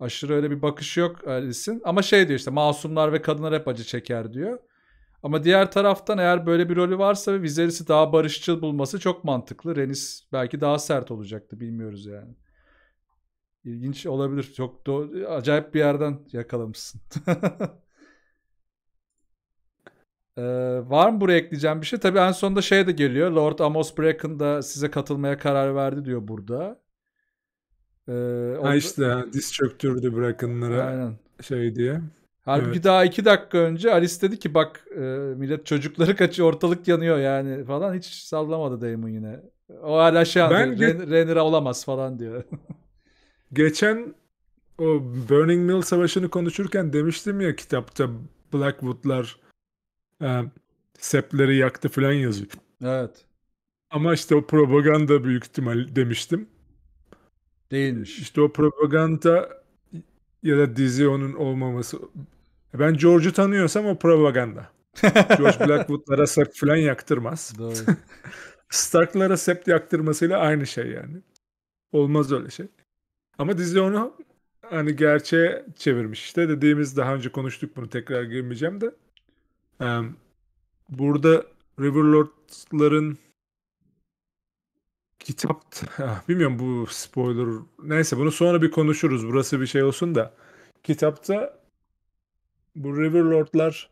aşırı öyle bir bakışı yok Alice'in ama şey diyor işte masumlar ve kadınlar hep acı çeker diyor. Ama diğer taraftan eğer böyle bir rolü varsa ve Viserys'i daha barışçıl bulması çok mantıklı. Renis belki daha sert olacaktı bilmiyoruz yani. İlginç olabilir. Çok do- acayip bir yerden yakalamışsın. [laughs] Ee, var mı buraya ekleyeceğim bir şey? Tabii en sonunda şey de geliyor. Lord Amos Bracken da size katılmaya karar verdi diyor burada. Ee, Ha işte diz çöktürdü Bracken'lara. Aynen. Şey diye. Halbuki evet. daha iki dakika önce Alice dedi ki bak e, millet çocukları [laughs] kaçıyor ortalık yanıyor yani falan hiç sallamadı Damon yine. O hala şey ben ge- Renera olamaz falan diyor. [laughs] geçen o Burning Mill savaşını konuşurken demiştim ya kitapta Blackwood'lar e, sepleri yaktı falan yazıyor. Evet. Ama işte o propaganda büyük ihtimal demiştim. Değilmiş. İşte o propaganda ya da dizi onun olmaması. Ben George'u tanıyorsam o propaganda. [laughs] George Blackwood'lara sep falan yaktırmaz. Doğru. [laughs] Stark'lara sep yaktırmasıyla aynı şey yani. Olmaz öyle şey. Ama dizi onu hani gerçeğe çevirmiş işte dediğimiz daha önce konuştuk bunu tekrar girmeyeceğim de burada Riverlord'ların kitap [laughs] ah, bilmiyorum bu spoiler neyse bunu sonra bir konuşuruz burası bir şey olsun da kitapta bu Riverlord'lar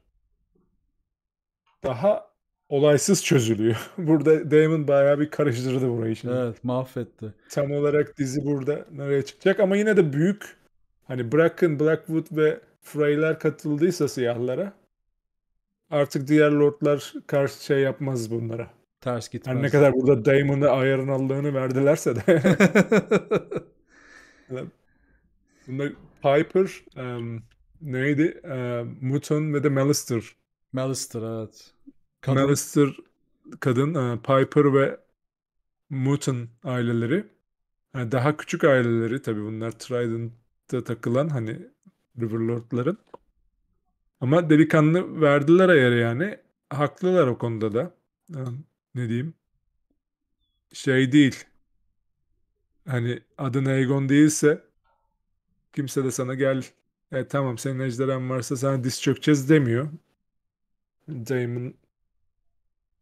daha olaysız çözülüyor. [laughs] burada Damon bayağı bir karıştırdı burayı şimdi. Evet mahvetti. Tam olarak dizi burada nereye çıkacak ama yine de büyük hani bırakın Blackwood ve Frey'ler katıldıysa siyahlara artık diğer lordlar karşı şey yapmaz bunlara. Ters gitmez. Her hani ne kadar burada Damon'ı ayarın Allah'ını verdilerse de. [laughs] Hani bunlar Piper, um, neydi? Um, Mutton ve de Malister. Malister evet. Kadın. Malister kadın, uh, Piper ve Mutton aileleri. Yani daha küçük aileleri tabii bunlar Trident'te takılan hani Riverlord'ların. Ama delikanlı verdiler ayarı yani. Haklılar o konuda da. Ee, ne diyeyim? Şey değil. Hani adın Aegon değilse kimse de sana gel e, tamam senin ejderhan varsa sana diz çökeceğiz demiyor. Damon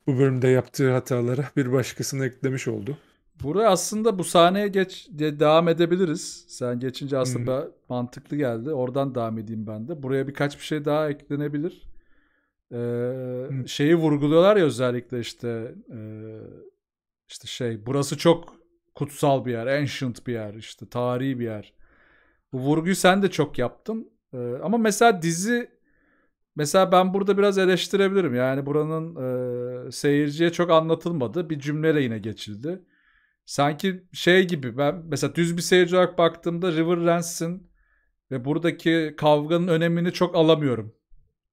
bu bölümde yaptığı hatalara bir başkasını eklemiş oldu. Buraya aslında bu sahneye geç de devam edebiliriz. Sen geçince aslında hmm. mantıklı geldi. Oradan devam edeyim ben de. Buraya birkaç bir şey daha eklenebilir. Ee, hmm. Şeyi vurguluyorlar ya özellikle işte e, işte şey burası çok kutsal bir yer, ancient bir yer, işte tarihi bir yer. Bu vurguyu sen de çok yaptın. Ee, ama mesela dizi Mesela ben burada biraz eleştirebilirim. Yani buranın e, seyirciye çok anlatılmadı. Bir cümleyle yine geçildi sanki şey gibi ben mesela düz bir seyirci olarak baktığımda River Ranch'in ve buradaki kavganın önemini çok alamıyorum.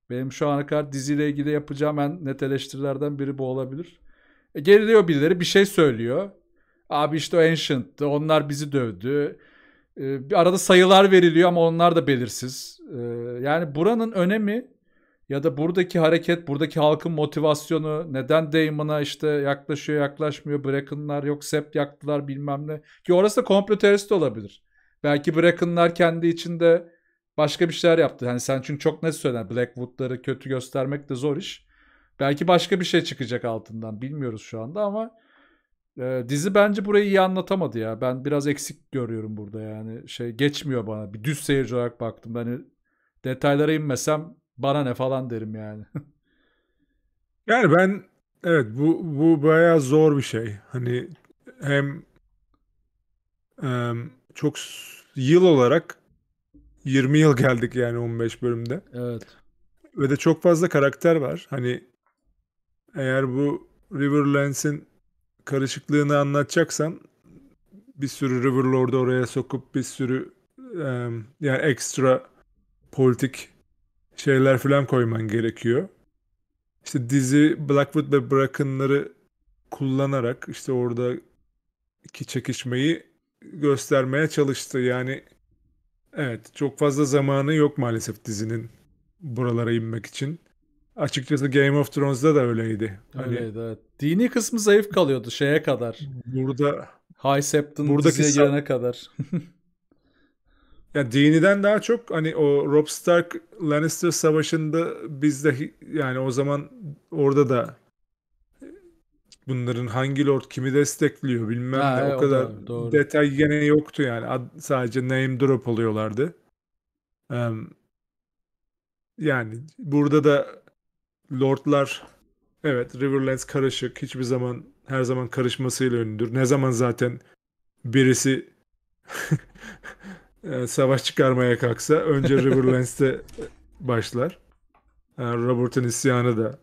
Benim şu ana kadar diziyle ilgili yapacağım en net eleştirilerden biri bu olabilir. E, geliyor birileri bir şey söylüyor. Abi işte o Ancient'tı onlar bizi dövdü. E, bir arada sayılar veriliyor ama onlar da belirsiz. E, yani buranın önemi ya da buradaki hareket, buradaki halkın motivasyonu neden Damon'a işte yaklaşıyor yaklaşmıyor, Bracken'lar yok Sepp yaktılar bilmem ne. Ki orası da komplo teorisi olabilir. Belki Bracken'lar kendi içinde başka bir şeyler yaptı. Hani sen çünkü çok net söyler Blackwood'ları kötü göstermek de zor iş. Belki başka bir şey çıkacak altından bilmiyoruz şu anda ama e, dizi bence burayı iyi anlatamadı ya. Ben biraz eksik görüyorum burada yani şey geçmiyor bana. Bir düz seyirci olarak baktım. Hani detaylara inmesem bana ne falan derim yani. [laughs] yani ben evet bu bu bayağı zor bir şey. Hani hem um, çok yıl olarak 20 yıl geldik yani 15 bölümde. Evet. Ve de çok fazla karakter var. Hani eğer bu Riverlands'in karışıklığını anlatacaksan bir sürü Riverlord'u oraya sokup bir sürü um, yani ekstra politik şeyler falan koyman gerekiyor. İşte dizi Blackwood ve Bracken'ları kullanarak işte orada oradaki çekişmeyi göstermeye çalıştı. Yani evet çok fazla zamanı yok maalesef dizinin buralara inmek için. Açıkçası Game of Thrones'da da öyleydi. Öyleydi hani, evet. Dini kısmı zayıf kalıyordu şeye kadar. Burada High Septon buradaki diziye girene kadar. [laughs] Ya Dini'den daha çok hani o Robb Stark Lannister savaşında bizde yani o zaman orada da bunların hangi lord kimi destekliyor bilmem ha, ne evet, o kadar o doğru. detay gene yoktu yani Ad, sadece name drop oluyorlardı. Um, yani burada da lordlar evet Riverlands karışık hiçbir zaman her zaman karışmasıyla ünlüdür. Ne zaman zaten birisi [laughs] E, savaş çıkarmaya kalksa önce [laughs] Riverlands'te başlar. Yani e, Robert'ın isyanı da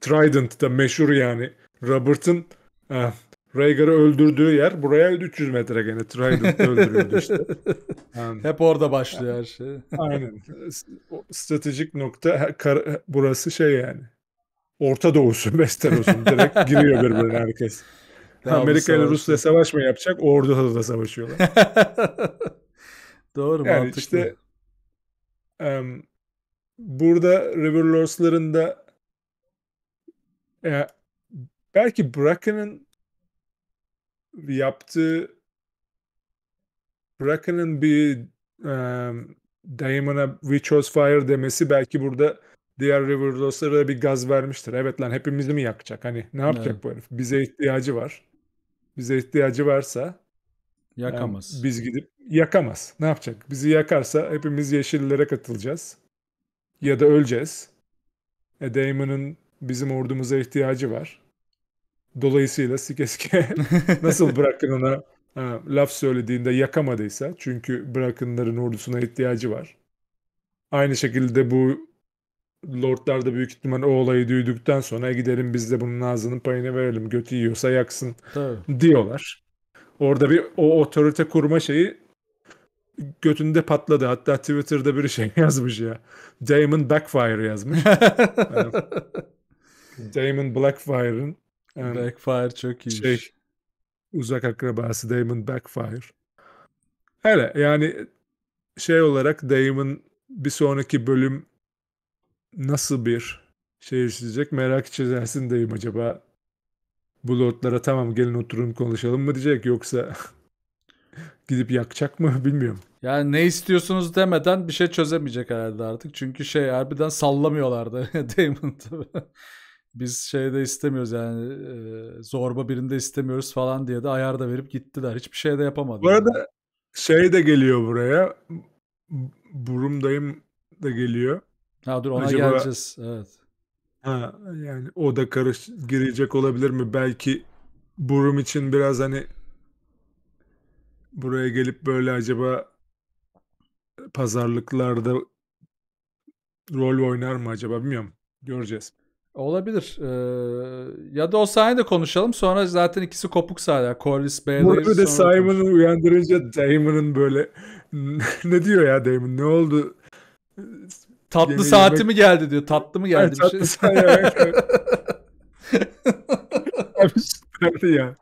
Trident da meşhur yani. Robert'ın e, Rhaegar'ı öldürdüğü yer buraya 300 metre gene Trident öldürüyordu işte. [laughs] Yani, Hep orada başlıyor her şey. aynen. O stratejik nokta kar, burası şey yani. Orta Doğu'su, Westeros'un direkt giriyor birbirine herkes. Amerika ile Rusya savaşma yapacak? orada da savaşıyorlar. [laughs] Doğru yani mantıklı. işte um, burada Riverlords'ların da ya, belki Bracken'ın yaptığı Bracken'ın bir um, Damon'a We Chose Fire demesi belki burada diğer Riverlords'lara da bir gaz vermiştir. Evet lan hepimizi mi yakacak? Hani ne yapacak evet. bu herif? Bize ihtiyacı var. Bize ihtiyacı varsa Yakamaz. Yani biz gidip yakamaz. Ne yapacak? Bizi yakarsa hepimiz yeşillere katılacağız. Ya da öleceğiz. E Damon'ın bizim ordumuza ihtiyacı var. Dolayısıyla sike sike [laughs] nasıl bırakın ona ha, laf söylediğinde yakamadıysa çünkü bırakınların ordusuna ihtiyacı var. Aynı şekilde bu Lordlar da büyük ihtimal o olayı duyduktan sonra gidelim biz de bunun ağzının payını verelim. Götü yiyorsa yaksın Tabii. diyorlar. Orada bir o otorite kurma şeyi götünde patladı. Hatta Twitter'da bir şey [laughs] yazmış ya. Damon Backfire yazmış. [laughs] Damon Blackfire'ın yani, Backfire çok iyi. Şey, uzak akrabası Damon Backfire. Hele yani şey olarak Damon bir sonraki bölüm nasıl bir şey işleyecek merak içersin acaba bu lordlara tamam gelin oturun konuşalım mı diyecek yoksa [laughs] gidip yakacak mı bilmiyorum. Yani ne istiyorsunuz demeden bir şey çözemeyecek herhalde artık. Çünkü şey harbiden sallamıyorlardı [laughs] Damon tabii. Biz şey de istemiyoruz yani e, zorba birinde istemiyoruz falan diye de ayar da verip gittiler. Hiçbir şey de yapamadı. Bu arada şey de geliyor buraya. Burumdayım da geliyor. Ha dur ona Acaba... geleceğiz. Evet. Ha, yani o da karış girecek olabilir mi? Belki Burum için biraz hani buraya gelip böyle acaba pazarlıklarda rol oynar mı acaba bilmiyorum. Göreceğiz. Olabilir. Ee, ya da o sahnede konuşalım. Sonra zaten ikisi kopuk sahneler. Corliss B'de. Bu arada Simon'ı uyandırınca Damon'ın böyle [laughs] ne diyor ya Damon ne oldu Tatlı Yemeği saati yemek... mi geldi diyor. Tatlı mı geldi? Evet, bir şey. [laughs] Abi ya.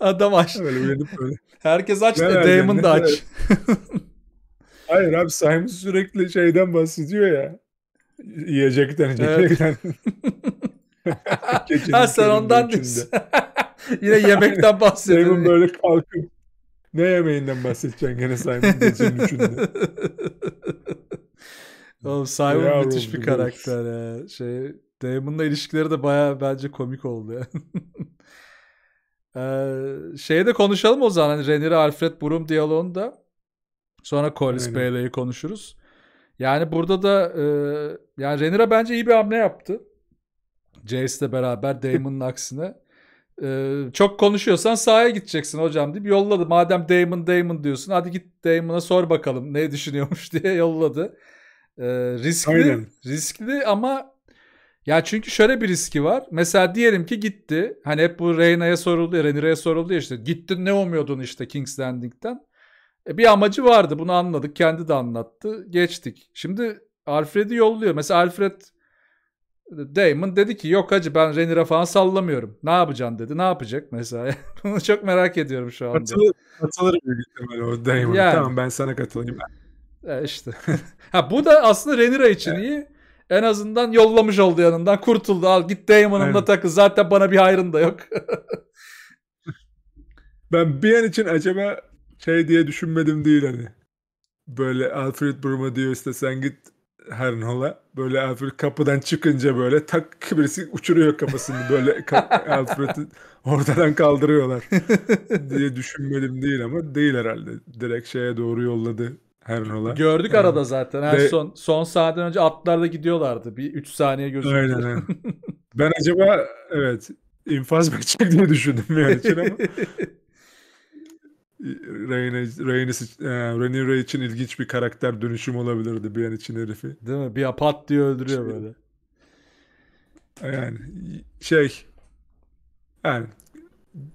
Adam aç. Böyle uyanıp böyle. Herkes aç da Damon da aç. [laughs] Hayır abi Simon sürekli şeyden bahsediyor ya. Yiyecekten, yiyecekten. Evet. [laughs] ha sen ondan diyorsun. Yine yemekten bahsediyorsun. Simon böyle kalkıp ne yemeğinden bahsedeceksin gene Simon gecenin üçünde. Oğlum Simon Bayağı müthiş bir karakter ya. Şey, Damon'la ilişkileri de baya bence komik oldu yani. [laughs] ee, şeye de konuşalım o zaman. Hani Rhaenyra Alfred Brum diyaloğunu Sonra Collis Bailey'i konuşuruz. Yani burada da e, yani Renira bence iyi bir hamle yaptı. Jace'le beraber Damon'ın [laughs] aksine. Ee, çok konuşuyorsan sahaya gideceksin hocam deyip yolladı. Madem Damon Damon diyorsun hadi git Damon'a sor bakalım ne düşünüyormuş [laughs] diye yolladı. Ee, riskli, Aynen. riskli ama ya çünkü şöyle bir riski var. Mesela diyelim ki gitti. Hani hep bu Reyna'ya soruldu ya, Renire'ye soruldu ya işte. Gittin ne umuyordun işte King's Landing'den? E, bir amacı vardı bunu anladık. Kendi de anlattı. Geçtik. Şimdi Alfred'i yolluyor. Mesela Alfred Damon dedi ki yok hacı ben Renira falan sallamıyorum. Ne yapacaksın dedi. Ne yapacak mesela? [laughs] Bunu çok merak ediyorum şu anda. Katılır, katılır büyük ihtimalle o Damon. Yani, tamam ben sana katılayım. E işte. [laughs] ha bu da aslında Renira için evet. iyi. En azından yollamış oldu yanından. Kurtuldu. Al git da takıl. Zaten bana bir hayrın da yok. [laughs] ben bir an için acaba şey diye düşünmedim değil hani. Böyle Alfred Bruma diyor işte sen git Hernhol'a. Böyle Alfred kapıdan çıkınca böyle tak birisi uçuruyor kafasını böyle [laughs] Alfred'i ortadan kaldırıyorlar diye düşünmedim değil ama değil herhalde. Direkt şeye doğru yolladı her rola. Gördük yani. arada zaten. Her Ve... son son saatten önce atlarda gidiyorlardı. Bir 3 saniye gözüktü. Aynen aynen. [laughs] ben acaba evet infaz mı çık diye düşündüm yani [laughs] için ama e, Rainier Ray için ilginç bir karakter dönüşüm olabilirdi bir an için herifi. Değil mi? Bir apat diye öldürüyor şey, böyle. Yani şey yani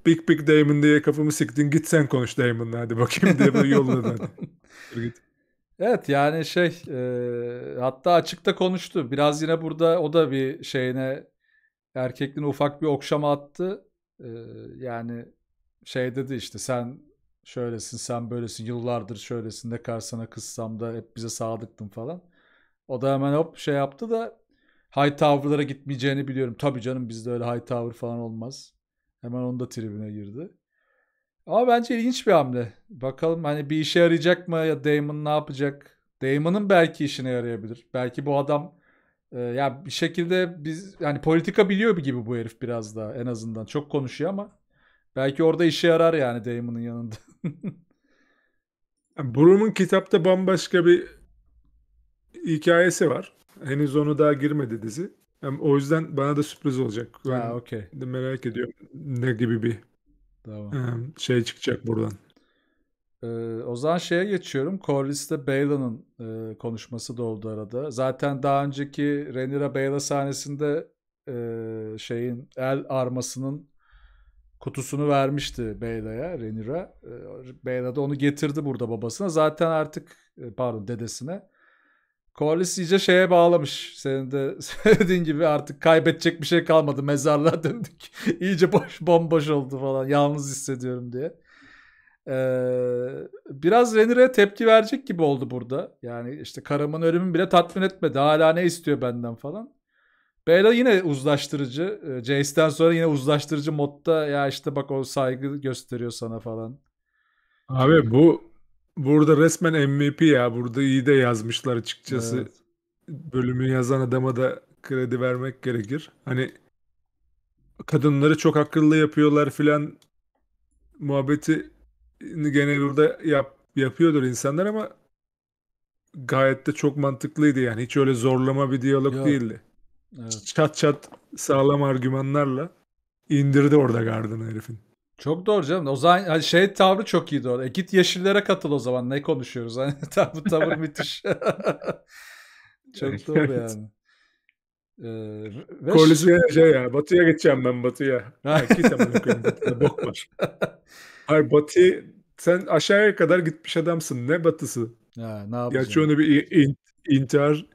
Big Big Damon diye kafamı siktin git sen konuş Damon'la hadi bakayım diye böyle yolladı. [laughs] Evet yani şey e, hatta açıkta konuştu. Biraz yine burada o da bir şeyine erkekliğine ufak bir okşama attı. E, yani şey dedi işte sen şöylesin sen böylesin yıllardır şöylesin ne kadar sana kızsam da hep bize sadıktın falan. O da hemen hop şey yaptı da high tower'lara gitmeyeceğini biliyorum. Tabii canım bizde öyle high tower falan olmaz. Hemen onda tribüne girdi. Ama bence ilginç bir hamle. Bakalım hani bir işe yarayacak mı ya Damon ne yapacak? Damon'ın belki işine yarayabilir. Belki bu adam e, ya bir şekilde biz yani politika biliyor gibi bu herif biraz daha en azından. Çok konuşuyor ama belki orada işe yarar yani Damon'ın yanında. [laughs] Brum'un kitapta bambaşka bir hikayesi var. Henüz onu daha girmedi dizi. Yani o yüzden bana da sürpriz olacak. Ben ha, okay. merak ediyorum ne gibi bir Tamam. Şey çıkacak buradan. Ee, o zaman şeye geçiyorum. Corliss'te Bayla'nın e, konuşması da oldu arada. Zaten daha önceki Renira Bayla sahnesinde e, şeyin el armasının kutusunu vermişti Beyla'ya, Renira. E, Beyla da onu getirdi burada babasına. Zaten artık pardon dedesine. Corliss iyice şeye bağlamış. Senin de [laughs] söylediğin gibi artık kaybedecek bir şey kalmadı. Mezarlığa döndük. [laughs] iyice boş bomboş oldu falan. Yalnız hissediyorum diye. Ee, biraz Renire tepki verecek gibi oldu burada. Yani işte karımın ölümü bile tatmin etmedi. Hala ne istiyor benden falan. Beyla yine uzlaştırıcı. Ee, Jace'den sonra yine uzlaştırıcı modda ya işte bak o saygı gösteriyor sana falan. Abi bu Burada resmen MVP ya. Burada iyi de yazmışlar açıkçası. Evet. Bölümü yazan adama da kredi vermek gerekir. Hani kadınları çok akıllı yapıyorlar filan muhabbeti gene burada yap, yapıyordur insanlar ama gayet de çok mantıklıydı yani. Hiç öyle zorlama bir diyalog Yok. değildi. Evet. Çat çat sağlam argümanlarla indirdi orada gardını herifin. Çok doğru canım. O zaman hani şey tavrı çok iyi doğru. E git yeşillere katıl o zaman. Ne konuşuyoruz? [laughs] Hani bu tavır müthiş. [laughs] çok doğru yani. Ee, Koalisyon şey, şey ya. Batı'ya gideceğim ben Batı'ya. Herkes batı'da bok var. [laughs] Hayır Batı sen aşağıya kadar gitmiş adamsın. Ne Batı'sı? Ha, ne yapacağım? Gerçi onu bir in, intihar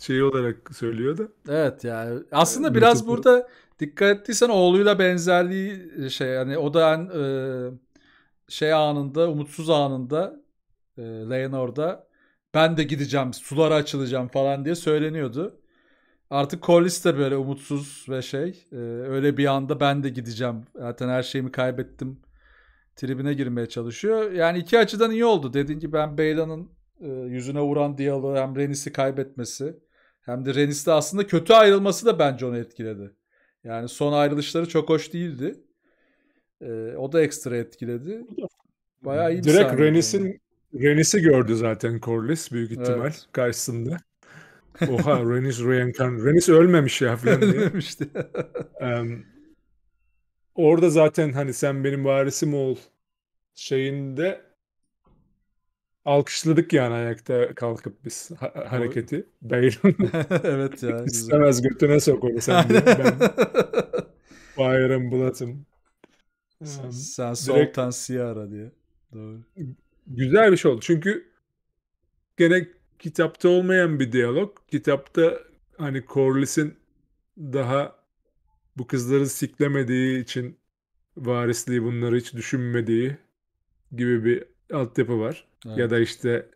şeyi olarak söylüyor da. Evet yani. Aslında ee, biraz burada dikkat ettiysen oğluyla benzerliği e, şey yani o da e, şey anında umutsuz anında e, Leonor'da ben de gideceğim sulara açılacağım falan diye söyleniyordu. Artık Collis de böyle umutsuz ve şey e, öyle bir anda ben de gideceğim zaten her şeyimi kaybettim tribine girmeye çalışıyor. Yani iki açıdan iyi oldu. Dediğim gibi ben Beyla'nın e, yüzüne vuran diyaloğu hem Renis'i kaybetmesi hem de Renis'te aslında kötü ayrılması da bence onu etkiledi. Yani son ayrılışları çok hoş değildi. Ee, o da ekstra etkiledi. Bayağı iyi bir Direkt Renis'in yani. Renis'i gördü zaten Corliss büyük ihtimal evet. karşısında. Oha Renis reenkarn. Renis ölmemiş ya falan diye. Ölmemişti. um, [laughs] orada zaten hani sen benim varisim ol şeyinde alkışladık yani ayakta kalkıp biz ha- hareketi. Bayron. [laughs] evet ya. [laughs] İstemez götüne sok onu sen de. ben [laughs] Byron Bulat'ım. Sen, sen Sultan Sierra diye. Doğru. Güzel bir şey oldu. Çünkü gene kitapta olmayan bir diyalog. Kitapta hani Corliss'in daha bu kızları siklemediği için varisliği bunları hiç düşünmediği gibi bir altyapı var. Evet. Ya da işte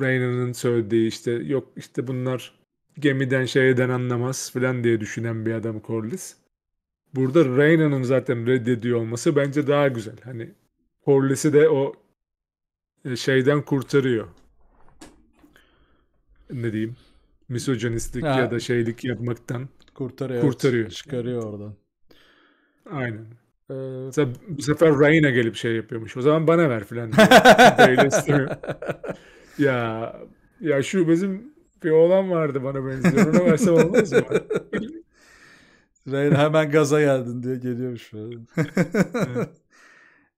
Reyna'nın söylediği işte yok işte bunlar gemiden şeyden anlamaz falan diye düşünen bir adam Corliss. Burada Reyna'nın zaten reddediyor olması bence daha güzel. Hani Corliss'i de o e, şeyden kurtarıyor. Ne diyeyim? Misojenistlik ya da şeylik yapmaktan kurtarıyor. Kurtarıyor. çıkarıyor oradan. Aynen. Ee, Mesela bu sefer Rayna gelip şey yapıyormuş. O zaman bana ver filan. [laughs] ya ya şu bizim bir oğlan vardı bana benziyor. Ona versem olmaz mı? [laughs] Rayna hemen gaza geldin diye geliyormuş. evet. [laughs]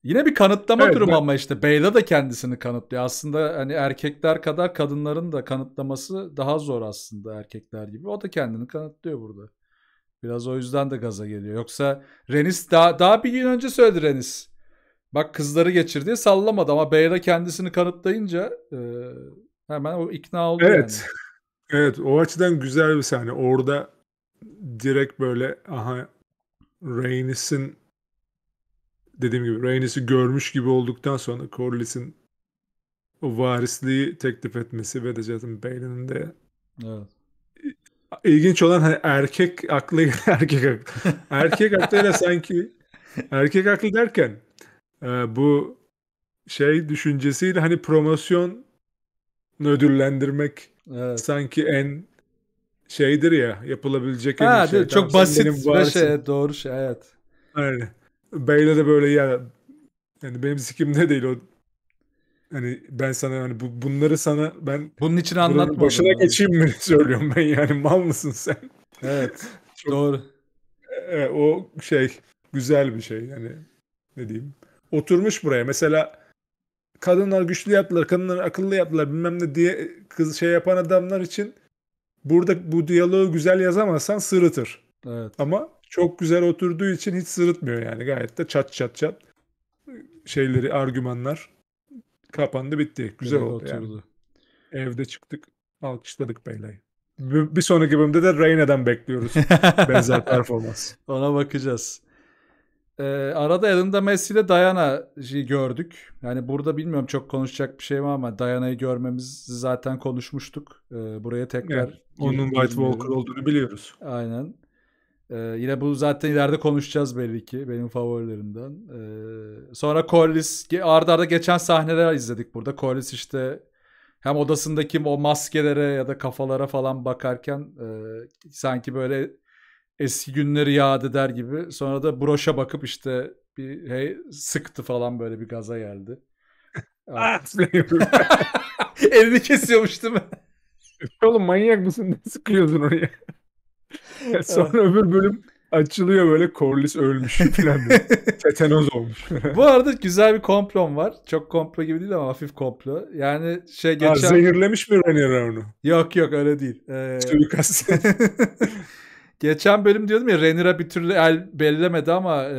Yine bir kanıtlama evet, durumu ben... ama işte Beyla da kendisini kanıtlıyor. Aslında hani erkekler kadar kadınların da kanıtlaması daha zor aslında erkekler gibi. O da kendini kanıtlıyor burada. Biraz o yüzden de gaza geliyor. Yoksa Renis daha, daha bir gün önce söyledi Renis. Bak kızları geçirdi sallamadı ama Beyra kendisini kanıtlayınca e, hemen o ikna oldu. Evet. Yani. Evet o açıdan güzel bir sahne. Orada direkt böyle aha Reynis'in dediğim gibi Reynis'i görmüş gibi olduktan sonra Corliss'in o varisliği teklif etmesi ve de zaten Baylon'un de evet ilginç olan hani erkek aklı [laughs] erkek aklı. Erkek aklıyla [laughs] sanki erkek aklı derken e, bu şey düşüncesiyle hani promosyon ödüllendirmek evet. sanki en şeydir ya yapılabilecek ha, en şey. Değil, çok basit bir şey doğru şey evet. Aynen. Bey'le de böyle ya yani benim sikimde değil o hani ben sana hani bu, bunları sana ben bunun için anlatmadım. Başına yani. geçeyim mi [laughs] söylüyorum ben yani mal mısın sen? Evet. [laughs] Çok, doğru. E, e, o şey güzel bir şey yani ne diyeyim. Oturmuş buraya mesela kadınlar güçlü yaptılar, kadınlar akıllı yaptılar bilmem ne diye kız şey yapan adamlar için burada bu diyaloğu güzel yazamazsan sırıtır. Evet. Ama çok güzel oturduğu için hiç sırıtmıyor yani gayet de çat çat çat şeyleri argümanlar Kapandı bitti. Güzel Böyle oldu oturdu. yani. Evde çıktık. Alkışladık Beyla'yı. Bir, bir sonraki bölümde de Reyna'dan bekliyoruz. [laughs] Benzer performans. Ona bakacağız. Ee, arada elinde Messi ile Dayana'yı gördük. Yani burada bilmiyorum çok konuşacak bir şey var ama Dayana'yı görmemizi zaten konuşmuştuk. Ee, buraya tekrar... Evet, onun White Walker olduğunu biliyoruz. Aynen. Ee, yine bu zaten ileride konuşacağız belli ki. Benim favorilerimden. Ee, sonra Collis. Arda arda geçen sahneler izledik burada. Collis işte hem odasındaki o maskelere ya da kafalara falan bakarken e, sanki böyle eski günleri yad eder gibi. Sonra da broşa bakıp işte bir hey, sıktı falan böyle bir gaza geldi. [laughs] Ah, [laughs] Elini kesiyormuş değil mi? Oğlum manyak mısın? Ne sıkıyorsun oraya? [laughs] sonra öbür bölüm açılıyor böyle Corliss ölmüş falan. [laughs] Tetanoz olmuş. Bu arada güzel bir komplom var. Çok komplo gibi değil ama hafif komplo. Yani şey geçen... Aa, zehirlemiş mi Rene onu? Yok yok öyle değil. Ee... [laughs] geçen bölüm diyordum ya Renira bir türlü el bellemedi ama e,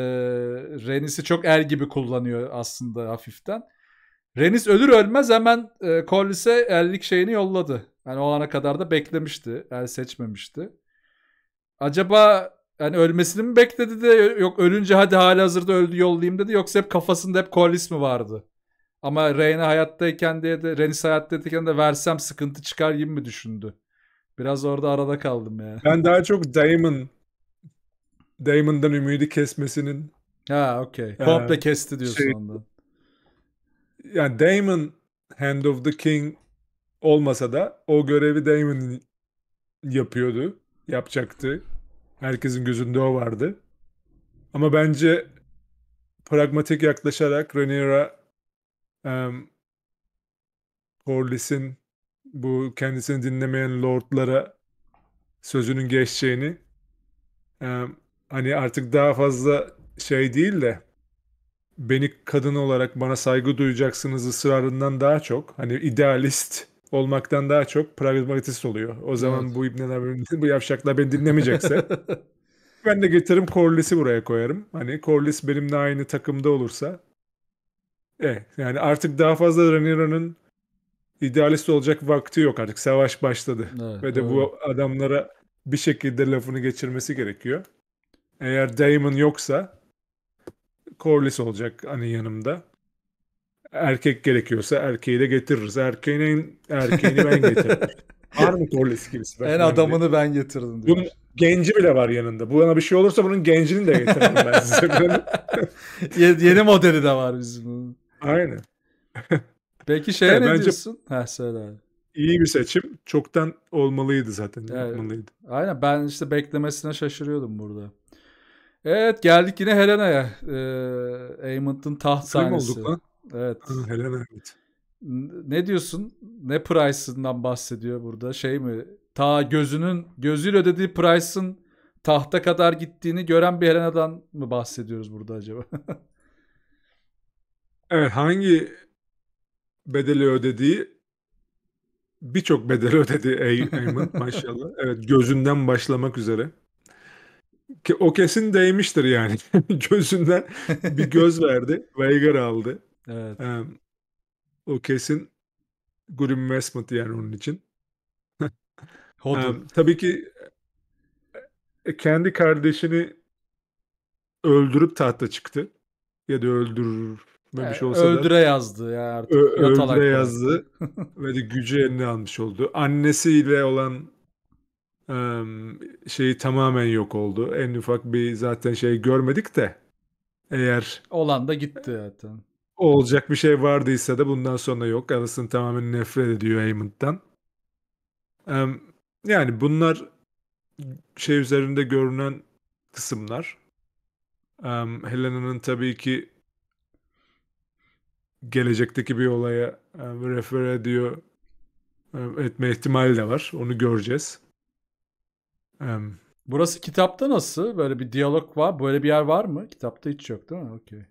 Renis'i çok el gibi kullanıyor aslında hafiften. Renis ölür ölmez hemen e, Collis'e ellik şeyini yolladı. Yani o ana kadar da beklemişti. El seçmemişti acaba yani ölmesini mi bekledi de yok ölünce hadi hali hazırda öldü yollayayım dedi yoksa hep kafasında hep kolis mi vardı? Ama Reyna hayattayken diye de Renis hayattayken de versem sıkıntı çıkar gibi mi düşündü? Biraz orada arada kaldım ya. Ben daha çok Damon Damon'dan ümidi kesmesinin Ha okey. Komple ee, kesti diyorsun şey, ondan. Yani Damon Hand of the King olmasa da o görevi Damon yapıyordu yapacaktı. Herkesin gözünde o vardı. Ama bence pragmatik yaklaşarak Rhaenyra um, Corlys'in bu kendisini dinlemeyen lordlara sözünün geçeceğini um, hani artık daha fazla şey değil de beni kadın olarak bana saygı duyacaksınız ısrarından daha çok hani idealist olmaktan daha çok pragmatist oluyor. O zaman evet. bu ibneler, bu yavşaklar beni dinlemeyecekse [laughs] ben de getiririm Corliss'i buraya koyarım. Hani Corliss benimle aynı takımda olursa e, yani artık daha fazla Ranira'nın idealist olacak vakti yok artık. Savaş başladı. Evet, Ve de evet. bu adamlara bir şekilde lafını geçirmesi gerekiyor. Eğer Damon yoksa Corliss olacak hani yanımda erkek gerekiyorsa erkeği de getiririz. Erkeğinin erkeğini ben getiririm. [laughs] var mı Torles gibisi? En adamını diye. ben getirdim diyor. Bunun genci bile var yanında. Bu yana bir şey olursa bunun gencini de getiririm ben size. yeni, [laughs] yeni modeli de var bizim. Aynen. [laughs] Peki şey yani ne bence... diyorsun? Ha söyle abi. İyi bir seçim. Çoktan olmalıydı zaten. Evet. Yapmalıydı. Aynen ben işte beklemesine şaşırıyordum burada. Evet geldik yine Helena'ya. Ee, Amon'un taht Kıyım sahnesi. olduk lan. Evet. Helena evet. Ne diyorsun? Ne Price'ından bahsediyor burada? Şey mi? Ta gözünün gözüyle ödediği Price'ın tahta kadar gittiğini gören bir Helena'dan mı bahsediyoruz burada acaba? [laughs] evet hangi bedeli ödediği birçok bedeli ödedi Eamon maşallah. Evet gözünden başlamak üzere. Ki o kesin değmiştir yani. [laughs] Gözünden bir göz verdi. Veigar aldı. Evet. o kesin good investment yani onun için. [laughs] tabii ki e, kendi kardeşini öldürüp tahta çıktı ya da öldürmemiş şey Eee, olsa da öldüre yazdı ya ö öldüre yazdı [laughs] ve de gücü eline almış oldu. Annesiyle olan, emm, şeyi tamamen yok oldu. En ufak bir zaten şey görmedik de eğer Olan da gitti zaten olacak bir şey vardıysa da bundan sonra yok. Allison tamamen nefret ediyor Hammond'dan. Yani bunlar şey üzerinde görünen kısımlar. Helena'nın tabii ki gelecekteki bir olaya refer ediyor etme ihtimali de var. Onu göreceğiz. Burası kitapta nasıl? Böyle bir diyalog var. Böyle bir yer var mı? Kitapta hiç yok değil mi? Okey.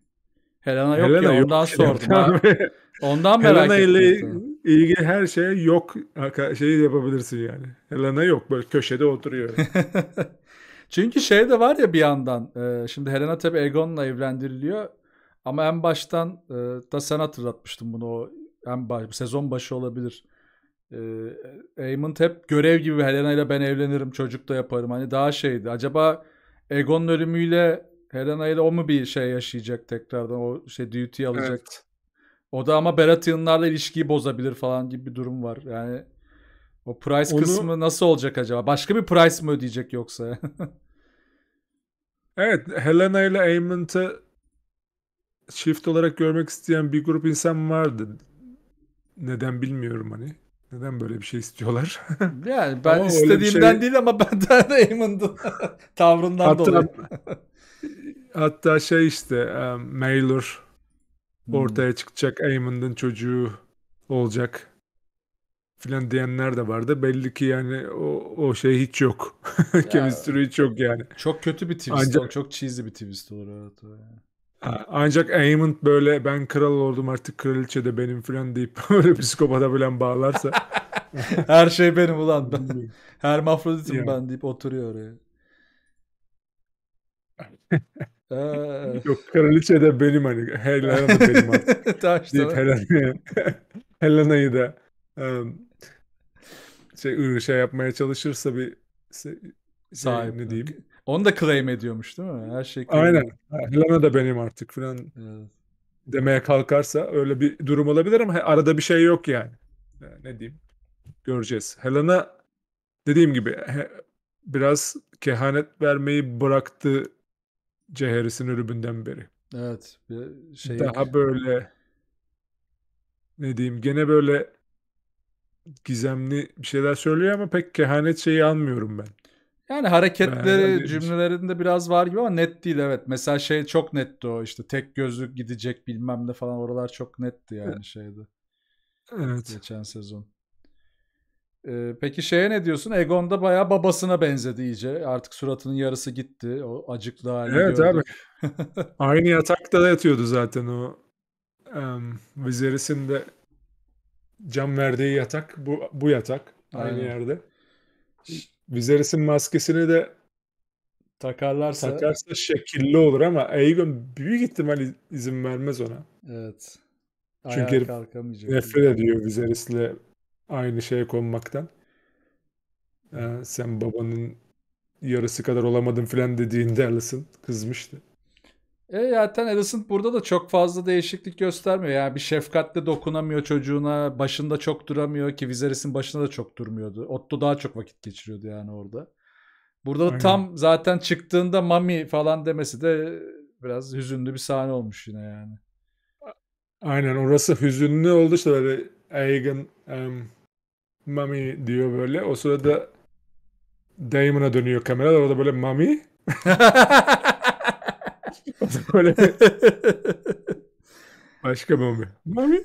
Helena yok Helena ya yok sordum. Abi. Ondan merak Helena ile ilgili her şeye yok şeyi yapabilirsin yani. Helena yok böyle köşede oturuyor. [laughs] Çünkü şey de var ya bir yandan. E, şimdi Helena tabii Egon'la evlendiriliyor. Ama en baştan e, da sen hatırlatmıştın bunu o en baş, sezon başı olabilir. E, Eamon hep görev gibi Helena ile ben evlenirim çocuk da yaparım. Hani daha şeydi. Acaba Egon'un ölümüyle Helen Ayla o mu bir şey yaşayacak tekrardan o şey duty alacak. Evet. O da ama Baratheon'larla ilişkiyi bozabilir falan gibi bir durum var. Yani o price Onu... kısmı nasıl olacak acaba? Başka bir price mı ödeyecek yoksa? [laughs] evet Helena ile Aemond'ı çift olarak görmek isteyen bir grup insan vardı. Neden bilmiyorum hani. Neden böyle bir şey istiyorlar? yani [laughs] ben ama istediğimden şey... değil ama [laughs] benden de Aemond'ın tavrından Hatta dolayı. Hatta şey işte um, e, Mailer hmm. ortaya çıkacak Eamon'ın çocuğu olacak filan diyenler de vardı. Belli ki yani o, o şey hiç yok. Kemistri [laughs] hiç yok yani. Çok kötü bir twist ancak, o. Çok cheesy bir twist olur. Evet, ancak Eamon böyle ben kral oldum artık kraliçe de benim filan deyip [laughs] böyle psikopata filan bağlarsa. [laughs] Her şey benim ulan. Ben, hermafroditim yani. ben deyip oturuyor oraya. Ee, [laughs] yok kraliçe de benim hani Helena da benim [laughs] artık. deyip Helena'yı [laughs] Helena'yı da um, şey, ıı, şey yapmaya çalışırsa bir şey, Sahip. ne diyeyim. Onu da claim ediyormuş değil mi? Her şey claim Aynen. Helena da benim artık falan evet. demeye kalkarsa öyle bir durum olabilir ama arada bir şey yok yani. yani ee, ne diyeyim. Göreceğiz. Helena dediğim gibi he, biraz kehanet vermeyi bıraktı Ceheris'in ürübünden beri. Evet. Bir şey... Daha böyle ne diyeyim gene böyle gizemli bir şeyler söylüyor ama pek kehanet şeyi almıyorum ben. Yani hareketleri ben, ben cümlelerinde biraz var gibi ama net değil evet. Mesela şey çok netti o işte tek gözlük gidecek bilmem ne falan oralar çok netti yani şeydi. Evet. Geçen sezon. Ee, peki şeye ne diyorsun? Egon da bayağı babasına benzedi iyice. Artık suratının yarısı gitti. O acıklı halini Evet gördük. abi. [laughs] Aynı yatakta da yatıyordu zaten o. Um, Viserys'in de cam verdiği yatak bu, bu yatak. Aynı Aynen. yerde. Viserys'in maskesini de takarlarsa takarsa şekilli olur ama Aegon büyük ihtimal izin vermez ona. Evet. Ayağa Çünkü nefret ediyor Viserys'le aynı şeye konmaktan. Ee, sen babanın yarısı kadar olamadın filan dediğinde Allison kızmıştı. E zaten Allison burada da çok fazla değişiklik göstermiyor. Yani bir şefkatle dokunamıyor çocuğuna. Başında çok duramıyor ki Viserys'in başında da çok durmuyordu. Otto daha çok vakit geçiriyordu yani orada. Burada da tam zaten çıktığında mami falan demesi de biraz hüzünlü bir sahne olmuş yine yani. Aynen orası hüzünlü oldu işte böyle Aegon um, mami diyor böyle. O sırada Damon'a dönüyor kamera. Orada böyle mami. [laughs] böyle başka mami. Mami.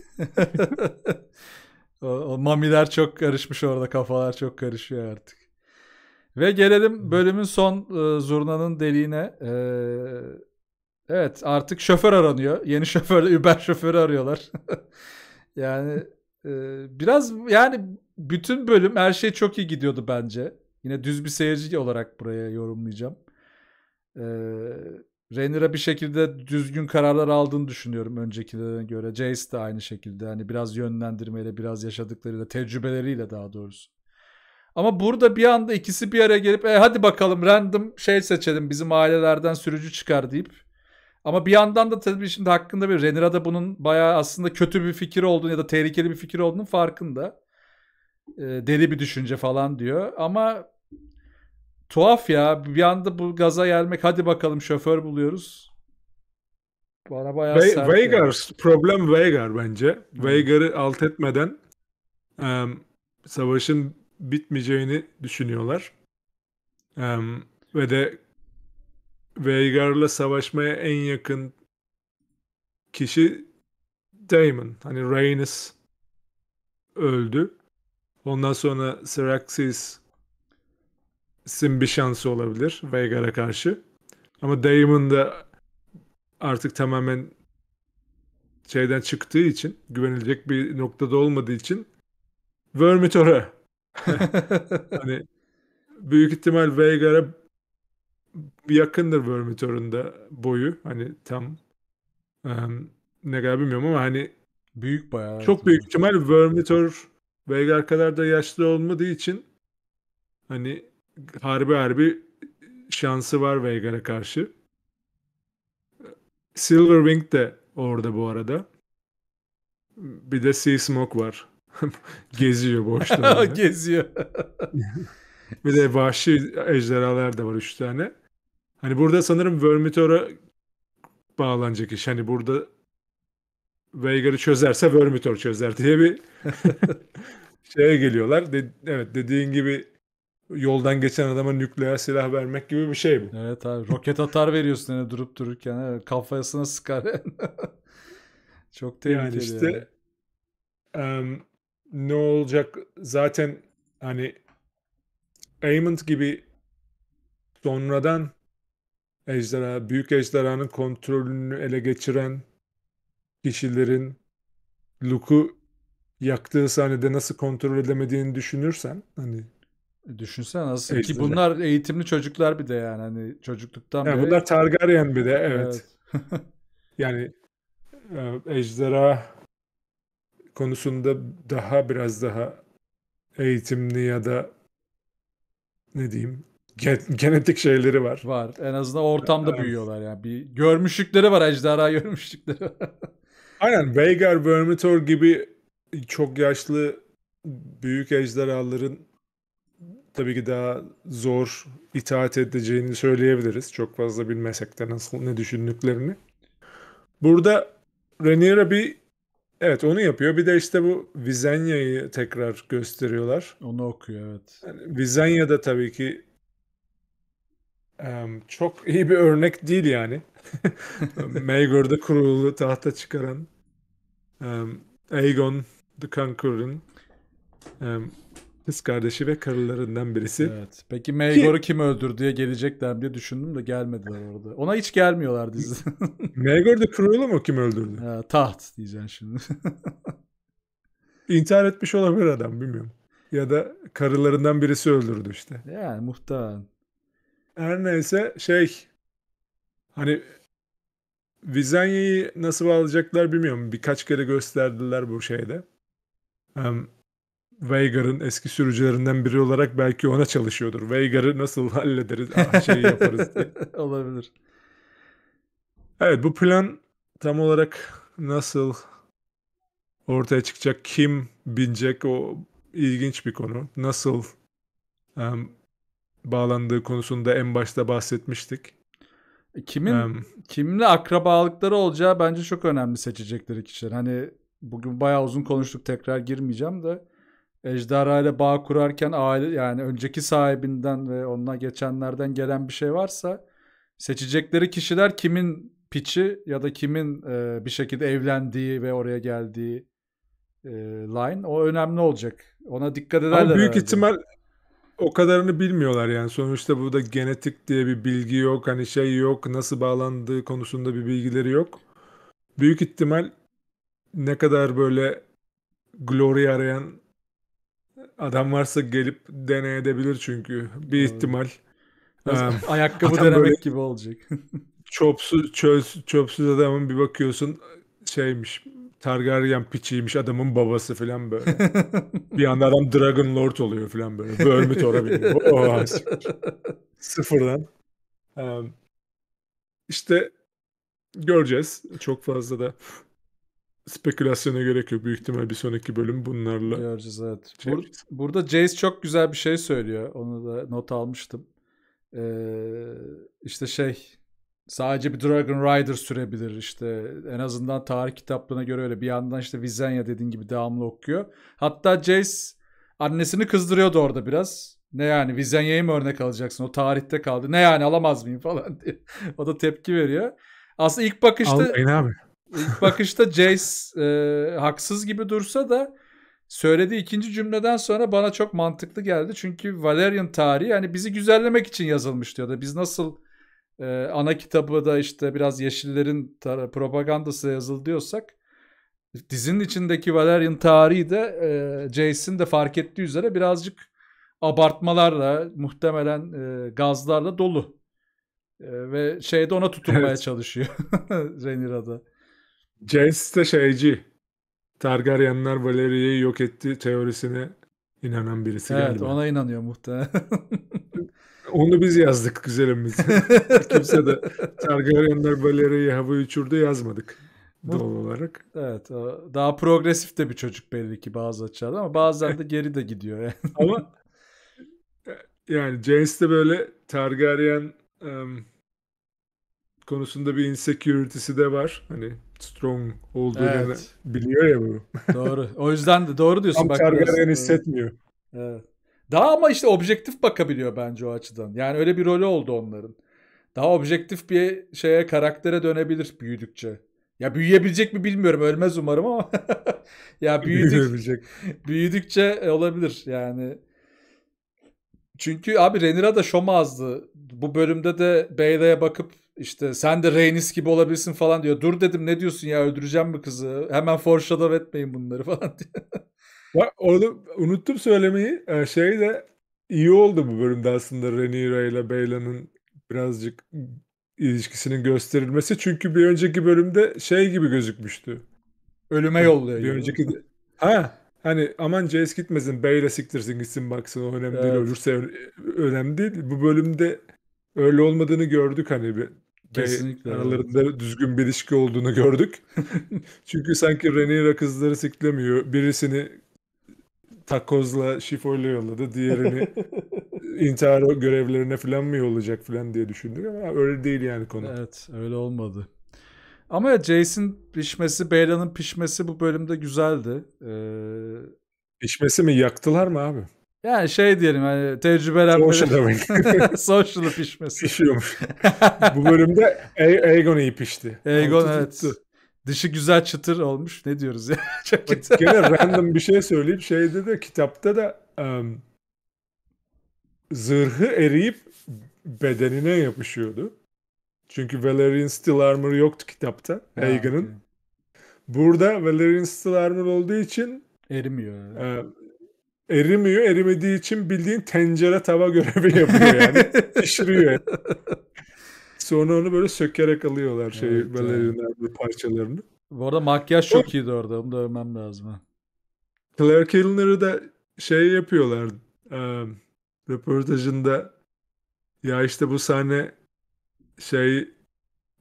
[laughs] o, o mamiler çok karışmış orada. Kafalar çok karışıyor artık. Ve gelelim bölümün son e, zurnanın deliğine. E, evet artık şoför aranıyor. Yeni [laughs] şoför Uber şoförü arıyorlar. yani e, biraz yani bütün bölüm her şey çok iyi gidiyordu bence. Yine düz bir seyirci olarak buraya yorumlayacağım. Ee, Rhaenyra bir şekilde düzgün kararlar aldığını düşünüyorum öncekilerine göre. Jace de aynı şekilde. Hani biraz yönlendirmeyle, biraz yaşadıklarıyla, tecrübeleriyle daha doğrusu. Ama burada bir anda ikisi bir araya gelip e, hadi bakalım random şey seçelim bizim ailelerden sürücü çıkar deyip ama bir yandan da tabii şimdi hakkında bir Renira da bunun bayağı aslında kötü bir fikir olduğunu ya da tehlikeli bir fikir olduğunun farkında e, deli bir düşünce falan diyor. Ama tuhaf ya. Bir anda bu gaza gelmek hadi bakalım şoför buluyoruz. Bana bayağı Ve- sert. Veigar, yani. problem Veigar bence. Hmm. Veigar'ı alt etmeden e, savaşın bitmeyeceğini düşünüyorlar. E, ve de Veigar'la savaşmaya en yakın kişi Damon. Hani Rhaenys öldü. Ondan sonra Syraxis'in bir şansı olabilir Veigar'a karşı. Ama Damon da artık tamamen şeyden çıktığı için güvenilecek bir noktada olmadığı için Vermitor'a [laughs] hani büyük ihtimal Veigar'a yakındır Vermitor'un da boyu. Hani tam um, ne kadar bilmiyorum ama hani büyük bayağı. Çok büyük ihtimal Vermitor Veigar kadar da yaşlı olmadığı için hani harbi harbi şansı var Veigar'a karşı. Silverwing de orada bu arada. Bir de Sea Smoke var. [laughs] Geziyor boşta. [laughs] Geziyor. bir de vahşi ejderhalar da var üç tane. Hani burada sanırım Vermitor'a bağlanacak iş. Hani burada Veigar'ı çözerse Vermitor çözer diye bir [laughs] şeye geliyorlar. De, evet dediğin gibi yoldan geçen adama nükleer silah vermek gibi bir şey bu. Evet abi roket atar veriyorsun yani durup dururken evet, kafasına sıkar. [laughs] Çok tehlikeli. Yani işte yani. Um, ne olacak zaten hani Aemond gibi sonradan ejderha, büyük ejderhanın kontrolünü ele geçiren kişilerin Luke'u yaktığı sahnede nasıl kontrol edemediğini düşünürsen hani e, Düşünsen nasıl Eğitimli. ki bunlar eğitimli çocuklar bir de yani hani çocukluktan yani beri. Bunlar Targaryen bir de evet. evet. [laughs] yani e, ejderha konusunda daha biraz daha eğitimli ya da ne diyeyim genetik şeyleri var. Var. En azından ortamda evet. büyüyorlar yani. Bir görmüşlükleri var ejderha [laughs] görmüşlükleri. Aynen Veigar, Vermitor gibi çok yaşlı büyük ejderhaların tabii ki daha zor itaat edeceğini söyleyebiliriz. Çok fazla bilmesek de nasıl ne düşündüklerini. Burada Rhaenyra bir evet onu yapıyor. Bir de işte bu Vizenya'yı tekrar gösteriyorlar. Onu okuyor evet. Yani Visenya da tabii ki çok iyi bir örnek değil yani. [laughs] Maegor'da kurulu tahta çıkaran um, Aegon the Conqueror'ın um, kız kardeşi ve karılarından birisi. Evet. Peki Maegor'u kim öldür diye gelecekler diye düşündüm de gelmediler orada. Ona hiç gelmiyorlar dizide. [laughs] Maegor da Cruella mı kim öldürdü? Ha, taht diyeceksin şimdi. [laughs] İntihar etmiş olabilir adam bilmiyorum. Ya da karılarından birisi öldürdü işte. Yani muhtemelen. Her neyse şey hani Vizanya'yı nasıl bağlayacaklar bilmiyorum. Birkaç kere gösterdiler bu şeyde. Um, Veigar'ın eski sürücülerinden biri olarak belki ona çalışıyordur. Veigar'ı nasıl [laughs] hallederiz, şey yaparız diye. [laughs] Olabilir. Evet bu plan tam olarak nasıl ortaya çıkacak, kim binecek o ilginç bir konu. Nasıl um, bağlandığı konusunda en başta bahsetmiştik. E, kimin um, kimle akrabalıkları olacağı bence çok önemli seçecekleri kişiler. Hani bugün bayağı uzun konuştuk tekrar girmeyeceğim de ejderha ile bağ kurarken aile yani önceki sahibinden ve onunla geçenlerden gelen bir şey varsa seçecekleri kişiler kimin piçi ya da kimin e, bir şekilde evlendiği ve oraya geldiği e, line o önemli olacak. Ona dikkat ederler. Ama büyük herhalde. ihtimal o kadarını bilmiyorlar yani. Sonuçta burada genetik diye bir bilgi yok. Hani şey yok. Nasıl bağlandığı konusunda bir bilgileri yok. Büyük ihtimal ne kadar böyle glory arayan adam varsa gelip deneyebilir çünkü. Bir evet. ihtimal. Um, [laughs] ayakkabı denemek gibi olacak. [laughs] çöpsüz, çöz, çöpsüz adamın bir bakıyorsun şeymiş Targaryen piçiymiş adamın babası falan böyle. [laughs] bir anda adam Dragon Lord oluyor falan böyle. Bölmüt olabiliyor. Oha, sıfırdan. Um, işte göreceğiz. Çok fazla da spekülasyona gerek yok. Büyük ihtimal bir sonraki bölüm bunlarla. Göreceğiz evet. Şey Bur- burada Jace çok güzel bir şey söylüyor. Onu da not almıştım. Ee, işte şey sadece bir Dragon Rider sürebilir işte en azından tarih kitaplarına göre öyle bir yandan işte Vizenya dediğin gibi devamlı okuyor. Hatta Jace annesini kızdırıyordu orada biraz. Ne yani Vizenya'yı mı örnek alacaksın o tarihte kaldı ne yani alamaz mıyım falan [laughs] diye. o da tepki veriyor. Aslında ilk bakışta Almayın abi. ilk bakışta Jace e, haksız gibi dursa da söylediği ikinci cümleden sonra bana çok mantıklı geldi. Çünkü Valerian tarihi yani bizi güzellemek için yazılmış diyor da biz nasıl e, ana kitabı da işte biraz yeşillerin propagandası yazıl diyorsak dizinin içindeki Valerian tarihi de e, Jason de fark ettiği üzere birazcık abartmalarla muhtemelen e, gazlarla dolu. E, ve şeyde ona tutunmaya evet. çalışıyor [laughs] Rhaenyra'da. Jace de şeyci. Targaryenler Valeria'yı yok etti teorisini inanan birisi evet, galiba. ona inanıyor muhtemelen. [laughs] Onu biz yazdık güzelimiz. [laughs] Kimse de Targaryenler Valeria'yı hava uçurdu yazmadık doğal olarak. Evet. Daha progresif de bir çocuk belli ki bazı açılardan ama bazen de geri de gidiyor. Yani. [laughs] ama yani James de böyle Targaryen um, konusunda bir insecurity'si de var. Hani strong olduğunu evet. biliyor ya bunu. doğru. O yüzden de doğru diyorsun. Tam bak, hissetmiyor. Evet. Daha ama işte objektif bakabiliyor bence o açıdan. Yani öyle bir rolü oldu onların. Daha objektif bir şeye karaktere dönebilir büyüdükçe. Ya büyüyebilecek mi bilmiyorum. Ölmez umarım ama [laughs] ya büyüdük, büyüdükçe e, olabilir yani. Çünkü abi Renira da şomazdı. Bu bölümde de Beyda'ya bakıp işte sen de Reynis gibi olabilirsin falan diyor. Dur dedim ne diyorsun ya öldüreceğim mi kızı? Hemen foreshadow etmeyin bunları [laughs] falan diyor. Bak orada unuttum söylemeyi. Ee, şey de iyi oldu bu bölümde aslında Renira ile Beyla'nın birazcık ilişkisinin gösterilmesi. Çünkü bir önceki bölümde şey gibi gözükmüştü. Ölüme hani yolluyor. Bir önceki de... ha hani aman Jace gitmesin Beyla siktirsin gitsin baksın o önemli evet. değil ölürse önemli değil. Bu bölümde öyle olmadığını gördük hani bir Kesinlikle. Ve aralarında düzgün bir ilişki olduğunu gördük. [laughs] Çünkü sanki Renira kızları siklemiyor. Birisini takozla şifoyla yolladı. Diğerini [laughs] intihar görevlerine falan mı olacak falan diye düşündük ama öyle değil yani konu. Evet öyle olmadı. Ama Jason pişmesi, Beyla'nın pişmesi bu bölümde güzeldi. Ee... Pişmesi mi? Yaktılar mı abi? Yani şey diyelim yani tecrübelenme. Social [laughs] Social pişmesi. Pişiyormuş. [laughs] Bu bölümde e- Aegon iyi pişti. Aegon evet. Tuttu. Dışı güzel çıtır olmuş. Ne diyoruz ya? [laughs] Çok Bak, gene random bir şey söyleyeyim. şeyde de kitapta da um, zırhı eriyip bedenine yapışıyordu. Çünkü Valerian Steel Armor yoktu kitapta. Aegon'un. Burada Valerian Steel Armor olduğu için erimiyor. Yani erimiyor. Erimediği için bildiğin tencere tava görevi yapıyor yani. [laughs] Pişiriyor. Sonra onu böyle sökerek alıyorlar şey evet, balerinlerden evet. parçalarını. Bu arada makyaj çok iyiydi orada. Onu da övmem lazım. Claire Kilner'ı da şey yapıyorlar. E, röportajında ya işte bu sahne şey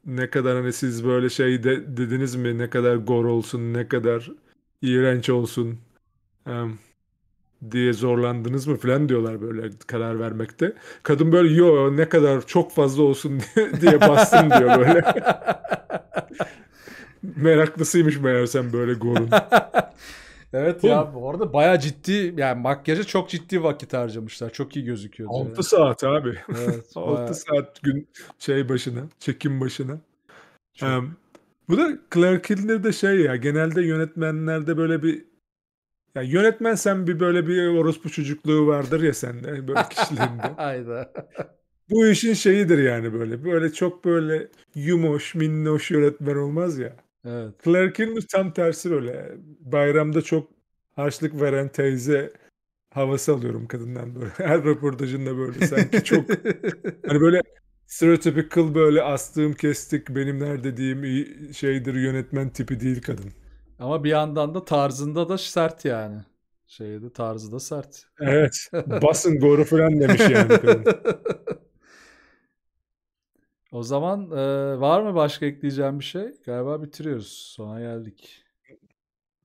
ne kadar hani siz böyle şey de, dediniz mi ne kadar gor olsun ne kadar iğrenç olsun. Um, diye zorlandınız mı falan diyorlar böyle karar vermekte. Kadın böyle yo ne kadar çok fazla olsun [laughs] diye bastım diyor böyle. [laughs] Meraklısıymış meğersem böyle gorun. [laughs] evet Oğlum, ya bu arada baya ciddi yani makyaja çok ciddi vakit harcamışlar. Çok iyi gözüküyor. 6 saat abi. Evet, 6 bayağı... saat gün şey başına, çekim başına. Çok... Um, bu da Clark Kill'de şey ya genelde yönetmenlerde böyle bir ya yönetmen sen bir böyle bir orospu çocukluğu vardır ya sende böyle kişiliğinde. Hayda. [laughs] Bu işin şeyidir yani böyle. Böyle çok böyle yumuş minnoş yönetmen olmaz ya. Evet. Clark tam tersi böyle. Bayramda çok harçlık veren teyze havası alıyorum kadından böyle. [laughs] Her röportajında böyle sanki çok [laughs] hani böyle stereotypical böyle astığım kestik benim nerede dediğim şeydir yönetmen tipi değil kadın. Ama bir yandan da tarzında da sert yani. Şeyde tarzı da sert. Evet. [laughs] Basın goru falan demiş yani. [laughs] o zaman e, var mı başka ekleyeceğim bir şey? Galiba bitiriyoruz. Sona geldik.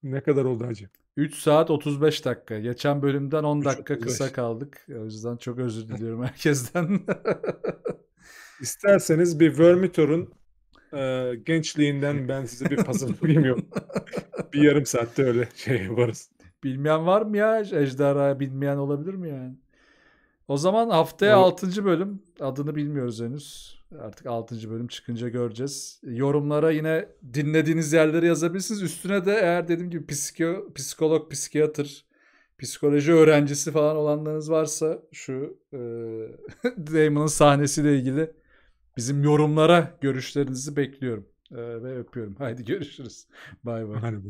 Ne kadar oldu hacı? 3 saat 35 dakika. Geçen bölümden 10 dakika 35. kısa kaldık. O yüzden çok özür [laughs] diliyorum herkesten. İsterseniz bir Vermitor'un e, gençliğinden ben size bir hazırlayayım [laughs] yok. bir yarım saatte öyle şey yaparız. Bilmeyen var mı ya? Ejderha bilmeyen olabilir mi yani? O zaman haftaya evet. 6. bölüm. Adını bilmiyoruz henüz. Artık 6. bölüm çıkınca göreceğiz. Yorumlara yine dinlediğiniz yerleri yazabilirsiniz. Üstüne de eğer dediğim gibi psiko, psikolog, psikiyatr, psikoloji öğrencisi falan olanlarınız varsa şu e, [laughs] Damon'ın sahnesiyle ilgili bizim yorumlara görüşlerinizi bekliyorum. Ee, ve öpüyorum. Haydi görüşürüz. Bay bay.